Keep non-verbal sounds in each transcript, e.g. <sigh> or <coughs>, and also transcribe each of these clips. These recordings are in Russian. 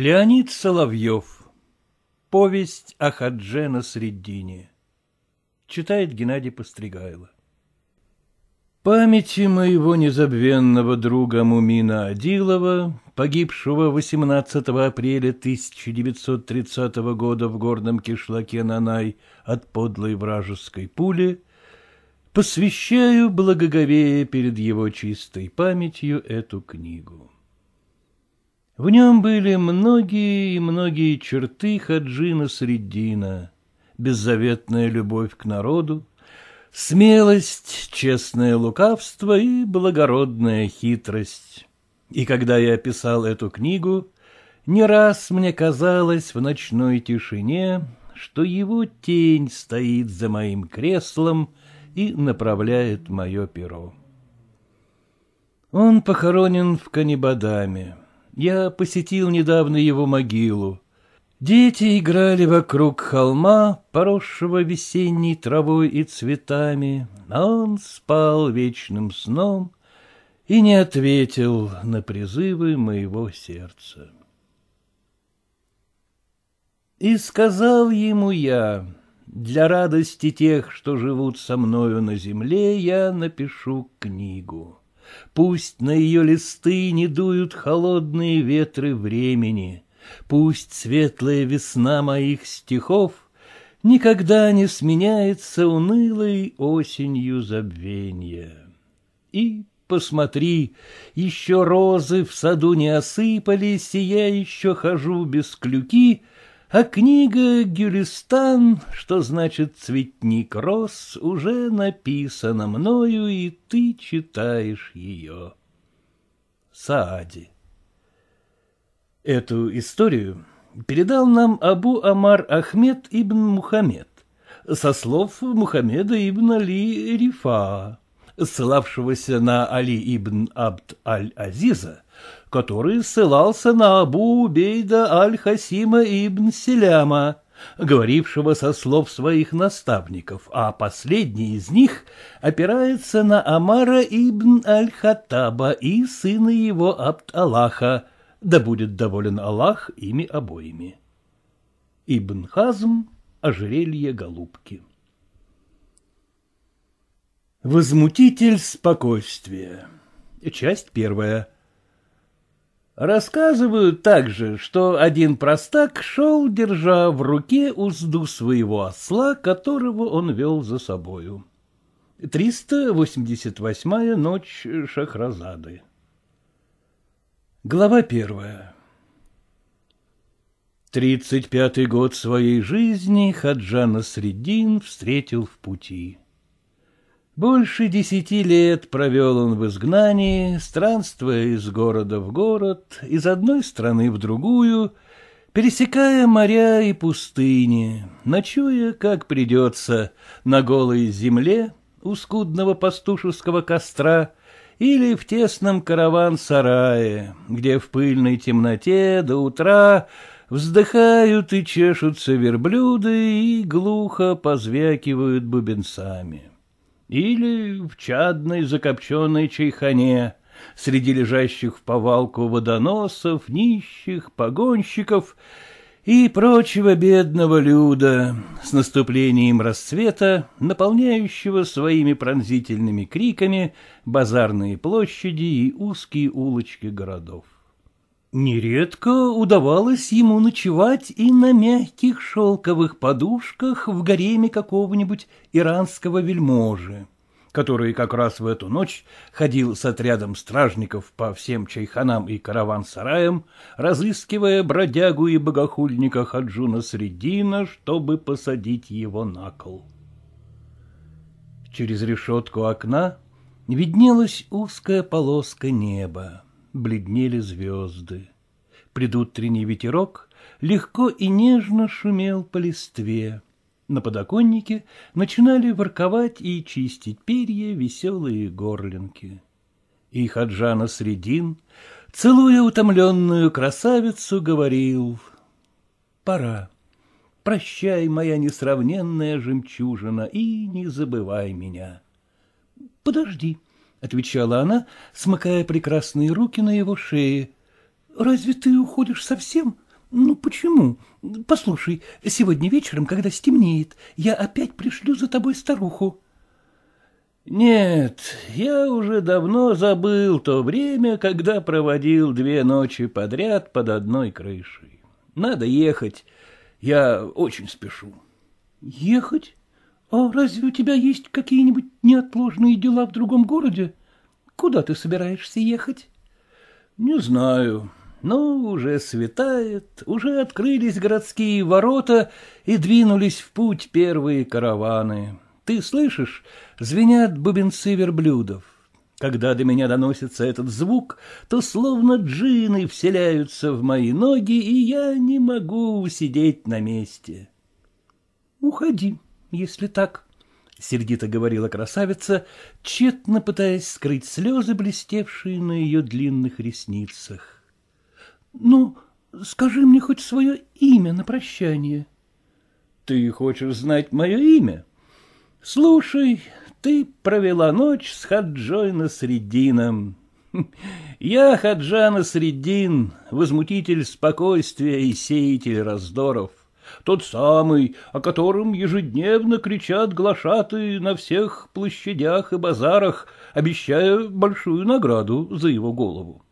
Леонид Соловьев. Повесть о хадже на средине. Читает Геннадий Постригайло. Памяти моего незабвенного друга Мумина Адилова, погибшего 18 апреля 1930 года в горном кишлаке Нанай от подлой вражеской пули, посвящаю благоговея перед его чистой памятью эту книгу. В нем были многие и многие черты Хаджина Средина, беззаветная любовь к народу, смелость, честное лукавство и благородная хитрость. И когда я писал эту книгу, не раз мне казалось в ночной тишине, что его тень стоит за моим креслом и направляет мое перо. Он похоронен в Канибадаме. Я посетил недавно его могилу. Дети играли вокруг холма, поросшего весенней травой и цветами, а он спал вечным сном и не ответил на призывы моего сердца. И сказал ему я, для радости тех, что живут со мною на земле, я напишу книгу. Пусть на ее листы не дуют холодные ветры времени, Пусть светлая весна моих стихов Никогда не сменяется унылой осенью забвенья. И посмотри, еще розы в саду не осыпались, И я еще хожу без клюки — а книга «Гюлистан», что значит «Цветник роз», уже написана мною, и ты читаешь ее. Саади Эту историю передал нам Абу Амар Ахмед ибн Мухаммед со слов Мухаммеда ибн Али Рифа, ссылавшегося на Али ибн Абд аль-Азиза, который ссылался на Абу Бейда Аль-Хасима ибн Селяма, говорившего со слов своих наставников, а последний из них опирается на Амара ибн Аль-Хаттаба и сына его Абд-Аллаха, да будет доволен Аллах ими обоими. Ибн Хазм «Ожерелье голубки». Возмутитель спокойствия. Часть первая. Рассказывают также, что один простак шел, держа в руке узду своего осла, которого он вел за собою. 388-я ночь Шахразады Глава первая Тридцать пятый год своей жизни Хаджана Средин встретил в пути. Больше десяти лет провел он в изгнании, странствуя из города в город, из одной страны в другую, пересекая моря и пустыни, ночуя, как придется, на голой земле у скудного пастушеского костра или в тесном караван-сарае, где в пыльной темноте до утра вздыхают и чешутся верблюды и глухо позвякивают бубенцами. Или в чадной закопченной чайхане, среди лежащих в повалку водоносов, нищих, погонщиков и прочего бедного люда, с наступлением рассвета, наполняющего своими пронзительными криками базарные площади и узкие улочки городов. Нередко удавалось ему ночевать и на мягких шелковых подушках в гареме какого-нибудь иранского вельможи, который как раз в эту ночь ходил с отрядом стражников по всем чайханам и караван-сараям, разыскивая бродягу и богохульника Хаджуна Средина, чтобы посадить его на кол. Через решетку окна виднелась узкая полоска неба бледнели звезды. Предутренний ветерок легко и нежно шумел по листве. На подоконнике начинали ворковать и чистить перья веселые горлинки. И Хаджана Средин, целуя утомленную красавицу, говорил «Пора. Прощай, моя несравненная жемчужина, и не забывай меня». «Подожди», — отвечала она, смыкая прекрасные руки на его шее. — Разве ты уходишь совсем? Ну, почему? Послушай, сегодня вечером, когда стемнеет, я опять пришлю за тобой старуху. — Нет, я уже давно забыл то время, когда проводил две ночи подряд под одной крышей. Надо ехать, я очень спешу. — Ехать? А разве у тебя есть какие-нибудь неотложные дела в другом городе? Куда ты собираешься ехать? — Не знаю, но ну, уже светает, уже открылись городские ворота и двинулись в путь первые караваны. Ты слышишь, звенят бубенцы верблюдов. Когда до меня доносится этот звук, то словно джины вселяются в мои ноги, и я не могу сидеть на месте. — Уходи, если так, — сердито говорила красавица, тщетно пытаясь скрыть слезы, блестевшие на ее длинных ресницах. — Ну, скажи мне хоть свое имя на прощание. — Ты хочешь знать мое имя? — Слушай, ты провела ночь с Хаджой на средином. <laughs> Я хаджана средин, возмутитель спокойствия и сеятель раздоров тот самый, о котором ежедневно кричат глашаты на всех площадях и базарах, обещая большую награду за его голову.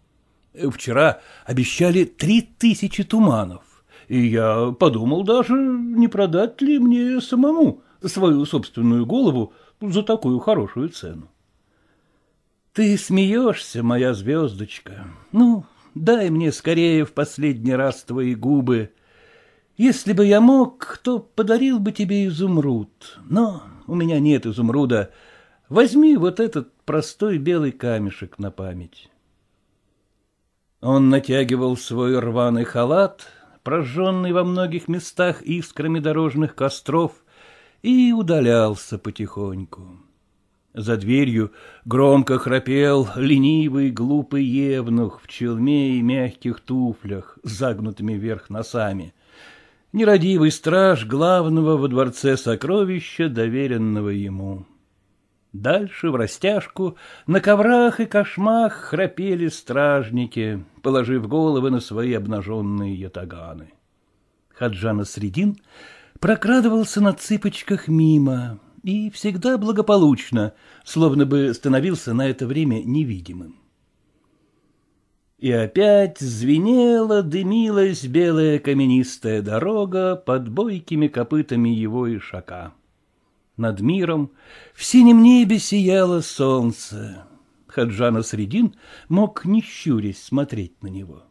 Вчера обещали три тысячи туманов, и я подумал даже, не продать ли мне самому свою собственную голову за такую хорошую цену. Ты смеешься, моя звездочка. Ну, дай мне скорее в последний раз твои губы — если бы я мог, то подарил бы тебе изумруд, но у меня нет изумруда. Возьми вот этот простой белый камешек на память. Он натягивал свой рваный халат, прожженный во многих местах искрами дорожных костров, и удалялся потихоньку. За дверью громко храпел ленивый глупый евнух в челме и мягких туфлях, с загнутыми вверх носами нерадивый страж главного во дворце сокровища, доверенного ему. Дальше, в растяжку, на коврах и кошмах храпели стражники, положив головы на свои обнаженные ятаганы. Хаджана Средин прокрадывался на цыпочках мимо и всегда благополучно, словно бы становился на это время невидимым. И опять звенела, дымилась белая каменистая дорога под бойкими копытами его ишака. Над миром в синем небе сияло солнце. Хаджана Средин мог не щурясь смотреть на него.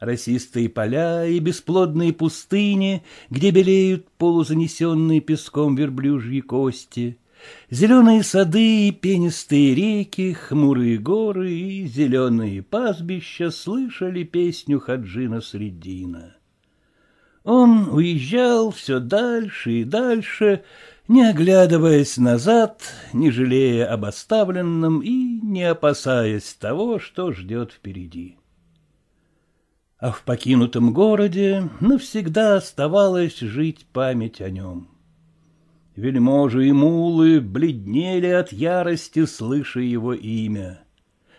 Росистые поля и бесплодные пустыни, где белеют полузанесенные песком верблюжьи кости, Зеленые сады и пенистые реки, хмурые горы и зеленые пастбища слышали песню Хаджина Средина. Он уезжал все дальше и дальше, не оглядываясь назад, не жалея об оставленном и не опасаясь того, что ждет впереди. А в покинутом городе навсегда оставалась жить память о нем. Вельможи и мулы бледнели от ярости, слыша его имя.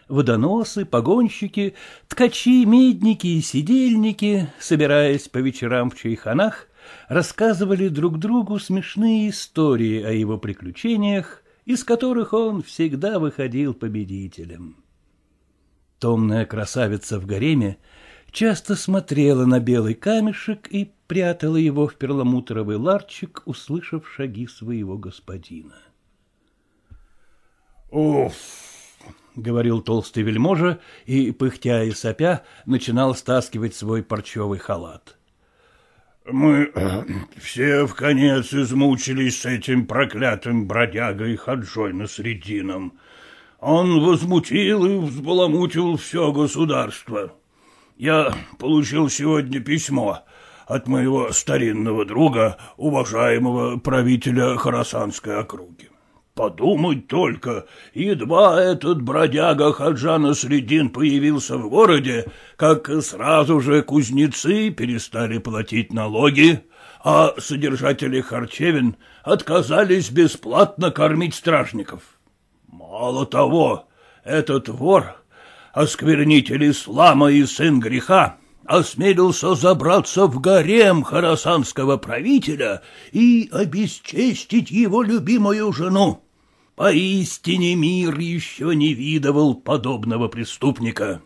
Водоносы, погонщики, ткачи, медники и сидельники, собираясь по вечерам в чайханах, рассказывали друг другу смешные истории о его приключениях, из которых он всегда выходил победителем. Томная красавица в гареме часто смотрела на белый камешек и Прятала его в перламутровый ларчик, услышав шаги своего господина. «Уф!» — говорил толстый вельможа и, пыхтя и сопя, начинал стаскивать свой парчевый халат. «Мы э, все в конец измучились с этим проклятым бродягой Хаджой на средином. Он возмутил и взбаламутил все государство. Я получил сегодня письмо от моего старинного друга, уважаемого правителя Харасанской округи. Подумать только, едва этот бродяга Хаджана Средин появился в городе, как сразу же кузнецы перестали платить налоги, а содержатели харчевин отказались бесплатно кормить стражников. Мало того, этот вор, осквернитель ислама и сын греха, осмелился забраться в гарем хорасанского правителя и обесчестить его любимую жену. Поистине мир еще не видывал подобного преступника.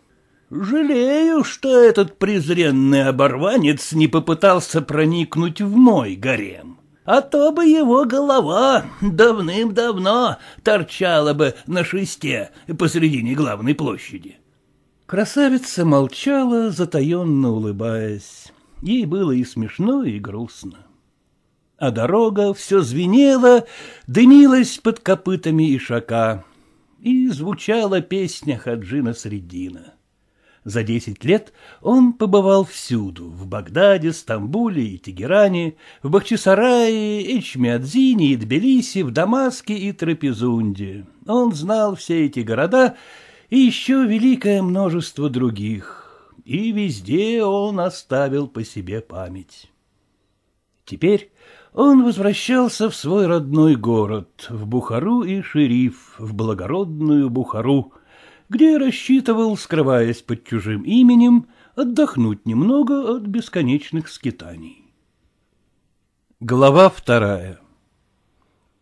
Жалею, что этот презренный оборванец не попытался проникнуть в мой гарем, а то бы его голова давным-давно торчала бы на шесте посредине главной площади. Красавица молчала, затаенно улыбаясь. Ей было и смешно, и грустно. А дорога все звенела, дымилась под копытами ишака. И звучала песня Хаджина Средина. За десять лет он побывал всюду — в Багдаде, Стамбуле и Тегеране, в Бахчисарае, Эчмиадзине и Тбилиси, в Дамаске и Трапезунде. Он знал все эти города — и еще великое множество других, и везде он оставил по себе память. Теперь он возвращался в свой родной город, в Бухару и Шериф, в благородную Бухару, где рассчитывал, скрываясь под чужим именем, отдохнуть немного от бесконечных скитаний. Глава вторая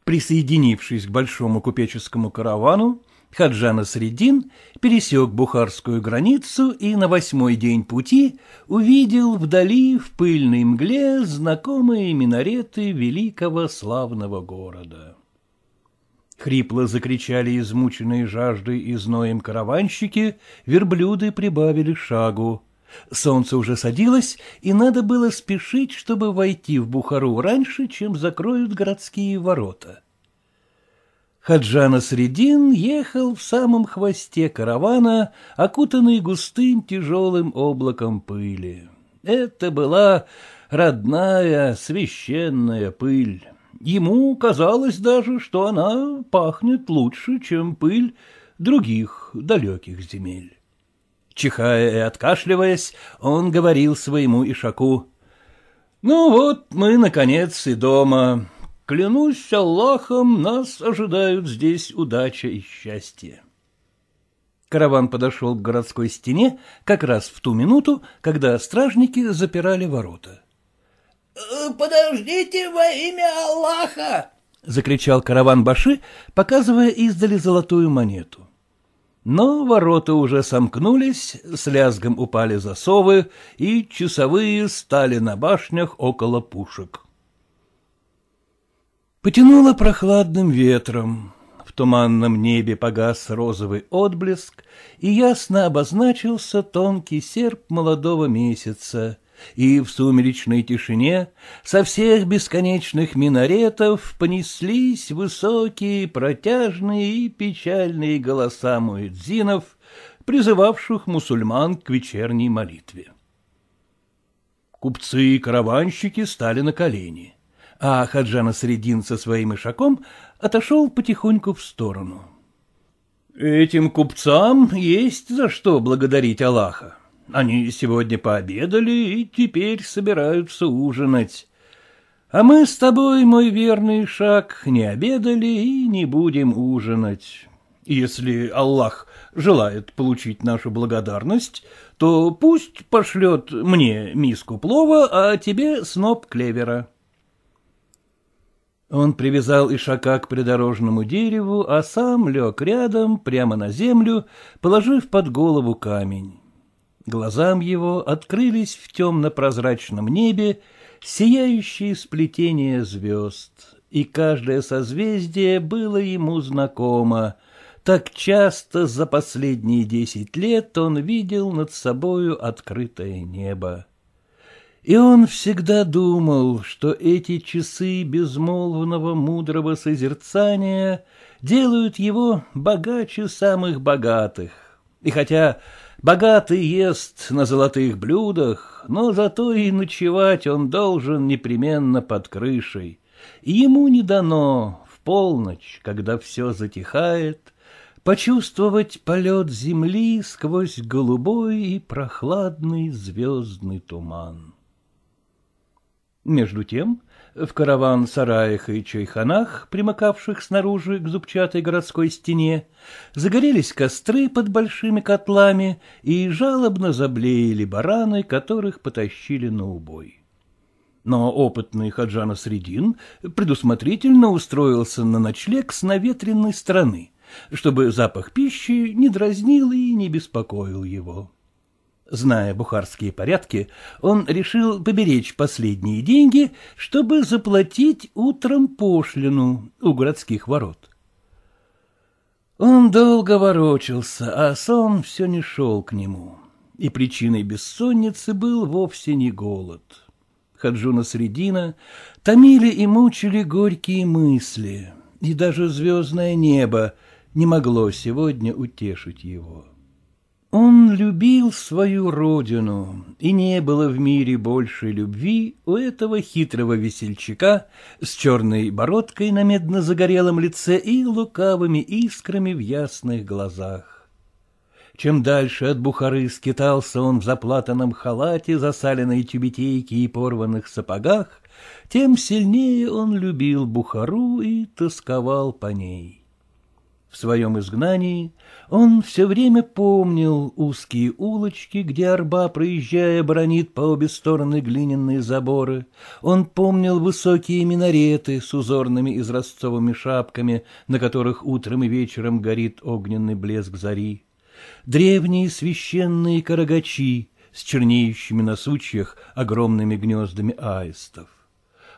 Присоединившись к большому купеческому каравану, Хаджана Средин пересек бухарскую границу и на восьмой день пути увидел вдали в пыльной мгле знакомые минареты великого славного города. Хрипло закричали измученные жаждой и зноем караванщики, верблюды прибавили шагу. Солнце уже садилось, и надо было спешить, чтобы войти в Бухару раньше, чем закроют городские ворота. Хаджана Средин ехал в самом хвосте каравана, окутанный густым тяжелым облаком пыли. Это была родная, священная пыль. Ему казалось даже, что она пахнет лучше, чем пыль других далеких земель. Чихая и откашливаясь, он говорил своему ишаку. — Ну вот, мы, наконец, и дома. Клянусь Аллахом, нас ожидают здесь удача и счастье. Караван подошел к городской стене как раз в ту минуту, когда стражники запирали ворота. «Э, — Подождите во имя Аллаха! — закричал караван Баши, показывая издали золотую монету. Но ворота уже сомкнулись, с лязгом упали засовы, и часовые стали на башнях около пушек. Потянуло прохладным ветром. В туманном небе погас розовый отблеск, и ясно обозначился тонкий серп молодого месяца. И в сумеречной тишине со всех бесконечных минаретов понеслись высокие, протяжные и печальные голоса муэдзинов, призывавших мусульман к вечерней молитве. Купцы и караванщики стали на колени а Хаджана Средин со своим ишаком отошел потихоньку в сторону. «Этим купцам есть за что благодарить Аллаха. Они сегодня пообедали и теперь собираются ужинать. А мы с тобой, мой верный шаг, не обедали и не будем ужинать. Если Аллах желает получить нашу благодарность, то пусть пошлет мне миску плова, а тебе сноп клевера». Он привязал ишака к придорожному дереву, а сам лег рядом, прямо на землю, положив под голову камень. Глазам его открылись в темно-прозрачном небе сияющие сплетения звезд, и каждое созвездие было ему знакомо. Так часто за последние десять лет он видел над собою открытое небо. И он всегда думал, что эти часы безмолвного мудрого созерцания делают его богаче самых богатых. И хотя богатый ест на золотых блюдах, но зато и ночевать он должен непременно под крышей. И ему не дано в полночь, когда все затихает, почувствовать полет земли сквозь голубой и прохладный звездный туман. Между тем, в караван-сараях и чайханах, примыкавших снаружи к зубчатой городской стене, загорелись костры под большими котлами и жалобно заблеяли бараны, которых потащили на убой. Но опытный Хаджана Средин предусмотрительно устроился на ночлег с наветренной стороны, чтобы запах пищи не дразнил и не беспокоил его. Зная бухарские порядки, он решил поберечь последние деньги, чтобы заплатить утром пошлину у городских ворот. Он долго ворочался, а сон все не шел к нему, и причиной бессонницы был вовсе не голод. Хаджуна Средина томили и мучили горькие мысли, и даже звездное небо не могло сегодня утешить его. Он любил свою родину, и не было в мире большей любви у этого хитрого весельчака с черной бородкой на медно-загорелом лице и лукавыми искрами в ясных глазах. Чем дальше от Бухары скитался он в заплатанном халате, засаленной тюбетейке и порванных сапогах, тем сильнее он любил Бухару и тосковал по ней. В своем изгнании — он все время помнил узкие улочки, где арба, проезжая, бронит по обе стороны глиняные заборы. Он помнил высокие минареты с узорными изразцовыми шапками, на которых утром и вечером горит огненный блеск зари. Древние священные карагачи с чернеющими на сучьях огромными гнездами аистов.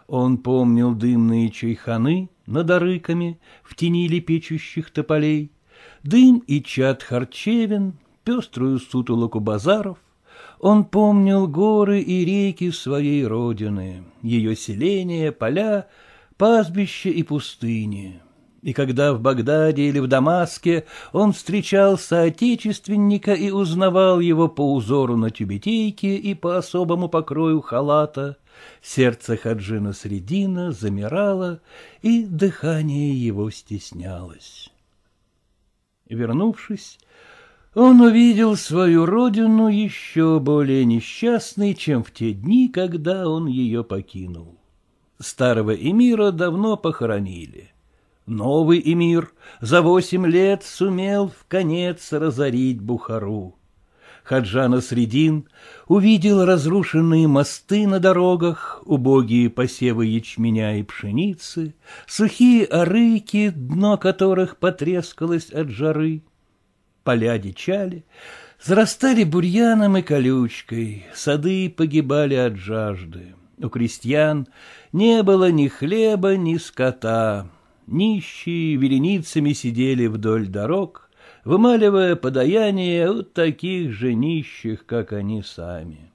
Он помнил дымные чайханы над арыками в тени лепечущих тополей — Дым и чад харчевин, пеструю сутулоку базаров, он помнил горы и реки своей родины, ее селения, поля, пастбища и пустыни. И когда в Багдаде или в Дамаске он встречал соотечественника и узнавал его по узору на тюбетейке и по особому покрою халата, сердце Хаджина Средина замирало, и дыхание его стеснялось. Вернувшись, он увидел свою родину еще более несчастной, чем в те дни, когда он ее покинул. Старого эмира давно похоронили. Новый эмир за восемь лет сумел в конец разорить Бухару. Хаджана Средин увидел разрушенные мосты на дорогах, убогие посевы ячменя и пшеницы, сухие орыки, дно которых потрескалось от жары. Поля дичали, зарастали бурьяном и колючкой, сады погибали от жажды. У крестьян не было ни хлеба, ни скота. Нищие вереницами сидели вдоль дорог, вымаливая подаяние от таких же нищих, как они сами.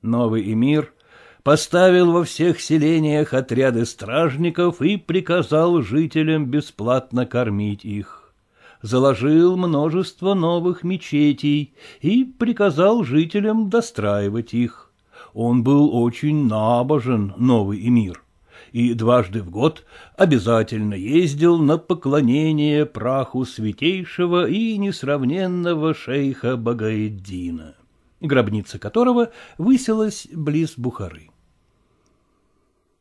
Новый эмир поставил во всех селениях отряды стражников и приказал жителям бесплатно кормить их. Заложил множество новых мечетей и приказал жителям достраивать их. Он был очень набожен, новый эмир и дважды в год обязательно ездил на поклонение праху святейшего и несравненного шейха Багаэддина, гробница которого высилась близ Бухары.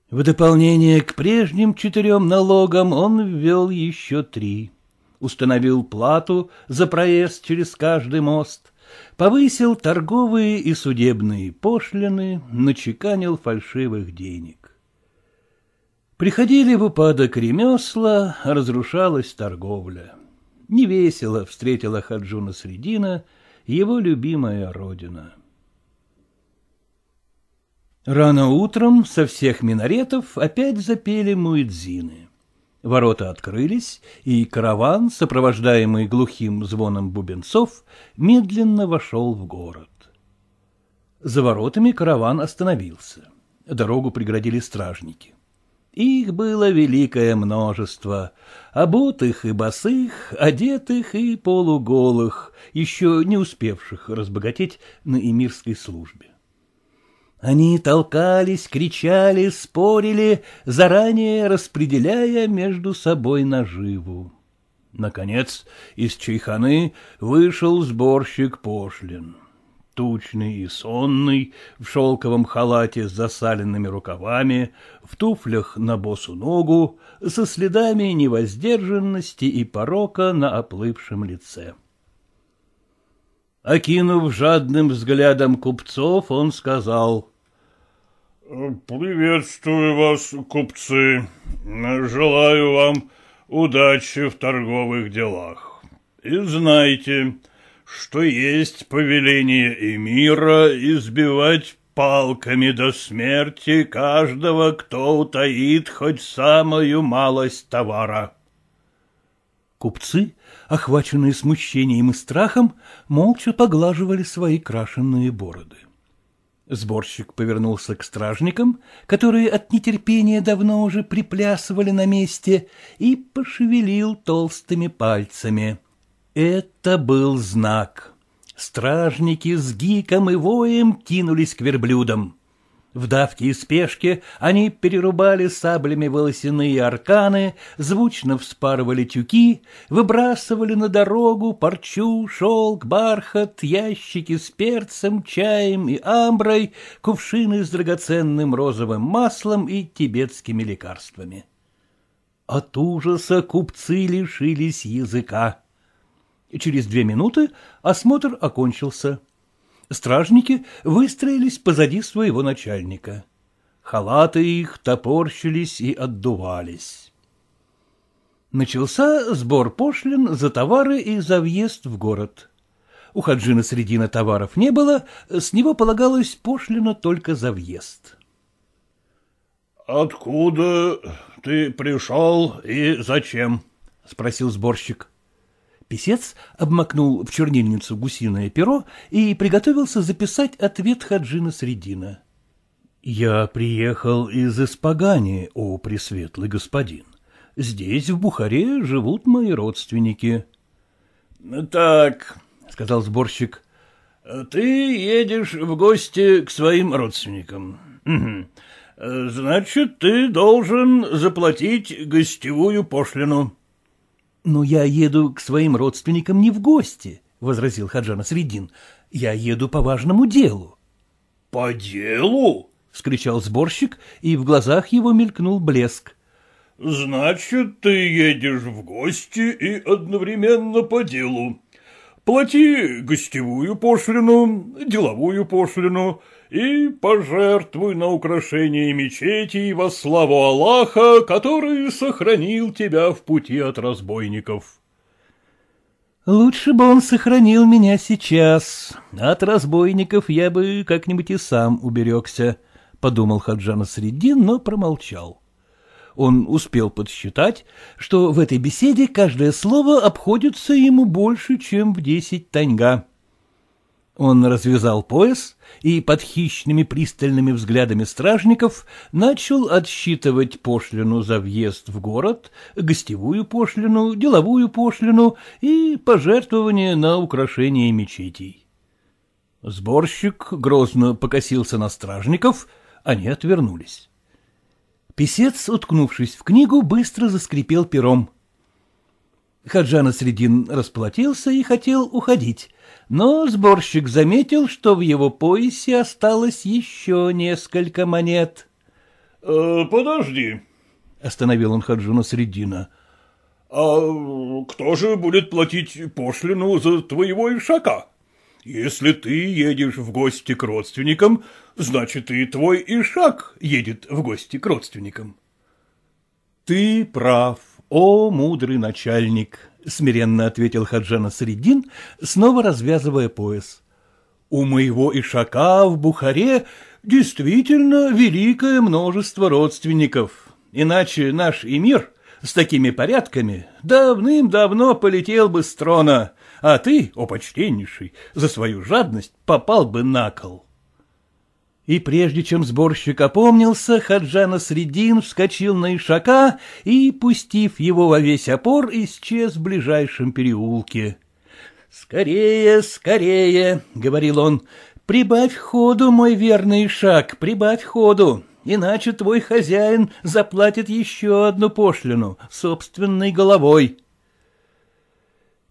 В дополнение к прежним четырем налогам он ввел еще три. Установил плату за проезд через каждый мост, повысил торговые и судебные пошлины, начеканил фальшивых денег. Приходили в упадок ремесла, разрушалась торговля. Невесело встретила Хаджуна Средина, его любимая родина. Рано утром со всех минаретов опять запели муэдзины. Ворота открылись, и караван, сопровождаемый глухим звоном бубенцов, медленно вошел в город. За воротами караван остановился. Дорогу преградили стражники. Их было великое множество — обутых и босых, одетых и полуголых, еще не успевших разбогатеть на эмирской службе. Они толкались, кричали, спорили, заранее распределяя между собой наживу. Наконец, из чайханы вышел сборщик пошлин тучный и сонный, в шелковом халате с засаленными рукавами, в туфлях на босу ногу, со следами невоздержанности и порока на оплывшем лице. Окинув жадным взглядом купцов, он сказал. — Приветствую вас, купцы. Желаю вам удачи в торговых делах. И знайте, что есть повеление Эмира избивать палками до смерти каждого, кто утаит хоть самую малость товара. Купцы, охваченные смущением и страхом, молча поглаживали свои крашенные бороды. Сборщик повернулся к стражникам, которые от нетерпения давно уже приплясывали на месте, и пошевелил толстыми пальцами — это был знак. Стражники с гиком и воем кинулись к верблюдам. В давке и спешке они перерубали саблями волосяные арканы, звучно вспарывали тюки, выбрасывали на дорогу парчу, шелк, бархат, ящики с перцем, чаем и амброй, кувшины с драгоценным розовым маслом и тибетскими лекарствами. От ужаса купцы лишились языка. Через две минуты осмотр окончился. Стражники выстроились позади своего начальника. Халаты их топорщились и отдувались. Начался сбор пошлин за товары и за въезд в город. У Хаджина Средина товаров не было, с него полагалось пошлина только за въезд. — Откуда ты пришел и зачем? — спросил сборщик. — Песец обмакнул в чернильницу гусиное перо и приготовился записать ответ Хаджина Средина. «Я приехал из Испагани, о пресветлый господин. Здесь, в Бухаре, живут мои родственники». «Так», — сказал сборщик, — «ты едешь в гости к своим родственникам. Значит, ты должен заплатить гостевую пошлину». Но я еду к своим родственникам не в гости, — возразил хаджана Средин. Я еду по важному делу. — По делу? — вскричал сборщик, и в глазах его мелькнул блеск. — Значит, ты едешь в гости и одновременно по делу. Плати гостевую пошлину, деловую пошлину, и пожертвуй на украшение мечети во славу Аллаха, который сохранил тебя в пути от разбойников. Лучше бы он сохранил меня сейчас. От разбойников я бы как-нибудь и сам уберегся, — подумал хаджана Средин, но промолчал. Он успел подсчитать, что в этой беседе каждое слово обходится ему больше, чем в десять таньга. Он развязал пояс и под хищными пристальными взглядами стражников начал отсчитывать пошлину за въезд в город, гостевую пошлину, деловую пошлину и пожертвование на украшение мечетей. Сборщик грозно покосился на стражников, они отвернулись. Песец, уткнувшись в книгу, быстро заскрипел пером. Хаджана Средин расплатился и хотел уходить, но сборщик заметил, что в его поясе осталось еще несколько монет. «Э, — Подожди, — остановил он Хаджуна Средина. — А кто же будет платить пошлину за твоего ишака? Если ты едешь в гости к родственникам, значит, и твой ишак едет в гости к родственникам. — Ты прав, о мудрый начальник, — смиренно ответил Хаджана Средин, снова развязывая пояс. — У моего ишака в Бухаре действительно великое множество родственников. Иначе наш эмир с такими порядками давным-давно полетел бы с трона, а ты, о почтеннейший, за свою жадность попал бы на кол. И прежде чем сборщик опомнился, Хаджана Средин вскочил на ишака и, пустив его во весь опор, исчез в ближайшем переулке. «Скорее, скорее!» — говорил он. «Прибавь ходу, мой верный ишак, прибавь ходу, иначе твой хозяин заплатит еще одну пошлину собственной головой».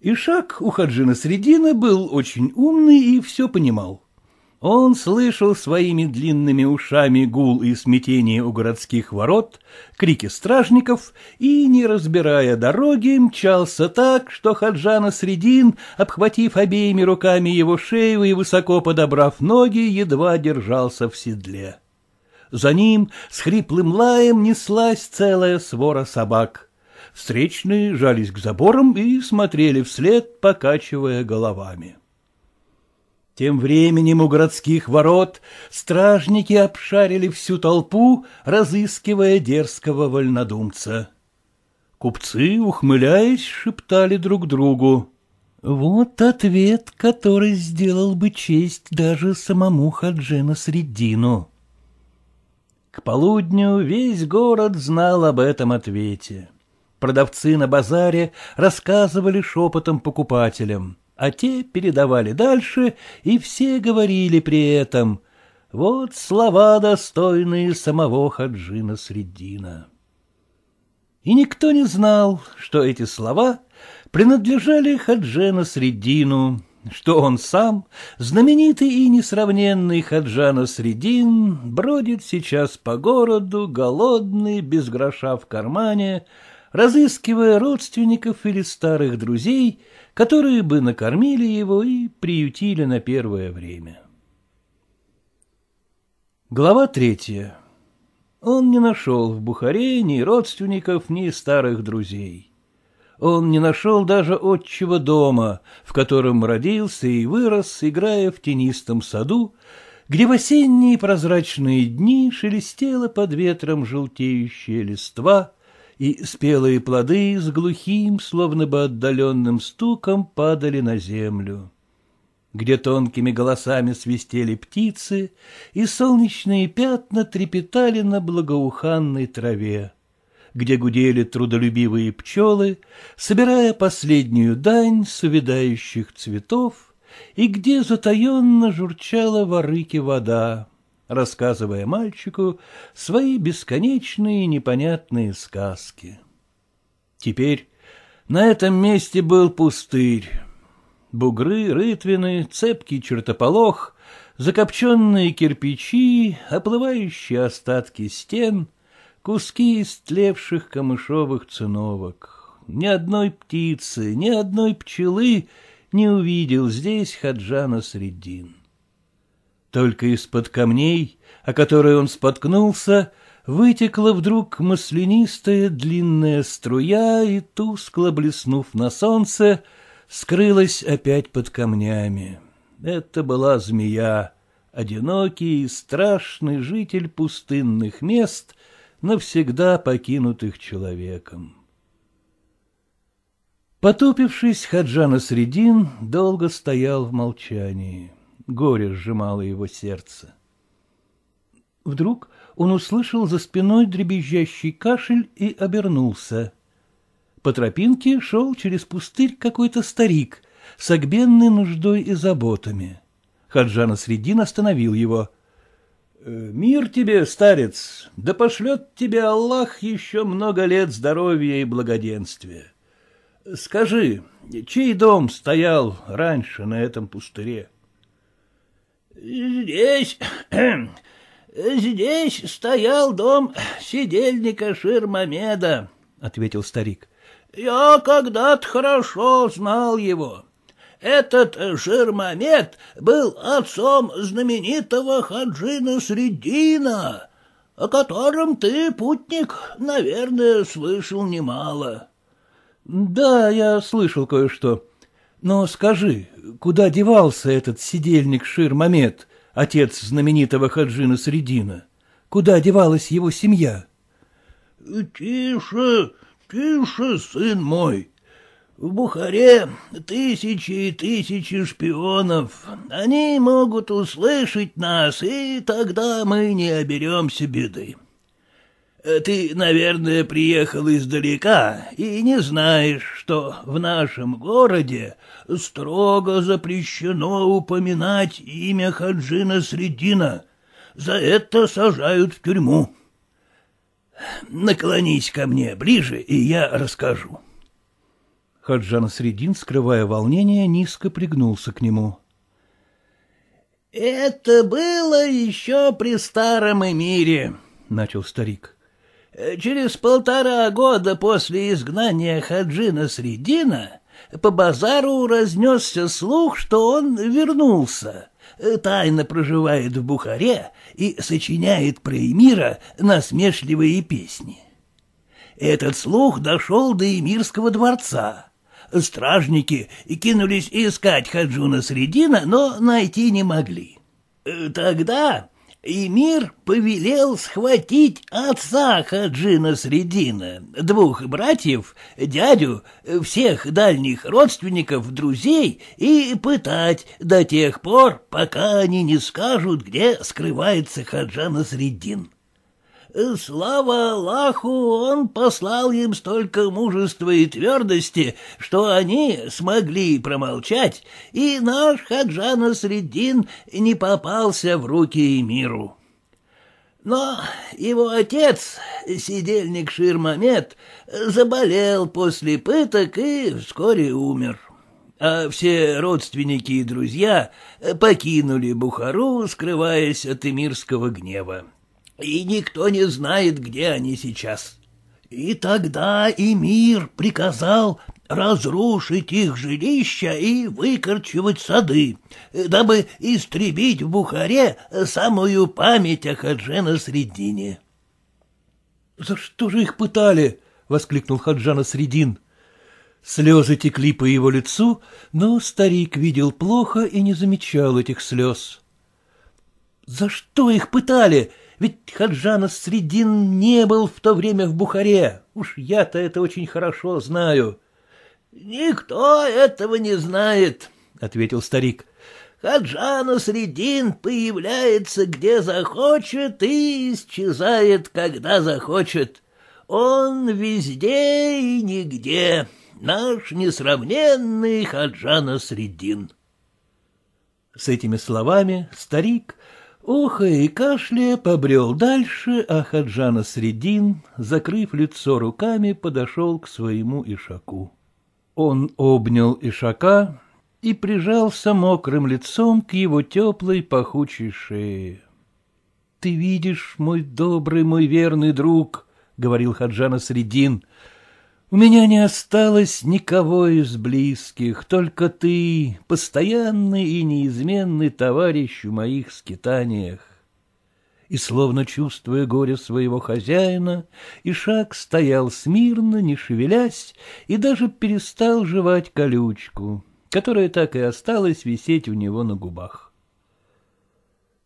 Ишак у Хаджина Средина был очень умный и все понимал. Он слышал своими длинными ушами гул и смятение у городских ворот, крики стражников и, не разбирая дороги, мчался так, что Хаджана Средин, обхватив обеими руками его шею и высоко подобрав ноги, едва держался в седле. За ним с хриплым лаем неслась целая свора собак. Встречные жались к заборам и смотрели вслед, покачивая головами. Тем временем у городских ворот стражники обшарили всю толпу, разыскивая дерзкого вольнодумца. Купцы, ухмыляясь, шептали друг другу. Вот ответ, который сделал бы честь даже самому Хаджена Средину. К полудню весь город знал об этом ответе. Продавцы на базаре рассказывали шепотом покупателям а те передавали дальше, и все говорили при этом. Вот слова, достойные самого Хаджина Среддина. И никто не знал, что эти слова принадлежали хаджина Среддину, что он сам, знаменитый и несравненный Хаджана Средин, бродит сейчас по городу, голодный, без гроша в кармане, разыскивая родственников или старых друзей — которые бы накормили его и приютили на первое время. Глава третья. Он не нашел в Бухаре ни родственников, ни старых друзей. Он не нашел даже отчего дома, в котором родился и вырос, играя в тенистом саду, где в осенние прозрачные дни шелестела под ветром желтеющая листва, и спелые плоды с глухим, словно бы отдаленным стуком падали на землю. Где тонкими голосами свистели птицы, и солнечные пятна трепетали на благоуханной траве, где гудели трудолюбивые пчелы, собирая последнюю дань с увядающих цветов, и где затаенно журчала ворыки вода рассказывая мальчику свои бесконечные непонятные сказки. Теперь на этом месте был пустырь. Бугры, рытвины, цепкий чертополох, закопченные кирпичи, оплывающие остатки стен, куски истлевших камышовых циновок. Ни одной птицы, ни одной пчелы не увидел здесь Хаджана Средин. Только из-под камней, о которые он споткнулся, вытекла вдруг маслянистая длинная струя и, тускло блеснув на солнце, скрылась опять под камнями. Это была змея, одинокий и страшный житель пустынных мест, навсегда покинутых человеком. Потупившись, Хаджана Средин долго стоял в молчании горе сжимало его сердце. Вдруг он услышал за спиной дребезжащий кашель и обернулся. По тропинке шел через пустырь какой-то старик, согбенный нуждой и заботами. Хаджана Средин остановил его. «Э, — Мир тебе, старец, да пошлет тебе Аллах еще много лет здоровья и благоденствия. Скажи, чей дом стоял раньше на этом пустыре? — Здесь... <clears throat> здесь стоял дом сидельника Ширмамеда, — ответил старик. — Я когда-то хорошо знал его. Этот Ширмамед был отцом знаменитого Хаджина Средина, о котором ты, путник, наверное, слышал немало. — Да, я слышал кое-что, но скажи, куда девался этот сидельник Ширмамед, отец знаменитого Хаджина Средина? Куда девалась его семья? — Тише, тише, сын мой. В Бухаре тысячи и тысячи шпионов. Они могут услышать нас, и тогда мы не оберемся беды. Э, ты, наверное, приехал издалека и не знаешь, что в нашем городе строго запрещено упоминать имя Хаджина Средина. За это сажают в тюрьму. Наклонись ко мне ближе, и я расскажу. Хаджан Средин, скрывая волнение, низко пригнулся к нему. — Это было еще при старом Эмире, — начал старик. Э, через полтора года после изгнания Хаджина Средина по базару разнесся слух, что он вернулся, э, тайно проживает в Бухаре и сочиняет про Эмира насмешливые песни. Этот слух дошел до Эмирского дворца. Стражники кинулись искать Хаджуна Средина, но найти не могли. Э, тогда Эмир повелел схватить отца Хаджина Средина, двух братьев, дядю, всех дальних родственников, друзей и пытать до тех пор, пока они не скажут, где скрывается Хаджана Средин. Слава Аллаху, он послал им столько мужества и твердости, что они смогли промолчать, и наш Хаджан Асреддин не попался в руки миру. Но его отец, сидельник Ширмамед, заболел после пыток и вскоре умер. А все родственники и друзья покинули Бухару, скрываясь от эмирского гнева и никто не знает, где они сейчас. И тогда и мир приказал разрушить их жилища и выкорчевать сады, дабы истребить в Бухаре самую память о Хаджана Средине. — За что же их пытали? — воскликнул Хаджана Средин. Слезы текли по его лицу, но старик видел плохо и не замечал этих слез. — За что их пытали? — ведь Хаджана Средин не был в то время в Бухаре. Уж я-то это очень хорошо знаю. — Никто этого не знает, — ответил старик. — Хаджана Средин появляется где захочет и исчезает, когда захочет. Он везде и нигде. Наш несравненный Хаджана Средин. С этими словами старик Охая и кашляя побрел дальше, а Хаджана Средин, закрыв лицо руками, подошел к своему Ишаку. Он обнял Ишака и прижался мокрым лицом к его теплой пахучей шее. — Ты видишь, мой добрый, мой верный друг, — говорил Хаджана Средин, — у меня не осталось никого из близких, только ты, постоянный и неизменный товарищ в моих скитаниях. И, словно чувствуя горе своего хозяина, Ишак стоял смирно, не шевелясь, и даже перестал жевать колючку, которая так и осталась висеть у него на губах.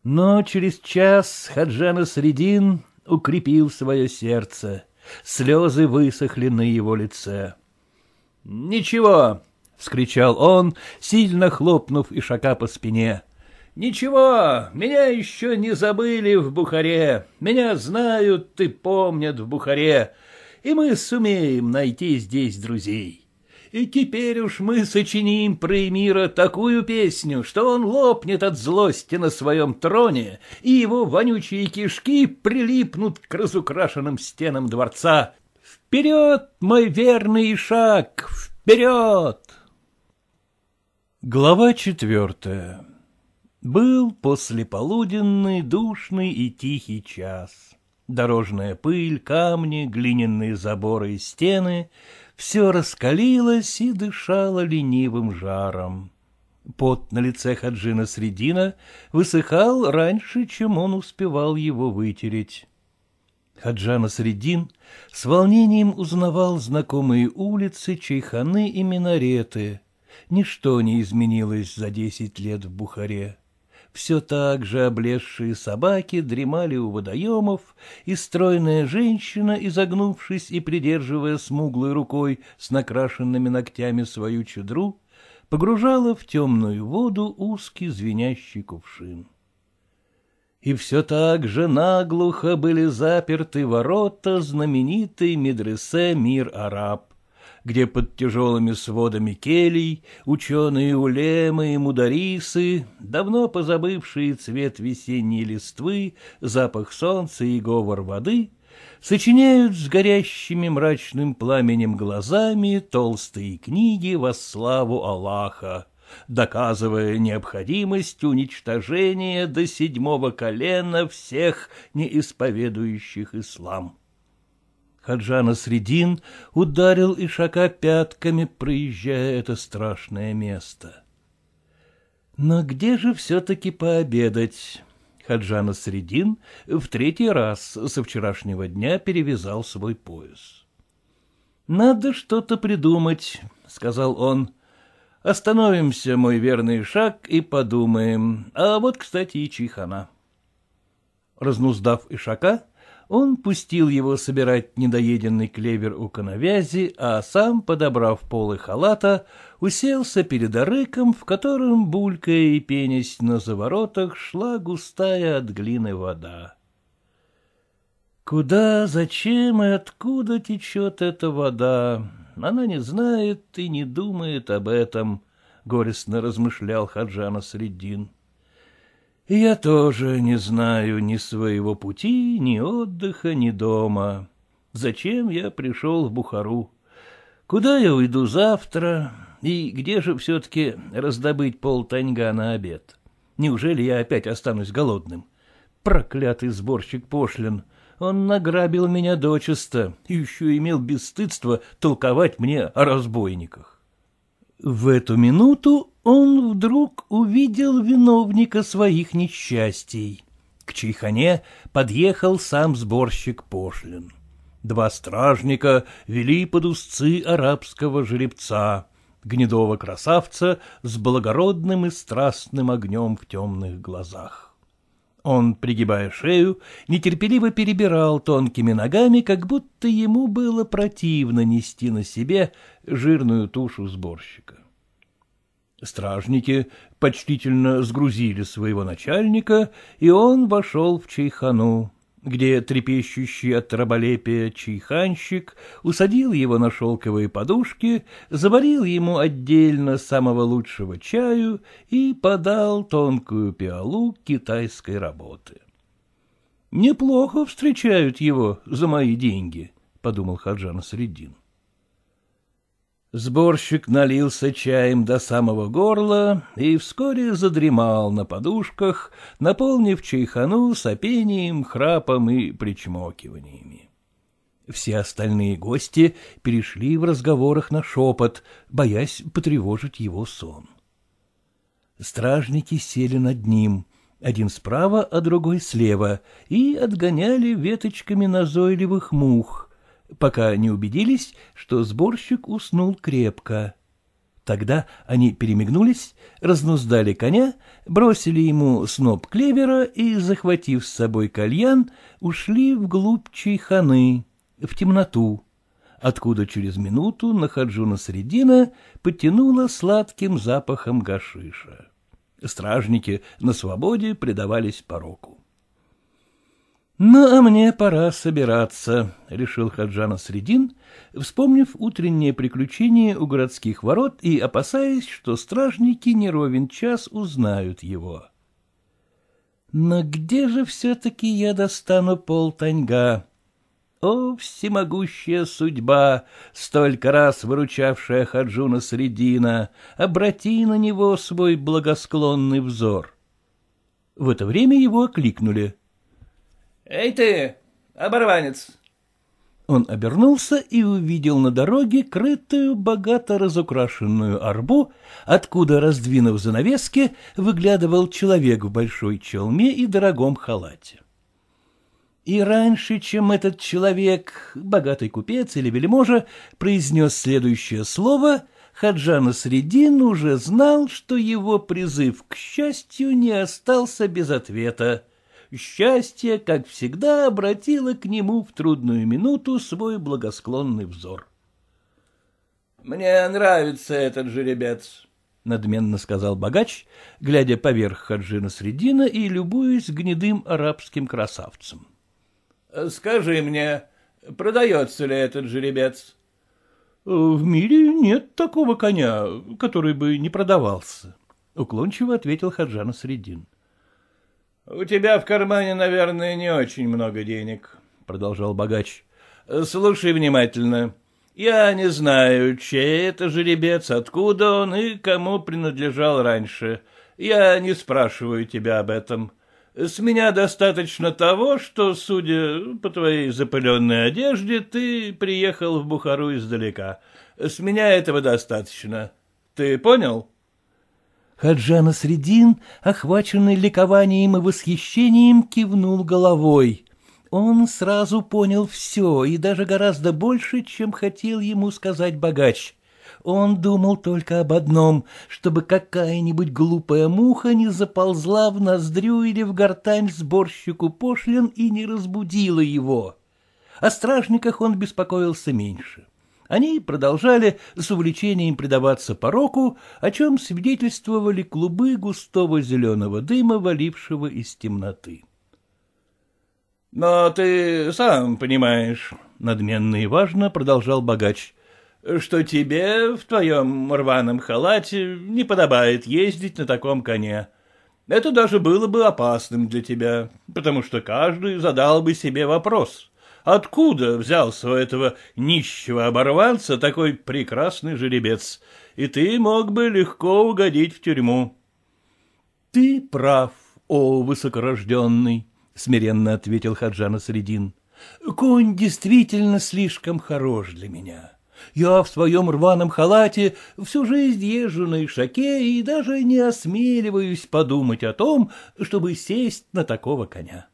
Но через час Хаджана Средин укрепил свое сердце — Слезы высохли на его лице. — Ничего, — вскричал он, сильно хлопнув Ишака по спине. — Ничего, меня еще не забыли в Бухаре, меня знают и помнят в Бухаре, и мы сумеем найти здесь друзей и теперь уж мы сочиним про Эмира такую песню, что он лопнет от злости на своем троне, и его вонючие кишки прилипнут к разукрашенным стенам дворца. Вперед, мой верный шаг, вперед! Глава четвертая был послеполуденный, душный и тихий час. Дорожная пыль, камни, глиняные заборы и стены все раскалилось и дышало ленивым жаром. Пот на лице Хаджина Средина высыхал раньше, чем он успевал его вытереть. Хаджана Средин с волнением узнавал знакомые улицы, чайханы и минареты. Ничто не изменилось за десять лет в Бухаре все так же облезшие собаки дремали у водоемов, и стройная женщина, изогнувшись и придерживая смуглой рукой с накрашенными ногтями свою чедру, погружала в темную воду узкий звенящий кувшин. И все так же наглухо были заперты ворота знаменитой медресе Мир-Араб где под тяжелыми сводами келий ученые улемы и мударисы, давно позабывшие цвет весенней листвы, запах солнца и говор воды, сочиняют с горящими мрачным пламенем глазами толстые книги во славу Аллаха, доказывая необходимость уничтожения до седьмого колена всех неисповедующих ислам. Хаджана Средин ударил Ишака пятками, проезжая это страшное место. Но где же все-таки пообедать? Хаджана Средин в третий раз со вчерашнего дня перевязал свой пояс. «Надо что-то придумать», — сказал он. «Остановимся, мой верный шаг, и подумаем. А вот, кстати, и чайхана». Разнуздав Ишака, он пустил его собирать недоеденный клевер у коновязи, а сам, подобрав полы халата, уселся перед орыком, в котором, булькая и пенясь на заворотах, шла густая от глины вода. Куда, зачем и откуда течет эта вода, она не знает и не думает об этом, — горестно размышлял Хаджана Средин. — я тоже не знаю ни своего пути, ни отдыха, ни дома. Зачем я пришел в Бухару? Куда я уйду завтра? И где же все-таки раздобыть полтаньга на обед? Неужели я опять останусь голодным? Проклятый сборщик пошлин! Он награбил меня дочисто и еще имел бесстыдство толковать мне о разбойниках. В эту минуту он вдруг увидел виновника своих несчастий. К чайхане подъехал сам сборщик пошлин. Два стражника вели под узцы арабского жеребца, гнедого красавца с благородным и страстным огнем в темных глазах. Он, пригибая шею, нетерпеливо перебирал тонкими ногами, как будто ему было противно нести на себе жирную тушу сборщика. Стражники почтительно сгрузили своего начальника, и он вошел в чайхану где трепещущий от раболепия чайханщик усадил его на шелковые подушки, заварил ему отдельно самого лучшего чаю и подал тонкую пиалу китайской работы. «Неплохо встречают его за мои деньги», — подумал Хаджан Средин. Сборщик налился чаем до самого горла и вскоре задремал на подушках, наполнив чайхану сопением, храпом и причмокиваниями. Все остальные гости перешли в разговорах на шепот, боясь потревожить его сон. Стражники сели над ним, один справа, а другой слева, и отгоняли веточками назойливых мух — пока не убедились, что сборщик уснул крепко. Тогда они перемигнулись, разнуздали коня, бросили ему сноп клевера и, захватив с собой кальян, ушли в вглубь ханы в темноту, откуда через минуту на Хаджуна Средина потянуло сладким запахом гашиша. Стражники на свободе предавались пороку. «Ну, а мне пора собираться», — решил Хаджана Средин, вспомнив утреннее приключение у городских ворот и опасаясь, что стражники не ровен час узнают его. «Но где же все-таки я достану полтаньга?» О, всемогущая судьба, столько раз выручавшая Хаджуна Средина, обрати на него свой благосклонный взор. В это время его окликнули. «Эй ты, оборванец!» Он обернулся и увидел на дороге крытую, богато разукрашенную арбу, откуда, раздвинув занавески, выглядывал человек в большой челме и дорогом халате. И раньше, чем этот человек, богатый купец или вельможа, произнес следующее слово, Хаджан Средин уже знал, что его призыв к счастью не остался без ответа счастье, как всегда, обратило к нему в трудную минуту свой благосклонный взор. — Мне нравится этот жеребец, — надменно сказал богач, глядя поверх Хаджина Средина и любуясь гнедым арабским красавцем. — Скажи мне, продается ли этот жеребец? — В мире нет такого коня, который бы не продавался, — уклончиво ответил Хаджана средина. У тебя в кармане, наверное, не очень много денег, — продолжал богач. — Слушай внимательно. Я не знаю, чей это жеребец, откуда он и кому принадлежал раньше. Я не спрашиваю тебя об этом. С меня достаточно того, что, судя по твоей запыленной одежде, ты приехал в Бухару издалека. С меня этого достаточно. Ты понял? — Хаджана Средин, охваченный ликованием и восхищением, кивнул головой. Он сразу понял все и даже гораздо больше, чем хотел ему сказать богач. Он думал только об одном, чтобы какая-нибудь глупая муха не заползла в ноздрю или в гортань сборщику пошлин и не разбудила его. О стражниках он беспокоился меньше. Они продолжали с увлечением предаваться пороку, о чем свидетельствовали клубы густого зеленого дыма, валившего из темноты. — Но ты сам понимаешь, — надменно и важно продолжал богач, — что тебе в твоем рваном халате не подобает ездить на таком коне. Это даже было бы опасным для тебя, потому что каждый задал бы себе вопрос — Откуда взялся у этого нищего оборванца такой прекрасный жеребец? И ты мог бы легко угодить в тюрьму. — Ты прав, о высокорожденный, — смиренно ответил Хаджана Средин. — Конь действительно слишком хорош для меня. Я в своем рваном халате всю жизнь езжу на ишаке и даже не осмеливаюсь подумать о том, чтобы сесть на такого коня.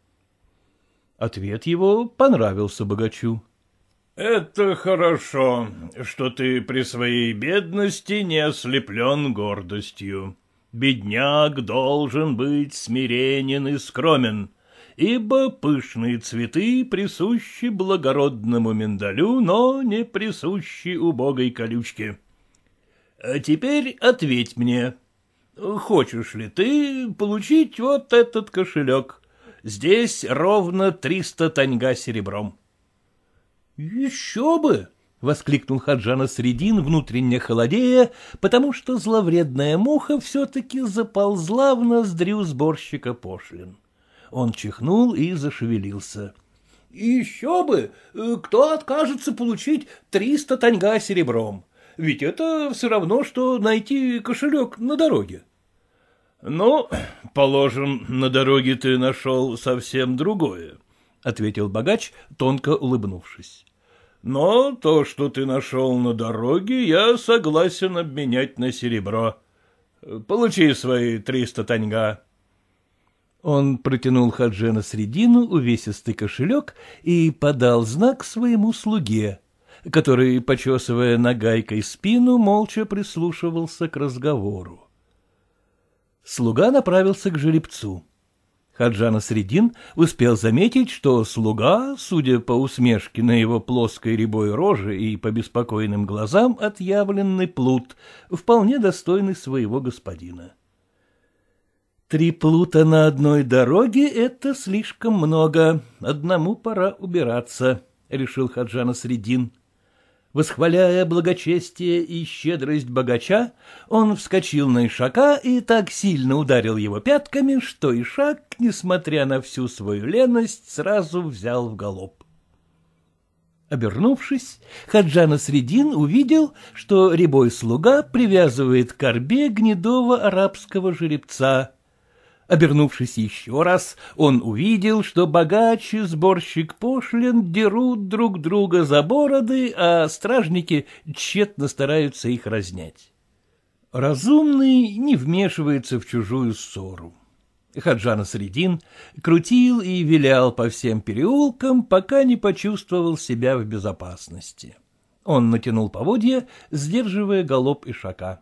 Ответ его понравился богачу. — Это хорошо, что ты при своей бедности не ослеплен гордостью. Бедняк должен быть смиренен и скромен, ибо пышные цветы присущи благородному миндалю, но не присущи убогой колючке. А теперь ответь мне, хочешь ли ты получить вот этот кошелек — Здесь ровно триста таньга серебром. — Еще бы! — воскликнул Хаджана Средин, внутренне холодея, потому что зловредная муха все-таки заползла в ноздрю сборщика пошлин. Он чихнул и зашевелился. — Еще бы! Э, кто откажется получить триста таньга серебром? Ведь это все равно, что найти кошелек на дороге. — ну, положим, на дороге ты нашел совсем другое, — ответил богач, тонко улыбнувшись. Но то, что ты нашел на дороге, я согласен обменять на серебро. Получи свои триста таньга. Он протянул Хадже на средину увесистый кошелек и подал знак своему слуге, который, почесывая нагайкой спину, молча прислушивался к разговору. Слуга направился к жеребцу. Хаджана Средин успел заметить, что слуга, судя по усмешке на его плоской рябой роже и по беспокойным глазам, отъявленный плут, вполне достойный своего господина. Три плута на одной дороге — это слишком много, одному пора убираться, — решил Хаджана Средин. Восхваляя благочестие и щедрость богача, он вскочил на ишака и так сильно ударил его пятками, что ишак, несмотря на всю свою леность, сразу взял в галоп. Обернувшись, Хаджана Средин увидел, что рябой слуга привязывает к корбе гнедого арабского жеребца — Обернувшись еще раз, он увидел, что богач сборщик пошлин дерут друг друга за бороды, а стражники тщетно стараются их разнять. Разумный не вмешивается в чужую ссору. Хаджана Средин крутил и вилял по всем переулкам, пока не почувствовал себя в безопасности. Он натянул поводья, сдерживая голоб и шака.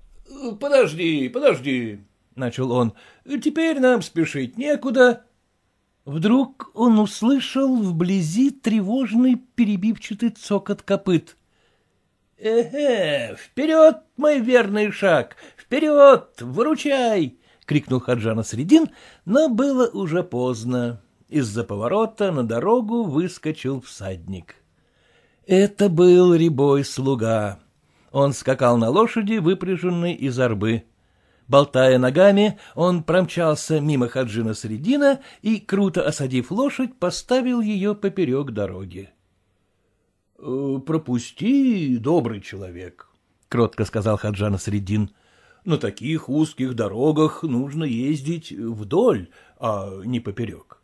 — Подожди, подожди, — начал он, — теперь нам спешить некуда. Вдруг он услышал вблизи тревожный перебивчатый цокот копыт. «Э — -э, вперед, мой верный шаг, вперед, выручай! — крикнул Хаджана Средин, но было уже поздно. Из-за поворота на дорогу выскочил всадник. Это был ребой слуга. Он скакал на лошади, выпряженной из арбы. Болтая ногами, он промчался мимо Хаджина Средина и, круто осадив лошадь, поставил ее поперек дороги. «Э, — Пропусти, добрый человек, — кротко сказал Хаджан Средин. — На таких узких дорогах нужно ездить вдоль, а не поперек.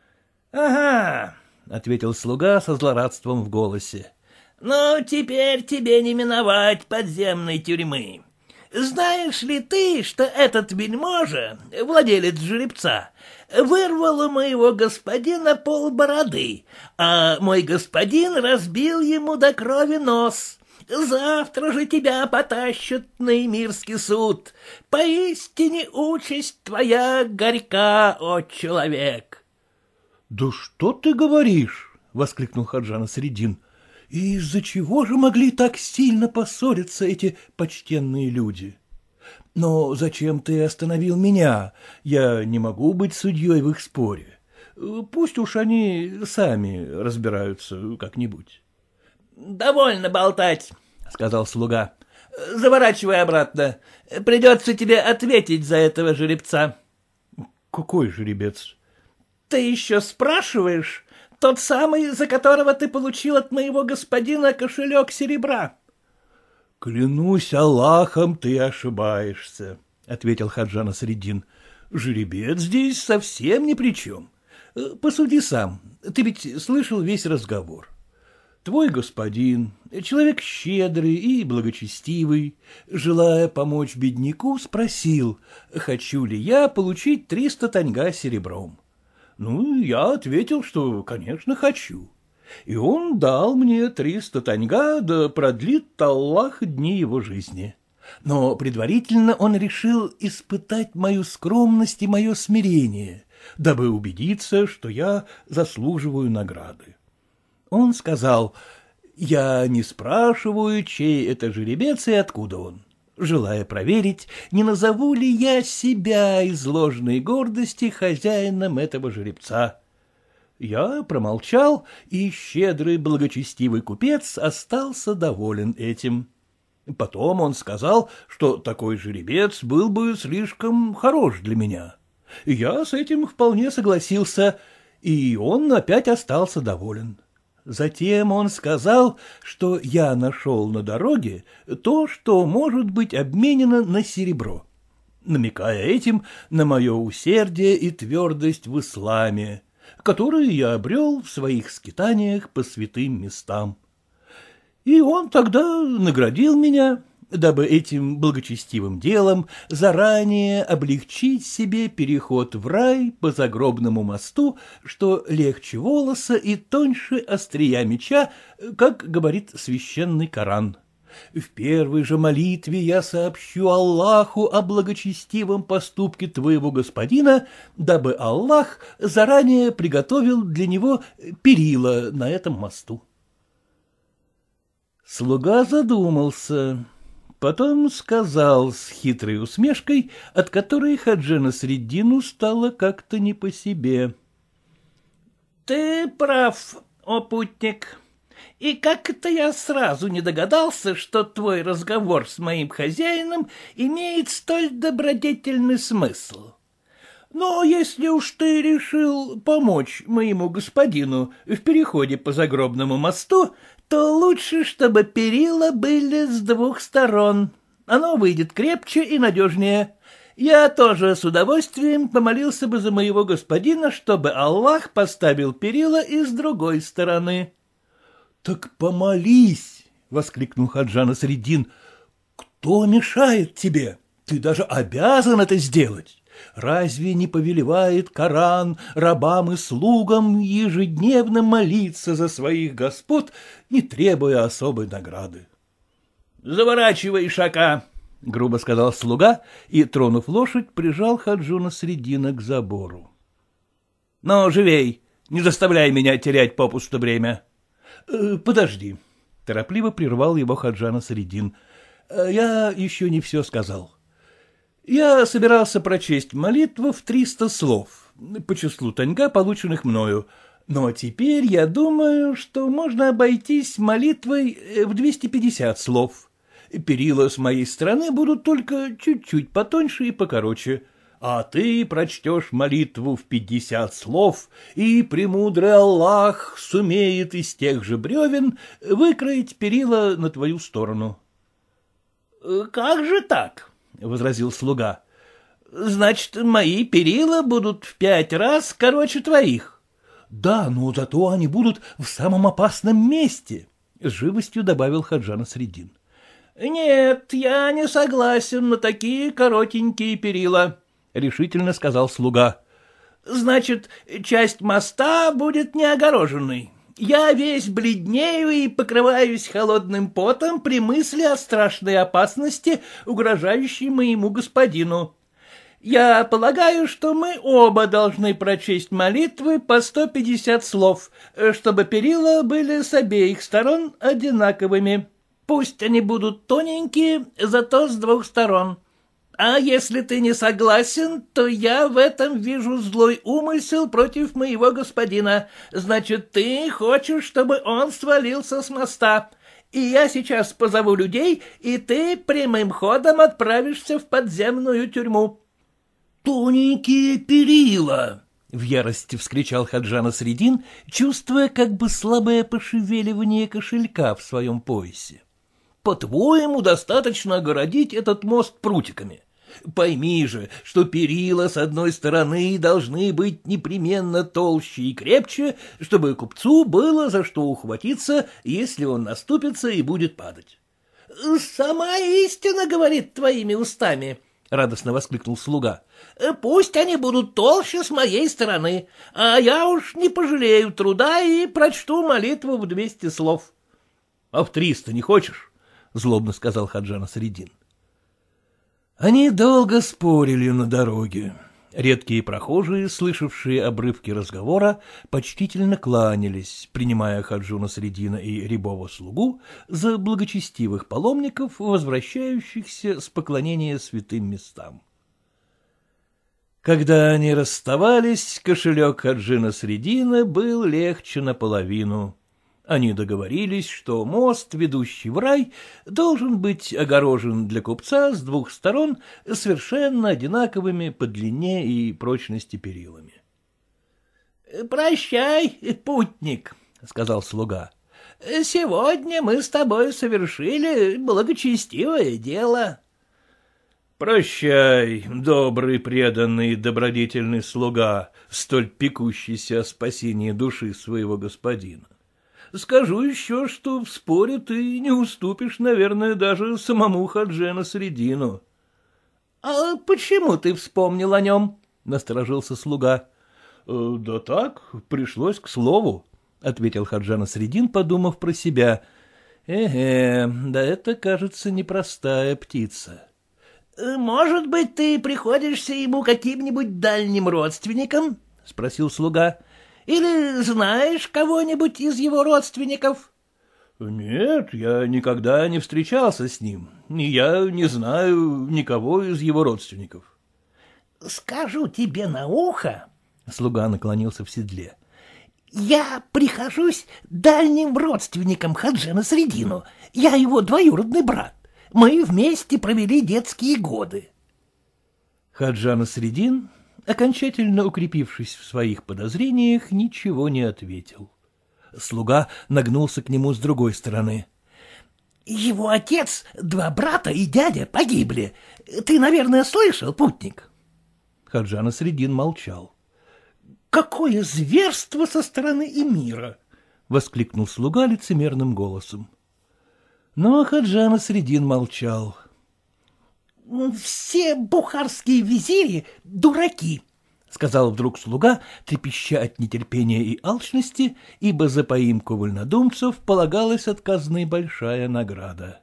— Ага, — ответил слуга со злорадством в голосе. — Ну, теперь тебе не миновать подземной тюрьмы. Знаешь ли ты, что этот вельможа, владелец жеребца, вырвал у моего господина пол бороды, а мой господин разбил ему до крови нос? Завтра же тебя потащат на Эмирский суд. Поистине участь твоя горька, о человек!» «Да что ты говоришь?» — воскликнул Хаджан Средин. И из-за чего же могли так сильно поссориться эти почтенные люди? Но зачем ты остановил меня? Я не могу быть судьей в их споре. Пусть уж они сами разбираются как-нибудь. — Довольно болтать, — сказал слуга. — Заворачивай обратно. Придется тебе ответить за этого жеребца. — Какой жеребец? — Ты еще спрашиваешь? Тот самый, за которого ты получил от моего господина кошелек серебра. — Клянусь Аллахом, ты ошибаешься, — ответил Хаджан Средин. — Жеребец здесь совсем ни при чем. Э, посуди сам, ты ведь слышал весь разговор. Твой господин, человек щедрый и благочестивый, желая помочь бедняку, спросил, хочу ли я получить триста таньга серебром. Ну, я ответил, что, конечно, хочу. И он дал мне триста таньга, да продлит Аллах дни его жизни. Но предварительно он решил испытать мою скромность и мое смирение, дабы убедиться, что я заслуживаю награды. Он сказал, я не спрашиваю, чей это жеребец и откуда он желая проверить, не назову ли я себя из ложной гордости хозяином этого жеребца. Я промолчал, и щедрый благочестивый купец остался доволен этим. Потом он сказал, что такой жеребец был бы слишком хорош для меня. Я с этим вполне согласился, и он опять остался доволен. Затем он сказал, что я нашел на дороге то, что может быть обменено на серебро, намекая этим на мое усердие и твердость в исламе, которые я обрел в своих скитаниях по святым местам. И он тогда наградил меня дабы этим благочестивым делом заранее облегчить себе переход в рай по загробному мосту, что легче волоса и тоньше острия меча, как говорит священный Коран. В первой же молитве я сообщу Аллаху о благочестивом поступке твоего господина, дабы Аллах заранее приготовил для него перила на этом мосту. Слуга задумался. Потом сказал с хитрой усмешкой, от которой Хаджина Средину стало как-то не по себе. — Ты прав, о путник. И как это я сразу не догадался, что твой разговор с моим хозяином имеет столь добродетельный смысл. Но если уж ты решил помочь моему господину в переходе по загробному мосту, то лучше, чтобы перила были с двух сторон. Оно выйдет крепче и надежнее. Я тоже с удовольствием помолился бы за моего господина, чтобы Аллах поставил перила и с другой стороны. — Так помолись! — воскликнул Хаджан Средин. — Кто мешает тебе? Ты даже обязан это сделать. Разве не повелевает Коран рабам и слугам ежедневно молиться за своих господ, не требуя особой награды? — Заворачивай, шака! — грубо сказал слуга и, тронув лошадь, прижал Хаджуна Средина к забору. — Но живей! Не заставляй меня терять попусту время! Э, подожди! — торопливо прервал его Хаджана Средин. Э, — Я еще не все сказал. Я собирался прочесть молитву в триста слов, по числу таньга, полученных мною, но теперь я думаю, что можно обойтись молитвой э, в двести пятьдесят слов. Перила с моей стороны будут только чуть-чуть потоньше и покороче. А ты прочтешь молитву в пятьдесят слов, и премудрый Аллах сумеет из тех же бревен выкроить перила на твою сторону. Э, — Как же так? — возразил слуга. — Значит, мои перила будут в пять раз короче твоих. — Да, но зато они будут в самом опасном месте, — с живостью добавил хаджана Средин. — Нет, я не согласен на такие коротенькие перила, — решительно сказал слуга. — Значит, часть моста будет неогороженной. Я весь бледнею и покрываюсь холодным потом при мысли о страшной опасности, угрожающей моему господину. Я полагаю, что мы оба должны прочесть молитвы по 150 слов, чтобы перила были с обеих сторон одинаковыми. Пусть они будут тоненькие, зато с двух сторон. А если ты не согласен, то я в этом вижу злой умысел против моего господина. Значит, ты хочешь, чтобы он свалился с моста. И я сейчас позову людей, и ты прямым ходом отправишься в подземную тюрьму. «Тоненькие перила!» — в ярости вскричал Хаджана Средин, чувствуя как бы слабое пошевеливание кошелька в своем поясе. «По-твоему, достаточно огородить этот мост прутиками. Пойми же, что перила с одной стороны должны быть непременно толще и крепче, чтобы купцу было за что ухватиться, если он наступится и будет падать. — Сама истина говорит твоими устами, — радостно воскликнул слуга. — Пусть они будут толще с моей стороны, а я уж не пожалею труда и прочту молитву в двести слов. — А в триста не хочешь? — злобно сказал Хаджан Средин. — они долго спорили на дороге. Редкие прохожие, слышавшие обрывки разговора, почтительно кланялись, принимая Хаджуна Средина и Рябова слугу за благочестивых паломников, возвращающихся с поклонения святым местам. Когда они расставались, кошелек Хаджина Средина был легче наполовину. Они договорились, что мост, ведущий в рай, должен быть огорожен для купца с двух сторон совершенно одинаковыми по длине и прочности перилами. — Прощай, путник, — сказал слуга. — Сегодня мы с тобой совершили благочестивое дело. — Прощай, добрый, преданный, добродетельный слуга, столь пекущийся о спасении души своего господина. Скажу еще, что в споре ты не уступишь, наверное, даже самому на Средину. — А почему ты вспомнил о нем? — насторожился слуга. — э, Да так, пришлось к слову, — ответил Хаджана Средин, подумав про себя. — Э, да это, кажется, непростая птица. — э, Может быть, ты приходишься ему каким-нибудь дальним родственником? — спросил слуга. — или знаешь кого-нибудь из его родственников? — Нет, я никогда не встречался с ним, и я не знаю никого из его родственников. — Скажу тебе на ухо, — слуга наклонился в седле, — я прихожусь дальним родственником Хаджина Средину, я его двоюродный брат. Мы вместе провели детские годы. Хаджана Средин окончательно укрепившись в своих подозрениях, ничего не ответил. Слуга нагнулся к нему с другой стороны. — Его отец, два брата и дядя погибли. Ты, наверное, слышал, путник? Хаджана Средин молчал. — Какое зверство со стороны Эмира! — воскликнул слуга лицемерным голосом. Но Хаджана Средин молчал. — все бухарские визири — дураки, — сказал вдруг слуга, трепеща от нетерпения и алчности, ибо за поимку вольнодумцев полагалась от казны большая награда.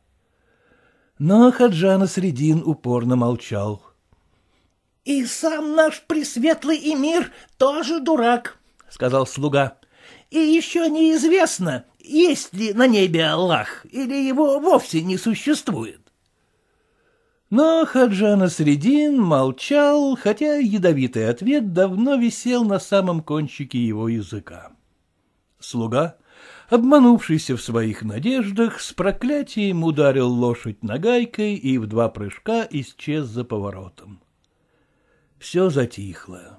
Но Хаджана Средин упорно молчал. — И сам наш пресветлый эмир тоже дурак, — сказал слуга. — И еще неизвестно, есть ли на небе Аллах или его вовсе не существует. Но Хаджана Средин молчал, хотя ядовитый ответ давно висел на самом кончике его языка. Слуга, обманувшийся в своих надеждах, с проклятием ударил лошадь нагайкой и в два прыжка исчез за поворотом. Все затихло.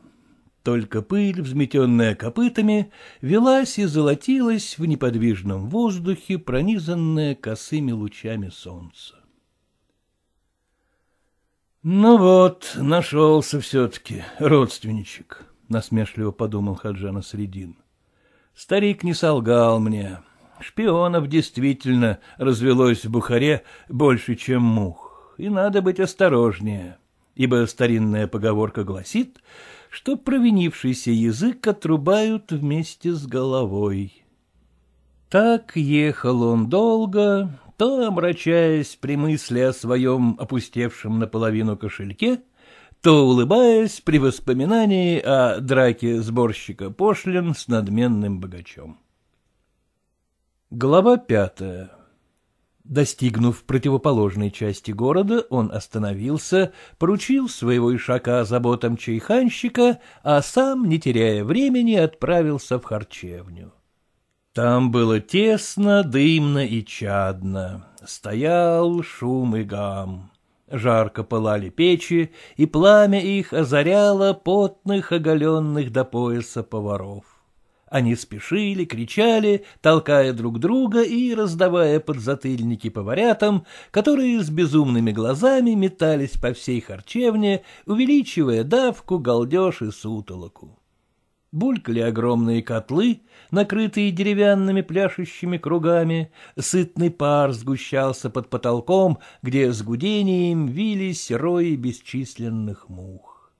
Только пыль, взметенная копытами, велась и золотилась в неподвижном воздухе, пронизанная косыми лучами солнца. «Ну вот, нашелся все-таки родственничек», — насмешливо подумал Хаджана Средин. «Старик не солгал мне. Шпионов действительно развелось в Бухаре больше, чем мух, и надо быть осторожнее, ибо старинная поговорка гласит, что провинившийся язык отрубают вместе с головой». Так ехал он долго, то омрачаясь при мысли о своем опустевшем наполовину кошельке, то улыбаясь при воспоминании о драке сборщика пошлин с надменным богачом. Глава пятая Достигнув противоположной части города, он остановился, поручил своего ишака заботам чайханщика, а сам, не теряя времени, отправился в харчевню. Там было тесно, дымно и чадно. Стоял шум и гам. Жарко пылали печи, и пламя их озаряло потных, оголенных до пояса поваров. Они спешили, кричали, толкая друг друга и раздавая подзатыльники поварятам, которые с безумными глазами метались по всей харчевне, увеличивая давку, галдеж и сутолоку. Булькали огромные котлы, накрытые деревянными пляшущими кругами, сытный пар сгущался под потолком, где с гудением вились рои бесчисленных мух.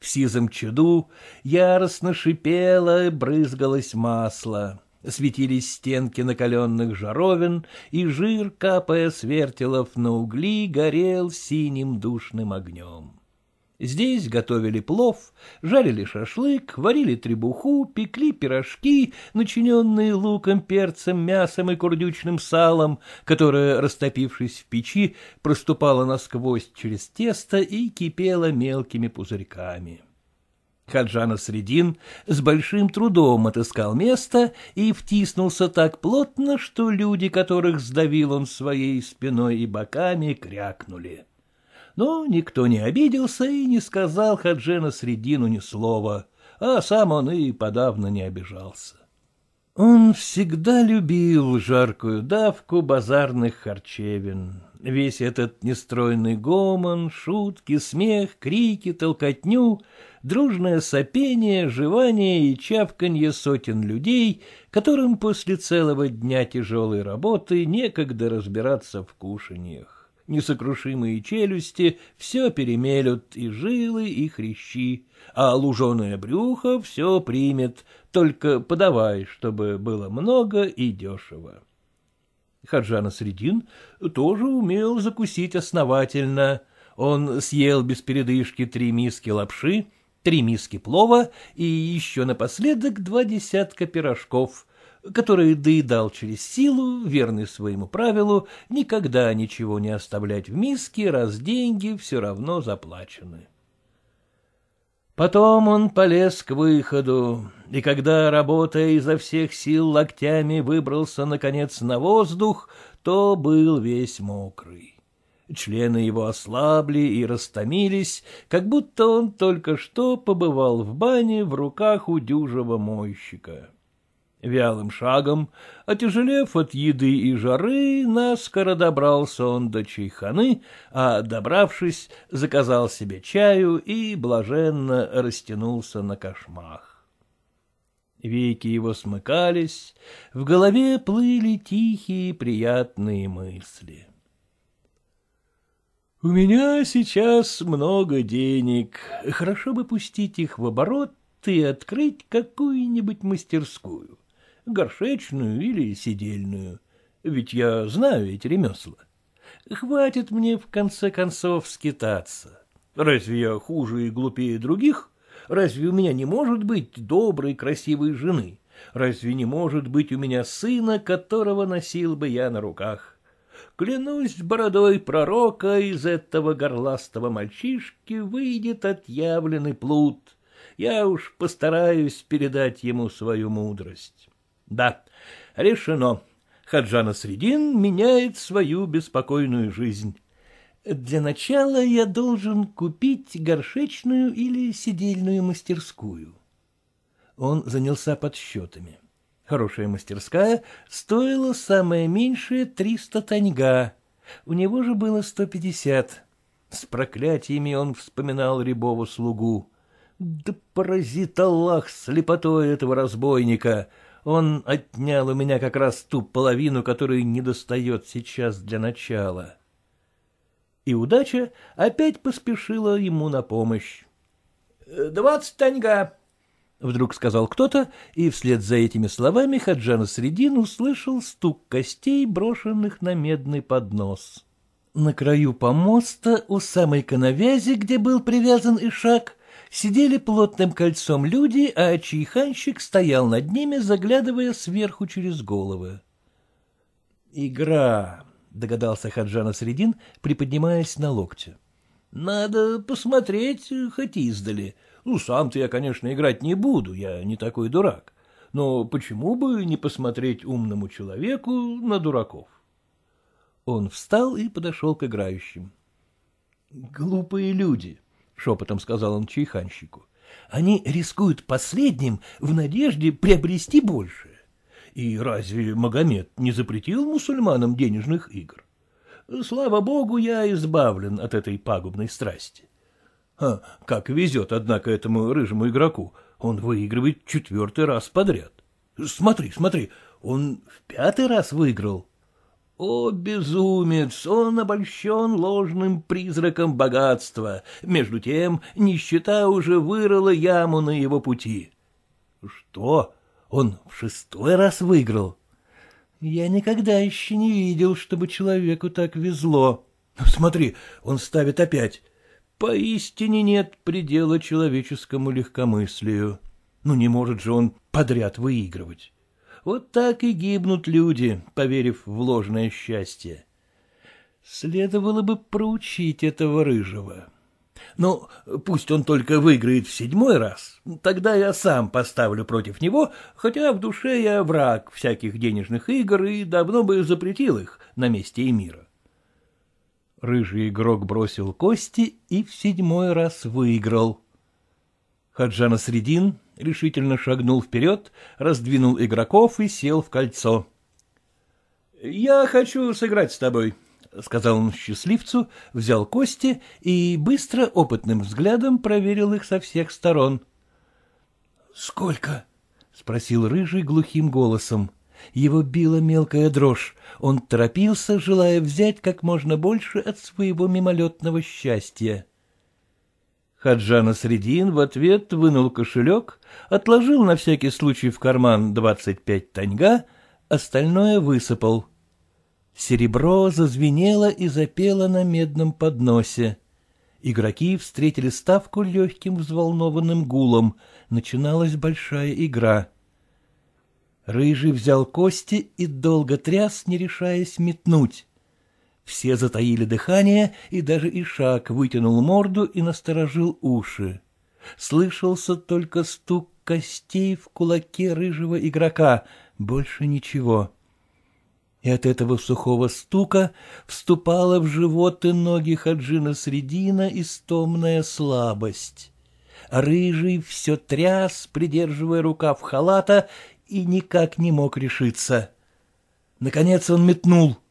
В сизом чаду яростно шипело и брызгалось масло. Светились стенки накаленных жаровин, и жир, капая свертелов на угли, горел синим душным огнем. Здесь готовили плов, жарили шашлык, варили требуху, пекли пирожки, начиненные луком, перцем, мясом и курдючным салом, которое, растопившись в печи, проступало насквозь через тесто и кипело мелкими пузырьками. Хаджана Средин с большим трудом отыскал место и втиснулся так плотно, что люди, которых сдавил он своей спиной и боками, крякнули но никто не обиделся и не сказал Хаджена Средину ни слова, а сам он и подавно не обижался. Он всегда любил жаркую давку базарных харчевин. Весь этот нестройный гомон, шутки, смех, крики, толкотню, дружное сопение, жевание и чавканье сотен людей, которым после целого дня тяжелой работы некогда разбираться в кушаньях несокрушимые челюсти все перемелют и жилы, и хрящи, а луженое брюхо все примет, только подавай, чтобы было много и дешево. Хаджана Средин тоже умел закусить основательно. Он съел без передышки три миски лапши, три миски плова и еще напоследок два десятка пирожков — который доедал через силу, верный своему правилу, никогда ничего не оставлять в миске, раз деньги все равно заплачены. Потом он полез к выходу, и когда, работая изо всех сил локтями, выбрался, наконец, на воздух, то был весь мокрый. Члены его ослабли и растомились, как будто он только что побывал в бане в руках у дюжего мойщика. Вялым шагом, отяжелев от еды и жары, наскоро добрался он до чайханы, а, добравшись, заказал себе чаю и блаженно растянулся на кошмах. Веки его смыкались, в голове плыли тихие приятные мысли. «У меня сейчас много денег, хорошо бы пустить их в оборот, и открыть какую-нибудь мастерскую горшечную или сидельную. Ведь я знаю эти ремесла. Хватит мне, в конце концов, скитаться. Разве я хуже и глупее других? Разве у меня не может быть доброй, красивой жены? Разве не может быть у меня сына, которого носил бы я на руках? Клянусь бородой пророка, из этого горластого мальчишки выйдет отъявленный плут. Я уж постараюсь передать ему свою мудрость. Да, решено. Хаджана Средин меняет свою беспокойную жизнь. Для начала я должен купить горшечную или сидельную мастерскую. Он занялся подсчетами. Хорошая мастерская стоила самое меньшее 300 таньга. У него же было 150. С проклятиями он вспоминал рябого слугу. Да паразит Аллах слепотой этого разбойника! — он отнял у меня как раз ту половину, которую недостает сейчас для начала. И удача опять поспешила ему на помощь. «Э, «Двадцать таньга!» — вдруг сказал кто-то, и вслед за этими словами Хаджан Средин услышал стук костей, брошенных на медный поднос. На краю помоста, у самой коновязи, где был привязан Ишак, сидели плотным кольцом люди, а чайханщик стоял над ними, заглядывая сверху через головы. «Игра», — догадался Хаджанов Средин, приподнимаясь на локте. «Надо посмотреть, хоть издали. Ну, сам-то я, конечно, играть не буду, я не такой дурак. Но почему бы не посмотреть умному человеку на дураков?» Он встал и подошел к играющим. «Глупые люди», — шепотом сказал он чайханщику, — они рискуют последним в надежде приобрести больше. И разве Магомед не запретил мусульманам денежных игр? Слава богу, я избавлен от этой пагубной страсти. А, как везет, однако, этому рыжему игроку. Он выигрывает четвертый раз подряд. Смотри, смотри, он в пятый раз выиграл. О, безумец! Он обольщен ложным призраком богатства. Между тем нищета уже вырыла яму на его пути. Что? Он в шестой раз выиграл. Я никогда еще не видел, чтобы человеку так везло. «Ну, смотри, он ставит опять. Поистине нет предела человеческому легкомыслию. Ну, не может же он подряд выигрывать. Вот так и гибнут люди, поверив в ложное счастье. Следовало бы проучить этого рыжего. Но ну, пусть он только выиграет в седьмой раз, тогда я сам поставлю против него, хотя в душе я враг всяких денежных игр и давно бы запретил их на месте Эмира. Рыжий игрок бросил кости и в седьмой раз выиграл. Хаджана Средин решительно шагнул вперед, раздвинул игроков и сел в кольцо. — Я хочу сыграть с тобой, — сказал он счастливцу, взял кости и быстро опытным взглядом проверил их со всех сторон. — Сколько? — спросил Рыжий глухим голосом. Его била мелкая дрожь, он торопился, желая взять как можно больше от своего мимолетного счастья. Хаджана Средин в ответ вынул кошелек, отложил на всякий случай в карман двадцать пять таньга, остальное высыпал. Серебро зазвенело и запело на медном подносе. Игроки встретили ставку легким взволнованным гулом. Начиналась большая игра. Рыжий взял кости и долго тряс, не решаясь метнуть. Все затаили дыхание, и даже Ишак вытянул морду и насторожил уши. Слышался только стук костей в кулаке рыжего игрока, больше ничего. И от этого сухого стука вступала в живот и ноги Хаджина Средина истомная слабость. Рыжий все тряс, придерживая рукав халата, и никак не мог решиться. Наконец он метнул —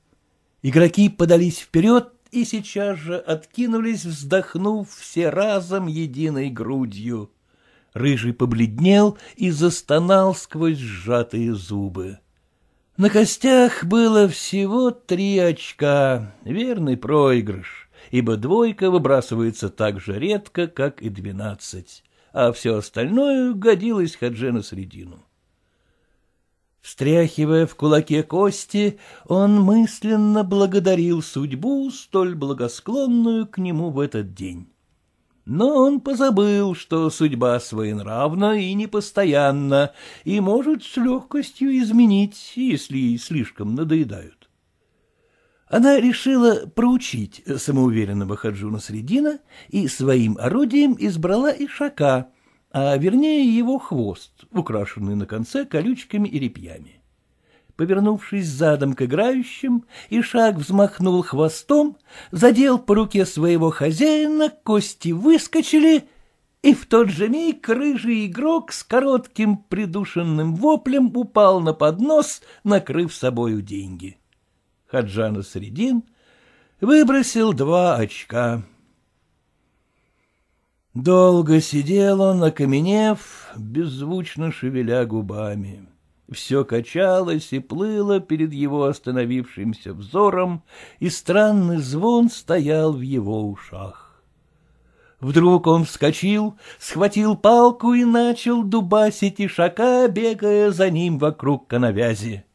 Игроки подались вперед и сейчас же откинулись, вздохнув все разом единой грудью. Рыжий побледнел и застонал сквозь сжатые зубы. На костях было всего три очка, верный проигрыш, ибо двойка выбрасывается так же редко, как и двенадцать, а все остальное годилось Хаджи на середину. Стряхивая в кулаке кости, он мысленно благодарил судьбу, столь благосклонную к нему в этот день. Но он позабыл, что судьба своенравна и непостоянна, и может с легкостью изменить, если ей слишком надоедают. Она решила проучить самоуверенного Хаджуна Средина и своим орудием избрала ишака, а вернее его хвост, украшенный на конце колючками и репьями. Повернувшись задом к играющим, Ишак взмахнул хвостом, задел по руке своего хозяина, кости выскочили, и в тот же миг рыжий игрок с коротким придушенным воплем упал на поднос, накрыв собою деньги. Хаджана Средин выбросил два очка. Долго сидел он, окаменев, беззвучно шевеля губами. Все качалось и плыло перед его остановившимся взором, и странный звон стоял в его ушах. Вдруг он вскочил, схватил палку и начал дубасить ишака, бегая за ним вокруг коновязи.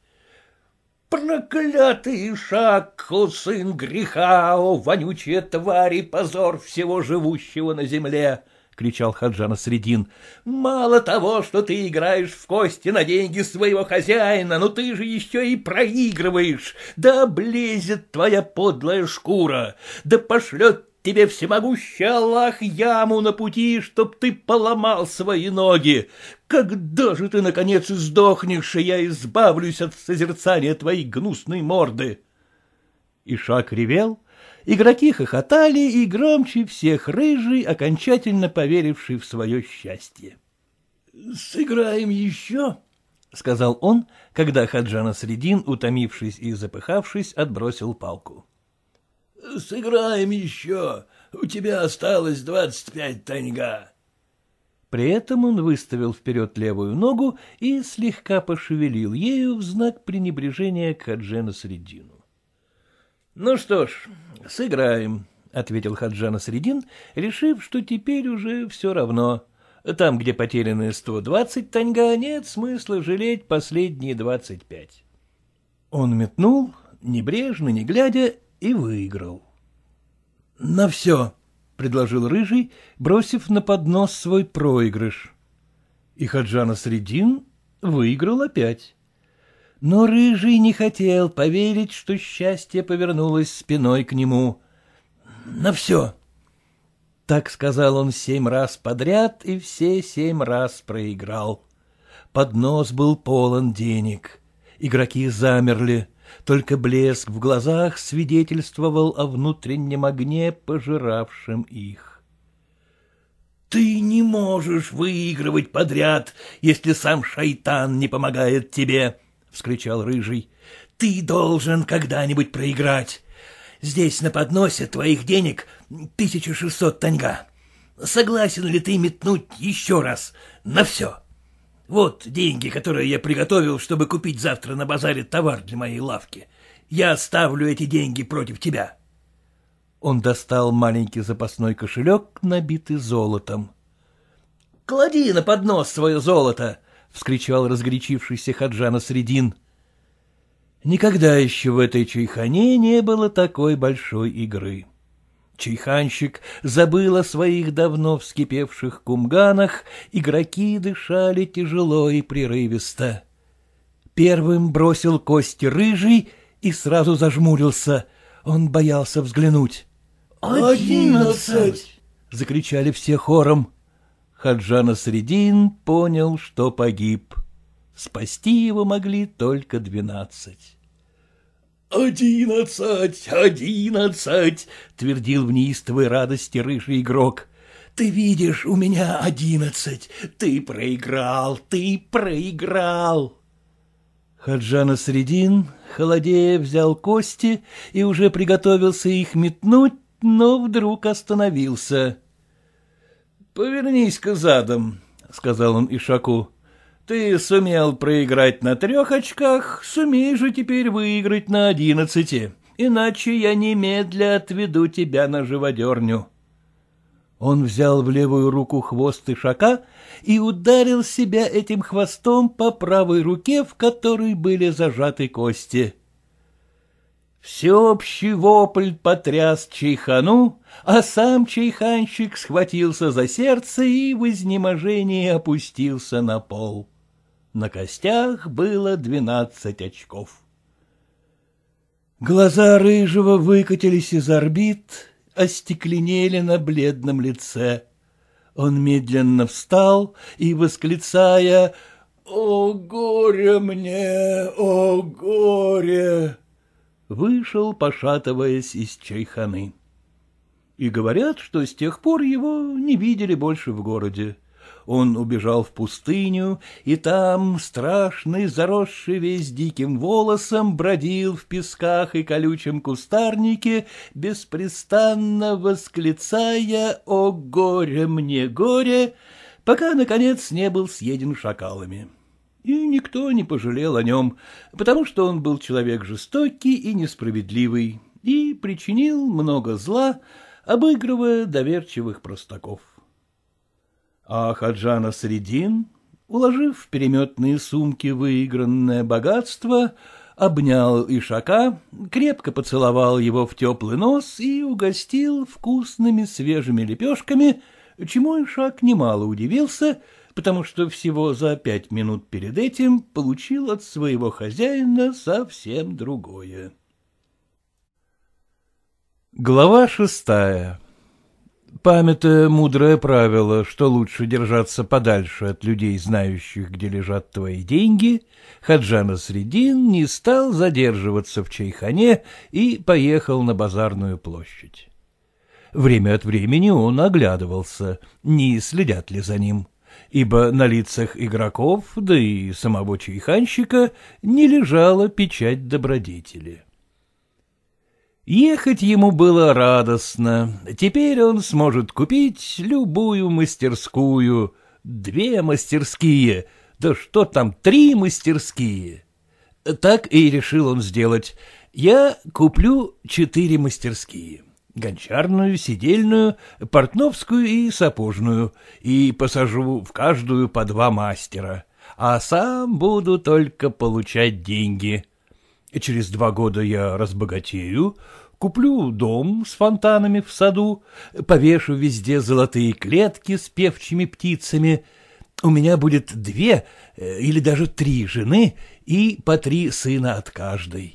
Проклятый Ишаку, сын греха, о, вонючая тварь и позор всего живущего на земле! — кричал Хаджана Средин. — Мало того, что ты играешь в кости на деньги своего хозяина, но ты же еще и проигрываешь. Да облезет твоя подлая шкура, да пошлет тебе всемогущий Аллах яму на пути, чтоб ты поломал свои ноги. Когда же ты, наконец, сдохнешь, и я избавлюсь от созерцания твоей гнусной морды? Ишак ревел, игроки хохотали, и громче всех рыжий, окончательно поверивший в свое счастье. — Сыграем еще? — сказал он, когда Хаджана Средин, утомившись и запыхавшись, отбросил палку. —— Сыграем еще. У тебя осталось двадцать пять таньга. При этом он выставил вперед левую ногу и слегка пошевелил ею в знак пренебрежения к Хаджана Средину. — Ну что ж, сыграем, — ответил Хаджана Средин, решив, что теперь уже все равно. Там, где потеряны сто двадцать таньга, нет смысла жалеть последние двадцать пять. Он метнул, небрежно, не глядя, и выиграл. — На все, — предложил Рыжий, бросив на поднос свой проигрыш. И Хаджана Средин выиграл опять. Но Рыжий не хотел поверить, что счастье повернулось спиной к нему. «На все!» Так сказал он семь раз подряд и все семь раз проиграл. Поднос был полон денег. Игроки замерли только блеск в глазах свидетельствовал о внутреннем огне, пожиравшем их. «Ты не можешь выигрывать подряд, если сам шайтан не помогает тебе!» — вскричал Рыжий. «Ты должен когда-нибудь проиграть. Здесь на подносе твоих денег 1600 таньга. Согласен ли ты метнуть еще раз на все?» Вот деньги, которые я приготовил, чтобы купить завтра на базаре товар для моей лавки. Я ставлю эти деньги против тебя. Он достал маленький запасной кошелек, набитый золотом. — Клади на поднос свое золото! — вскричал разгорячившийся Хаджана Средин. Никогда еще в этой чайхане не было такой большой игры. — Чайханщик забыл о своих давно вскипевших кумганах, игроки дышали тяжело и прерывисто. Первым бросил кости рыжий и сразу зажмурился. Он боялся взглянуть. «Одиннадцать!» — закричали все хором. Хаджана Средин понял, что погиб. Спасти его могли только двенадцать. «Одиннадцать, одиннадцать!» — твердил в неистовой радости рыжий игрок. «Ты видишь, у меня одиннадцать! Ты проиграл, ты проиграл!» Хаджана Средин, холодея, взял кости и уже приготовился их метнуть, но вдруг остановился. «Повернись-ка задом», — сказал он Ишаку. Ты сумел проиграть на трех очках, сумей же теперь выиграть на одиннадцати, иначе я немедля отведу тебя на живодерню. Он взял в левую руку хвост ишака и ударил себя этим хвостом по правой руке, в которой были зажаты кости. Всеобщий вопль потряс чайхану, а сам чайханщик схватился за сердце и в изнеможении опустился на пол. На костях было двенадцать очков. Глаза рыжего выкатились из орбит, остекленели на бледном лице. Он медленно встал и, восклицая «О горе мне, о горе!» вышел, пошатываясь из чайханы. И говорят, что с тех пор его не видели больше в городе. Он убежал в пустыню, и там, страшный, заросший весь диким волосом, бродил в песках и колючем кустарнике, беспрестанно восклицая «О горе мне, горе!», пока, наконец, не был съеден шакалами. И никто не пожалел о нем, потому что он был человек жестокий и несправедливый, и причинил много зла, обыгрывая доверчивых простаков а Хаджана Средин, уложив в переметные сумки выигранное богатство, обнял Ишака, крепко поцеловал его в теплый нос и угостил вкусными свежими лепешками, чему Ишак немало удивился, потому что всего за пять минут перед этим получил от своего хозяина совсем другое. Глава шестая памятая мудрое правило, что лучше держаться подальше от людей, знающих, где лежат твои деньги, Хаджана Средин не стал задерживаться в Чайхане и поехал на базарную площадь. Время от времени он оглядывался, не следят ли за ним, ибо на лицах игроков, да и самого чайханщика, не лежала печать добродетели. — Ехать ему было радостно. Теперь он сможет купить любую мастерскую. Две мастерские, да что там, три мастерские. Так и решил он сделать. Я куплю четыре мастерские. Гончарную, сидельную, портновскую и сапожную, и посажу в каждую по два мастера, а сам буду только получать деньги. Через два года я разбогатею, куплю дом с фонтанами в саду, повешу везде золотые клетки с певчими птицами. У меня будет две э, или даже три жены и по три сына от каждой.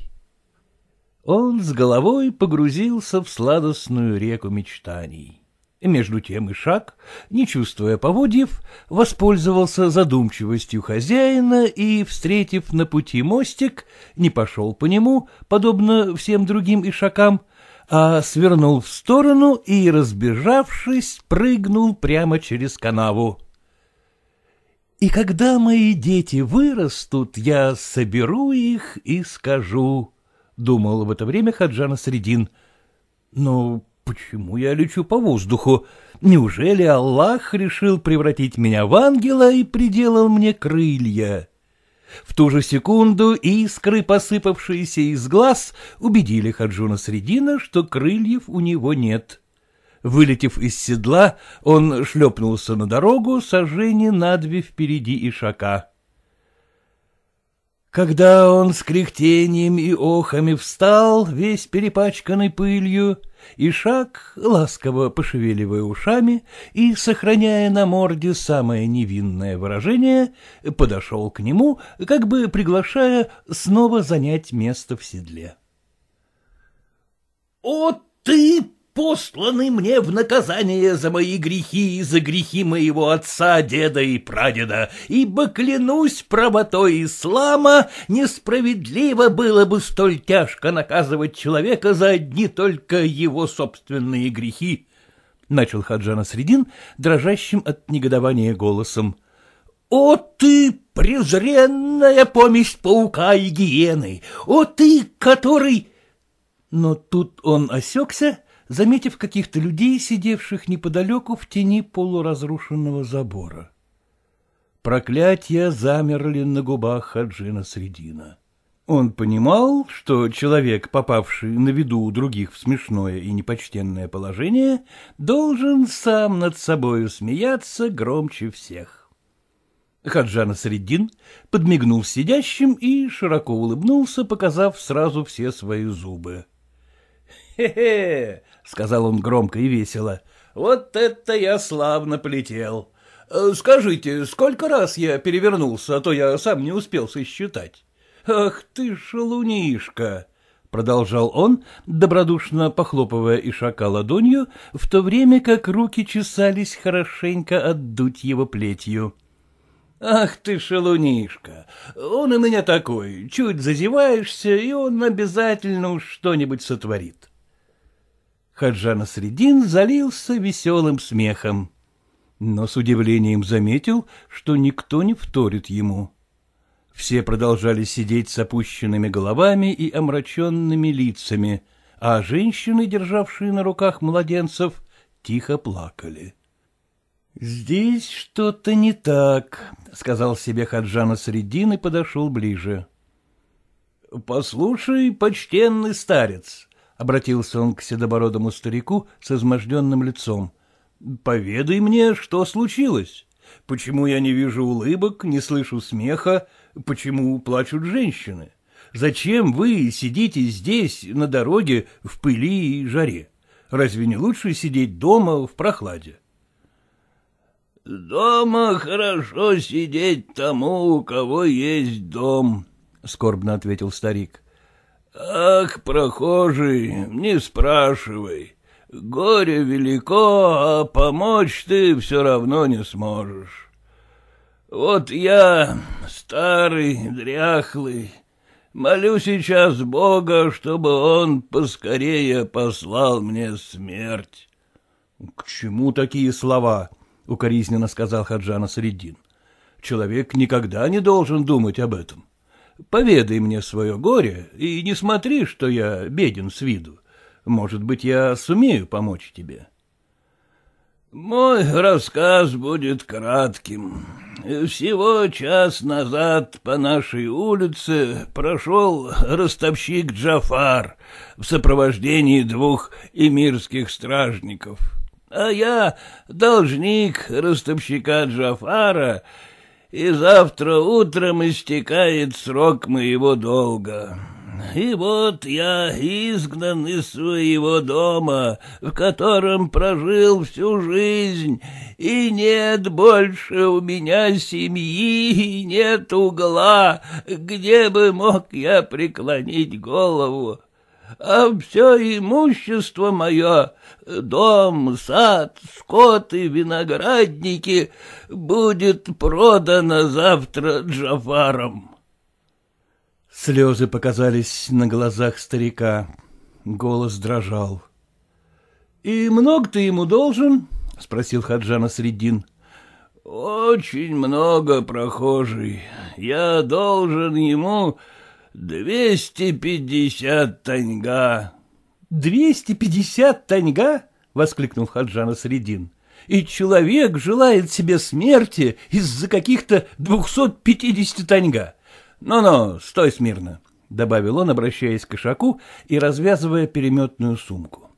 Он с головой погрузился в сладостную реку мечтаний. Между тем и шаг не чувствуя поводьев, воспользовался задумчивостью хозяина и, встретив на пути мостик, не пошел по нему, подобно всем другим Ишакам, а свернул в сторону и, разбежавшись, прыгнул прямо через канаву. И когда мои дети вырастут, я соберу их и скажу, — думал в это время хаджана Средин. Но Почему я лечу по воздуху? Неужели Аллах решил превратить меня в ангела и приделал мне крылья? В ту же секунду искры, посыпавшиеся из глаз, убедили Хаджуна Средина, что крыльев у него нет. Вылетев из седла, он шлепнулся на дорогу сожжение на две впереди ишака. Когда он с кряхтением и охами встал, весь перепачканный пылью, и шаг, ласково пошевеливая ушами и сохраняя на морде самое невинное выражение, подошел к нему, как бы приглашая снова занять место в седле. — О ты посланы мне в наказание за мои грехи и за грехи моего отца, деда и прадеда, ибо, клянусь правотой ислама, несправедливо было бы столь тяжко наказывать человека за одни только его собственные грехи, — начал Хаджана Средин, дрожащим от негодования голосом. — О ты, презренная помесь паука и гиены! О ты, который... Но тут он осекся заметив каких-то людей, сидевших неподалеку в тени полуразрушенного забора. Проклятия замерли на губах Хаджина Средина. Он понимал, что человек, попавший на виду у других в смешное и непочтенное положение, должен сам над собою смеяться громче всех. Хаджана Средин подмигнул сидящим и широко улыбнулся, показав сразу все свои зубы. «Хе-хе!» — сказал он громко и весело. «Вот это я славно полетел! Э, скажите, сколько раз я перевернулся, а то я сам не успел сосчитать? Ах ты шалунишка!» продолжал он, добродушно похлопывая ишака ладонью, в то время как руки чесались хорошенько отдуть его плетью. «Ах ты, шалунишка! Он и меня такой, чуть зазеваешься, и он обязательно уж что-нибудь сотворит. Хаджана Средин залился веселым смехом. Но с удивлением заметил, что никто не вторит ему. Все продолжали сидеть с опущенными головами и омраченными лицами, а женщины, державшие на руках младенцев, тихо плакали. «Здесь что-то не так», — сказал себе Хаджана Средин и подошел ближе. «Послушай, почтенный старец, — обратился он к седобородому старику с изможденным лицом. — Поведай мне, что случилось. Почему я не вижу улыбок, не слышу смеха, почему плачут женщины? Зачем вы сидите здесь, на дороге, в пыли и жаре? Разве не лучше сидеть дома в прохладе? — Дома хорошо сидеть тому, у кого есть дом, — скорбно ответил старик. Ах, прохожий, не спрашивай. Горе велико, а помочь ты все равно не сможешь. Вот я, старый, дряхлый, молю сейчас Бога, чтобы он поскорее послал мне смерть. — К чему такие слова? — укоризненно сказал Хаджана Средин. — Человек никогда не должен думать об этом. — поведай мне свое горе и не смотри, что я беден с виду. Может быть, я сумею помочь тебе. Мой рассказ будет кратким. Всего час назад по нашей улице прошел ростовщик Джафар в сопровождении двух эмирских стражников. А я, должник ростовщика Джафара, и завтра утром истекает срок моего долга. И вот я изгнан из своего дома, в котором прожил всю жизнь, и нет больше у меня семьи, и нет угла, где бы мог я преклонить голову а все имущество мое, дом, сад, скот и виноградники, будет продано завтра Джафаром. Слезы показались на глазах старика. Голос дрожал. — И много ты ему должен? — спросил Хаджана Средин. — Очень много, прохожий. Я должен ему «Двести пятьдесят таньга». «Двести пятьдесят таньга?» — воскликнул Хаджан Средин. «И человек желает себе смерти из-за каких-то двухсот пятидесяти таньга. Ну-ну, стой смирно», — добавил он, обращаясь к кошаку и развязывая переметную сумку.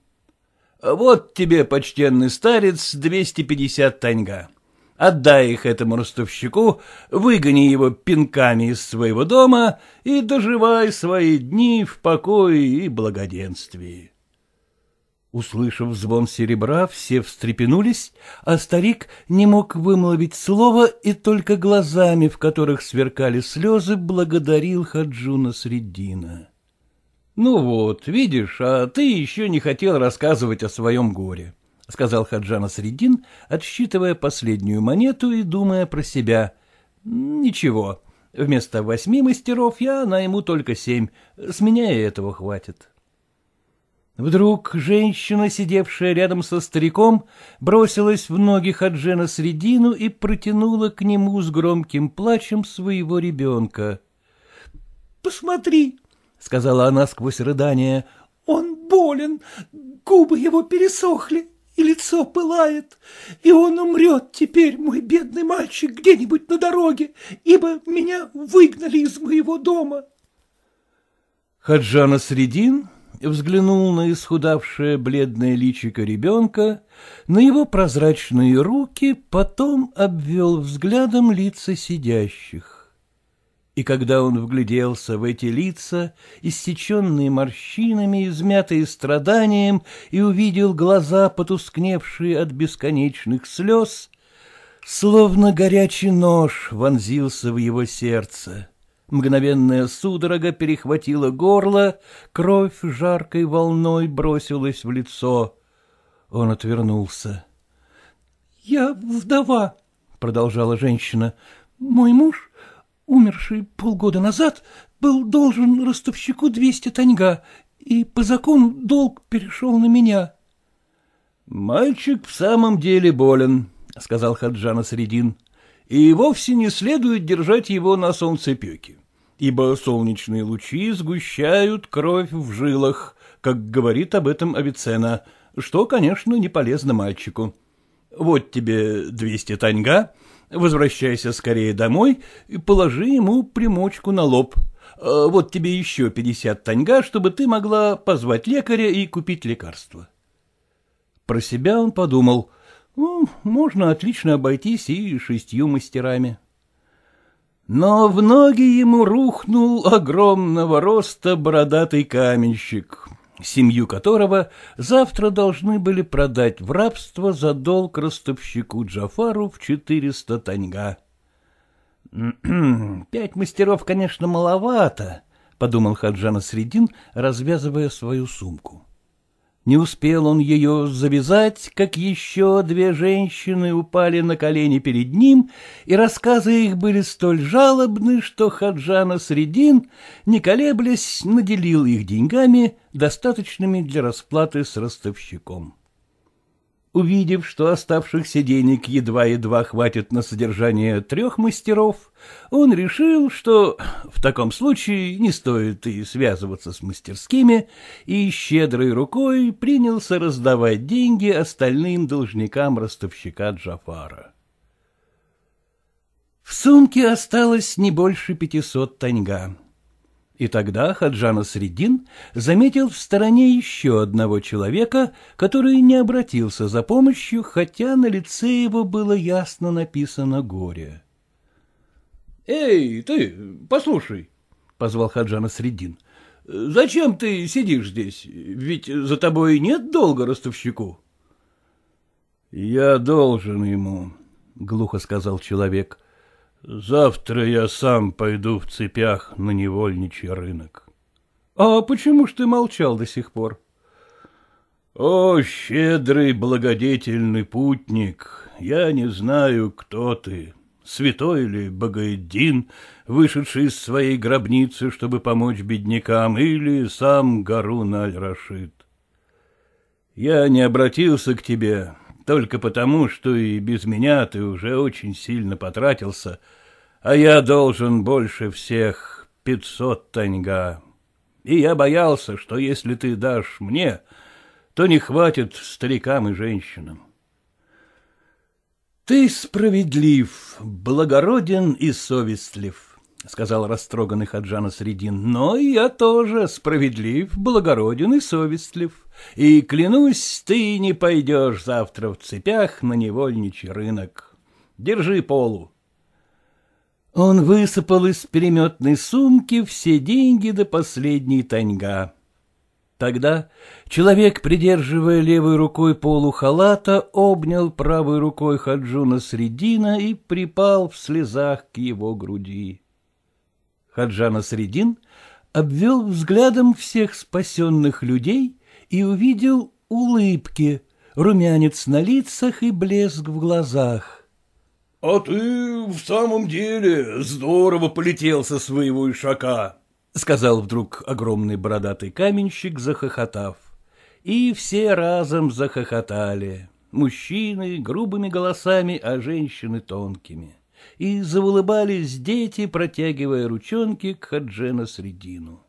«Вот тебе, почтенный старец, двести пятьдесят таньга». Отдай их этому ростовщику, выгони его пинками из своего дома и доживай свои дни в покое и благоденствии. Услышав звон серебра, все встрепенулись, а старик не мог вымолвить слова и только глазами, в которых сверкали слезы, благодарил Хаджуна Средина. — Ну вот, видишь, а ты еще не хотел рассказывать о своем горе. — сказал Хаджана Средин, отсчитывая последнюю монету и думая про себя. — Ничего, вместо восьми мастеров я найму только семь, с меня и этого хватит. Вдруг женщина, сидевшая рядом со стариком, бросилась в ноги хаджана Средину и протянула к нему с громким плачем своего ребенка. — Посмотри, — сказала она сквозь рыдание, — он болен, губы его пересохли и лицо пылает, и он умрет теперь, мой бедный мальчик, где-нибудь на дороге, ибо меня выгнали из моего дома. Хаджана Средин взглянул на исхудавшее бледное личико ребенка, на его прозрачные руки, потом обвел взглядом лица сидящих. И когда он вгляделся в эти лица, иссеченные морщинами, измятые страданием, и увидел глаза, потускневшие от бесконечных слез, словно горячий нож вонзился в его сердце. Мгновенная судорога перехватила горло, кровь жаркой волной бросилась в лицо. Он отвернулся. — Я вдова, — продолжала женщина. — Мой муж умерший полгода назад, был должен ростовщику двести таньга, и по закону долг перешел на меня. — Мальчик в самом деле болен, — сказал Хаджана Средин, — и вовсе не следует держать его на солнцепеке, ибо солнечные лучи сгущают кровь в жилах, как говорит об этом Авиценна, что, конечно, не полезно мальчику. Вот тебе двести таньга — Возвращайся скорее домой и положи ему примочку на лоб. Э, вот тебе еще пятьдесят таньга, чтобы ты могла позвать лекаря и купить лекарство. Про себя он подумал, ну, можно отлично обойтись и шестью мастерами. Но в ноги ему рухнул огромного роста бородатый каменщик, семью которого завтра должны были продать в рабство за долг ростовщику Джафару в четыреста таньга. <clears throat> «Пять мастеров, конечно, маловато», — подумал Хаджана Средин, развязывая свою сумку. Не успел он ее завязать, как еще две женщины упали на колени перед ним, и рассказы их были столь жалобны, что Хаджана Средин, не колеблясь, наделил их деньгами, достаточными для расплаты с ростовщиком. Увидев, что оставшихся денег едва-едва хватит на содержание трех мастеров, он решил, что в таком случае не стоит и связываться с мастерскими, и щедрой рукой принялся раздавать деньги остальным должникам ростовщика Джафара. В сумке осталось не больше пятисот таньга. И тогда Хаджана Средин заметил в стороне еще одного человека, который не обратился за помощью, хотя на лице его было ясно написано горе. — Эй, ты, послушай, — позвал Хаджана Средин, — зачем ты сидишь здесь? Ведь за тобой нет долга ростовщику. — Я должен ему, — глухо сказал человек, — Завтра я сам пойду в цепях на невольничий рынок. — А почему ж ты молчал до сих пор? — О, щедрый благодетельный путник, я не знаю, кто ты, святой или Багаэддин, вышедший из своей гробницы, чтобы помочь беднякам, или сам Гарун Аль-Рашид. Я не обратился к тебе только потому, что и без меня ты уже очень сильно потратился — а я должен больше всех пятьсот таньга. И я боялся, что если ты дашь мне, то не хватит старикам и женщинам. «Ты справедлив, благороден и совестлив», — сказал растроганный Хаджана Средин, — «но я тоже справедлив, благороден и совестлив, и, клянусь, ты не пойдешь завтра в цепях на невольничий рынок. Держи полу». Он высыпал из переметной сумки все деньги до последней таньга. Тогда человек, придерживая левой рукой полу халата, обнял правой рукой Хаджуна Средина и припал в слезах к его груди. Хаджана Средин обвел взглядом всех спасенных людей и увидел улыбки, румянец на лицах и блеск в глазах. — А ты в самом деле здорово полетел со своего ишака, — сказал вдруг огромный бородатый каменщик, захохотав. И все разом захохотали. Мужчины грубыми голосами, а женщины тонкими. И завулыбались дети, протягивая ручонки к Хаджена Средину.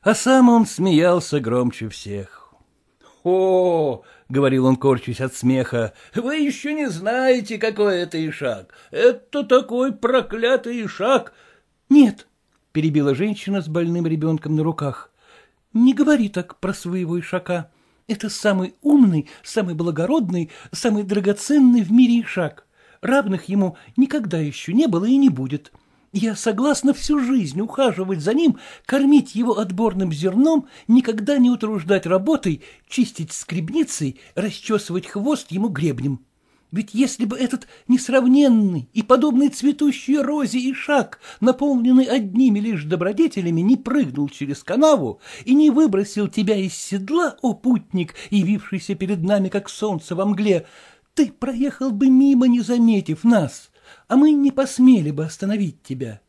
А сам он смеялся громче всех. — О, — говорил он, корчась от смеха, — вы еще не знаете, какой это ишак. Это такой проклятый ишак. — Нет, — перебила женщина с больным ребенком на руках, — не говори так про своего ишака. Это самый умный, самый благородный, самый драгоценный в мире ишак. Равных ему никогда еще не было и не будет. Я согласна всю жизнь ухаживать за ним, кормить его отборным зерном, никогда не утруждать работой, чистить скребницей, расчесывать хвост ему гребнем. Ведь если бы этот несравненный и подобный цветущей розе и шаг, наполненный одними лишь добродетелями, не прыгнул через канаву и не выбросил тебя из седла, о путник, явившийся перед нами, как солнце во мгле, ты проехал бы мимо, не заметив нас а мы не посмели бы остановить тебя.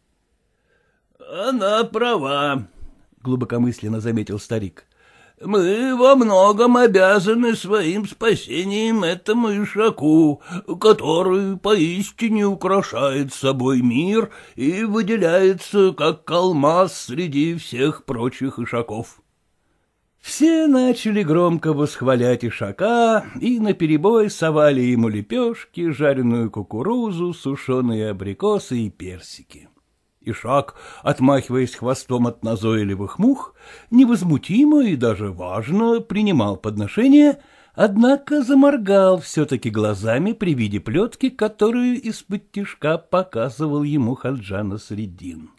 — Она права, — глубокомысленно заметил старик. — Мы во многом обязаны своим спасением этому ишаку, который поистине украшает собой мир и выделяется как алмаз среди всех прочих ишаков. — все начали громко восхвалять Ишака и наперебой совали ему лепешки, жареную кукурузу, сушеные абрикосы и персики. Ишак, отмахиваясь хвостом от назойливых мух, невозмутимо и даже важно принимал подношение, однако заморгал все-таки глазами при виде плетки, которую из-под тишка показывал ему Хаджана Средин.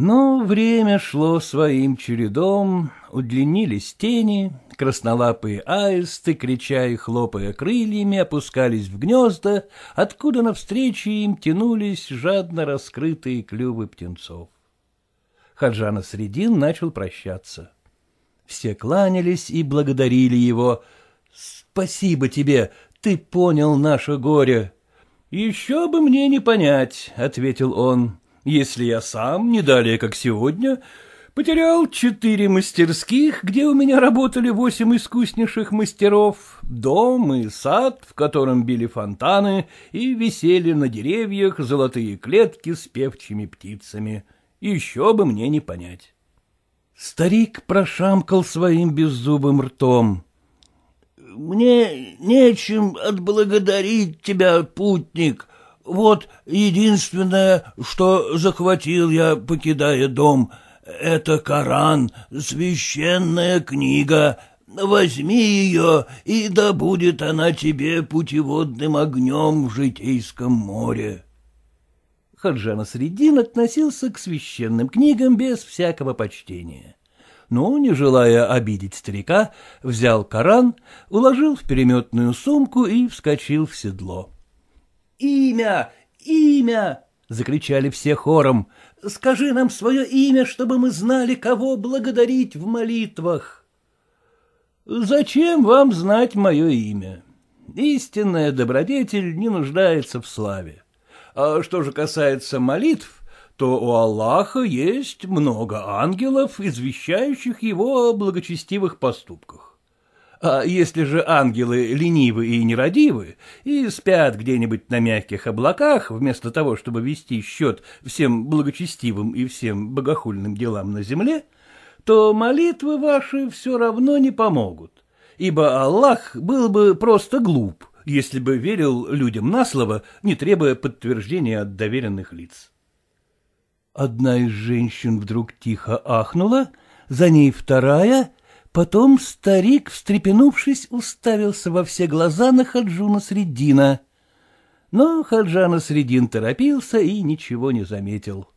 Но время шло своим чередом, удлинились тени, краснолапые аисты, крича и хлопая крыльями, опускались в гнезда, откуда навстречу им тянулись жадно раскрытые клювы птенцов. Хаджана Средин начал прощаться. Все кланялись и благодарили его. «Спасибо тебе, ты понял наше горе». «Еще бы мне не понять», — ответил он если я сам, не далее как сегодня, потерял четыре мастерских, где у меня работали восемь искуснейших мастеров, дом и сад, в котором били фонтаны и висели на деревьях золотые клетки с певчими птицами. Еще бы мне не понять. Старик прошамкал своим беззубым ртом. — Мне нечем отблагодарить тебя, путник, вот единственное, что захватил я, покидая дом, это Коран, священная книга. Возьми ее, и да будет она тебе путеводным огнем в житейском море. Хаджан Средин относился к священным книгам без всякого почтения но, не желая обидеть старика, взял Коран, уложил в переметную сумку и вскочил в седло. «Имя! Имя!» — закричали все хором. «Скажи нам свое имя, чтобы мы знали, кого благодарить в молитвах!» «Зачем вам знать мое имя? Истинная добродетель не нуждается в славе. А что же касается молитв, то у Аллаха есть много ангелов, извещающих его о благочестивых поступках. А если же ангелы ленивы и нерадивы и спят где-нибудь на мягких облаках, вместо того, чтобы вести счет всем благочестивым и всем богохульным делам на земле, то молитвы ваши все равно не помогут, ибо Аллах был бы просто глуп, если бы верил людям на слово, не требуя подтверждения от доверенных лиц. Одна из женщин вдруг тихо ахнула, за ней вторая — Потом старик, встрепенувшись, уставился во все глаза на Хаджуна Средина. Но Хаджана Средин торопился и ничего не заметил.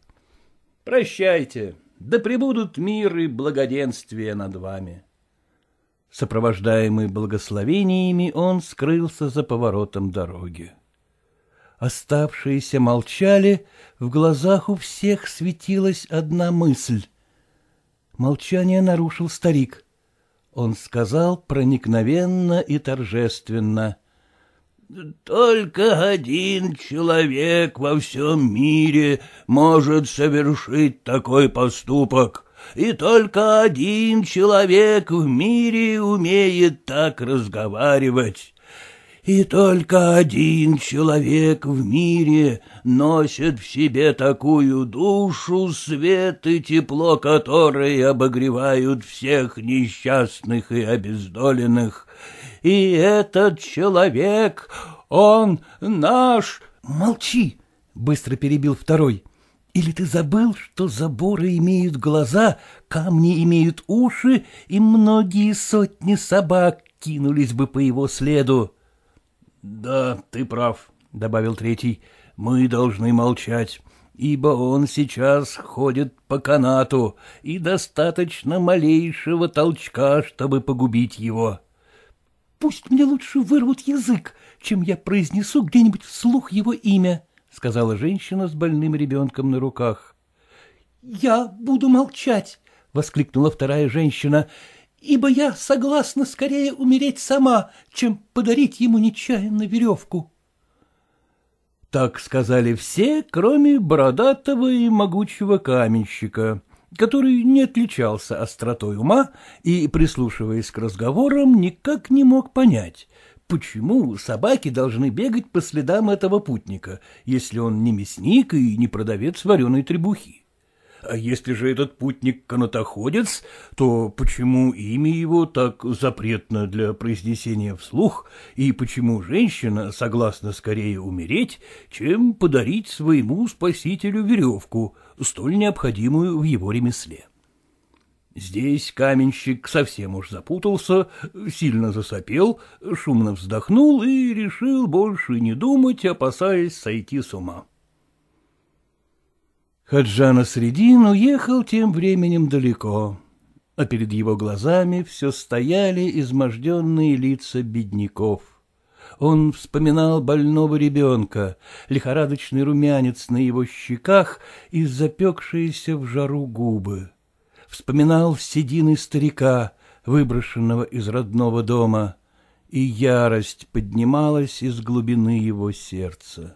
— Прощайте, да пребудут мир и благоденствие над вами. Сопровождаемый благословениями, он скрылся за поворотом дороги. Оставшиеся молчали, в глазах у всех светилась одна мысль. Молчание нарушил старик — он сказал проникновенно и торжественно. «Только один человек во всем мире может совершить такой поступок, и только один человек в мире умеет так разговаривать. И только один человек в мире носит в себе такую душу, свет и тепло которой обогревают всех несчастных и обездоленных. И этот человек, он наш... Молчи, быстро перебил второй. Или ты забыл, что заборы имеют глаза, камни имеют уши, и многие сотни собак кинулись бы по его следу? — Да, ты прав, — добавил третий, — мы должны молчать, ибо он сейчас ходит по канату, и достаточно малейшего толчка, чтобы погубить его. — Пусть мне лучше вырвут язык, чем я произнесу где-нибудь вслух его имя, — сказала женщина с больным ребенком на руках. — Я буду молчать, — воскликнула вторая женщина, — ибо я согласна скорее умереть сама, чем подарить ему нечаянно веревку. Так сказали все, кроме бородатого и могучего каменщика, который не отличался остротой ума и, прислушиваясь к разговорам, никак не мог понять, почему собаки должны бегать по следам этого путника, если он не мясник и не продавец вареной требухи. А если же этот путник канатоходец, то почему имя его так запретно для произнесения вслух, и почему женщина согласна скорее умереть, чем подарить своему спасителю веревку, столь необходимую в его ремесле? Здесь каменщик совсем уж запутался, сильно засопел, шумно вздохнул и решил больше не думать, опасаясь сойти с ума. Хаджана Средин уехал тем временем далеко, а перед его глазами все стояли изможденные лица бедняков. Он вспоминал больного ребенка, лихорадочный румянец на его щеках и запекшиеся в жару губы. Вспоминал седины старика, выброшенного из родного дома, и ярость поднималась из глубины его сердца.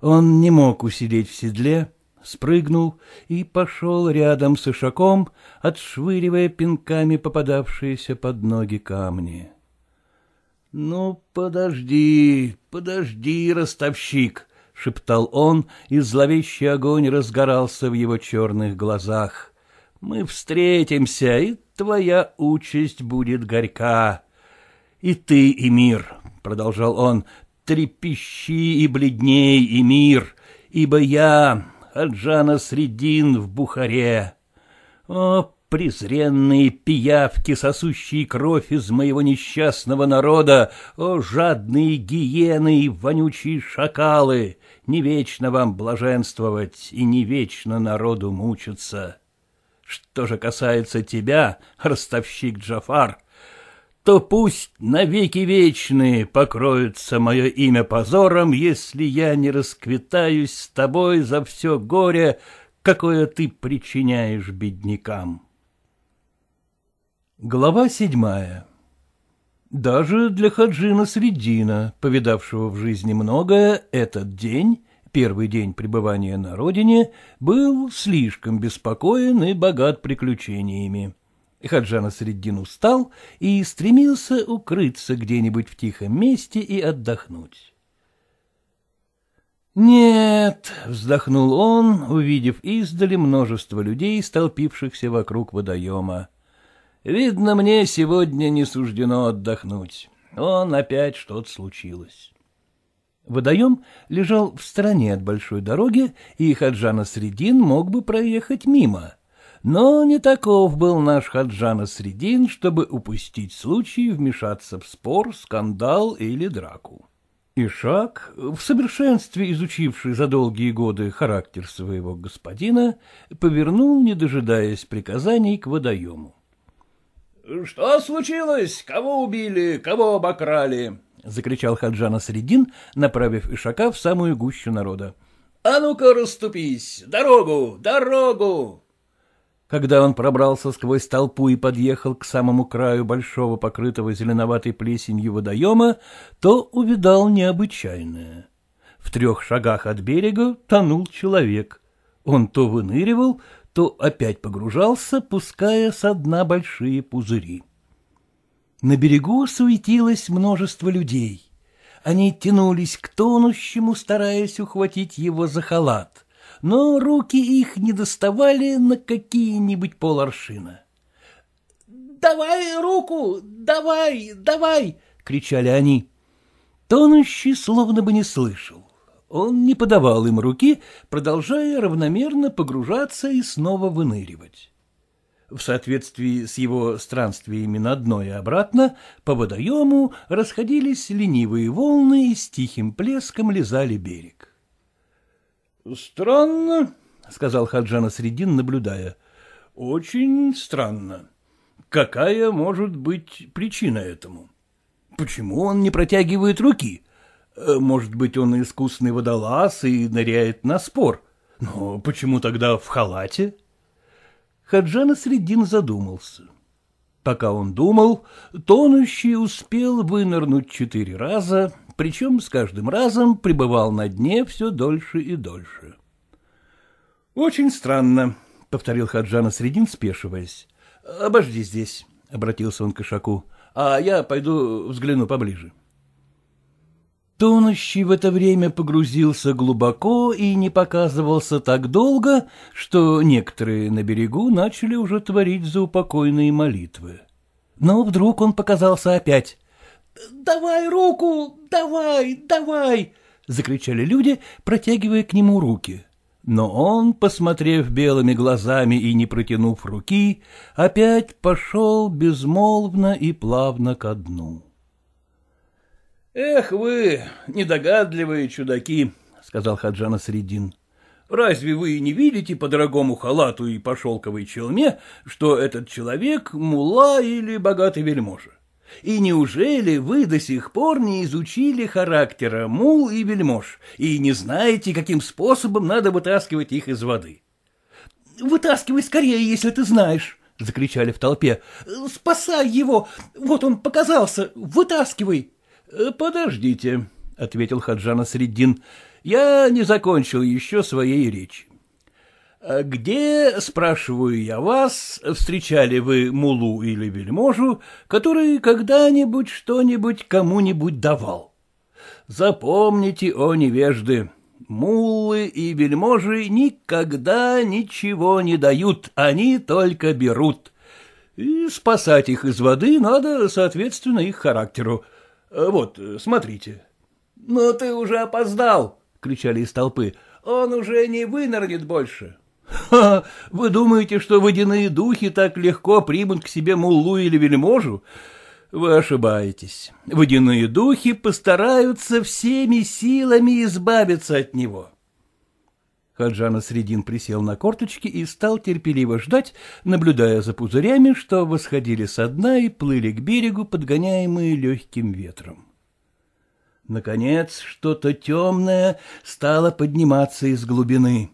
Он не мог усидеть в седле, спрыгнул и пошел рядом с ишаком, отшвыривая пинками попадавшиеся под ноги камни. — Ну, подожди, подожди, ростовщик! — шептал он, и зловещий огонь разгорался в его черных глазах. — Мы встретимся, и твоя участь будет горька. — И ты, и мир, — продолжал он, — трепещи и бледней, и мир, ибо я, Аджана Средин в Бухаре. О, презренные пиявки, сосущие кровь из моего несчастного народа, о, жадные гиены и вонючие шакалы, не вечно вам блаженствовать и не вечно народу мучиться. Что же касается тебя, ростовщик Джафар, — то пусть на навеки вечные покроется мое имя позором, если я не расквитаюсь с тобой за все горе, какое ты причиняешь беднякам. Глава седьмая Даже для Хаджина Средина, повидавшего в жизни многое, этот день, первый день пребывания на родине, был слишком беспокоен и богат приключениями. Хаджа средин устал и стремился укрыться где-нибудь в тихом месте и отдохнуть. «Нет», — вздохнул он, увидев издали множество людей, столпившихся вокруг водоема. «Видно, мне сегодня не суждено отдохнуть. Он опять что-то случилось». Водоем лежал в стороне от большой дороги, и Хаджана Средин мог бы проехать мимо — но не таков был наш Хаджана Средин, чтобы упустить случай вмешаться в спор, скандал или драку. Ишак, в совершенстве изучивший за долгие годы характер своего господина, повернул, не дожидаясь приказаний, к водоему. — Что случилось? Кого убили? Кого обокрали? — закричал Хаджана Средин, направив Ишака в самую гущу народа. — А ну-ка расступись! Дорогу! Дорогу! Когда он пробрался сквозь толпу и подъехал к самому краю большого покрытого зеленоватой плесенью водоема, то увидал необычайное. В трех шагах от берега тонул человек. Он то выныривал, то опять погружался, пуская со дна большие пузыри. На берегу суетилось множество людей. Они тянулись к тонущему, стараясь ухватить его за халат — но руки их не доставали на какие-нибудь поларшина. «Давай руку! Давай! Давай!» — кричали они. Тонущий словно бы не слышал. Он не подавал им руки, продолжая равномерно погружаться и снова выныривать. В соответствии с его странствиями на дно и обратно, по водоему расходились ленивые волны и с тихим плеском лизали берег. Странно, — сказал Хаджана Средин, наблюдая. — Очень странно. Какая может быть причина этому? Почему он не протягивает руки? Э, может быть, он искусный водолаз и ныряет на спор. Но почему тогда в халате? Хаджана Средин задумался. Пока он думал, тонущий успел вынырнуть четыре раза — причем с каждым разом пребывал на дне все дольше и дольше. — Очень странно, — повторил Хаджана Средин, спешиваясь. — Обожди здесь, — обратился он к Ишаку, — а я пойду взгляну поближе. Тонущий в это время погрузился глубоко и не показывался так долго, что некоторые на берегу начали уже творить заупокойные молитвы. Но вдруг он показался опять. «Давай руку! Давай! Давай!» — закричали люди, протягивая к нему руки. Но он, посмотрев белыми глазами и не протянув руки, опять пошел безмолвно и плавно ко дну. «Эх вы, недогадливые чудаки!» — сказал Хаджана Средин. «Разве вы не видите по дорогому халату и по шелковой челме, что этот человек — мула или богатый вельможа? И неужели вы до сих пор не изучили характера мул и вельмож и не знаете, каким способом надо вытаскивать их из воды? Вытаскивай скорее, если ты знаешь, — закричали в толпе. — Спасай его! Вот он показался! Вытаскивай! — Подождите, — ответил Хаджана Среддин. — Я не закончил еще своей речи. Э, где, спрашиваю я вас, встречали вы мулу или вельможу, который когда-нибудь что-нибудь кому-нибудь давал? Запомните, о невежды, мулы и вельможи никогда ничего не дают, они только берут. И спасать их из воды надо соответственно их характеру. Э, вот, смотрите. «Ну, — Но ты уже опоздал! — кричали из толпы. — Он уже не вынырнет больше. — Ха, вы думаете, что водяные духи так легко примут к себе муллу или вельможу? Вы ошибаетесь. Водяные духи постараются всеми силами избавиться от него. Хаджана Средин присел на корточки и стал терпеливо ждать, наблюдая за пузырями, что восходили со дна и плыли к берегу, подгоняемые легким ветром. Наконец, что-то темное стало подниматься из глубины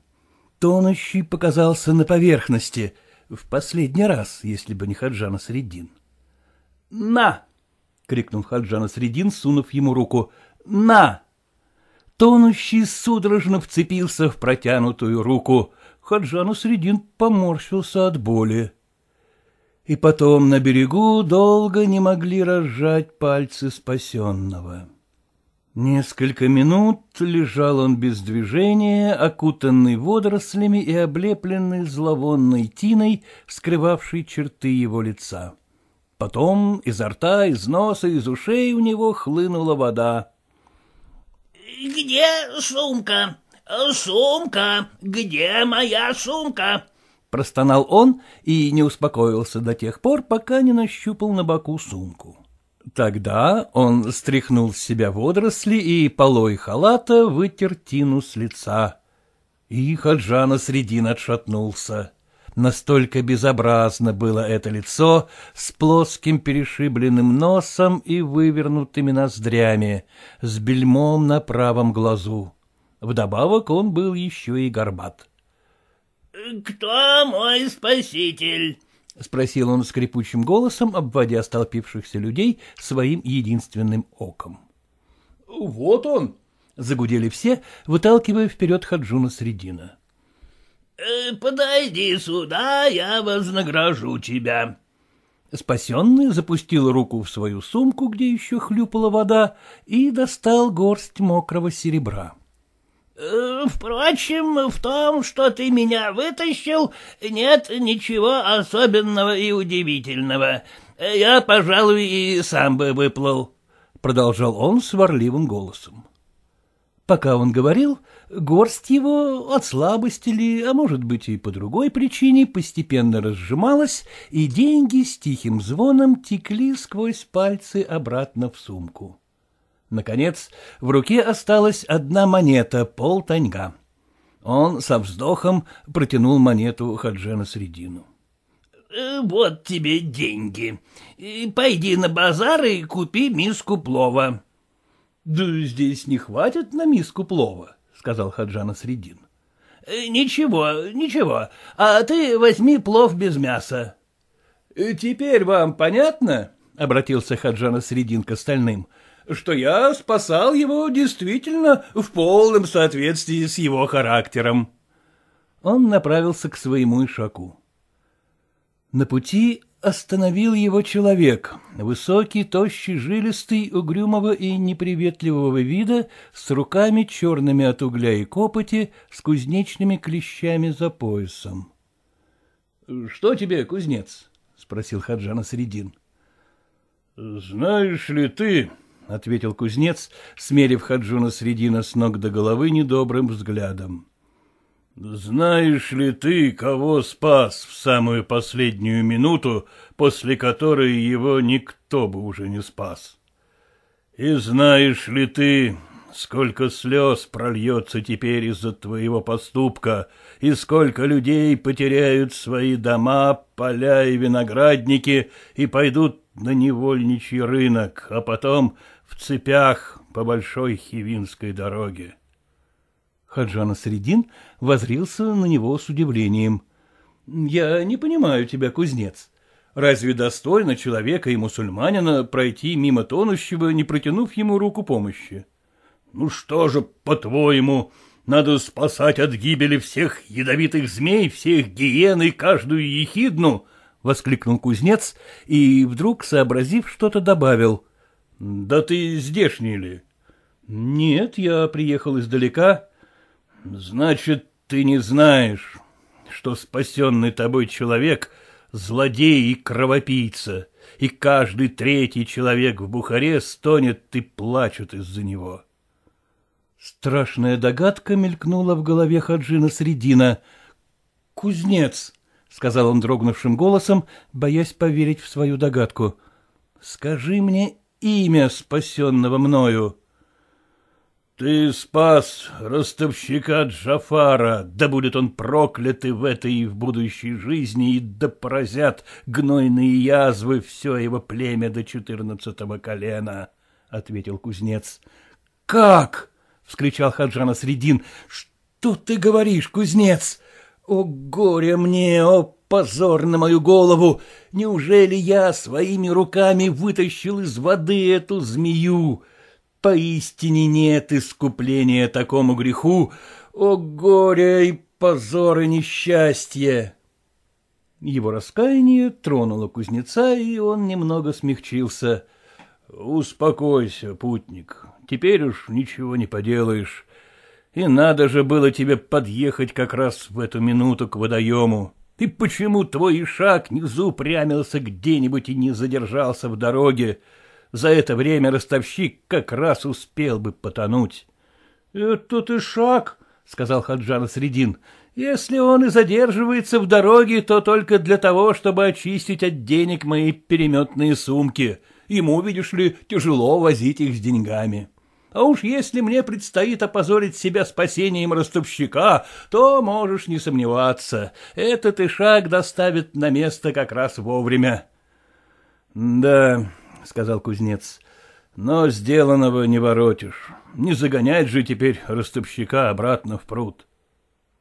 тонущий показался на поверхности, в последний раз, если бы не Хаджана Средин. «На!» — крикнул Хаджана Средин, сунув ему руку. «На!» Тонущий судорожно вцепился в протянутую руку. Хаджану Средин поморщился от боли. И потом на берегу долго не могли разжать пальцы спасенного. Несколько минут лежал он без движения, окутанный водорослями и облепленный зловонной тиной, скрывавшей черты его лица. Потом изо рта, из носа, из ушей у него хлынула вода. — Где сумка? Сумка! Где моя сумка? — простонал он и не успокоился до тех пор, пока не нащупал на боку сумку. — Тогда он стряхнул с себя водоросли и полой халата вытер тину с лица. И Хаджана Средин отшатнулся. Настолько безобразно было это лицо с плоским перешибленным носом и вывернутыми ноздрями, с бельмом на правом глазу. Вдобавок он был еще и горбат. — Кто мой спаситель? — спросил он скрипучим голосом, обводя столпившихся людей своим единственным оком. — Вот он! — загудели все, выталкивая вперед Хаджуна Средина. Э, — Подойди сюда, я вознагражу тебя. Спасенный запустил руку в свою сумку, где еще хлюпала вода, и достал горсть мокрого серебра. Э, впрочем, в том, что ты меня вытащил, нет ничего особенного и удивительного. Я, пожалуй, и сам бы выплыл, — продолжал он сварливым голосом. Пока он говорил, горсть его от слабости ли, а может быть и по другой причине, постепенно разжималась, и деньги с тихим звоном текли сквозь пальцы обратно в сумку. Наконец, в руке осталась одна монета, полтаньга. Он со вздохом протянул монету Хаджа Средину. «Э, вот тебе деньги. Пойди на базар и купи миску плова. — Да здесь не хватит на миску плова, — сказал Хаджа средин. «Э, — Ничего, ничего, а ты возьми плов без мяса. — Теперь вам понятно? — обратился Хаджана Средин к остальным — что я спасал его действительно в полном соответствии с его характером. Он направился к своему ишаку. На пути остановил его человек, высокий, тощий, жилистый, угрюмого и неприветливого вида, с руками черными от угля и копоти, с кузнечными клещами за поясом. — Что тебе, кузнец? — спросил Хаджана Средин. — Знаешь ли ты, — ответил кузнец, смерив Хаджуна Средина с ног до головы недобрым взглядом. — Знаешь ли ты, кого спас в самую последнюю минуту, после которой его никто бы уже не спас? И знаешь ли ты, сколько слез прольется теперь из-за твоего поступка, и сколько людей потеряют свои дома, поля и виноградники и пойдут на невольничий рынок, а потом в цепях по большой Хивинской дороге. Хаджана Средин возрился на него с удивлением. — Я не понимаю тебя, кузнец. Разве достойно человека и мусульманина пройти мимо тонущего, не протянув ему руку помощи? — Ну что же, по-твоему, надо спасать от гибели всех ядовитых змей, всех гиен и каждую ехидну? — воскликнул кузнец и, вдруг сообразив, что-то добавил —— Да ты здешний ли? — Нет, я приехал издалека. — Значит, ты не знаешь, что спасенный тобой человек — злодей и кровопийца, и каждый третий человек в Бухаре стонет и плачет из-за него. Страшная догадка мелькнула в голове Хаджина Средина. «Кузнец!» — сказал он дрогнувшим голосом, боясь поверить в свою догадку. «Скажи мне имя спасенного мною. Ты спас ростовщика Джафара, да будет он проклят и в этой, и в будущей жизни, и да поразят гнойные язвы все его племя до четырнадцатого колена, — ответил кузнец. — Как? — вскричал Хаджана Средин. — Что ты говоришь, кузнец? О горе мне, о Позор на мою голову! Неужели я своими руками вытащил из воды эту змею? Поистине нет искупления такому греху. О горе и позор и несчастье! Его раскаяние тронуло кузнеца, и он немного смягчился. — Успокойся, путник, теперь уж ничего не поделаешь. И надо же было тебе подъехать как раз в эту минуту к водоему. Ты почему твой ишак не заупрямился где-нибудь и не задержался в дороге? За это время ростовщик как раз успел бы потонуть. — Это ты шаг, — сказал Хаджан Средин. — Если он и задерживается в дороге, то только для того, чтобы очистить от денег мои переметные сумки. Ему, видишь ли, тяжело возить их с деньгами. — а уж если мне предстоит опозорить себя спасением ростовщика, то можешь не сомневаться, этот и шаг доставит на место как раз вовремя. — Да, — сказал кузнец, — но сделанного не воротишь. Не загонять же теперь ростовщика обратно в пруд.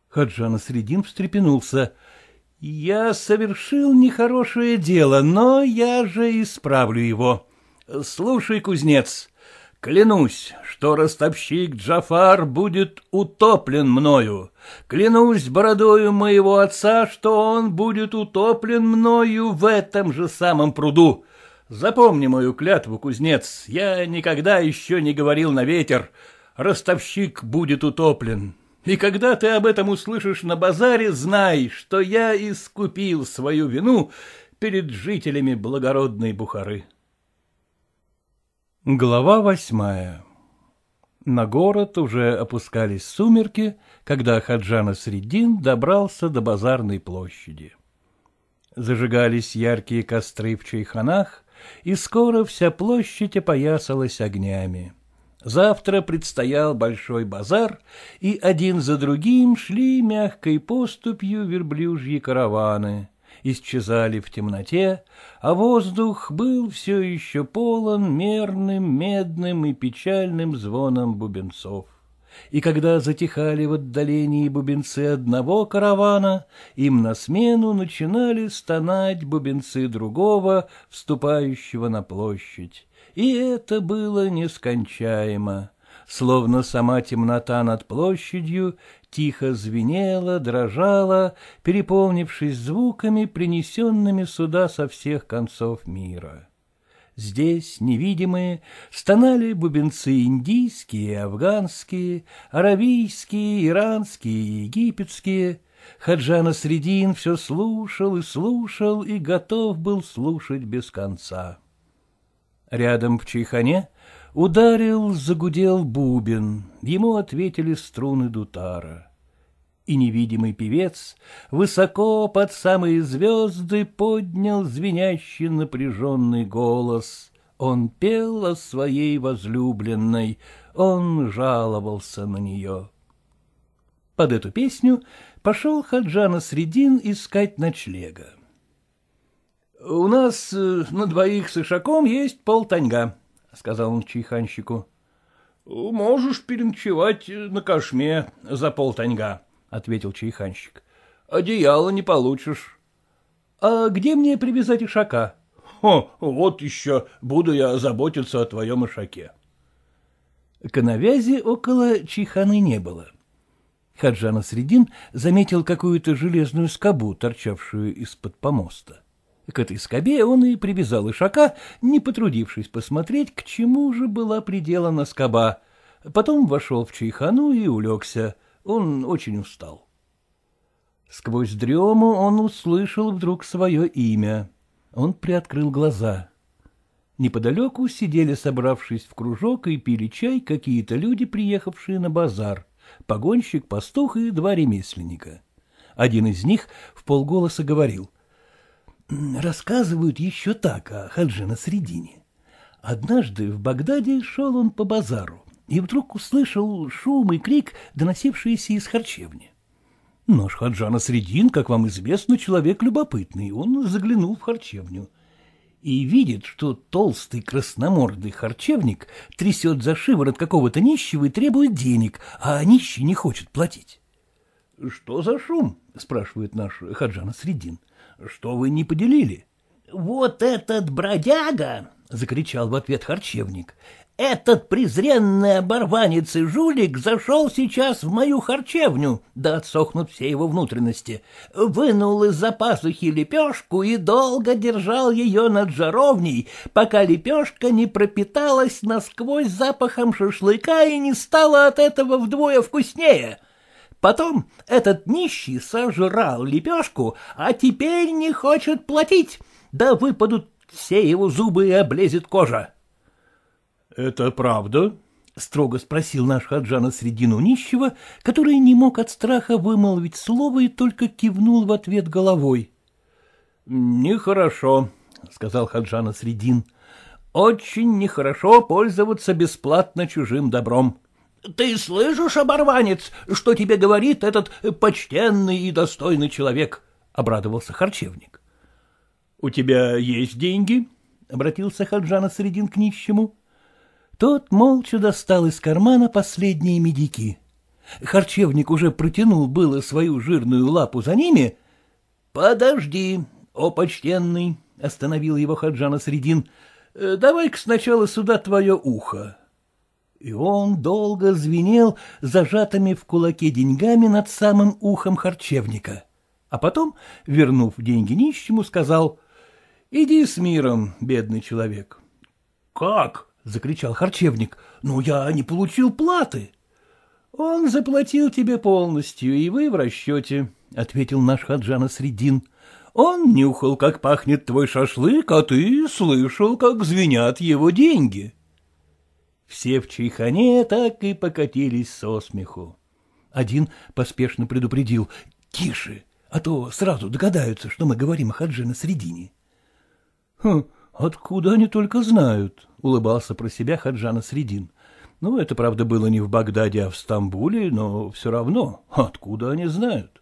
Хаджана Средин встрепенулся. — Я совершил нехорошее дело, но я же исправлю его. Слушай, кузнец, — Клянусь, что ростовщик Джафар будет утоплен мною. Клянусь бородою моего отца, что он будет утоплен мною в этом же самом пруду. Запомни мою клятву, кузнец, я никогда еще не говорил на ветер. Ростовщик будет утоплен. И когда ты об этом услышишь на базаре, знай, что я искупил свою вину перед жителями благородной Бухары. Глава восьмая На город уже опускались сумерки, когда Хаджана Средин добрался до базарной площади. Зажигались яркие костры в чайханах, и скоро вся площадь опоясалась огнями. Завтра предстоял большой базар, и один за другим шли мягкой поступью верблюжьи караваны — исчезали в темноте, а воздух был все еще полон мерным, медным и печальным звоном бубенцов. И когда затихали в отдалении бубенцы одного каравана, им на смену начинали стонать бубенцы другого, вступающего на площадь. И это было нескончаемо словно сама темнота над площадью тихо звенела, дрожала, переполнившись звуками, принесенными сюда со всех концов мира. Здесь, невидимые, стонали бубенцы индийские, афганские, аравийские, иранские, египетские. Хаджана Средин все слушал и слушал и готов был слушать без конца. Рядом в чайхане Ударил, загудел бубен, ему ответили струны дутара. И невидимый певец высоко под самые звезды поднял звенящий напряженный голос. Он пел о своей возлюбленной, он жаловался на нее. Под эту песню пошел Хаджана Средин искать ночлега. — У нас э, на двоих с Ишаком есть полтаньга, — сказал он чайханщику. — Можешь переночевать на кошме за полтаньга, — ответил чайханщик. — Одеяло не получишь. — А где мне привязать ишака? — вот еще буду я заботиться о твоем ишаке. Коновязи около чайханы не было. Хаджана Средин заметил какую-то железную скобу, торчавшую из-под помоста. К этой скобе он и привязал ишака, не потрудившись посмотреть, к чему же была приделана скоба. Потом вошел в чайхану и улегся. Он очень устал. Сквозь дрему он услышал вдруг свое имя. Он приоткрыл глаза. Неподалеку сидели, собравшись в кружок, и пили чай какие-то люди, приехавшие на базар. Погонщик, пастух и два ремесленника. Один из них в полголоса говорил. Рассказывают еще так о хаджи на средине. Однажды в Багдаде шел он по базару и вдруг услышал шум и крик, доносившиеся из харчевни. Наш Хаджана Средин, как вам известно, человек любопытный, он заглянул в харчевню и видит, что толстый красномордый харчевник трясет за шиворот какого-то нищего и требует денег, а нищий не хочет платить. — Что за шум? — спрашивает наш Хаджана Средин. —— Что вы не поделили? — Вот этот бродяга, — закричал в ответ харчевник, — этот презренный оборванец и жулик зашел сейчас в мою харчевню, да отсохнут все его внутренности, вынул из-за пасухи лепешку и долго держал ее над жаровней, пока лепешка не пропиталась насквозь запахом шашлыка и не стала от этого вдвое вкуснее. — Потом этот нищий сожрал лепешку, а теперь не хочет платить, да выпадут все его зубы и облезет кожа. — Это правда? — строго спросил наш Хаджана Средину нищего, который не мог от страха вымолвить слово и только кивнул в ответ головой. — Нехорошо, — сказал Хаджана Средин. — Очень нехорошо пользоваться бесплатно чужим добром. — ты слышишь, оборванец, что тебе говорит этот почтенный и достойный человек? — обрадовался харчевник. — У тебя есть деньги? — обратился Хаджана Средин к нищему. Тот молча достал из кармана последние медики. Харчевник уже протянул было свою жирную лапу за ними. — Подожди, о почтенный, — остановил его Хаджана Средин, — давай-ка сначала сюда твое ухо. И он долго звенел зажатыми в кулаке деньгами над самым ухом харчевника. А потом, вернув деньги нищему, сказал «Иди с миром, бедный человек». «Как?» — закричал харчевник. "Ну, я не получил платы». «Он заплатил тебе полностью, и вы в расчете», — ответил наш Хаджана Средин. «Он нюхал, как пахнет твой шашлык, а ты слышал, как звенят его деньги». Все в чайхане так и покатились со смеху. Один поспешно предупредил «Тише, а то сразу догадаются, что мы говорим о хадже на средине». «Хм, откуда они только знают?» — улыбался про себя хаджана средин. Ну, это, правда, было не в Багдаде, а в Стамбуле, но все равно, откуда они знают?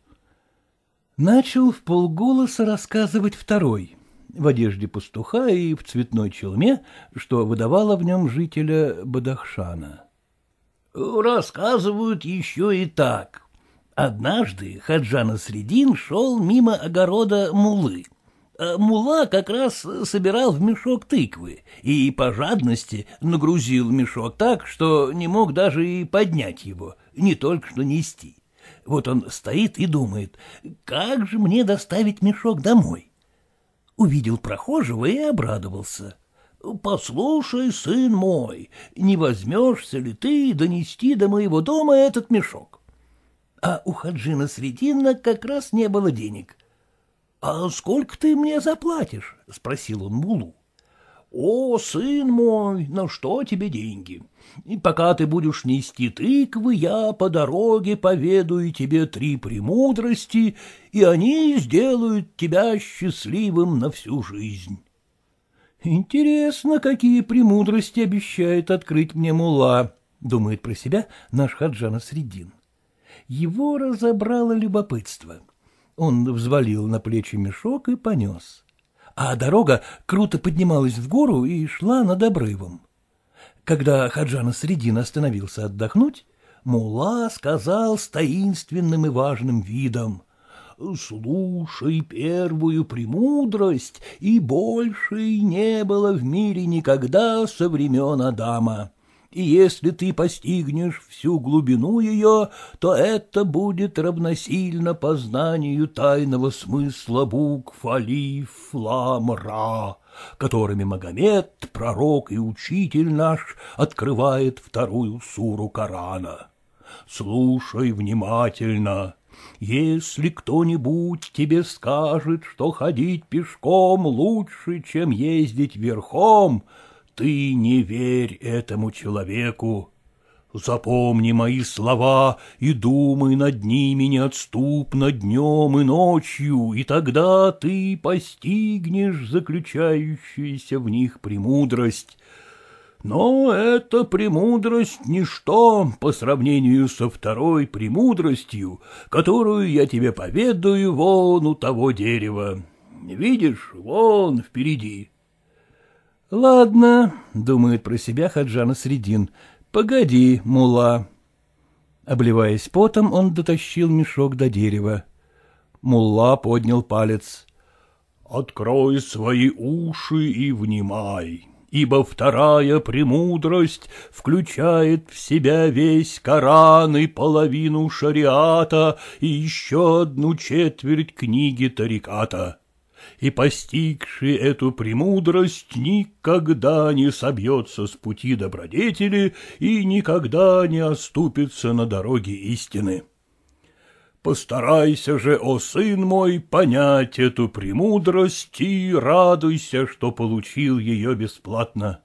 Начал в полголоса рассказывать второй в одежде пастуха и в цветной челме, что выдавало в нем жителя Бадахшана. Рассказывают еще и так. Однажды Хаджана Средин шел мимо огорода Мулы. А Мула как раз собирал в мешок тыквы и по жадности нагрузил мешок так, что не мог даже и поднять его, не только что нести. Вот он стоит и думает, как же мне доставить мешок домой? увидел прохожего и обрадовался. «Послушай, сын мой, не возьмешься ли ты донести до моего дома этот мешок?» А у Хаджина Срединна как раз не было денег. «А сколько ты мне заплатишь?» — спросил он Мулу. «О, сын мой, на что тебе деньги? И пока ты будешь нести тыквы, я по дороге поведаю тебе три премудрости, и они сделают тебя счастливым на всю жизнь». «Интересно, какие премудрости обещает открыть мне мула», — думает про себя наш Хаджана Средин. Его разобрало любопытство. Он взвалил на плечи мешок и понес а дорога круто поднималась в гору и шла над обрывом. Когда Хаджан Средин остановился отдохнуть, Мула сказал с таинственным и важным видом — слушай первую премудрость, и большей не было в мире никогда со времен Адама и если ты постигнешь всю глубину ее, то это будет равносильно познанию тайного смысла букв Алиф, Лам, Ра, которыми Магомед, пророк и учитель наш, открывает вторую суру Корана. Слушай внимательно. Если кто-нибудь тебе скажет, что ходить пешком лучше, чем ездить верхом, ты не верь этому человеку. Запомни мои слова и думай над ними неотступно днем и ночью, и тогда ты постигнешь заключающуюся в них премудрость. Но эта премудрость — ничто по сравнению со второй премудростью, которую я тебе поведаю вон у того дерева. Видишь, вон впереди. «Ладно», — думает про себя Хаджана Средин, — «погоди, мула». Обливаясь потом, он дотащил мешок до дерева. Мулла поднял палец. «Открой свои уши и внимай, ибо вторая премудрость включает в себя весь Коран и половину шариата и еще одну четверть книги Тариката и постигший эту премудрость никогда не собьется с пути добродетели и никогда не оступится на дороге истины. Постарайся же, о сын мой, понять эту премудрость и радуйся, что получил ее бесплатно.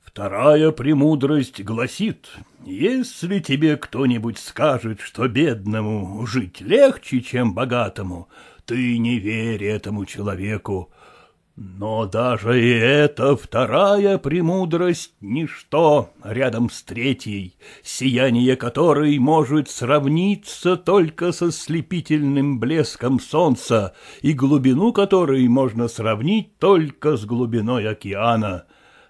Вторая премудрость гласит, если тебе кто-нибудь скажет, что бедному жить легче, чем богатому, ты не верь этому человеку. Но даже и эта вторая премудрость — ничто рядом с третьей, сияние которой может сравниться только со слепительным блеском солнца и глубину которой можно сравнить только с глубиной океана.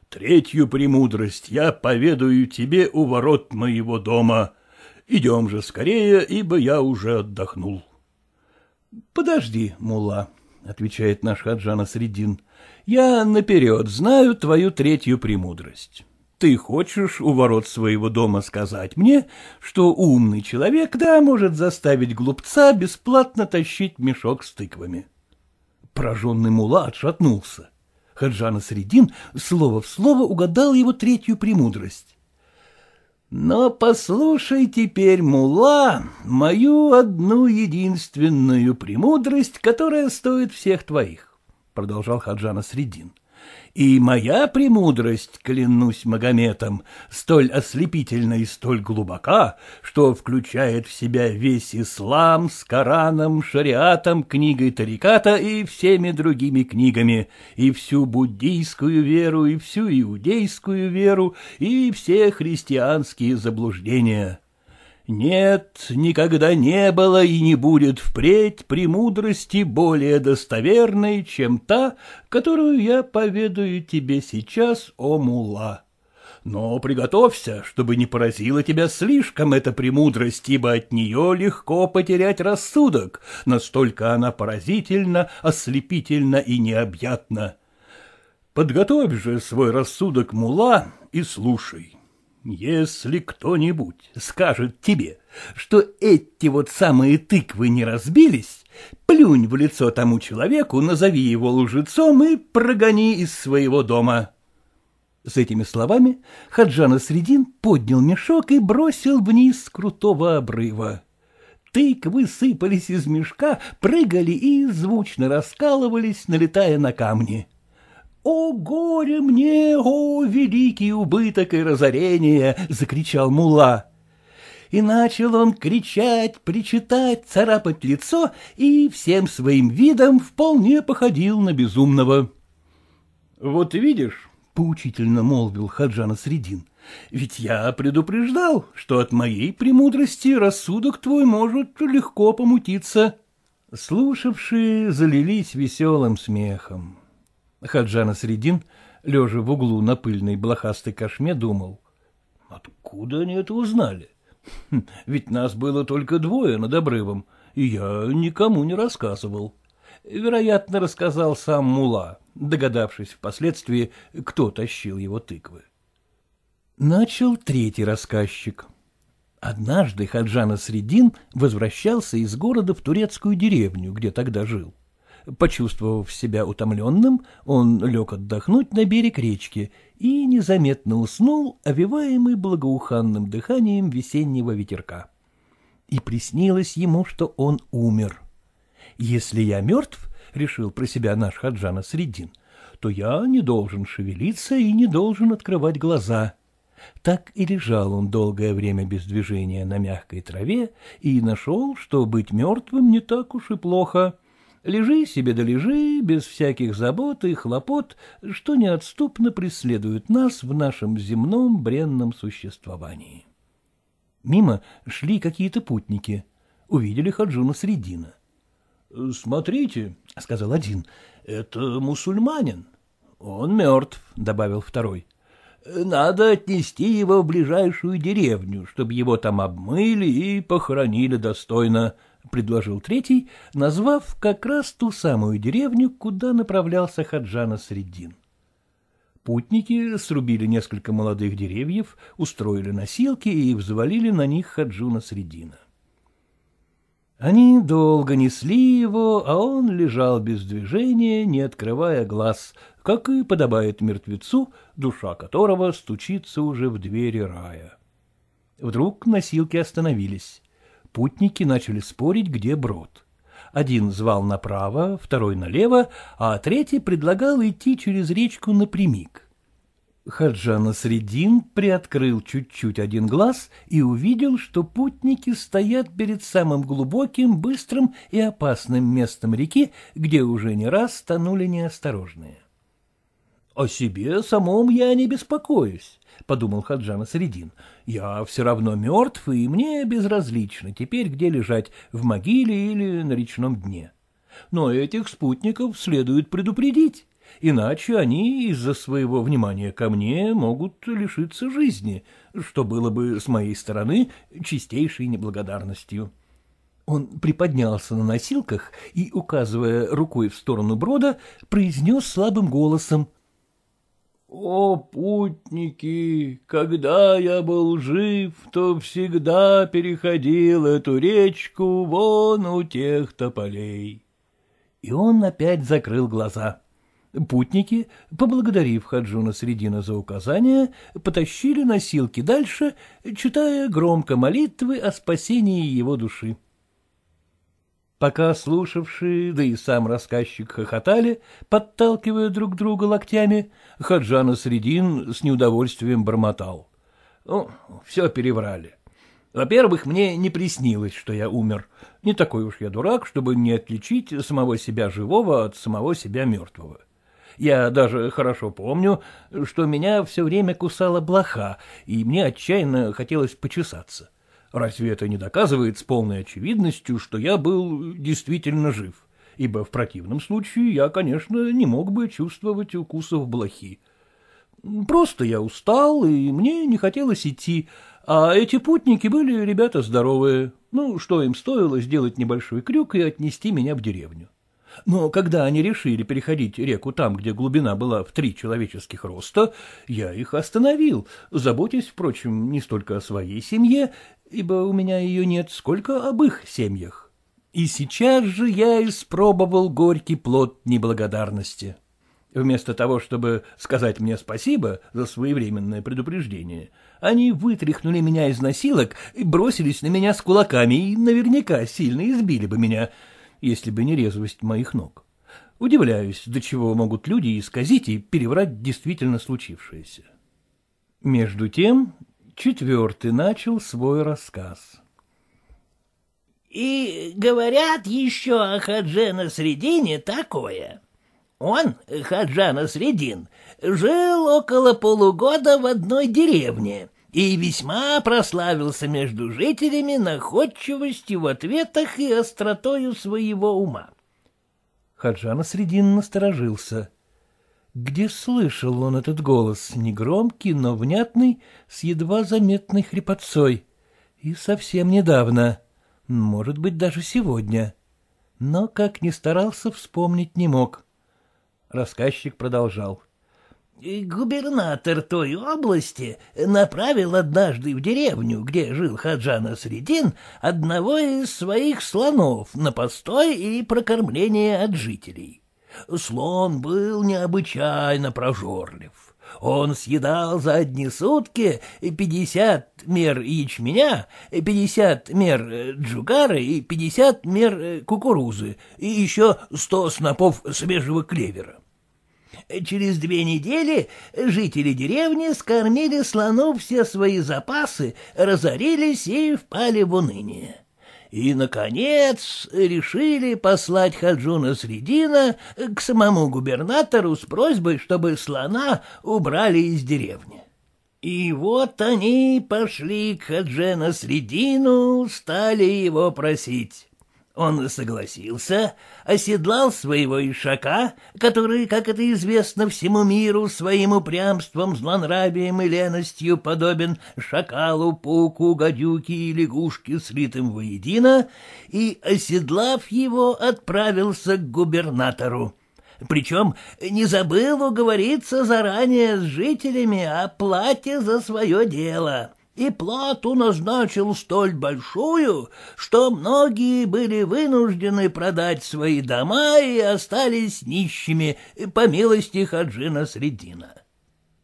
Третью премудрость я поведаю тебе у ворот моего дома. Идем же скорее, ибо я уже отдохнул. — Подожди, мула, — отвечает наш Хаджан Средин, — я наперед знаю твою третью премудрость. Ты хочешь у ворот своего дома сказать мне, что умный человек, да, может заставить глупца бесплатно тащить мешок с тыквами. Пораженный мула отшатнулся. Хаджан Средин слово в слово угадал его третью премудрость. Но послушай теперь, мула, мою одну единственную премудрость, которая стоит всех твоих, — продолжал Хаджана Средин и моя премудрость, клянусь Магометом, столь ослепительна и столь глубока, что включает в себя весь ислам с Кораном, шариатом, книгой Тариката и всеми другими книгами, и всю буддийскую веру, и всю иудейскую веру, и все христианские заблуждения. Нет, никогда не было и не будет впредь премудрости более достоверной, чем та, которую я поведаю тебе сейчас, о мула. Но приготовься, чтобы не поразила тебя слишком эта премудрость, ибо от нее легко потерять рассудок, настолько она поразительна, ослепительна и необъятна. Подготовь же свой рассудок, мула, и слушай. Если кто-нибудь скажет тебе, что эти вот самые тыквы не разбились, плюнь в лицо тому человеку, назови его лжецом и прогони из своего дома. С этими словами Хаджана Средин поднял мешок и бросил вниз с крутого обрыва. Тыквы сыпались из мешка, прыгали и звучно раскалывались, налетая на камни. «О горе мне, о великий убыток и разорение!» — закричал мула. И начал он кричать, причитать, царапать лицо, и всем своим видом вполне походил на безумного. «Вот видишь», — поучительно молвил Хаджана Средин, — «ведь я предупреждал, что от моей премудрости рассудок твой может легко помутиться». Слушавшие залились веселым смехом. Хаджана Средин, лежа в углу на пыльной блохастой кошме, думал. «Откуда они это узнали? Хм, ведь нас было только двое над обрывом, и я никому не рассказывал». Вероятно, рассказал сам Мула, догадавшись впоследствии, кто тащил его тыквы. Начал третий рассказчик. Однажды Хаджана Средин возвращался из города в турецкую деревню, где тогда жил почувствовав себя утомленным, он лег отдохнуть на берег речки и незаметно уснул, овиваемый благоуханным дыханием весеннего ветерка. И приснилось ему, что он умер. «Если я мертв, — решил про себя наш Хаджана Средин, — то я не должен шевелиться и не должен открывать глаза». Так и лежал он долгое время без движения на мягкой траве и нашел, что быть мертвым не так уж и плохо — Лежи себе да лежи, без всяких забот и хлопот, что неотступно преследует нас в нашем земном бренном существовании. Мимо шли какие-то путники. Увидели Хаджуна Средина. — Смотрите, — сказал один, — это мусульманин. — Он мертв, — добавил второй. — Надо отнести его в ближайшую деревню, чтобы его там обмыли и похоронили достойно, —— предложил третий, назвав как раз ту самую деревню, куда направлялся Хаджана Средин. Путники срубили несколько молодых деревьев, устроили носилки и взвалили на них Хаджуна Средина. Они долго несли его, а он лежал без движения, не открывая глаз, как и подобает мертвецу, душа которого стучится уже в двери рая. Вдруг носилки остановились. Путники начали спорить, где брод. Один звал направо, второй налево, а третий предлагал идти через речку напрямик. Хаджана Средин приоткрыл чуть-чуть один глаз и увидел, что путники стоят перед самым глубоким, быстрым и опасным местом реки, где уже не раз тонули неосторожные. — О себе самом я не беспокоюсь, — подумал хаджана Средин, — я все равно мертв, и мне безразлично теперь, где лежать, в могиле или на речном дне. Но этих спутников следует предупредить, иначе они из-за своего внимания ко мне могут лишиться жизни, что было бы с моей стороны чистейшей неблагодарностью. Он приподнялся на носилках и, указывая рукой в сторону брода, произнес слабым голосом о, путники, когда я был жив, то всегда переходил эту речку вон у тех тополей. И он опять закрыл глаза. Путники, поблагодарив Хаджуна Средина за указание, потащили носилки дальше, читая громко молитвы о спасении его души. Пока слушавшие, да и сам рассказчик хохотали, подталкивая друг друга локтями, Хаджана Средин с неудовольствием бормотал. Ну, все переврали. Во-первых, мне не приснилось, что я умер. Не такой уж я дурак, чтобы не отличить самого себя живого от самого себя мертвого. Я даже хорошо помню, что меня все время кусала блоха, и мне отчаянно хотелось почесаться. — Разве это не доказывает с полной очевидностью, что я был действительно жив? Ибо в противном случае я, конечно, не мог бы чувствовать укусов блохи. Просто я устал, и мне не хотелось идти, а эти путники были ребята здоровые. Ну, что им стоило сделать небольшой крюк и отнести меня в деревню. Но когда они решили переходить реку там, где глубина была в три человеческих роста, я их остановил, заботясь, впрочем, не столько о своей семье, ибо у меня ее нет, сколько об их семьях. И сейчас же я испробовал горький плод неблагодарности. Вместо того, чтобы сказать мне спасибо за своевременное предупреждение, они вытряхнули меня из носилок и бросились на меня с кулаками и наверняка сильно избили бы меня — если бы не резвость моих ног. Удивляюсь, до чего могут люди исказить и переврать действительно случившееся. Между тем, четвертый начал свой рассказ. И говорят еще о Хадже на Средине такое. Он, Хаджа на Средин, жил около полугода в одной деревне — и весьма прославился между жителями находчивостью в ответах и остротою своего ума. Хаджан Средин насторожился. Где слышал он этот голос, негромкий, но внятный, с едва заметной хрипотцой? И совсем недавно, может быть, даже сегодня. Но, как ни старался, вспомнить не мог. Рассказчик продолжал. — Губернатор той области направил однажды в деревню, где жил Хаджан средин одного из своих слонов на постой и прокормление от жителей. Слон был необычайно прожорлив. Он съедал за одни сутки 50 мер ячменя, 50 мер э, джугары и 50 мер э, кукурузы, и еще 100 снопов свежего клевера. Через две недели жители деревни скормили слону все свои запасы, разорились и впали в уныние. И, наконец, решили послать Хаджуна Средина к самому губернатору с просьбой, чтобы слона убрали из деревни. И вот они пошли к Хаджена Средину, стали его просить. Он согласился, оседлал своего ишака, который, как это известно всему миру, своим упрямством, злонравием и леностью подобен шакалу, пауку, гадюке и лягушке, слитым воедино, и, оседлав его, отправился к губернатору. Причем не забыл уговориться заранее с жителями о плате за свое дело и плату назначил столь большую, что многие были вынуждены продать свои дома и остались нищими, по милости Хаджина Средина.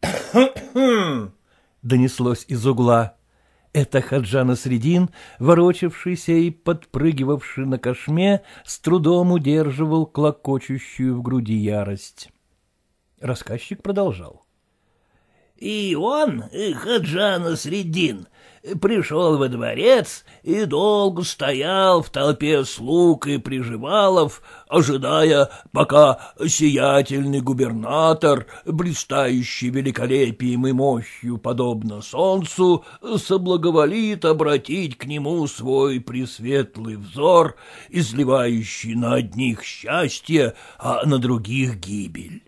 <coughs> донеслось из угла. Это Хаджана Средин, ворочавшийся и подпрыгивавший на кошме, с трудом удерживал клокочущую в груди ярость. Рассказчик продолжал. И он, Хаджана Средин, пришел во дворец и долго стоял в толпе слуг и приживалов, ожидая, пока сиятельный губернатор, блистающий великолепием и мощью, подобно солнцу, соблаговолит обратить к нему свой пресветлый взор, изливающий на одних счастье, а на других гибель.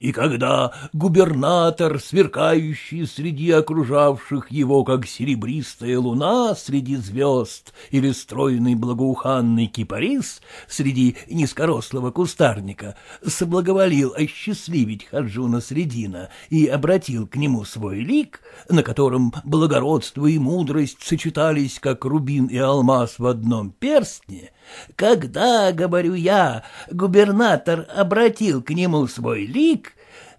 И когда губернатор, сверкающий среди окружавших его, как серебристая луна среди звезд или стройный благоуханный кипарис среди низкорослого кустарника, соблаговолил осчастливить Хаджуна Средина и обратил к нему свой лик, на котором благородство и мудрость сочетались, как рубин и алмаз в одном перстне, когда, говорю я, губернатор обратил к нему свой лик,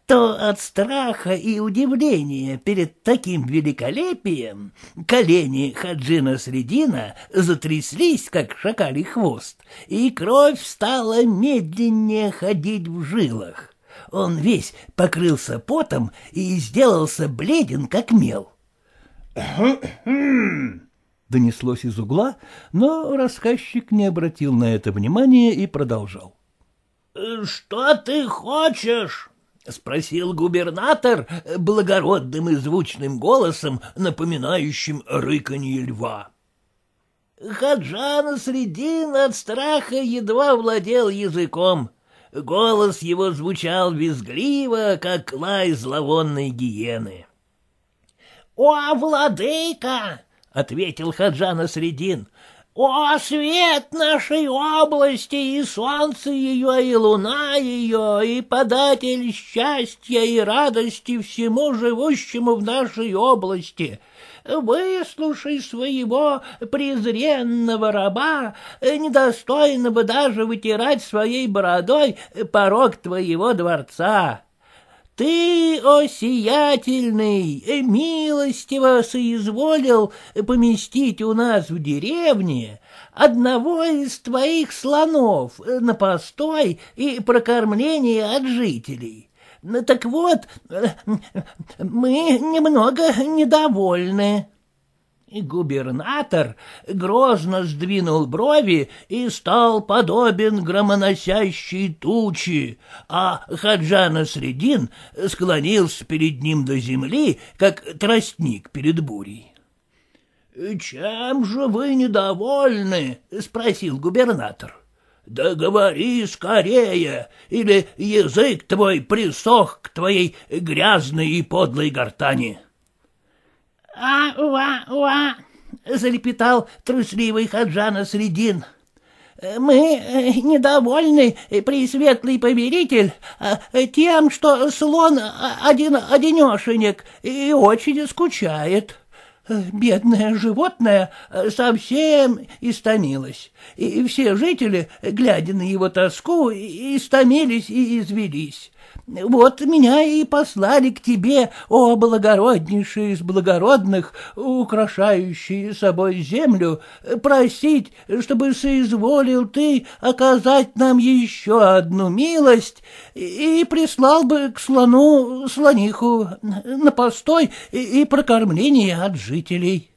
то от страха и удивления перед таким великолепием колени Хаджина Средина затряслись, как шакалий хвост, и кровь стала медленнее ходить в жилах. Он весь покрылся потом и сделался бледен, как мел. Хм, хм. — донеслось из угла, но рассказчик не обратил на это внимания и продолжал. «Э, — Что ты хочешь? — спросил губернатор э, благородным и звучным голосом, напоминающим рыканье льва. Хаджан Средин от страха едва владел языком. Голос его звучал визгливо, как лай зловонной гиены. — О, владыка! ответил Хаджана Средин. «О, свет нашей области, и солнце ее, и луна ее, и податель счастья и радости всему живущему в нашей области! Выслушай своего презренного раба, недостойного даже вытирать своей бородой порог твоего дворца!» Ты, о сиятельный, э, милостиво соизволил поместить у нас в деревне одного из твоих слонов э, на постой и прокормление от жителей. Так вот, э, мы немного недовольны. Губернатор грозно сдвинул брови и стал подобен громоносящей тучи, а Хаджана Средин склонился перед ним до земли, как тростник перед бурей. — Чем же вы недовольны? — спросил губернатор. — Да говори скорее, или язык твой присох к твоей грязной и подлой гортани. — «А-уа-уа!» — залепетал трусливый хаджана Средин. Э, «Мы э, недовольны, э, пресветлый повелитель, а, тем, что слон а, один-одинешенек и очень скучает». Бедное животное совсем истомилось, и все жители, глядя на его тоску, истомились и извелись. Вот меня и послали к тебе, о благороднейший из благородных, украшающий собой землю, просить, чтобы соизволил ты оказать нам еще одну милость и прислал бы к слону слониху на постой и прокормление от жителей.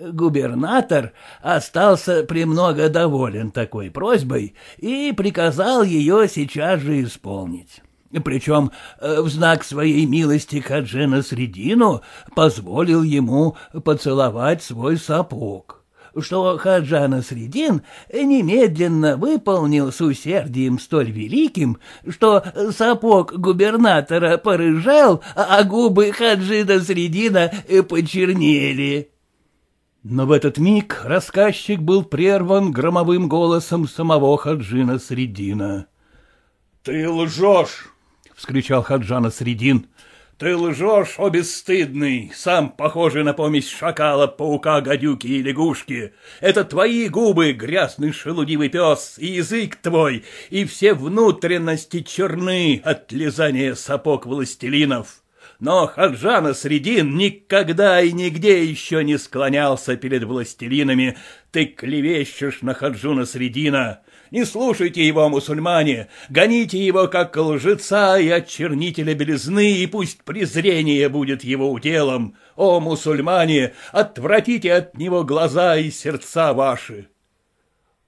Губернатор остался премного доволен такой просьбой и приказал ее сейчас же исполнить. Причем э, в знак своей милости на Средину позволил ему поцеловать свой сапог, что Хаджана Средин немедленно выполнил с усердием столь великим, что сапог губернатора порыжал, а губы Хаджина Средина почернели. Но в этот миг рассказчик был прерван громовым голосом самого Хаджина Средина. — Ты лжешь! — вскричал Хаджана Средин. — Ты лжешь, о бесстыдный, сам похожий на помесь шакала, паука, гадюки и лягушки. Это твои губы, грязный шелудивый пес, и язык твой, и все внутренности черны от лизания сапог властелинов но Хаджана Средин никогда и нигде еще не склонялся перед властелинами. Ты клевещешь на Хаджуна Средина. Не слушайте его, мусульмане, гоните его, как лжеца и очернителя белизны, и пусть презрение будет его уделом. О, мусульмане, отвратите от него глаза и сердца ваши.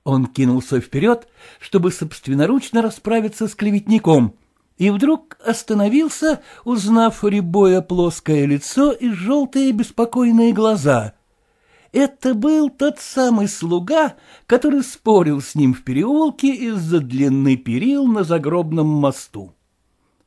Он кинулся вперед, чтобы собственноручно расправиться с клеветником, и вдруг остановился, узнав рябое плоское лицо и желтые беспокойные глаза. Это был тот самый слуга, который спорил с ним в переулке из-за длины перил на загробном мосту.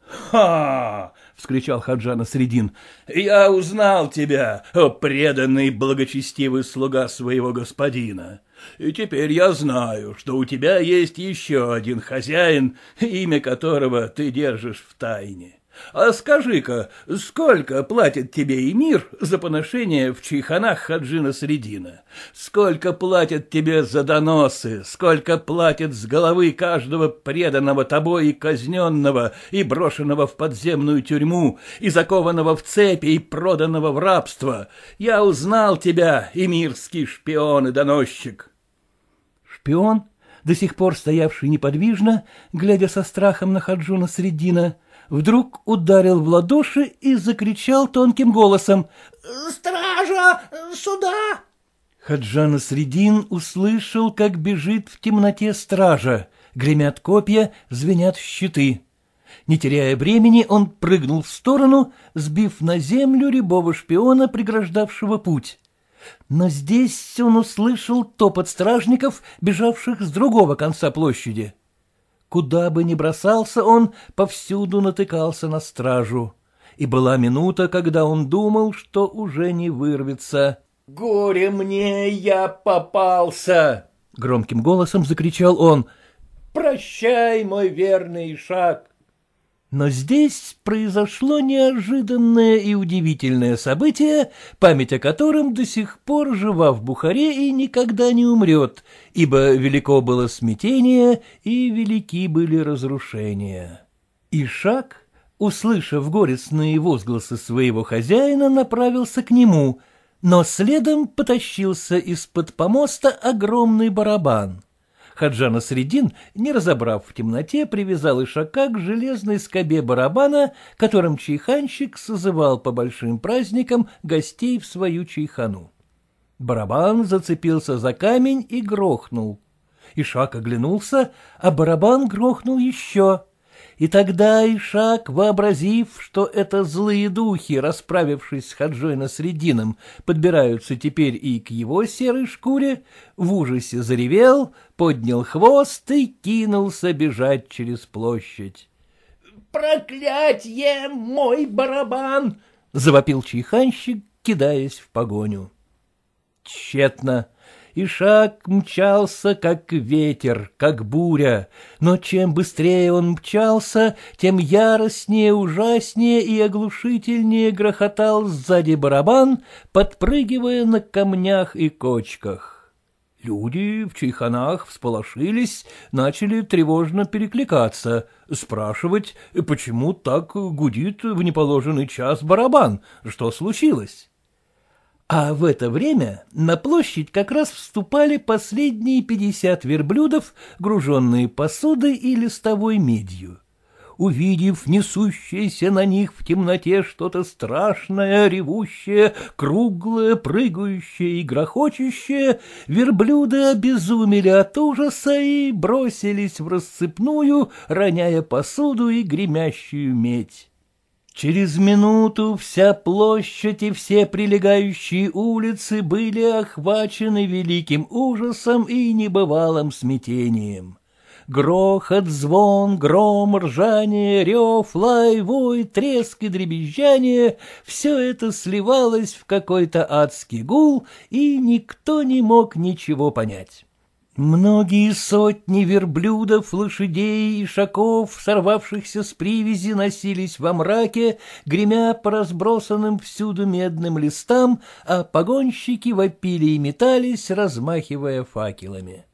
«Ха!» — вскричал Хаджана Средин. «Я узнал тебя, о преданный благочестивый слуга своего господина. И теперь я знаю, что у тебя есть еще один хозяин, имя которого ты держишь в тайне. А скажи-ка, сколько платит тебе Эмир за поношение в чайханах Хаджина Средина? Сколько платит тебе за доносы? Сколько платит с головы каждого преданного тобой и казненного, и брошенного в подземную тюрьму, и закованного в цепи, и проданного в рабство? Я узнал тебя, эмирский шпион и доносчик. Шпион, до сих пор стоявший неподвижно, глядя со страхом на Хаджуна Средина, вдруг ударил в ладоши и закричал тонким голосом «Стража! Сюда!» Хаджана Средин услышал, как бежит в темноте стража, гремят копья, звенят щиты. Не теряя времени, он прыгнул в сторону, сбив на землю рябого шпиона, преграждавшего путь но здесь он услышал топот стражников, бежавших с другого конца площади. Куда бы ни бросался он, повсюду натыкался на стражу. И была минута, когда он думал, что уже не вырвется. «Горе мне, я попался!» — громким голосом закричал он. «Прощай, мой верный шаг! Но здесь произошло неожиданное и удивительное событие, память о котором до сих пор жива в Бухаре и никогда не умрет, ибо велико было смятение и велики были разрушения. Ишак, услышав горестные возгласы своего хозяина, направился к нему, но следом потащился из-под помоста огромный барабан. Хаджана Средин, не разобрав в темноте, привязал ишака к железной скобе барабана, которым чайханщик созывал по большим праздникам гостей в свою чайхану. Барабан зацепился за камень и грохнул. Ишак оглянулся, а барабан грохнул еще. И тогда Ишак, вообразив, что это злые духи, расправившись с Хаджой на Насредином, подбираются теперь и к его серой шкуре, в ужасе заревел, поднял хвост и кинулся бежать через площадь. «Проклятье, мой барабан!» — завопил чайханщик, кидаясь в погоню. Тщетно и шаг мчался, как ветер, как буря, но чем быстрее он мчался, тем яростнее, ужаснее и оглушительнее грохотал сзади барабан, подпрыгивая на камнях и кочках. Люди в чайханах всполошились, начали тревожно перекликаться, спрашивать, почему так гудит в неположенный час барабан, что случилось. А в это время на площадь как раз вступали последние пятьдесят верблюдов, груженные посудой и листовой медью. Увидев несущееся на них в темноте что-то страшное, ревущее, круглое, прыгающее и грохочущее, верблюды обезумели от ужаса и бросились в расцепную, роняя посуду и гремящую медь. Через минуту вся площадь и все прилегающие улицы были охвачены великим ужасом и небывалым смятением. Грохот, звон, гром, ржание, рев, лай, вой, треск и дребезжание — все это сливалось в какой-то адский гул, и никто не мог ничего понять. Многие сотни верблюдов, лошадей и шаков, сорвавшихся с привязи, носились во мраке, гремя по разбросанным всюду медным листам, а погонщики вопили и метались, размахивая факелами.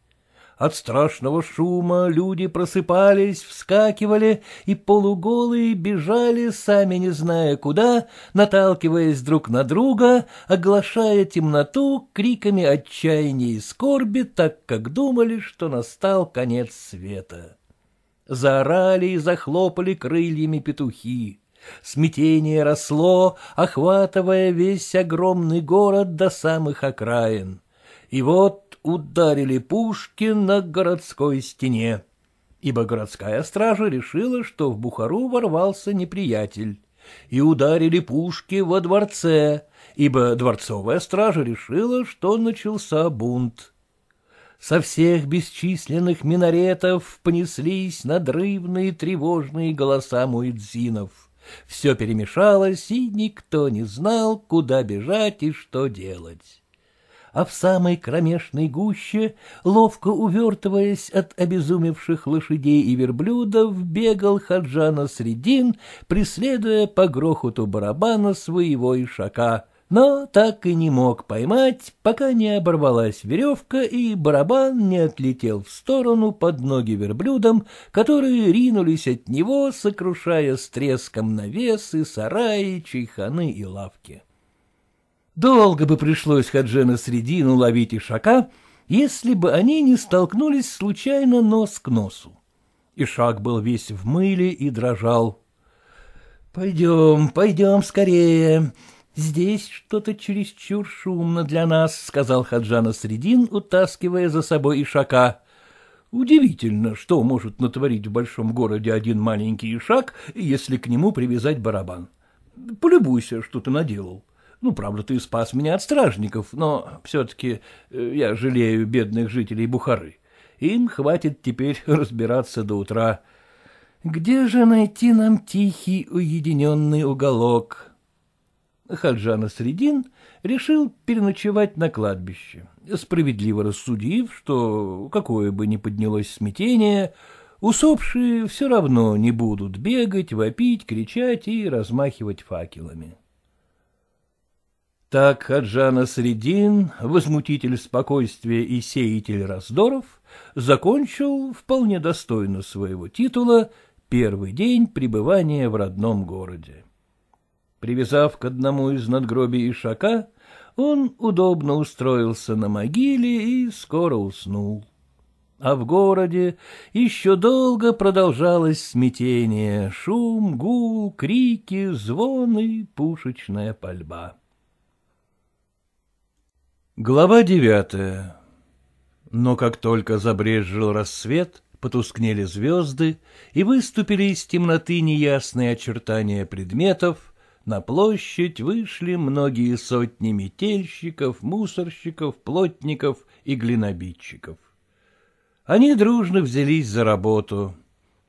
От страшного шума люди просыпались, вскакивали и полуголые бежали, сами не зная куда, наталкиваясь друг на друга, оглашая темноту криками отчаяния и скорби, так как думали, что настал конец света. Заорали и захлопали крыльями петухи. Смятение росло, охватывая весь огромный город до самых окраин. И вот ударили пушки на городской стене, ибо городская стража решила, что в Бухару ворвался неприятель, и ударили пушки во дворце, ибо дворцовая стража решила, что начался бунт. Со всех бесчисленных минаретов понеслись надрывные тревожные голоса муэдзинов. Все перемешалось, и никто не знал, куда бежать и что делать а в самой кромешной гуще, ловко увертываясь от обезумевших лошадей и верблюдов, бегал Хаджана Средин, преследуя по грохоту барабана своего ишака. Но так и не мог поймать, пока не оборвалась веревка, и барабан не отлетел в сторону под ноги верблюдам, которые ринулись от него, сокрушая с треском навесы, сараи, чайханы и лавки. Долго бы пришлось Хаджена Средину ловить Ишака, если бы они не столкнулись случайно нос к носу. Ишак был весь в мыле и дрожал. — Пойдем, пойдем скорее. Здесь что-то чересчур шумно для нас, — сказал Хаджана Средин, утаскивая за собой Ишака. Удивительно, что может натворить в большом городе один маленький Ишак, если к нему привязать барабан. Полюбуйся, что ты наделал. Ну, правда, ты спас меня от стражников, но все-таки э, я жалею бедных жителей Бухары. Им хватит теперь <laughs> разбираться до утра. Где же найти нам тихий уединенный уголок? Хаджана Средин решил переночевать на кладбище, справедливо рассудив, что какое бы ни поднялось смятение, усопшие все равно не будут бегать, вопить, кричать и размахивать факелами. Так Хаджана Средин, возмутитель спокойствия и сеятель раздоров, закончил вполне достойно своего титула первый день пребывания в родном городе. Привязав к одному из надгробий ишака, он удобно устроился на могиле и скоро уснул. А в городе еще долго продолжалось смятение, шум, гул, крики, звон и пушечная пальба. Глава девятая Но как только забрезжил рассвет, потускнели звезды и выступили из темноты неясные очертания предметов, на площадь вышли многие сотни метельщиков, мусорщиков, плотников и глинобитчиков. Они дружно взялись за работу,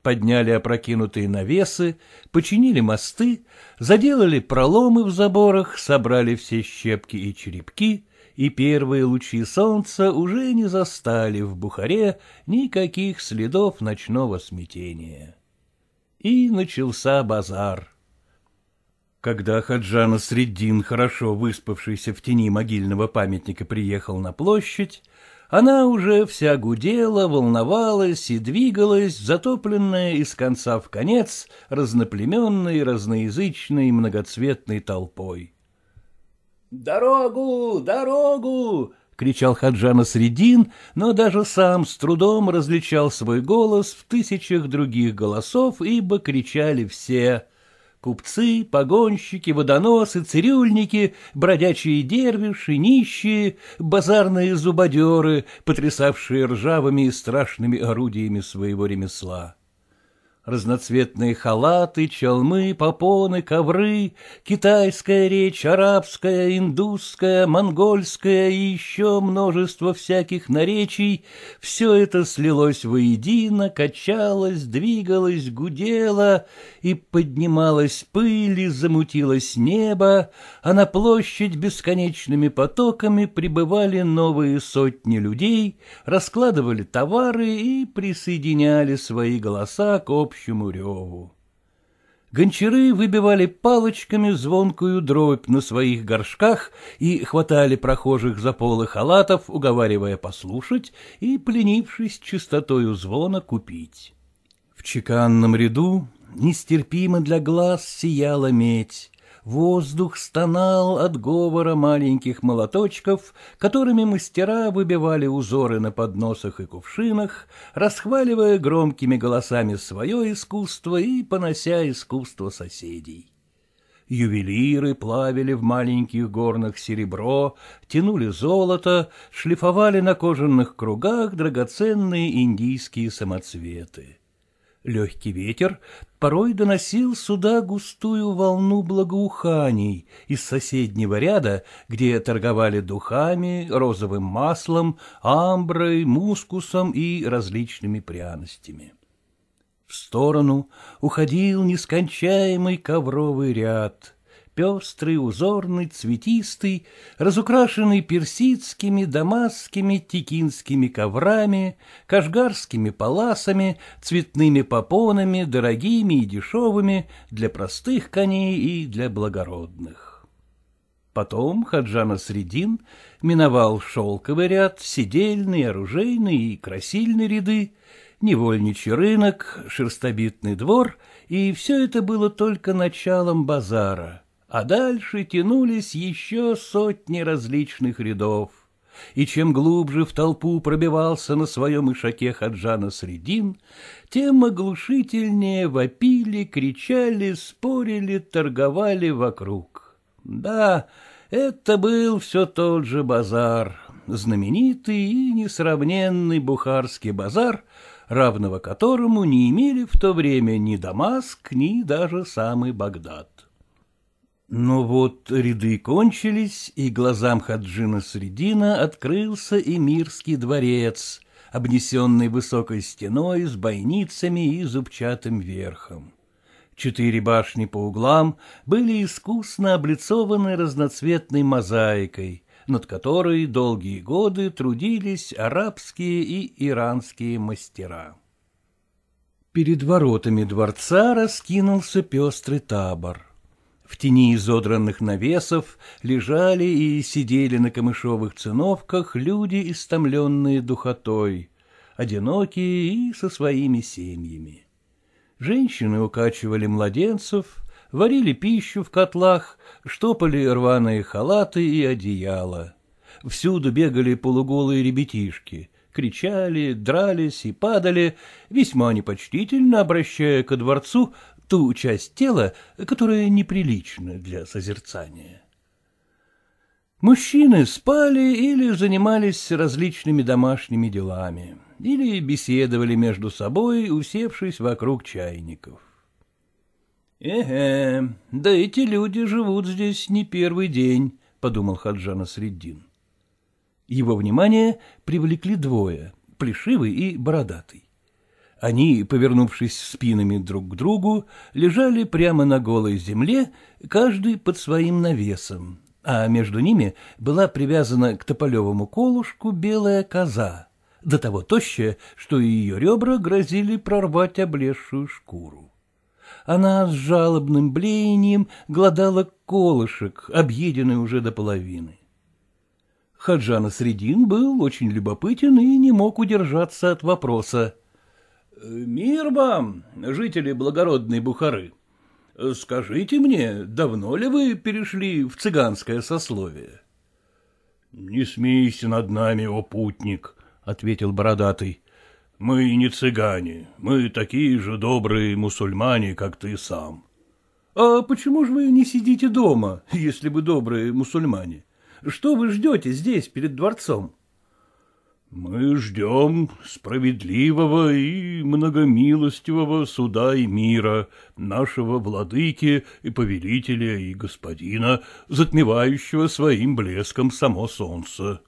подняли опрокинутые навесы, починили мосты, заделали проломы в заборах, собрали все щепки и черепки — и первые лучи солнца уже не застали в Бухаре никаких следов ночного смятения. И начался базар. Когда хаджана Среддин, хорошо выспавшийся в тени могильного памятника, приехал на площадь, она уже вся гудела, волновалась и двигалась, затопленная из конца в конец разноплеменной, разноязычной, многоцветной толпой. «Дорогу! Дорогу!» — кричал Хаджана Средин, но даже сам с трудом различал свой голос в тысячах других голосов, ибо кричали все. Купцы, погонщики, водоносы, цирюльники, бродячие дервиши, нищие, базарные зубодеры, потрясавшие ржавыми и страшными орудиями своего ремесла. Разноцветные халаты, чалмы, попоны, ковры, китайская речь, арабская, индусская, монгольская и еще множество всяких наречий — все это слилось воедино, качалось, двигалось, гудело, и поднималась пыль, и замутилось небо, а на площадь бесконечными потоками прибывали новые сотни людей, раскладывали товары и присоединяли свои голоса к обществу общему реву. Гончары выбивали палочками звонкую дробь на своих горшках и хватали прохожих за полы халатов, уговаривая послушать и, пленившись чистотою звона, купить. В чеканном ряду нестерпимо для глаз сияла медь, Воздух стонал от говора маленьких молоточков, которыми мастера выбивали узоры на подносах и кувшинах, расхваливая громкими голосами свое искусство и понося искусство соседей. Ювелиры плавили в маленьких горнах серебро, тянули золото, шлифовали на кожаных кругах драгоценные индийские самоцветы. Легкий ветер порой доносил сюда густую волну благоуханий из соседнего ряда, где торговали духами, розовым маслом, амброй, мускусом и различными пряностями. В сторону уходил нескончаемый ковровый ряд — пестрый, узорный, цветистый, разукрашенный персидскими, дамасскими, текинскими коврами, кашгарскими паласами, цветными попонами, дорогими и дешевыми, для простых коней и для благородных. Потом Хаджана Средин миновал шелковый ряд, сидельный, оружейный и красильный ряды, невольничий рынок, шерстобитный двор, и все это было только началом базара — а дальше тянулись еще сотни различных рядов. И чем глубже в толпу пробивался на своем ишаке Хаджана Средин, тем оглушительнее вопили, кричали, спорили, торговали вокруг. Да, это был все тот же базар, знаменитый и несравненный бухарский базар, равного которому не имели в то время ни Дамаск, ни даже самый Багдад. Но вот ряды кончились, и глазам Хаджина Средина открылся и мирский дворец, обнесенный высокой стеной с бойницами и зубчатым верхом. Четыре башни по углам были искусно облицованы разноцветной мозаикой, над которой долгие годы трудились арабские и иранские мастера. Перед воротами дворца раскинулся пестрый табор. В тени изодранных навесов лежали и сидели на камышовых циновках люди, истомленные духотой, одинокие и со своими семьями. Женщины укачивали младенцев, варили пищу в котлах, штопали рваные халаты и одеяла. Всюду бегали полуголые ребятишки, кричали, дрались и падали, весьма непочтительно обращая ко дворцу ту часть тела, которая неприлична для созерцания. Мужчины спали или занимались различными домашними делами, или беседовали между собой, усевшись вокруг чайников. «Эге, -э, да эти люди живут здесь не первый день», — подумал Хаджана Среддин. Его внимание привлекли двое — плешивый и бородатый. Они, повернувшись спинами друг к другу, лежали прямо на голой земле, каждый под своим навесом, а между ними была привязана к тополевому колушку белая коза, до того тощая, что ее ребра грозили прорвать облезшую шкуру. Она с жалобным блеянием глодала колышек, объеденный уже до половины. Хаджана Средин был очень любопытен и не мог удержаться от вопроса — Мир вам, жители благородной Бухары. Скажите мне, давно ли вы перешли в цыганское сословие? — Не смейся над нами, о путник, — ответил бородатый. — Мы не цыгане, мы такие же добрые мусульмане, как ты сам. — А почему же вы не сидите дома, если вы добрые мусульмане? Что вы ждете здесь, перед дворцом? — мы ждем справедливого и многомилостивого суда и мира, нашего владыки и повелителя и господина, затмевающего своим блеском само солнце.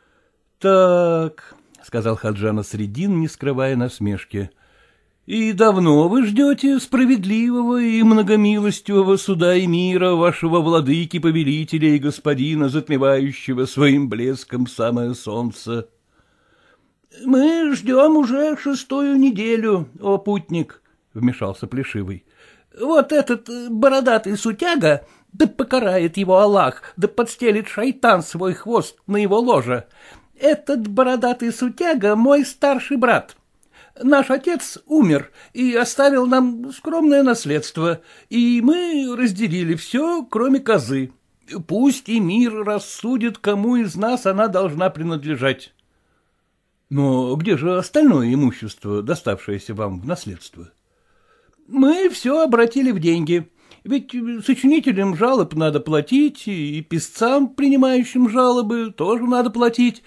— Так, — сказал Хаджана Средин, не скрывая насмешки, — и давно вы ждете справедливого и многомилостивого суда и мира вашего владыки, повелителя и господина, затмевающего своим блеском самое солнце? —— Мы ждем уже шестую неделю, о путник, — вмешался Плешивый. — Вот этот э, бородатый сутяга, да покарает его Аллах, да подстелит шайтан свой хвост на его ложе. Этот бородатый сутяга — мой старший брат. Наш отец умер и оставил нам скромное наследство, и мы разделили все, кроме козы. Пусть и мир рассудит, кому из нас она должна принадлежать. Но где же остальное имущество, доставшееся вам в наследство? Мы все обратили в деньги. Ведь сочинителям жалоб надо платить, и писцам, принимающим жалобы, тоже надо платить,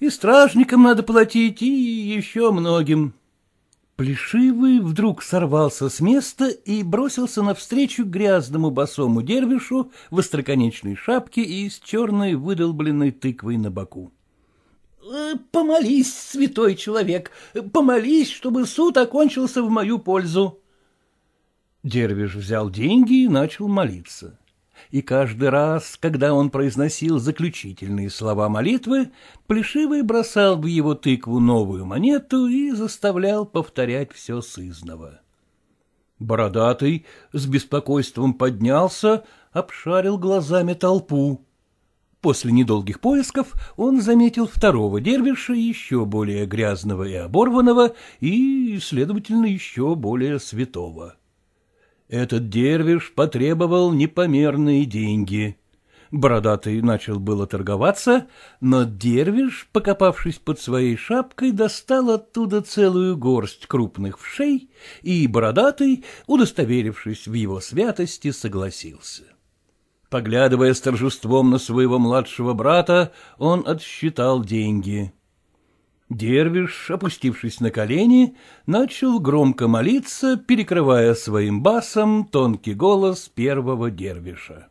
и стражникам надо платить, и еще многим. Плешивый вдруг сорвался с места и бросился навстречу грязному босому дервишу в остроконечной шапке и с черной выдолбленной тыквой на боку. Э, — Помолись, святой человек, помолись, чтобы суд окончился в мою пользу. Дервиш взял деньги и начал молиться. И каждый раз, когда он произносил заключительные слова молитвы, Плешивый бросал в его тыкву новую монету и заставлял повторять все сызново. Бородатый с беспокойством поднялся, обшарил глазами толпу. После недолгих поисков он заметил второго дервиша, еще более грязного и оборванного, и, следовательно, еще более святого. Этот дервиш потребовал непомерные деньги. Бородатый начал было торговаться, но дервиш, покопавшись под своей шапкой, достал оттуда целую горсть крупных вшей, и бородатый, удостоверившись в его святости, согласился. Поглядывая с торжеством на своего младшего брата, он отсчитал деньги. Дервиш, опустившись на колени, начал громко молиться, перекрывая своим басом тонкий голос первого дервиша.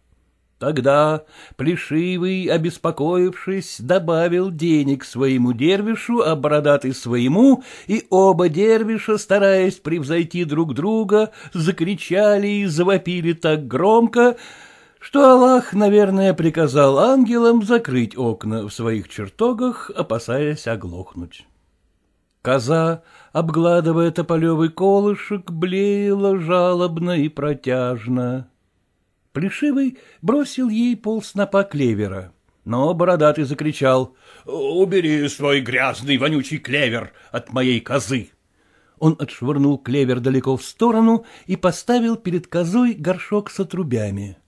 Тогда Плешивый, обеспокоившись, добавил денег своему дервишу, а бородатый своему, и оба дервиша, стараясь превзойти друг друга, закричали и завопили так громко, что Аллах, наверное, приказал ангелам закрыть окна в своих чертогах, опасаясь оглохнуть. Коза, обгладывая тополевый колышек, блеяла жалобно и протяжно. Плешивый бросил ей пол снопа клевера, но бородатый закричал «Убери свой грязный вонючий клевер от моей козы!» Он отшвырнул клевер далеко в сторону и поставил перед козой горшок с отрубями.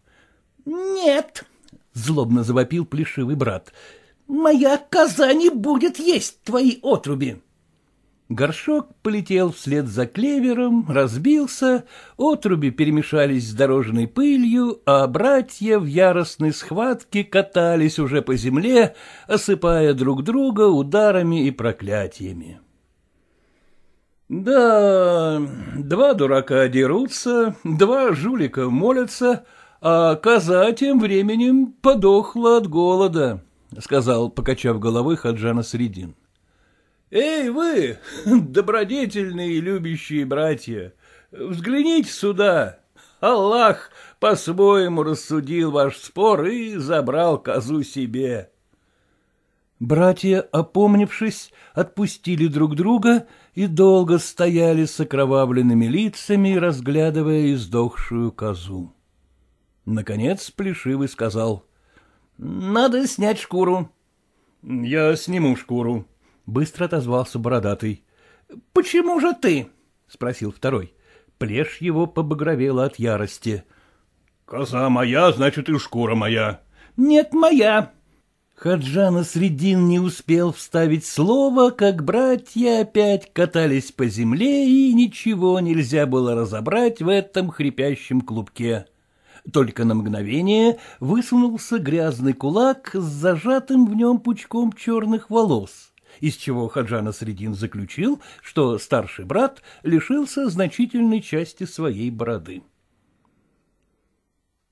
Нет, злобно завопил плешивый брат. Моя коза не будет есть твои отруби. Горшок полетел вслед за клевером, разбился, отруби перемешались с дорожной пылью, а братья в яростной схватке катались уже по земле, осыпая друг друга ударами и проклятиями. Да, два дурака дерутся, два жулика молятся, а коза тем временем подохла от голода, — сказал, покачав головы Хаджана Средин. — Эй вы, <laughs> добродетельные любящие братья, взгляните сюда. Аллах по-своему рассудил ваш спор и забрал козу себе. Братья, опомнившись, отпустили друг друга и долго стояли с окровавленными лицами, разглядывая издохшую козу. Наконец Плешивый сказал. — Надо снять шкуру. — Я сниму шкуру, — быстро отозвался Бородатый. — Почему же ты? — спросил второй. Плешь его побагровела от ярости. — Коза моя, значит, и шкура моя. — Нет, моя. Хаджана Средин не успел вставить слово, как братья опять катались по земле, и ничего нельзя было разобрать в этом хрипящем клубке только на мгновение высунулся грязный кулак с зажатым в нем пучком черных волос, из чего Хаджана Средин заключил, что старший брат лишился значительной части своей бороды.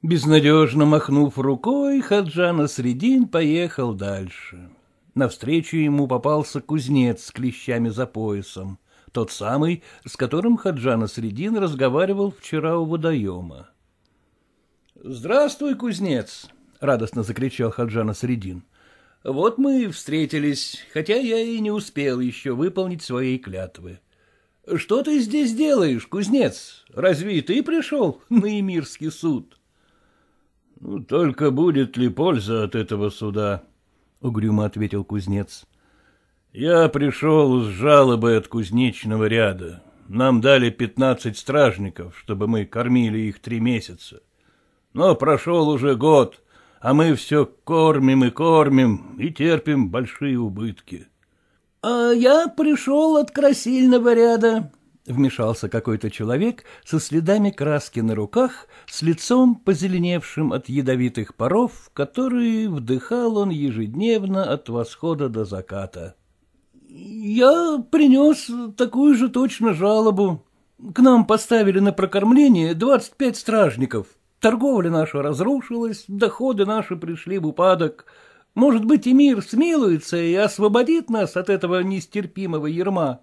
Безнадежно махнув рукой, Хаджана Средин поехал дальше. Навстречу ему попался кузнец с клещами за поясом, тот самый, с которым Хаджана Средин разговаривал вчера у водоема. Здравствуй, кузнец! — радостно закричал Хаджана Средин. — Вот мы и встретились, хотя я и не успел еще выполнить своей клятвы. — Что ты здесь делаешь, кузнец? Разве ты пришел на Эмирский суд? — «Ну, Только будет ли польза от этого суда? — угрюмо ответил кузнец. — Я пришел с жалобой от кузнечного ряда. Нам дали пятнадцать стражников, чтобы мы кормили их три месяца. Но прошел уже год, а мы все кормим и кормим и терпим большие убытки. — А я пришел от красильного ряда, — вмешался какой-то человек со следами краски на руках, с лицом, позеленевшим от ядовитых паров, которые вдыхал он ежедневно от восхода до заката. — Я принес такую же точно жалобу. К нам поставили на прокормление двадцать пять стражников, Торговля наша разрушилась, доходы наши пришли в упадок. Может быть, и мир смилуется и освободит нас от этого нестерпимого ерма.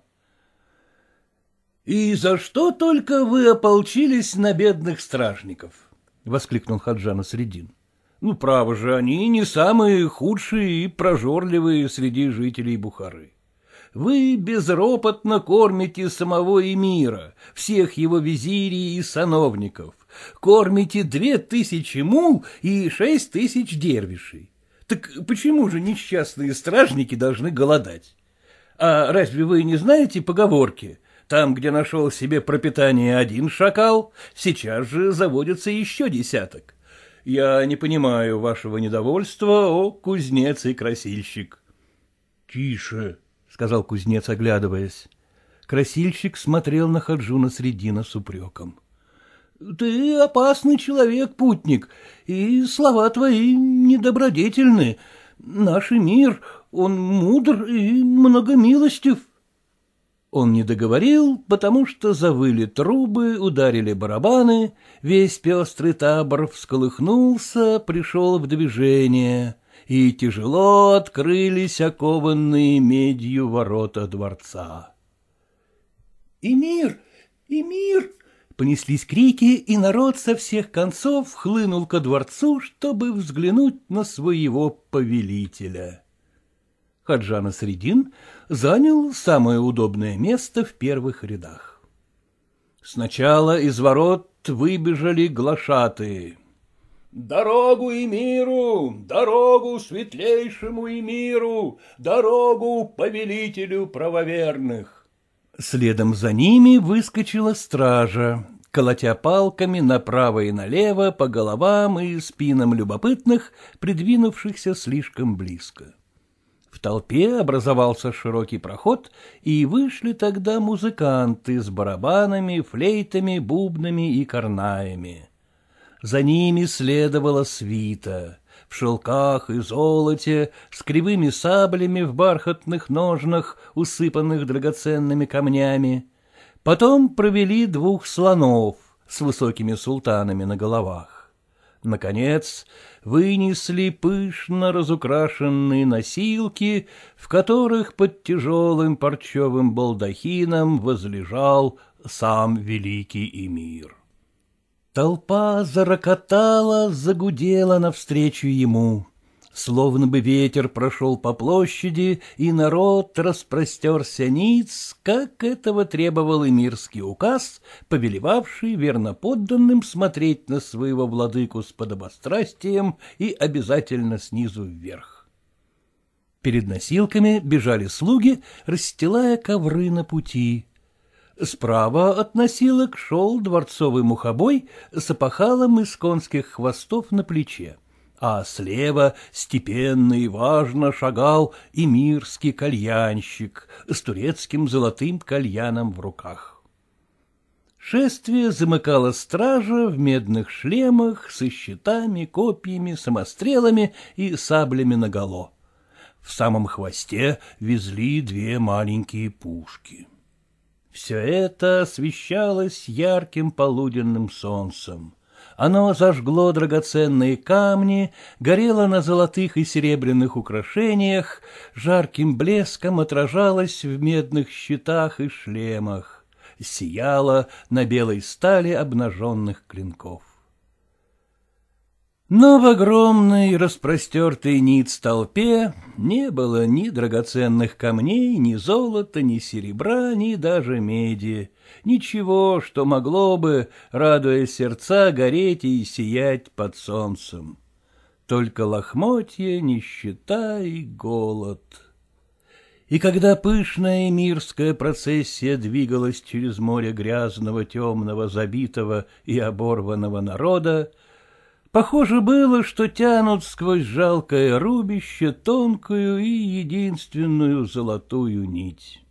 — И за что только вы ополчились на бедных стражников? — воскликнул Хаджана Средин. — Ну, право же, они не самые худшие и прожорливые среди жителей Бухары. Вы безропотно кормите самого эмира, всех его визирий и сановников. Кормите две тысячи мул и шесть тысяч дервишей. Так почему же несчастные стражники должны голодать? А разве вы не знаете поговорки? Там, где нашел себе пропитание один шакал, сейчас же заводится еще десяток. Я не понимаю вашего недовольства, о кузнец и красильщик. — Тише, — сказал кузнец, оглядываясь. Красильщик смотрел на Хаджуна Средина с упреком. Ты опасный человек, путник, и слова твои недобродетельны. Наш мир, он мудр и многомилостив. Он не договорил, потому что завыли трубы, ударили барабаны, весь пестрый табор всколыхнулся, пришел в движение, и тяжело открылись окованные медью ворота дворца. — И мир, и мир понеслись крики, и народ со всех концов хлынул ко дворцу, чтобы взглянуть на своего повелителя. Хаджана Средин занял самое удобное место в первых рядах. Сначала из ворот выбежали глашаты: «Дорогу и миру! Дорогу светлейшему и миру! Дорогу повелителю правоверных!» Следом за ними выскочила стража, колотя палками направо и налево по головам и спинам любопытных, придвинувшихся слишком близко. В толпе образовался широкий проход, и вышли тогда музыканты с барабанами, флейтами, бубнами и карнаями. За ними следовала свита в шелках и золоте, с кривыми саблями в бархатных ножнах, усыпанных драгоценными камнями. Потом провели двух слонов с высокими султанами на головах. Наконец вынесли пышно разукрашенные носилки, в которых под тяжелым парчевым балдахином возлежал сам великий эмир. Толпа зарокотала, загудела навстречу ему. Словно бы ветер прошел по площади, и народ распростерся ниц, как этого требовал эмирский указ, повелевавший верноподданным смотреть на своего владыку с подобострастием и обязательно снизу вверх. Перед носилками бежали слуги, расстилая ковры на пути. Справа от носилок шел дворцовый мухобой с опахалом из конских хвостов на плече а слева степенно и важно шагал эмирский кальянщик с турецким золотым кальяном в руках. Шествие замыкала стража в медных шлемах со щитами, копьями, самострелами и саблями наголо. В самом хвосте везли две маленькие пушки. Все это освещалось ярким полуденным солнцем. Оно зажгло драгоценные камни, горело на золотых и серебряных украшениях, жарким блеском отражалось в медных щитах и шлемах, сияло на белой стали обнаженных клинков. Но в огромной распростертой ниц толпе не было ни драгоценных камней, ни золота, ни серебра, ни даже меди — ничего, что могло бы, радуя сердца, гореть и сиять под солнцем. Только лохмотья, нищета и голод. И когда пышная мирская процессия двигалась через море грязного, темного, забитого и оборванного народа, Похоже было, что тянут сквозь жалкое рубище тонкую и единственную золотую нить.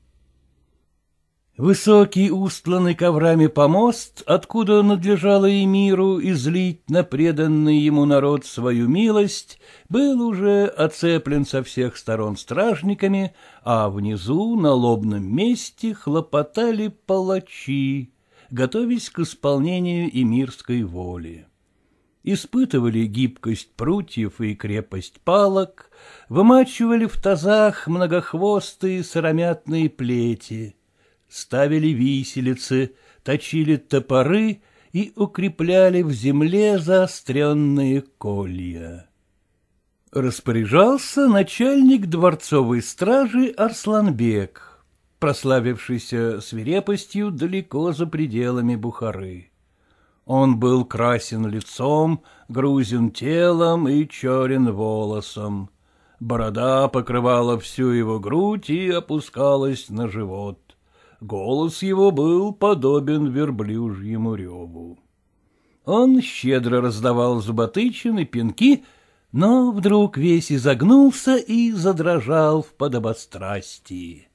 Высокий устланный коврами помост, откуда надлежало и миру излить на преданный ему народ свою милость, был уже оцеплен со всех сторон стражниками, а внизу на лобном месте хлопотали палачи, готовясь к исполнению эмирской воли. Испытывали гибкость прутьев и крепость палок, вымачивали в тазах многохвостые сыромятные плети — ставили виселицы, точили топоры и укрепляли в земле заостренные колья. Распоряжался начальник дворцовой стражи Арсланбек, прославившийся свирепостью далеко за пределами Бухары. Он был красен лицом, грузен телом и черен волосом. Борода покрывала всю его грудь и опускалась на живот голос его был подобен верблюжьему реву. Он щедро раздавал зуботычины, пинки, но вдруг весь изогнулся и задрожал в подобострастии.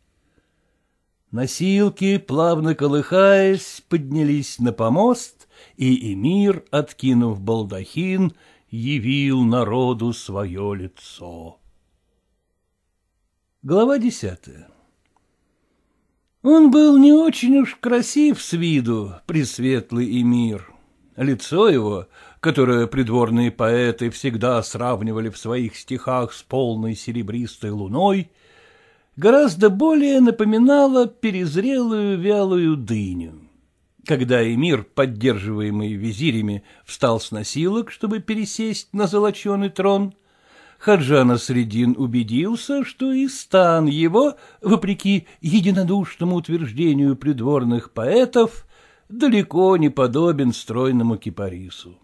Носилки, плавно колыхаясь, поднялись на помост, и Эмир, откинув балдахин, явил народу свое лицо. Глава десятая он был не очень уж красив с виду, пресветлый и мир. Лицо его, которое придворные поэты всегда сравнивали в своих стихах с полной серебристой луной, гораздо более напоминало перезрелую вялую дыню. Когда эмир, поддерживаемый визирями, встал с носилок, чтобы пересесть на золоченый трон — Хаджана Средин убедился, что и стан его, вопреки единодушному утверждению придворных поэтов, далеко не подобен стройному кипарису.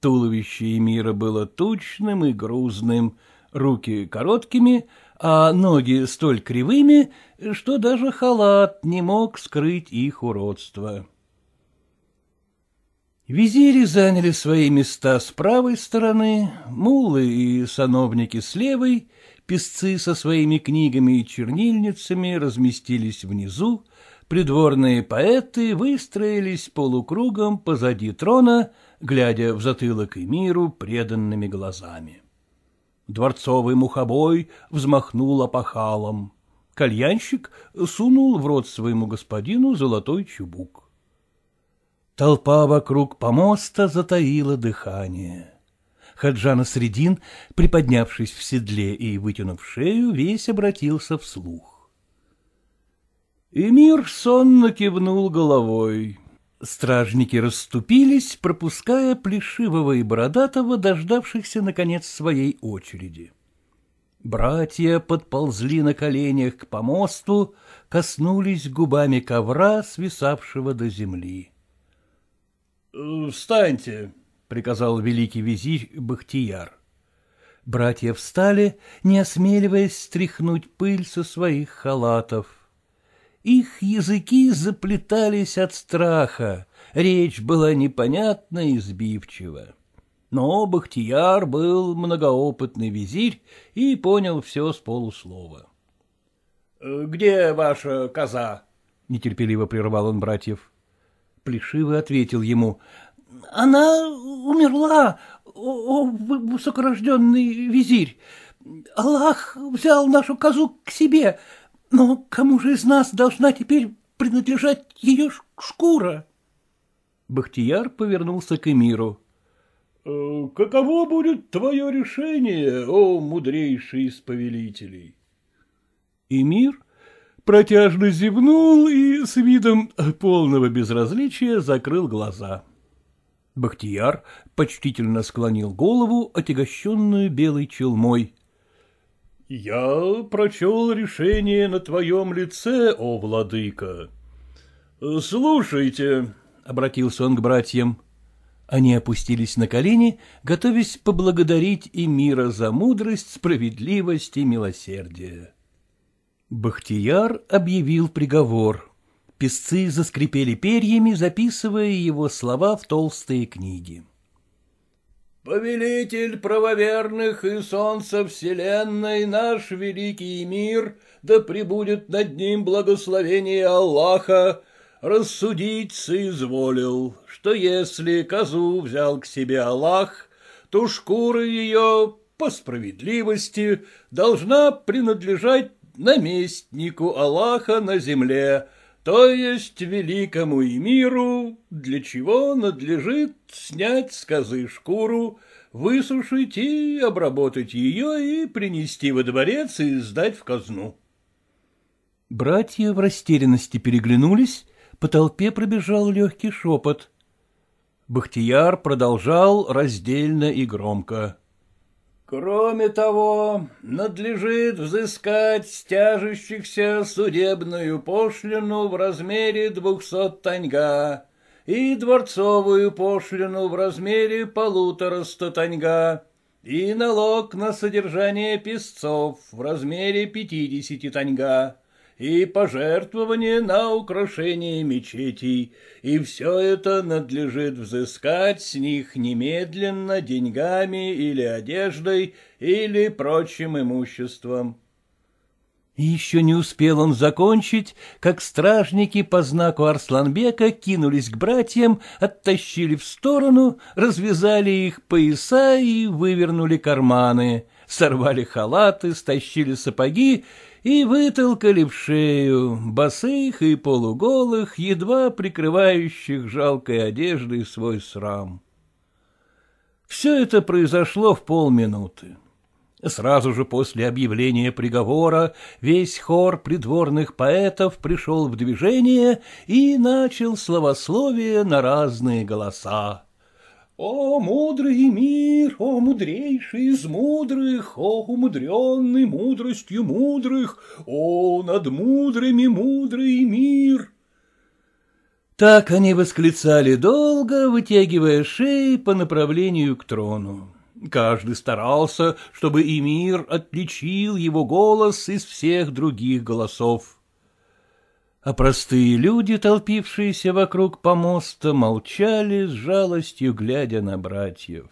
Туловище Эмира было тучным и грузным, руки короткими, а ноги столь кривыми, что даже халат не мог скрыть их уродство. Визири заняли свои места с правой стороны, мулы и сановники с левой, песцы со своими книгами и чернильницами разместились внизу, придворные поэты выстроились полукругом позади трона, глядя в затылок и миру преданными глазами. Дворцовый мухобой взмахнул опахалом. Кальянщик сунул в рот своему господину золотой чубук. Толпа вокруг помоста затаила дыхание. Хаджана Средин, приподнявшись в седле и вытянув шею, весь обратился вслух. Эмир сонно кивнул головой. Стражники расступились, пропуская Плешивого и Бородатого, дождавшихся, наконец, своей очереди. Братья подползли на коленях к помосту, коснулись губами ковра, свисавшего до земли. Э, встаньте, — приказал великий визирь Бахтияр. Братья встали, не осмеливаясь стряхнуть пыль со своих халатов. Их языки заплетались от страха, речь была непонятна и сбивчива. Но Бахтияр был многоопытный визирь и понял все с полуслова. «Э, — Где ваша коза? — нетерпеливо прервал он братьев. Плешивый ответил ему. — Она умерла, о, о высокорожденный визирь. Аллах взял нашу козу к себе, но кому же из нас должна теперь принадлежать ее шкура? Бахтияр повернулся к Эмиру. «Э, — Каково будет твое решение, о мудрейший из повелителей? Эмир протяжно зевнул и с видом полного безразличия закрыл глаза. Бахтияр почтительно склонил голову, отягощенную белой челмой. — Я прочел решение на твоем лице, о владыка. — Слушайте, — обратился он к братьям. Они опустились на колени, готовясь поблагодарить и мира за мудрость, справедливость и милосердие. Бахтияр объявил приговор. Песцы заскрипели перьями, записывая его слова в толстые книги. «Повелитель правоверных и солнца вселенной, наш великий мир, да пребудет над ним благословение Аллаха, рассудить соизволил, что если козу взял к себе Аллах, то шкура ее, по справедливости, должна принадлежать наместнику Аллаха на земле, то есть великому эмиру, для чего надлежит снять с козы шкуру, высушить и обработать ее и принести во дворец и сдать в казну. Братья в растерянности переглянулись, по толпе пробежал легкий шепот. Бахтияр продолжал раздельно и громко. — Кроме того, надлежит взыскать стяжущихся судебную пошлину в размере двухсот таньга и дворцовую пошлину в размере полутораста таньга и налог на содержание песцов в размере пятидесяти таньга и пожертвования на украшение мечетей, и все это надлежит взыскать с них немедленно деньгами или одеждой или прочим имуществом. еще не успел он закончить, как стражники по знаку Арсланбека кинулись к братьям, оттащили в сторону, развязали их пояса и вывернули карманы, сорвали халаты, стащили сапоги и вытолкали в шею босых и полуголых, едва прикрывающих жалкой одеждой свой срам. Все это произошло в полминуты. Сразу же после объявления приговора весь хор придворных поэтов пришел в движение и начал словословие на разные голоса. «О, мудрый мир, о, мудрейший из мудрых, о, умудренный мудростью мудрых, о, над мудрыми мудрый мир!» Так они восклицали долго, вытягивая шеи по направлению к трону. Каждый старался, чтобы и мир отличил его голос из всех других голосов а простые люди, толпившиеся вокруг помоста, молчали с жалостью, глядя на братьев.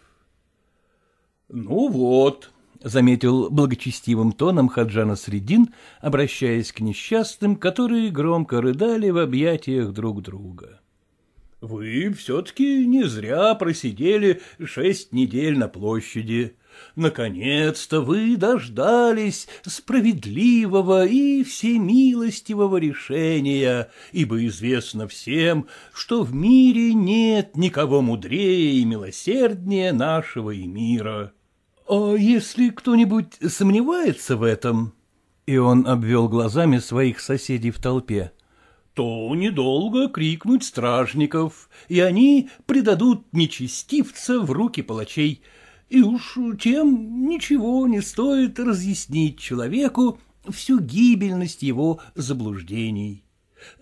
— Ну вот, — заметил благочестивым тоном Хаджана Средин, обращаясь к несчастным, которые громко рыдали в объятиях друг друга. — Вы все-таки не зря просидели шесть недель на площади. Наконец-то вы дождались справедливого и всемилостивого решения, ибо известно всем, что в мире нет никого мудрее и милосерднее нашего мира. А если кто-нибудь сомневается в этом? И он обвел глазами своих соседей в толпе то недолго крикнуть стражников, и они предадут нечестивца в руки палачей — и уж тем ничего не стоит разъяснить человеку всю гибельность его заблуждений.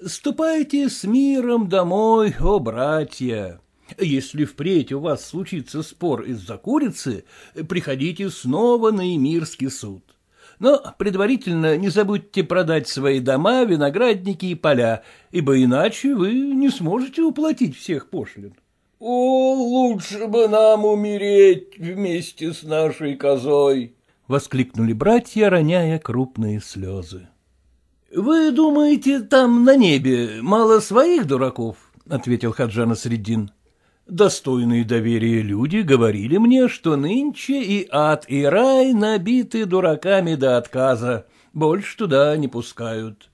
Ступайте с миром домой, о братья! Если впредь у вас случится спор из-за курицы, приходите снова на Эмирский суд. Но предварительно не забудьте продать свои дома, виноградники и поля, ибо иначе вы не сможете уплатить всех пошлин. «О, лучше бы нам умереть вместе с нашей козой!» — воскликнули братья, роняя крупные слезы. «Вы думаете, там на небе мало своих дураков?» — ответил Хаджан Средин. «Достойные доверия люди говорили мне, что нынче и ад, и рай набиты дураками до отказа, больше туда не пускают.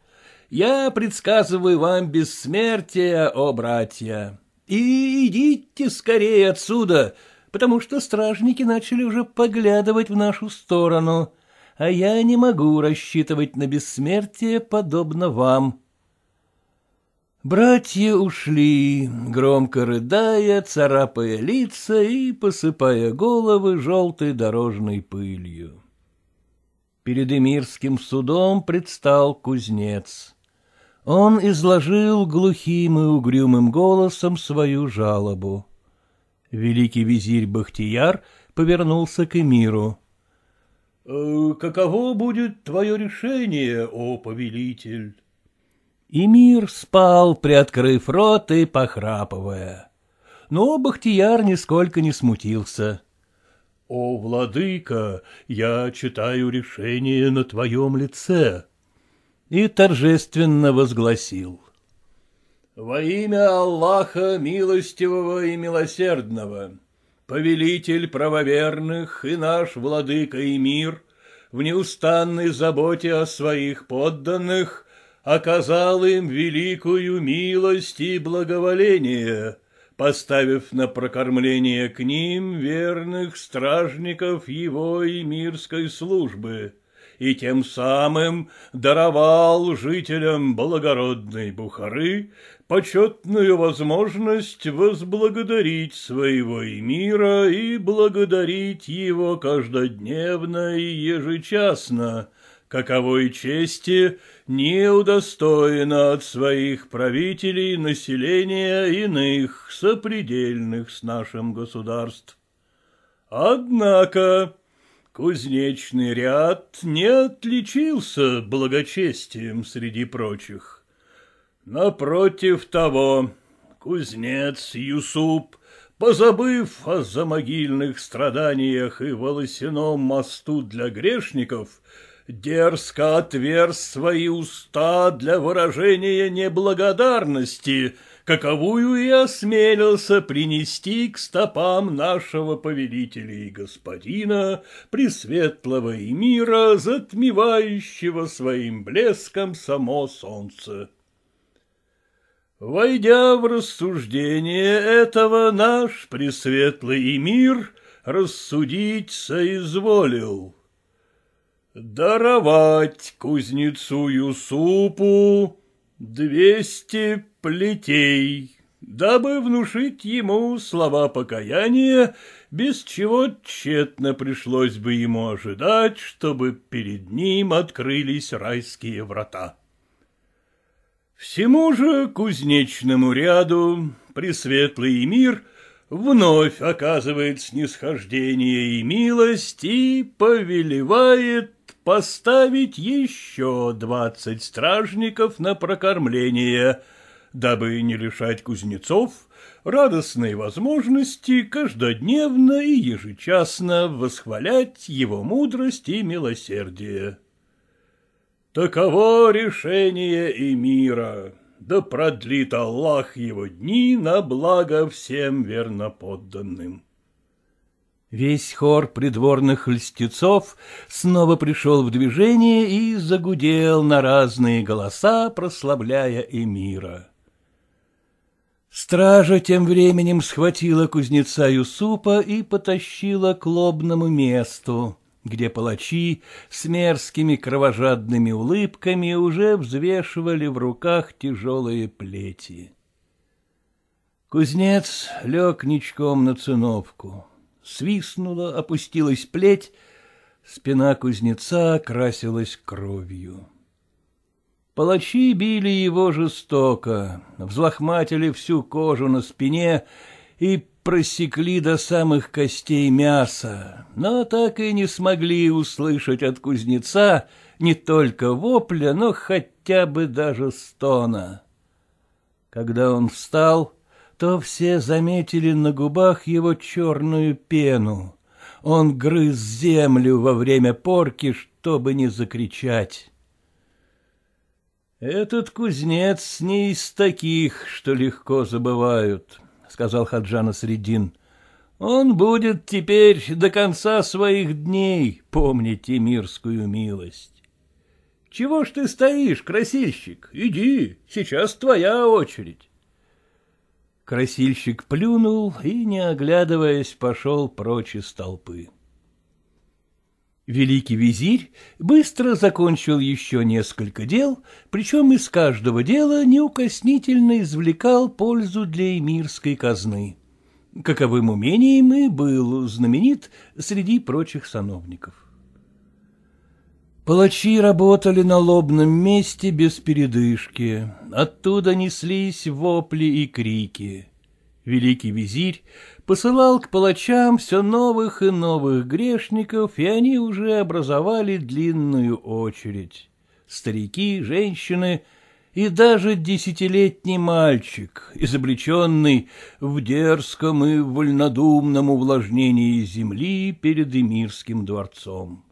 Я предсказываю вам бессмертие, о братья!» И идите скорее отсюда, потому что стражники начали уже поглядывать в нашу сторону, а я не могу рассчитывать на бессмертие, подобно вам. Братья ушли, громко рыдая, царапая лица и посыпая головы желтой дорожной пылью. Перед эмирским судом предстал кузнец. Он изложил глухим и угрюмым голосом свою жалобу. Великий визирь Бахтияр повернулся к Эмиру. «Э, — Каково будет твое решение, о повелитель? Эмир спал, приоткрыв рот и похрапывая. Но Бахтияр нисколько не смутился. — О, владыка, я читаю решение на твоем лице, и торжественно возгласил. «Во имя Аллаха милостивого и милосердного, повелитель правоверных и наш владыка и мир, в неустанной заботе о своих подданных, оказал им великую милость и благоволение» поставив на прокормление к ним верных стражников его и мирской службы, и тем самым даровал жителям благородной Бухары почетную возможность возблагодарить своего эмира и благодарить его каждодневно и ежечасно, каковой чести не удостоено от своих правителей населения иных сопредельных с нашим государств. Однако Кузнечный ряд не отличился благочестием среди прочих. Напротив того, кузнец Юсуп, позабыв о замогильных страданиях и волосяном мосту для грешников, дерзко отверз свои уста для выражения неблагодарности каковую и осмелился принести к стопам нашего повелителя и господина, пресветлого и мира, затмевающего своим блеском само солнце. Войдя в рассуждение этого, наш пресветлый и мир рассудить соизволил. Даровать кузнецу Юсупу двести плетей, дабы внушить ему слова покаяния, без чего тщетно пришлось бы ему ожидать, чтобы перед ним открылись райские врата. Всему же кузнечному ряду Пресветлый мир вновь оказывает снисхождение и милость и повелевает поставить еще двадцать стражников на прокормление — дабы не лишать кузнецов радостной возможности каждодневно и ежечасно восхвалять его мудрость и милосердие. Таково решение и мира, да продлит Аллах его дни на благо всем верноподданным. Весь хор придворных льстецов снова пришел в движение и загудел на разные голоса, прославляя эмира. Стража тем временем схватила кузнеца Юсупа и потащила к лобному месту, где палачи с мерзкими кровожадными улыбками уже взвешивали в руках тяжелые плети. Кузнец лег ничком на циновку. Свистнула, опустилась плеть, спина кузнеца окрасилась кровью. Палачи били его жестоко, взлохматили всю кожу на спине и просекли до самых костей мясо, но так и не смогли услышать от кузнеца не только вопля, но хотя бы даже стона. Когда он встал, то все заметили на губах его черную пену. Он грыз землю во время порки, чтобы не закричать. «Этот кузнец не из таких, что легко забывают», — сказал Хаджана Средин. «Он будет теперь до конца своих дней помнить и мирскую милость». «Чего ж ты стоишь, красильщик? Иди, сейчас твоя очередь». Красильщик плюнул и, не оглядываясь, пошел прочь из толпы. Великий визирь быстро закончил еще несколько дел, причем из каждого дела неукоснительно извлекал пользу для эмирской казны. Каковым умением и был знаменит среди прочих сановников. Палачи работали на лобном месте без передышки, оттуда неслись вопли и крики. Великий визирь посылал к палачам все новых и новых грешников, и они уже образовали длинную очередь. Старики, женщины и даже десятилетний мальчик, изобличенный в дерзком и вольнодумном увлажнении земли перед Эмирским дворцом.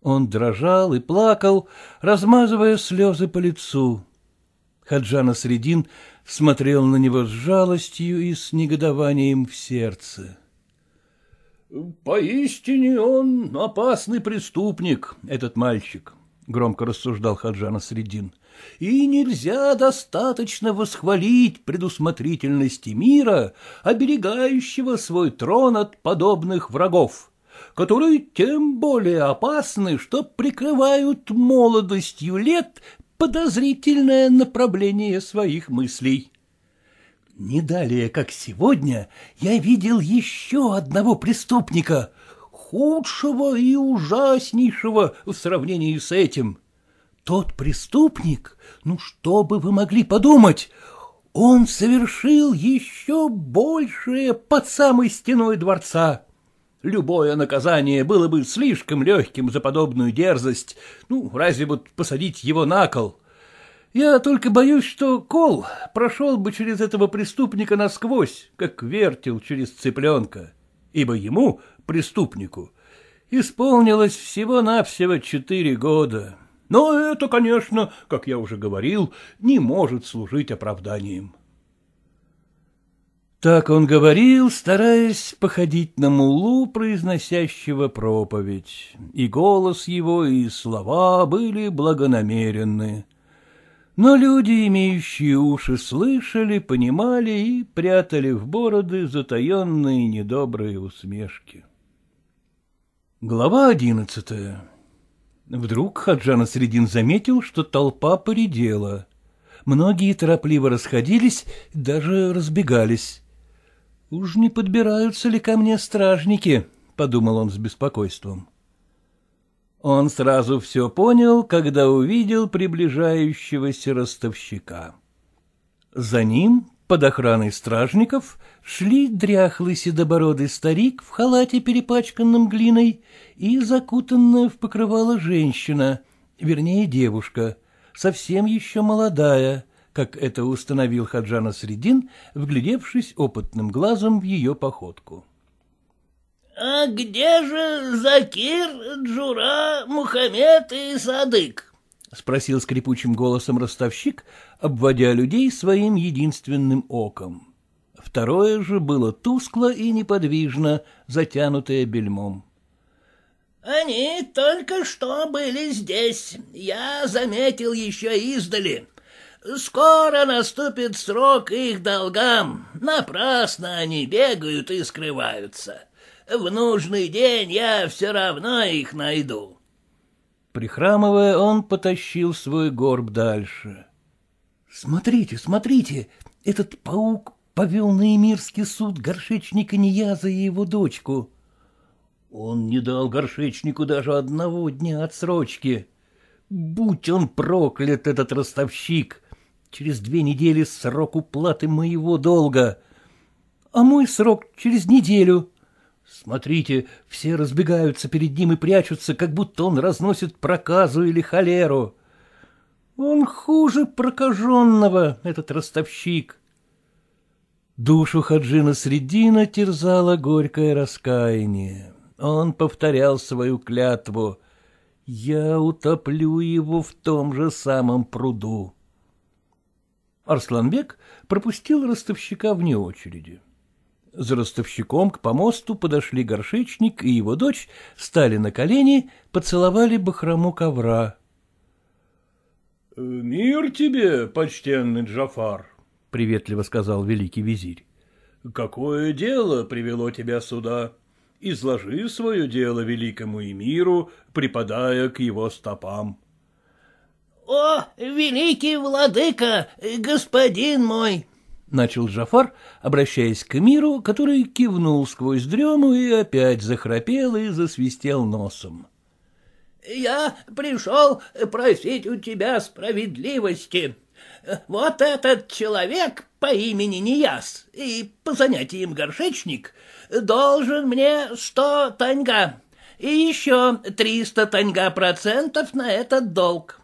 Он дрожал и плакал, размазывая слезы по лицу. Хаджана Средин смотрел на него с жалостью и с негодованием в сердце. — Поистине он опасный преступник, этот мальчик, — громко рассуждал Хаджана Средин, — и нельзя достаточно восхвалить предусмотрительности мира, оберегающего свой трон от подобных врагов. — которые тем более опасны, что прикрывают молодостью лет подозрительное направление своих мыслей. Не далее, как сегодня, я видел еще одного преступника, худшего и ужаснейшего в сравнении с этим. Тот преступник, ну что бы вы могли подумать, он совершил еще большее под самой стеной дворца. Любое наказание было бы слишком легким за подобную дерзость, ну, разве вот посадить его на кол. Я только боюсь, что кол прошел бы через этого преступника насквозь, как вертел через цыпленка, ибо ему, преступнику, исполнилось всего-навсего четыре года. Но это, конечно, как я уже говорил, не может служить оправданием. Так он говорил, стараясь походить на мулу, произносящего проповедь, и голос его, и слова были благонамеренны. Но люди, имеющие уши, слышали, понимали и прятали в бороды затаенные недобрые усмешки. Глава одиннадцатая Вдруг Хаджана Средин заметил, что толпа поредела. Многие торопливо расходились, даже разбегались. Уж не подбираются ли ко мне стражники? — подумал он с беспокойством. Он сразу все понял, когда увидел приближающегося ростовщика. За ним, под охраной стражников, шли дряхлый седобородый старик в халате, перепачканном глиной, и закутанная в покрывало женщина, вернее девушка, совсем еще молодая, как это установил Хаджана Средин, вглядевшись опытным глазом в ее походку. — А где же Закир, Джура, Мухаммед и Садык? — спросил скрипучим голосом ростовщик, обводя людей своим единственным оком. Второе же было тускло и неподвижно, затянутое бельмом. — Они только что были здесь, я заметил еще издали, Скоро наступит срок их долгам. Напрасно они бегают и скрываются. В нужный день я все равно их найду. Прихрамывая, он потащил свой горб дальше. — Смотрите, смотрите, этот паук повел на Эмирский суд горшечника Нияза и его дочку. Он не дал горшечнику даже одного дня отсрочки. Будь он проклят, этот ростовщик! через две недели срок уплаты моего долга. А мой срок через неделю. Смотрите, все разбегаются перед ним и прячутся, как будто он разносит проказу или холеру. Он хуже прокаженного, этот ростовщик. Душу Хаджина Средина терзало горькое раскаяние. Он повторял свою клятву. «Я утоплю его в том же самом пруду». Арсланбек пропустил ростовщика вне очереди. За ростовщиком к помосту подошли горшечник и его дочь, стали на колени, поцеловали бахрому ковра. «Э, — Мир тебе, почтенный Джафар, — приветливо сказал великий визирь. — Какое дело привело тебя сюда? Изложи свое дело великому эмиру, припадая к его стопам. —— О, великий владыка, господин мой! — начал Джафар, обращаясь к миру, который кивнул сквозь дрему и опять захрапел и засвистел носом. — Я пришел просить у тебя справедливости. Вот этот человек по имени Нияс и по занятиям горшечник должен мне сто таньга и еще триста таньга процентов на этот долг.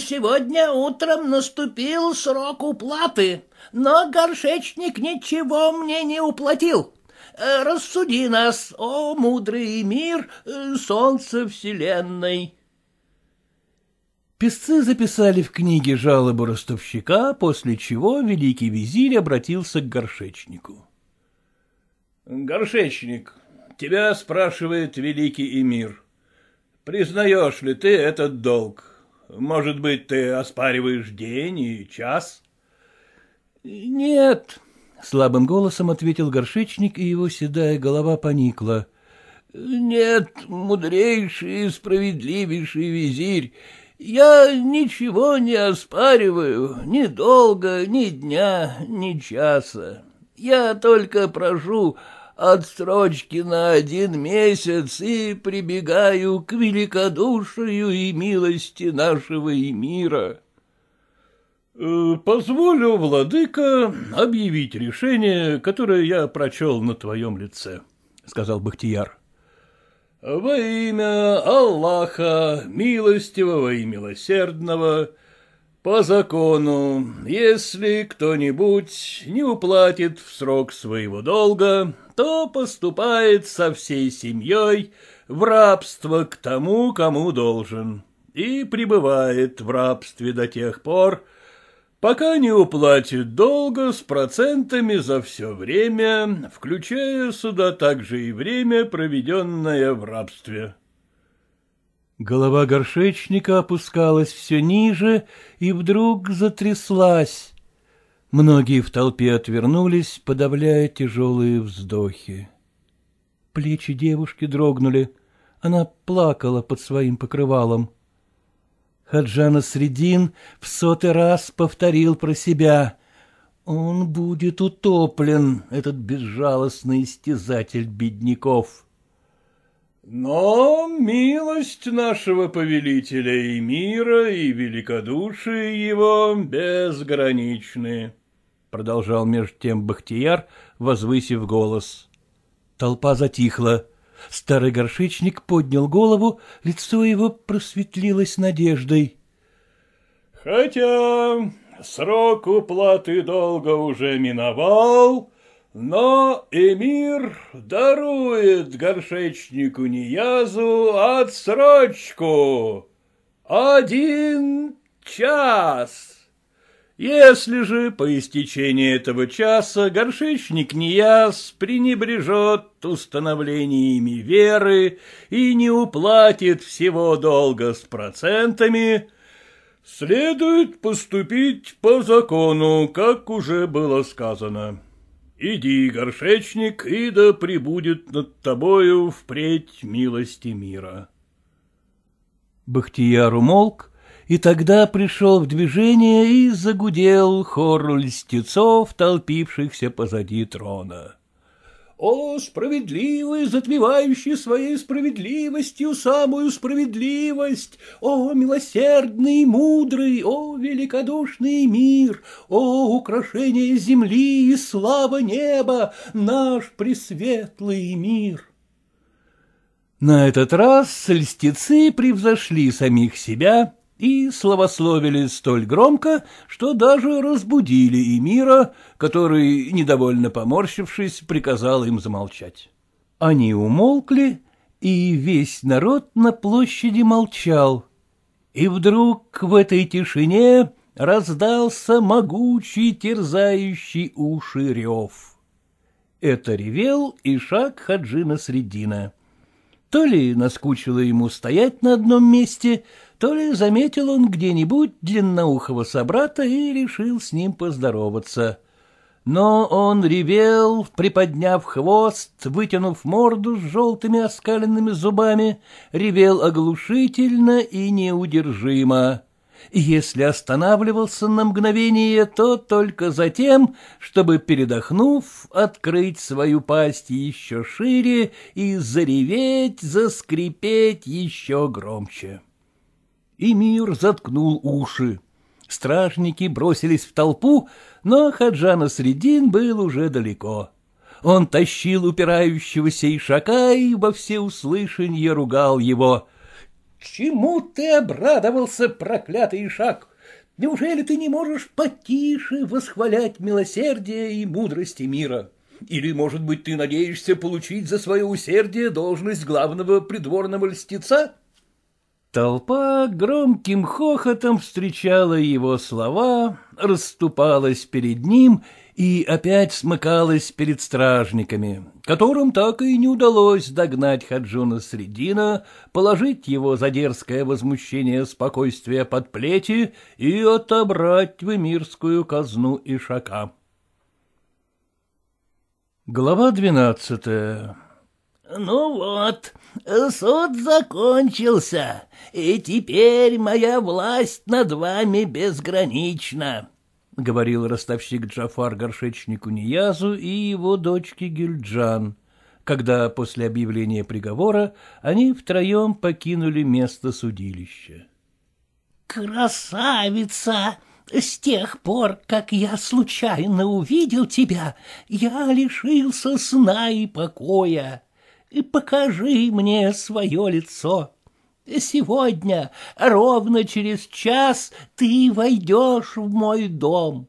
Сегодня утром наступил срок уплаты, но горшечник ничего мне не уплатил. Э, рассуди нас, о мудрый мир, э, солнце вселенной. Песцы записали в книге жалобу ростовщика, после чего великий визирь обратился к горшечнику. — Горшечник, тебя спрашивает великий эмир. Признаешь ли ты этот долг? — может быть, ты оспариваешь день и час? — Нет, — слабым голосом ответил горшечник, и его седая голова поникла. — Нет, мудрейший и справедливейший визирь, я ничего не оспариваю ни долго, ни дня, ни часа. Я только прошу отсрочки на один месяц и прибегаю к великодушию и милости нашего и мира. Э, позволю, владыка, объявить решение, которое я прочел на твоем лице, — сказал Бахтияр. Во имя Аллаха, милостивого и милосердного, по закону, если кто-нибудь не уплатит в срок своего долга, то поступает со всей семьей в рабство к тому, кому должен, и пребывает в рабстве до тех пор, пока не уплатит долго с процентами за все время, включая сюда также и время, проведенное в рабстве. Голова горшечника опускалась все ниже и вдруг затряслась. Многие в толпе отвернулись, подавляя тяжелые вздохи. Плечи девушки дрогнули. Она плакала под своим покрывалом. Хаджана Средин в сотый раз повторил про себя. «Он будет утоплен, этот безжалостный истязатель бедняков». «Но милость нашего повелителя и мира, и великодушие его безграничны», продолжал между тем Бахтияр, возвысив голос. Толпа затихла. Старый горшечник поднял голову, лицо его просветлилось надеждой. — Хотя срок уплаты долга уже миновал, но эмир дарует горшечнику Ниязу отсрочку. Один час. Если же по истечении этого часа горшечник неяс, пренебрежет установлениями веры и не уплатит всего долга с процентами, следует поступить по закону, как уже было сказано. Иди, горшечник, и да прибудет над тобою впредь милости мира. Бахтияр умолк, и тогда пришел в движение и загудел хор льстецов, толпившихся позади трона. «О, справедливый, затмевающий своей справедливостью самую справедливость! О, милосердный и мудрый! О, великодушный мир! О, украшение земли и слава неба! Наш пресветлый мир!» На этот раз льстецы превзошли самих себя, и словословили столь громко, что даже разбудили Эмира, который, недовольно поморщившись, приказал им замолчать. Они умолкли, и весь народ на площади молчал. И вдруг в этой тишине раздался могучий, терзающий уши рев. Это ревел и Ишак Хаджина Средина. То ли наскучило ему стоять на одном месте, то ли заметил он где-нибудь длинноухого собрата и решил с ним поздороваться. Но он ревел, приподняв хвост, вытянув морду с желтыми оскаленными зубами, ревел оглушительно и неудержимо. Если останавливался на мгновение, то только за тем, чтобы, передохнув, открыть свою пасть еще шире и зареветь, заскрипеть еще громче и мир заткнул уши. Стражники бросились в толпу, но Хаджана Средин был уже далеко. Он тащил упирающегося ишака и во всеуслышанье ругал его. — Чему ты обрадовался, проклятый ишак? Неужели ты не можешь потише восхвалять милосердие и мудрости мира? Или, может быть, ты надеешься получить за свое усердие должность главного придворного льстеца? — Толпа громким хохотом встречала его слова, расступалась перед ним и опять смыкалась перед стражниками, которым так и не удалось догнать Хаджуна Средина, положить его за дерзкое возмущение спокойствия под плети и отобрать в эмирскую казну Ишака. Глава двенадцатая «Ну вот, суд закончился, и теперь моя власть над вами безгранична», — говорил ростовщик Джафар горшечнику Ниязу и его дочке Гюльджан, когда после объявления приговора они втроем покинули место судилища. «Красавица!» с тех пор, как я случайно увидел тебя, я лишился сна и покоя и покажи мне свое лицо. Сегодня, ровно через час, ты войдешь в мой дом.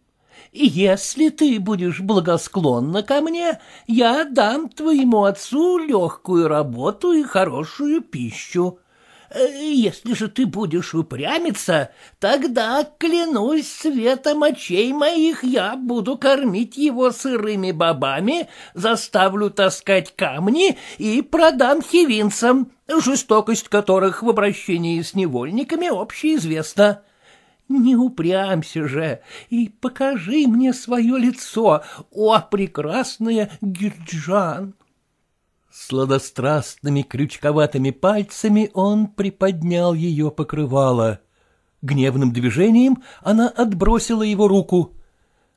И если ты будешь благосклонна ко мне, я дам твоему отцу легкую работу и хорошую пищу. «Э, если же ты будешь упрямиться, тогда, клянусь светом очей моих, я буду кормить его сырыми бобами, заставлю таскать камни и продам хивинцам, жестокость которых в обращении с невольниками общеизвестна. Не упрямься же и покажи мне свое лицо, о прекрасная Гирджан!» Сладострастными крючковатыми пальцами он приподнял ее покрывало. Гневным движением она отбросила его руку.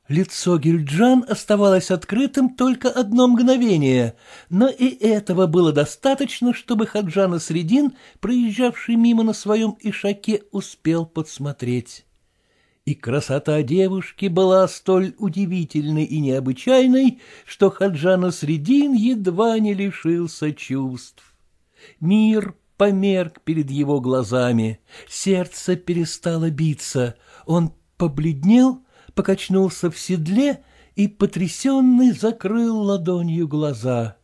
Лицо Гильджан оставалось открытым только одно мгновение, но и этого было достаточно, чтобы Хаджана Средин, проезжавший мимо на своем ишаке, успел подсмотреть и красота девушки была столь удивительной и необычайной, что Хаджана Средин едва не лишился чувств. Мир померк перед его глазами, сердце перестало биться, он побледнел, покачнулся в седле и, потрясенный, закрыл ладонью глаза.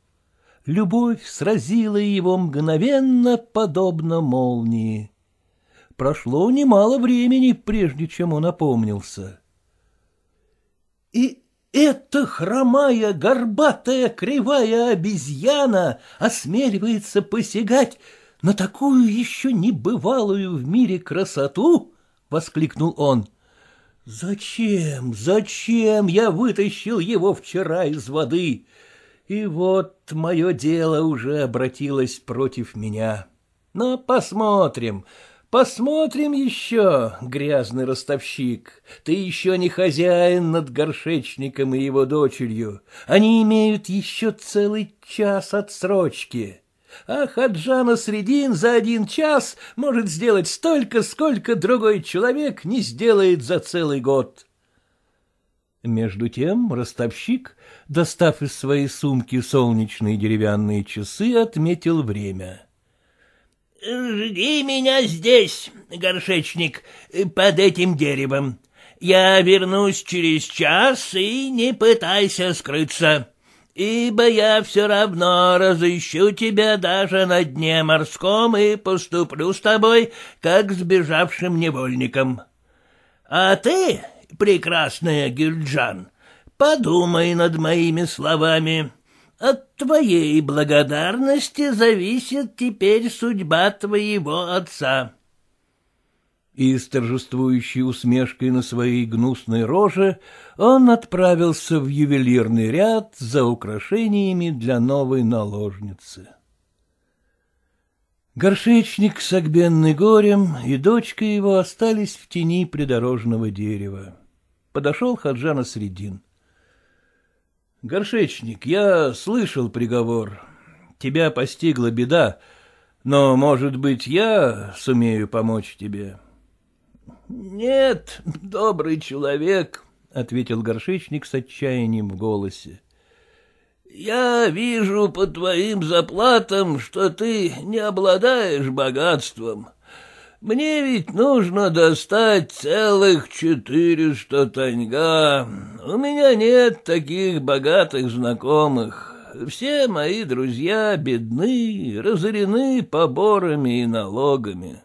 Любовь сразила его мгновенно, подобно молнии прошло немало времени, прежде чем он опомнился. — И эта хромая, горбатая, кривая обезьяна осмеливается посягать на такую еще небывалую в мире красоту? — воскликнул он. — Зачем, зачем я вытащил его вчера из воды? И вот мое дело уже обратилось против меня. Но посмотрим, Посмотрим еще, грязный ростовщик, ты еще не хозяин над горшечником и его дочерью. Они имеют еще целый час отсрочки. А Хаджана Средин за один час может сделать столько, сколько другой человек не сделает за целый год. Между тем ростовщик, достав из своей сумки солнечные деревянные часы, отметил время — Жди меня здесь, горшечник, э, под этим деревом. Я вернусь через час и не пытайся скрыться, ибо я все равно разыщу тебя даже на дне морском и поступлю с тобой, как сбежавшим невольником. А ты, прекрасная Гюльджан, подумай над моими словами». От твоей благодарности зависит теперь судьба твоего отца. И с торжествующей усмешкой на своей гнусной роже он отправился в ювелирный ряд за украшениями для новой наложницы. Горшечник, согбенный горем, и дочка его остались в тени придорожного дерева. Подошел Хаджана Средин. Горшечник, я слышал приговор. Тебя постигла беда, но, может быть, я сумею помочь тебе. — Нет, добрый человек, — ответил горшечник с отчаянием в голосе. — Я вижу по твоим заплатам, что ты не обладаешь богатством. Мне ведь нужно достать целых четыреста таньга. У меня нет таких богатых знакомых. Все мои друзья бедны, разорены поборами и налогами.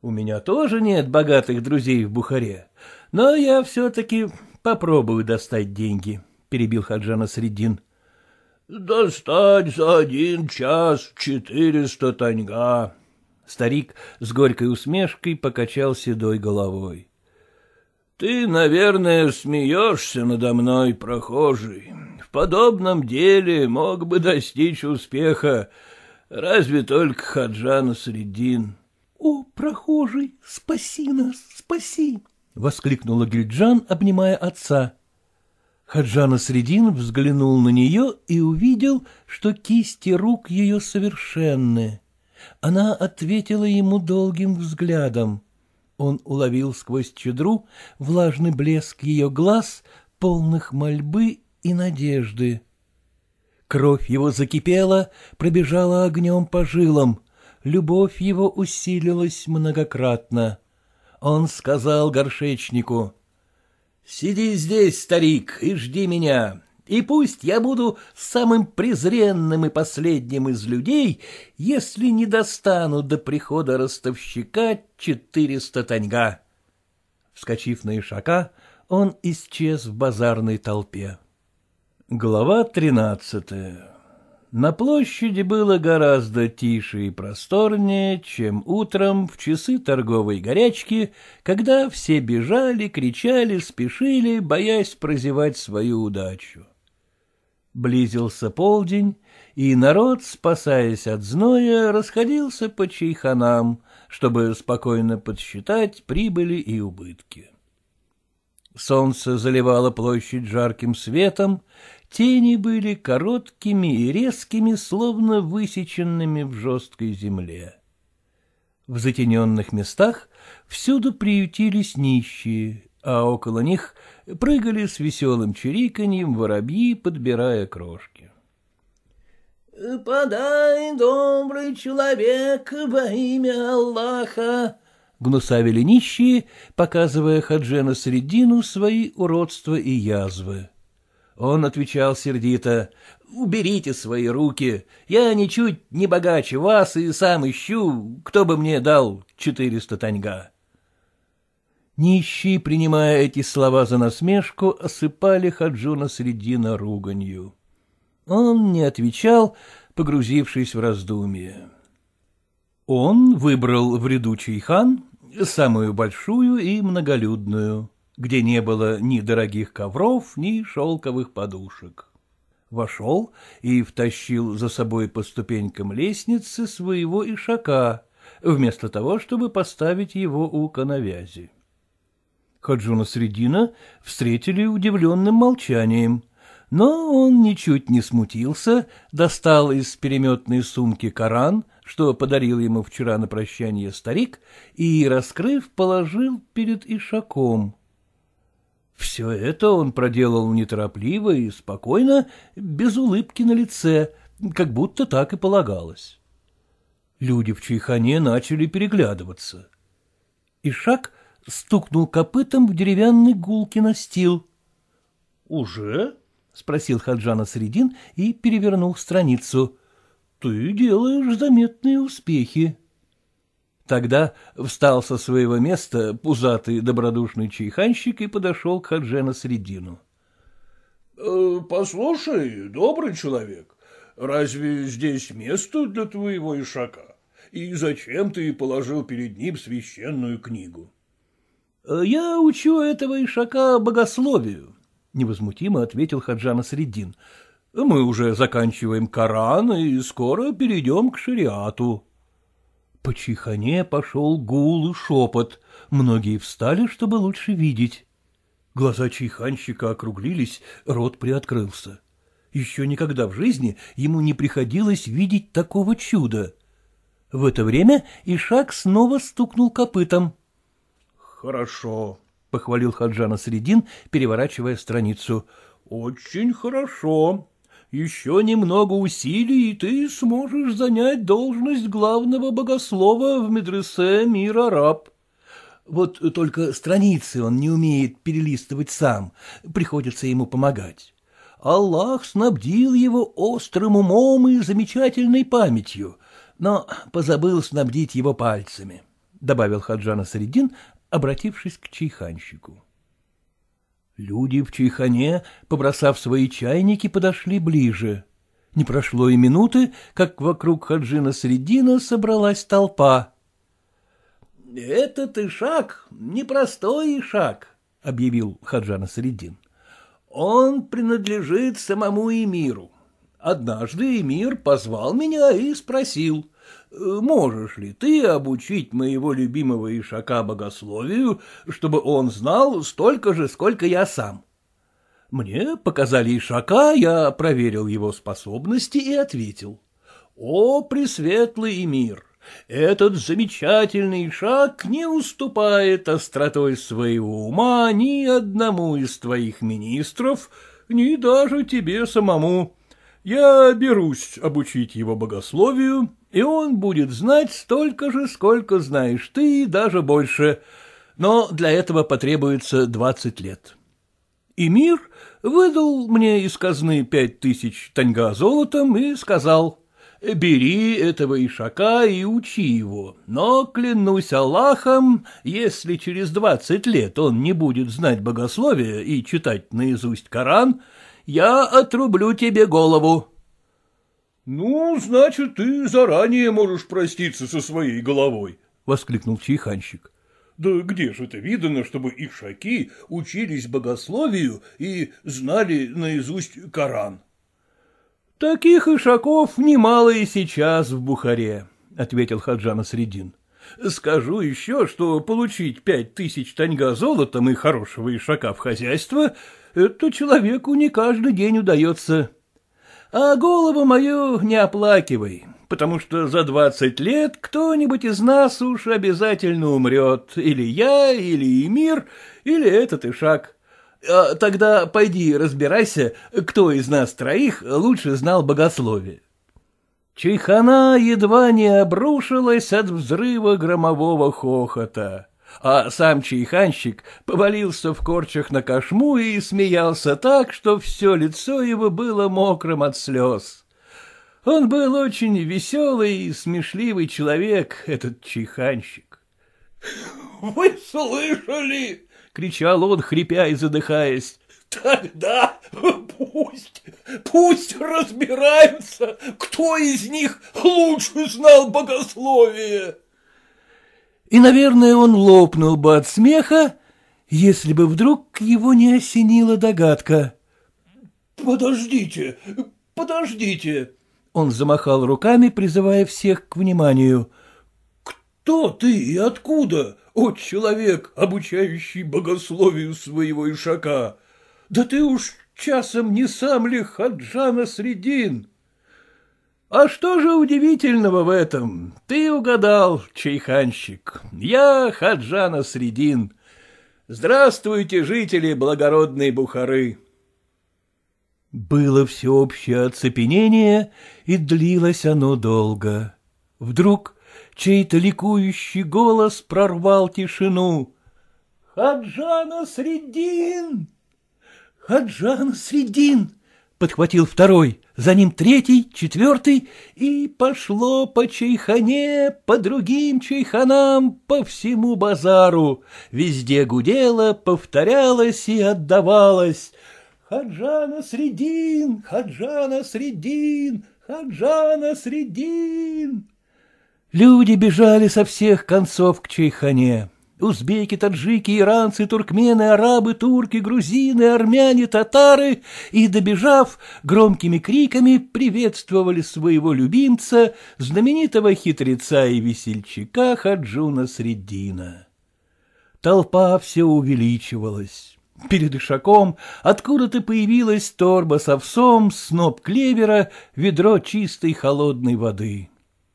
У меня тоже нет богатых друзей в Бухаре, но я все-таки попробую достать деньги, — перебил Хаджана Средин. — Достать за один час четыреста таньга, Старик с горькой усмешкой покачал седой головой. — Ты, наверное, смеешься надо мной, прохожий. В подобном деле мог бы достичь успеха, разве только Хаджана Средин. — О, прохожий, спаси нас, спаси! — воскликнула Гильджан, обнимая отца. Хаджана Средин взглянул на нее и увидел, что кисти рук ее совершенны. Она ответила ему долгим взглядом. Он уловил сквозь чедру влажный блеск ее глаз, полных мольбы и надежды. Кровь его закипела, пробежала огнем по жилам. Любовь его усилилась многократно. Он сказал горшечнику. — Сиди здесь, старик, и жди меня. И пусть я буду самым презренным и последним из людей, если не достану до прихода ростовщика четыреста таньга. Вскочив на ишака, он исчез в базарной толпе. Глава тринадцатая На площади было гораздо тише и просторнее, чем утром в часы торговой горячки, когда все бежали, кричали, спешили, боясь прозевать свою удачу. Близился полдень, и народ, спасаясь от зноя, расходился по чайханам, чтобы спокойно подсчитать прибыли и убытки. Солнце заливало площадь жарким светом, тени были короткими и резкими, словно высеченными в жесткой земле. В затененных местах всюду приютились нищие, а около них прыгали с веселым чириканьем воробьи, подбирая крошки. — Подай, добрый человек, во имя Аллаха! — гнусавили нищие, показывая Хаджена Средину свои уродства и язвы. Он отвечал сердито, «Уберите свои руки, я ничуть не богаче вас и сам ищу, кто бы мне дал четыреста таньга». Нищие, принимая эти слова за насмешку, осыпали Хаджуна Средина руганью. Он не отвечал, погрузившись в раздумье. Он выбрал в ряду Чайхан самую большую и многолюдную, где не было ни дорогих ковров, ни шелковых подушек. Вошел и втащил за собой по ступенькам лестницы своего ишака, вместо того, чтобы поставить его у коновязи. Хаджуна Средина встретили удивленным молчанием. Но он ничуть не смутился, достал из переметной сумки Коран, что подарил ему вчера на прощание старик, и, раскрыв, положил перед Ишаком. Все это он проделал неторопливо и спокойно, без улыбки на лице, как будто так и полагалось. Люди в чайхане начали переглядываться. Ишак — стукнул копытом в деревянный гулки настил. «Уже?» — спросил Хаджана Средин и перевернул страницу. «Ты делаешь заметные успехи». Тогда встал со своего места пузатый добродушный чайханщик и подошел к Хаджана Средину. «Э, — Послушай, добрый человек, разве здесь место для твоего ишака? И зачем ты положил перед ним священную книгу? Э, Я учу этого ишака богословию, — невозмутимо ответил Хаджана Средин. — Мы уже заканчиваем Коран и скоро перейдем к шариату. По чихане пошел гул и шепот. Многие встали, чтобы лучше видеть. Глаза чайханщика округлились, рот приоткрылся. Еще никогда в жизни ему не приходилось видеть такого чуда. В это время Ишак снова стукнул копытом. Хорошо, — похвалил Хаджана Средин, переворачивая страницу. — Очень хорошо. Еще немного усилий, и ты сможешь занять должность главного богослова в медресе «Мир араб». Вот только страницы он не умеет перелистывать сам, приходится ему помогать. Аллах снабдил его острым умом и замечательной памятью, но позабыл снабдить его пальцами, — добавил Хаджана Средин, обратившись к чайханщику. Люди в чайхане, побросав свои чайники, подошли ближе. Не прошло и минуты, как вокруг Хаджина Средина собралась толпа. — Этот и шаг, непростой шаг, — объявил Хаджана Средин. — Он принадлежит самому Эмиру. Однажды Эмир позвал меня и спросил — можешь ли ты обучить моего любимого ишака богословию, чтобы он знал столько же, сколько я сам? Мне показали ишака, я проверил его способности и ответил. О, пресветлый мир! Этот замечательный Ишак не уступает остротой своего ума ни одному из твоих министров, ни даже тебе самому. Я берусь обучить его богословию, и он будет знать столько же, сколько знаешь ты, и даже больше, но для этого потребуется двадцать лет. И мир выдал мне из казны пять тысяч таньга золотом и сказал, «Бери этого ишака и учи его, но, клянусь Аллахом, если через двадцать лет он не будет знать богословия и читать наизусть Коран, я отрублю тебе голову». — Ну, значит, ты заранее можешь проститься со своей головой, — воскликнул чайханщик. — Да где же это видано, чтобы ишаки учились богословию и знали наизусть Коран? — Таких ишаков немало и сейчас в Бухаре, — ответил Хаджана Средин. — Скажу еще, что получить пять тысяч таньга золотом и хорошего ишака в хозяйство э, — это человеку не каждый день удается. — а голову мою не оплакивай, потому что за двадцать лет кто-нибудь из нас уж обязательно умрет, или я, или Эмир, или этот Ишак. А тогда пойди разбирайся, кто из нас троих лучше знал богословие. Чайхана едва не обрушилась от взрыва громового хохота а сам чайханщик повалился в корчах на кошму и смеялся так, что все лицо его было мокрым от слез. Он был очень веселый и смешливый человек, этот чайханщик. <laughs> — Вы слышали? — кричал он, хрипя и задыхаясь. Тогда пусть, пусть разбираются, кто из них лучше знал богословие и, наверное, он лопнул бы от смеха, если бы вдруг его не осенила догадка. «Подождите, подождите!» Он замахал руками, призывая всех к вниманию. «Кто ты и откуда, о человек, обучающий богословию своего ишака? Да ты уж часом не сам ли Хаджана Средин?» А что же удивительного в этом? Ты угадал, чайханщик. Я Хаджана Средин. Здравствуйте, жители благородной Бухары. Было всеобщее оцепенение, и длилось оно долго. Вдруг чей-то ликующий голос прорвал тишину. «Хаджана Средин! Хаджана Средин!» подхватил второй, за ним третий, четвертый, и пошло по чайхане, по другим чайханам, по всему базару. Везде гудело, повторялось и отдавалось. «Хаджана Средин! Хаджана Средин! Хаджана Средин!» Люди бежали со всех концов к чайхане узбеки, таджики, иранцы, туркмены, арабы, турки, грузины, армяне, татары, и, добежав, громкими криками приветствовали своего любимца, знаменитого хитреца и весельчака Хаджуна Средина. Толпа все увеличивалась. Перед ишаком откуда-то появилась торба с овсом, сноп клевера, ведро чистой холодной воды.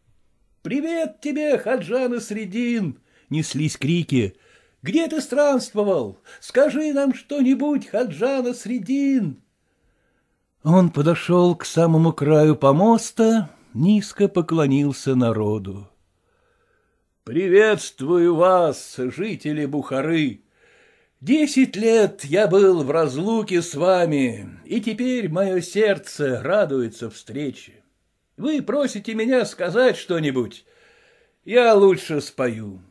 — Привет тебе, Хаджана Средин! неслись крики. — Где ты странствовал? Скажи нам что-нибудь, Хаджана Средин! Он подошел к самому краю помоста, низко поклонился народу. — Приветствую вас, жители Бухары! Десять лет я был в разлуке с вами, и теперь мое сердце радуется встрече. Вы просите меня сказать что-нибудь. Я лучше спою.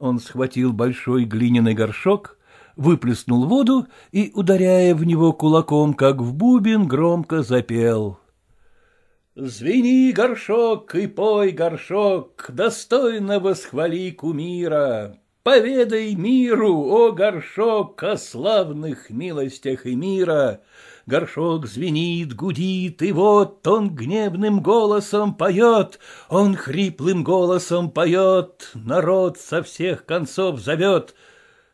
Он схватил большой глиняный горшок, выплеснул воду и, ударяя в него кулаком, как в бубен, громко запел. «Звени, горшок, и пой, горшок, достойно восхвали кумира, Поведай миру, о горшок, о славных милостях и мира, горшок звенит, гудит, и вот он гневным голосом поет, он хриплым голосом поет, народ со всех концов зовет.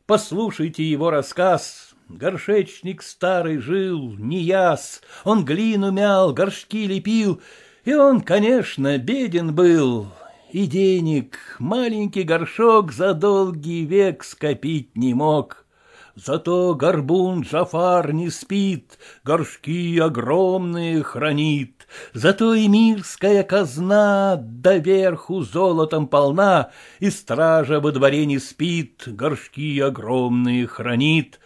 Послушайте его рассказ, горшечник старый жил, не яс, он глину мял, горшки лепил, и он, конечно, беден был, и денег маленький горшок за долгий век скопить не мог. Зато горбун Джафар не спит, горшки огромные хранит. Зато и мирская казна доверху золотом полна, И стража во дворе не спит, горшки огромные хранит.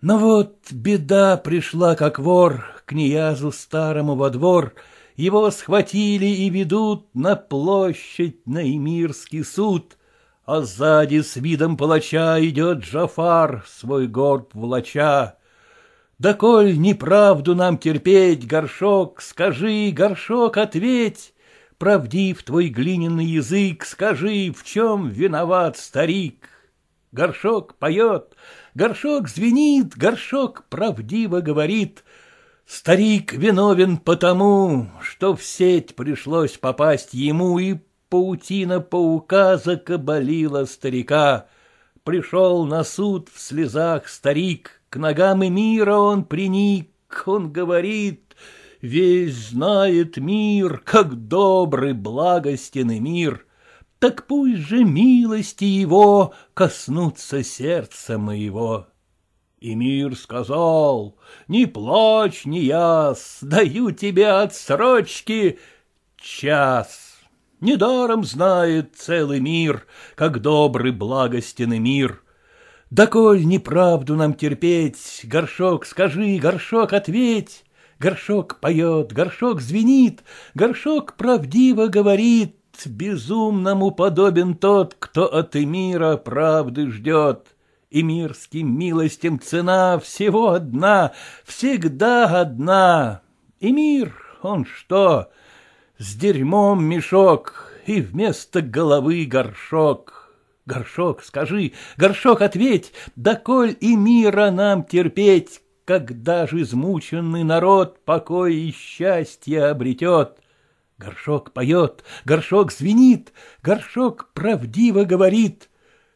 Но вот беда пришла, как вор, к неязу старому во двор, Его схватили и ведут на площадь, на Эмирский суд, а сзади с видом палача идет Джафар, свой горб влача. Да коль неправду нам терпеть, горшок, скажи, горшок, ответь, правдив твой глиняный язык, скажи, в чем виноват старик. Горшок поет, горшок звенит, горшок правдиво говорит. Старик виновен потому, что в сеть пришлось попасть ему и паутина паука закабалила старика. Пришел на суд в слезах старик, к ногам и мира он приник, он говорит, весь знает мир, как добрый благостен мир. Так пусть же милости его коснутся сердца моего. И мир сказал, не плачь, не яс, даю тебе отсрочки час. Недаром знает целый мир, как добрый благостен мир. Да коль неправду нам терпеть, горшок скажи, горшок ответь. Горшок поет, горшок звенит, горшок правдиво говорит. Безумному подобен тот, кто от мира правды ждет. И мирским милостям цена всего одна, всегда одна. И мир, он что, с дерьмом мешок, и вместо головы горшок. Горшок, скажи, горшок, ответь, доколь и мира нам терпеть, когда же измученный народ покой и счастье обретет. Горшок поет, горшок звенит, горшок правдиво говорит.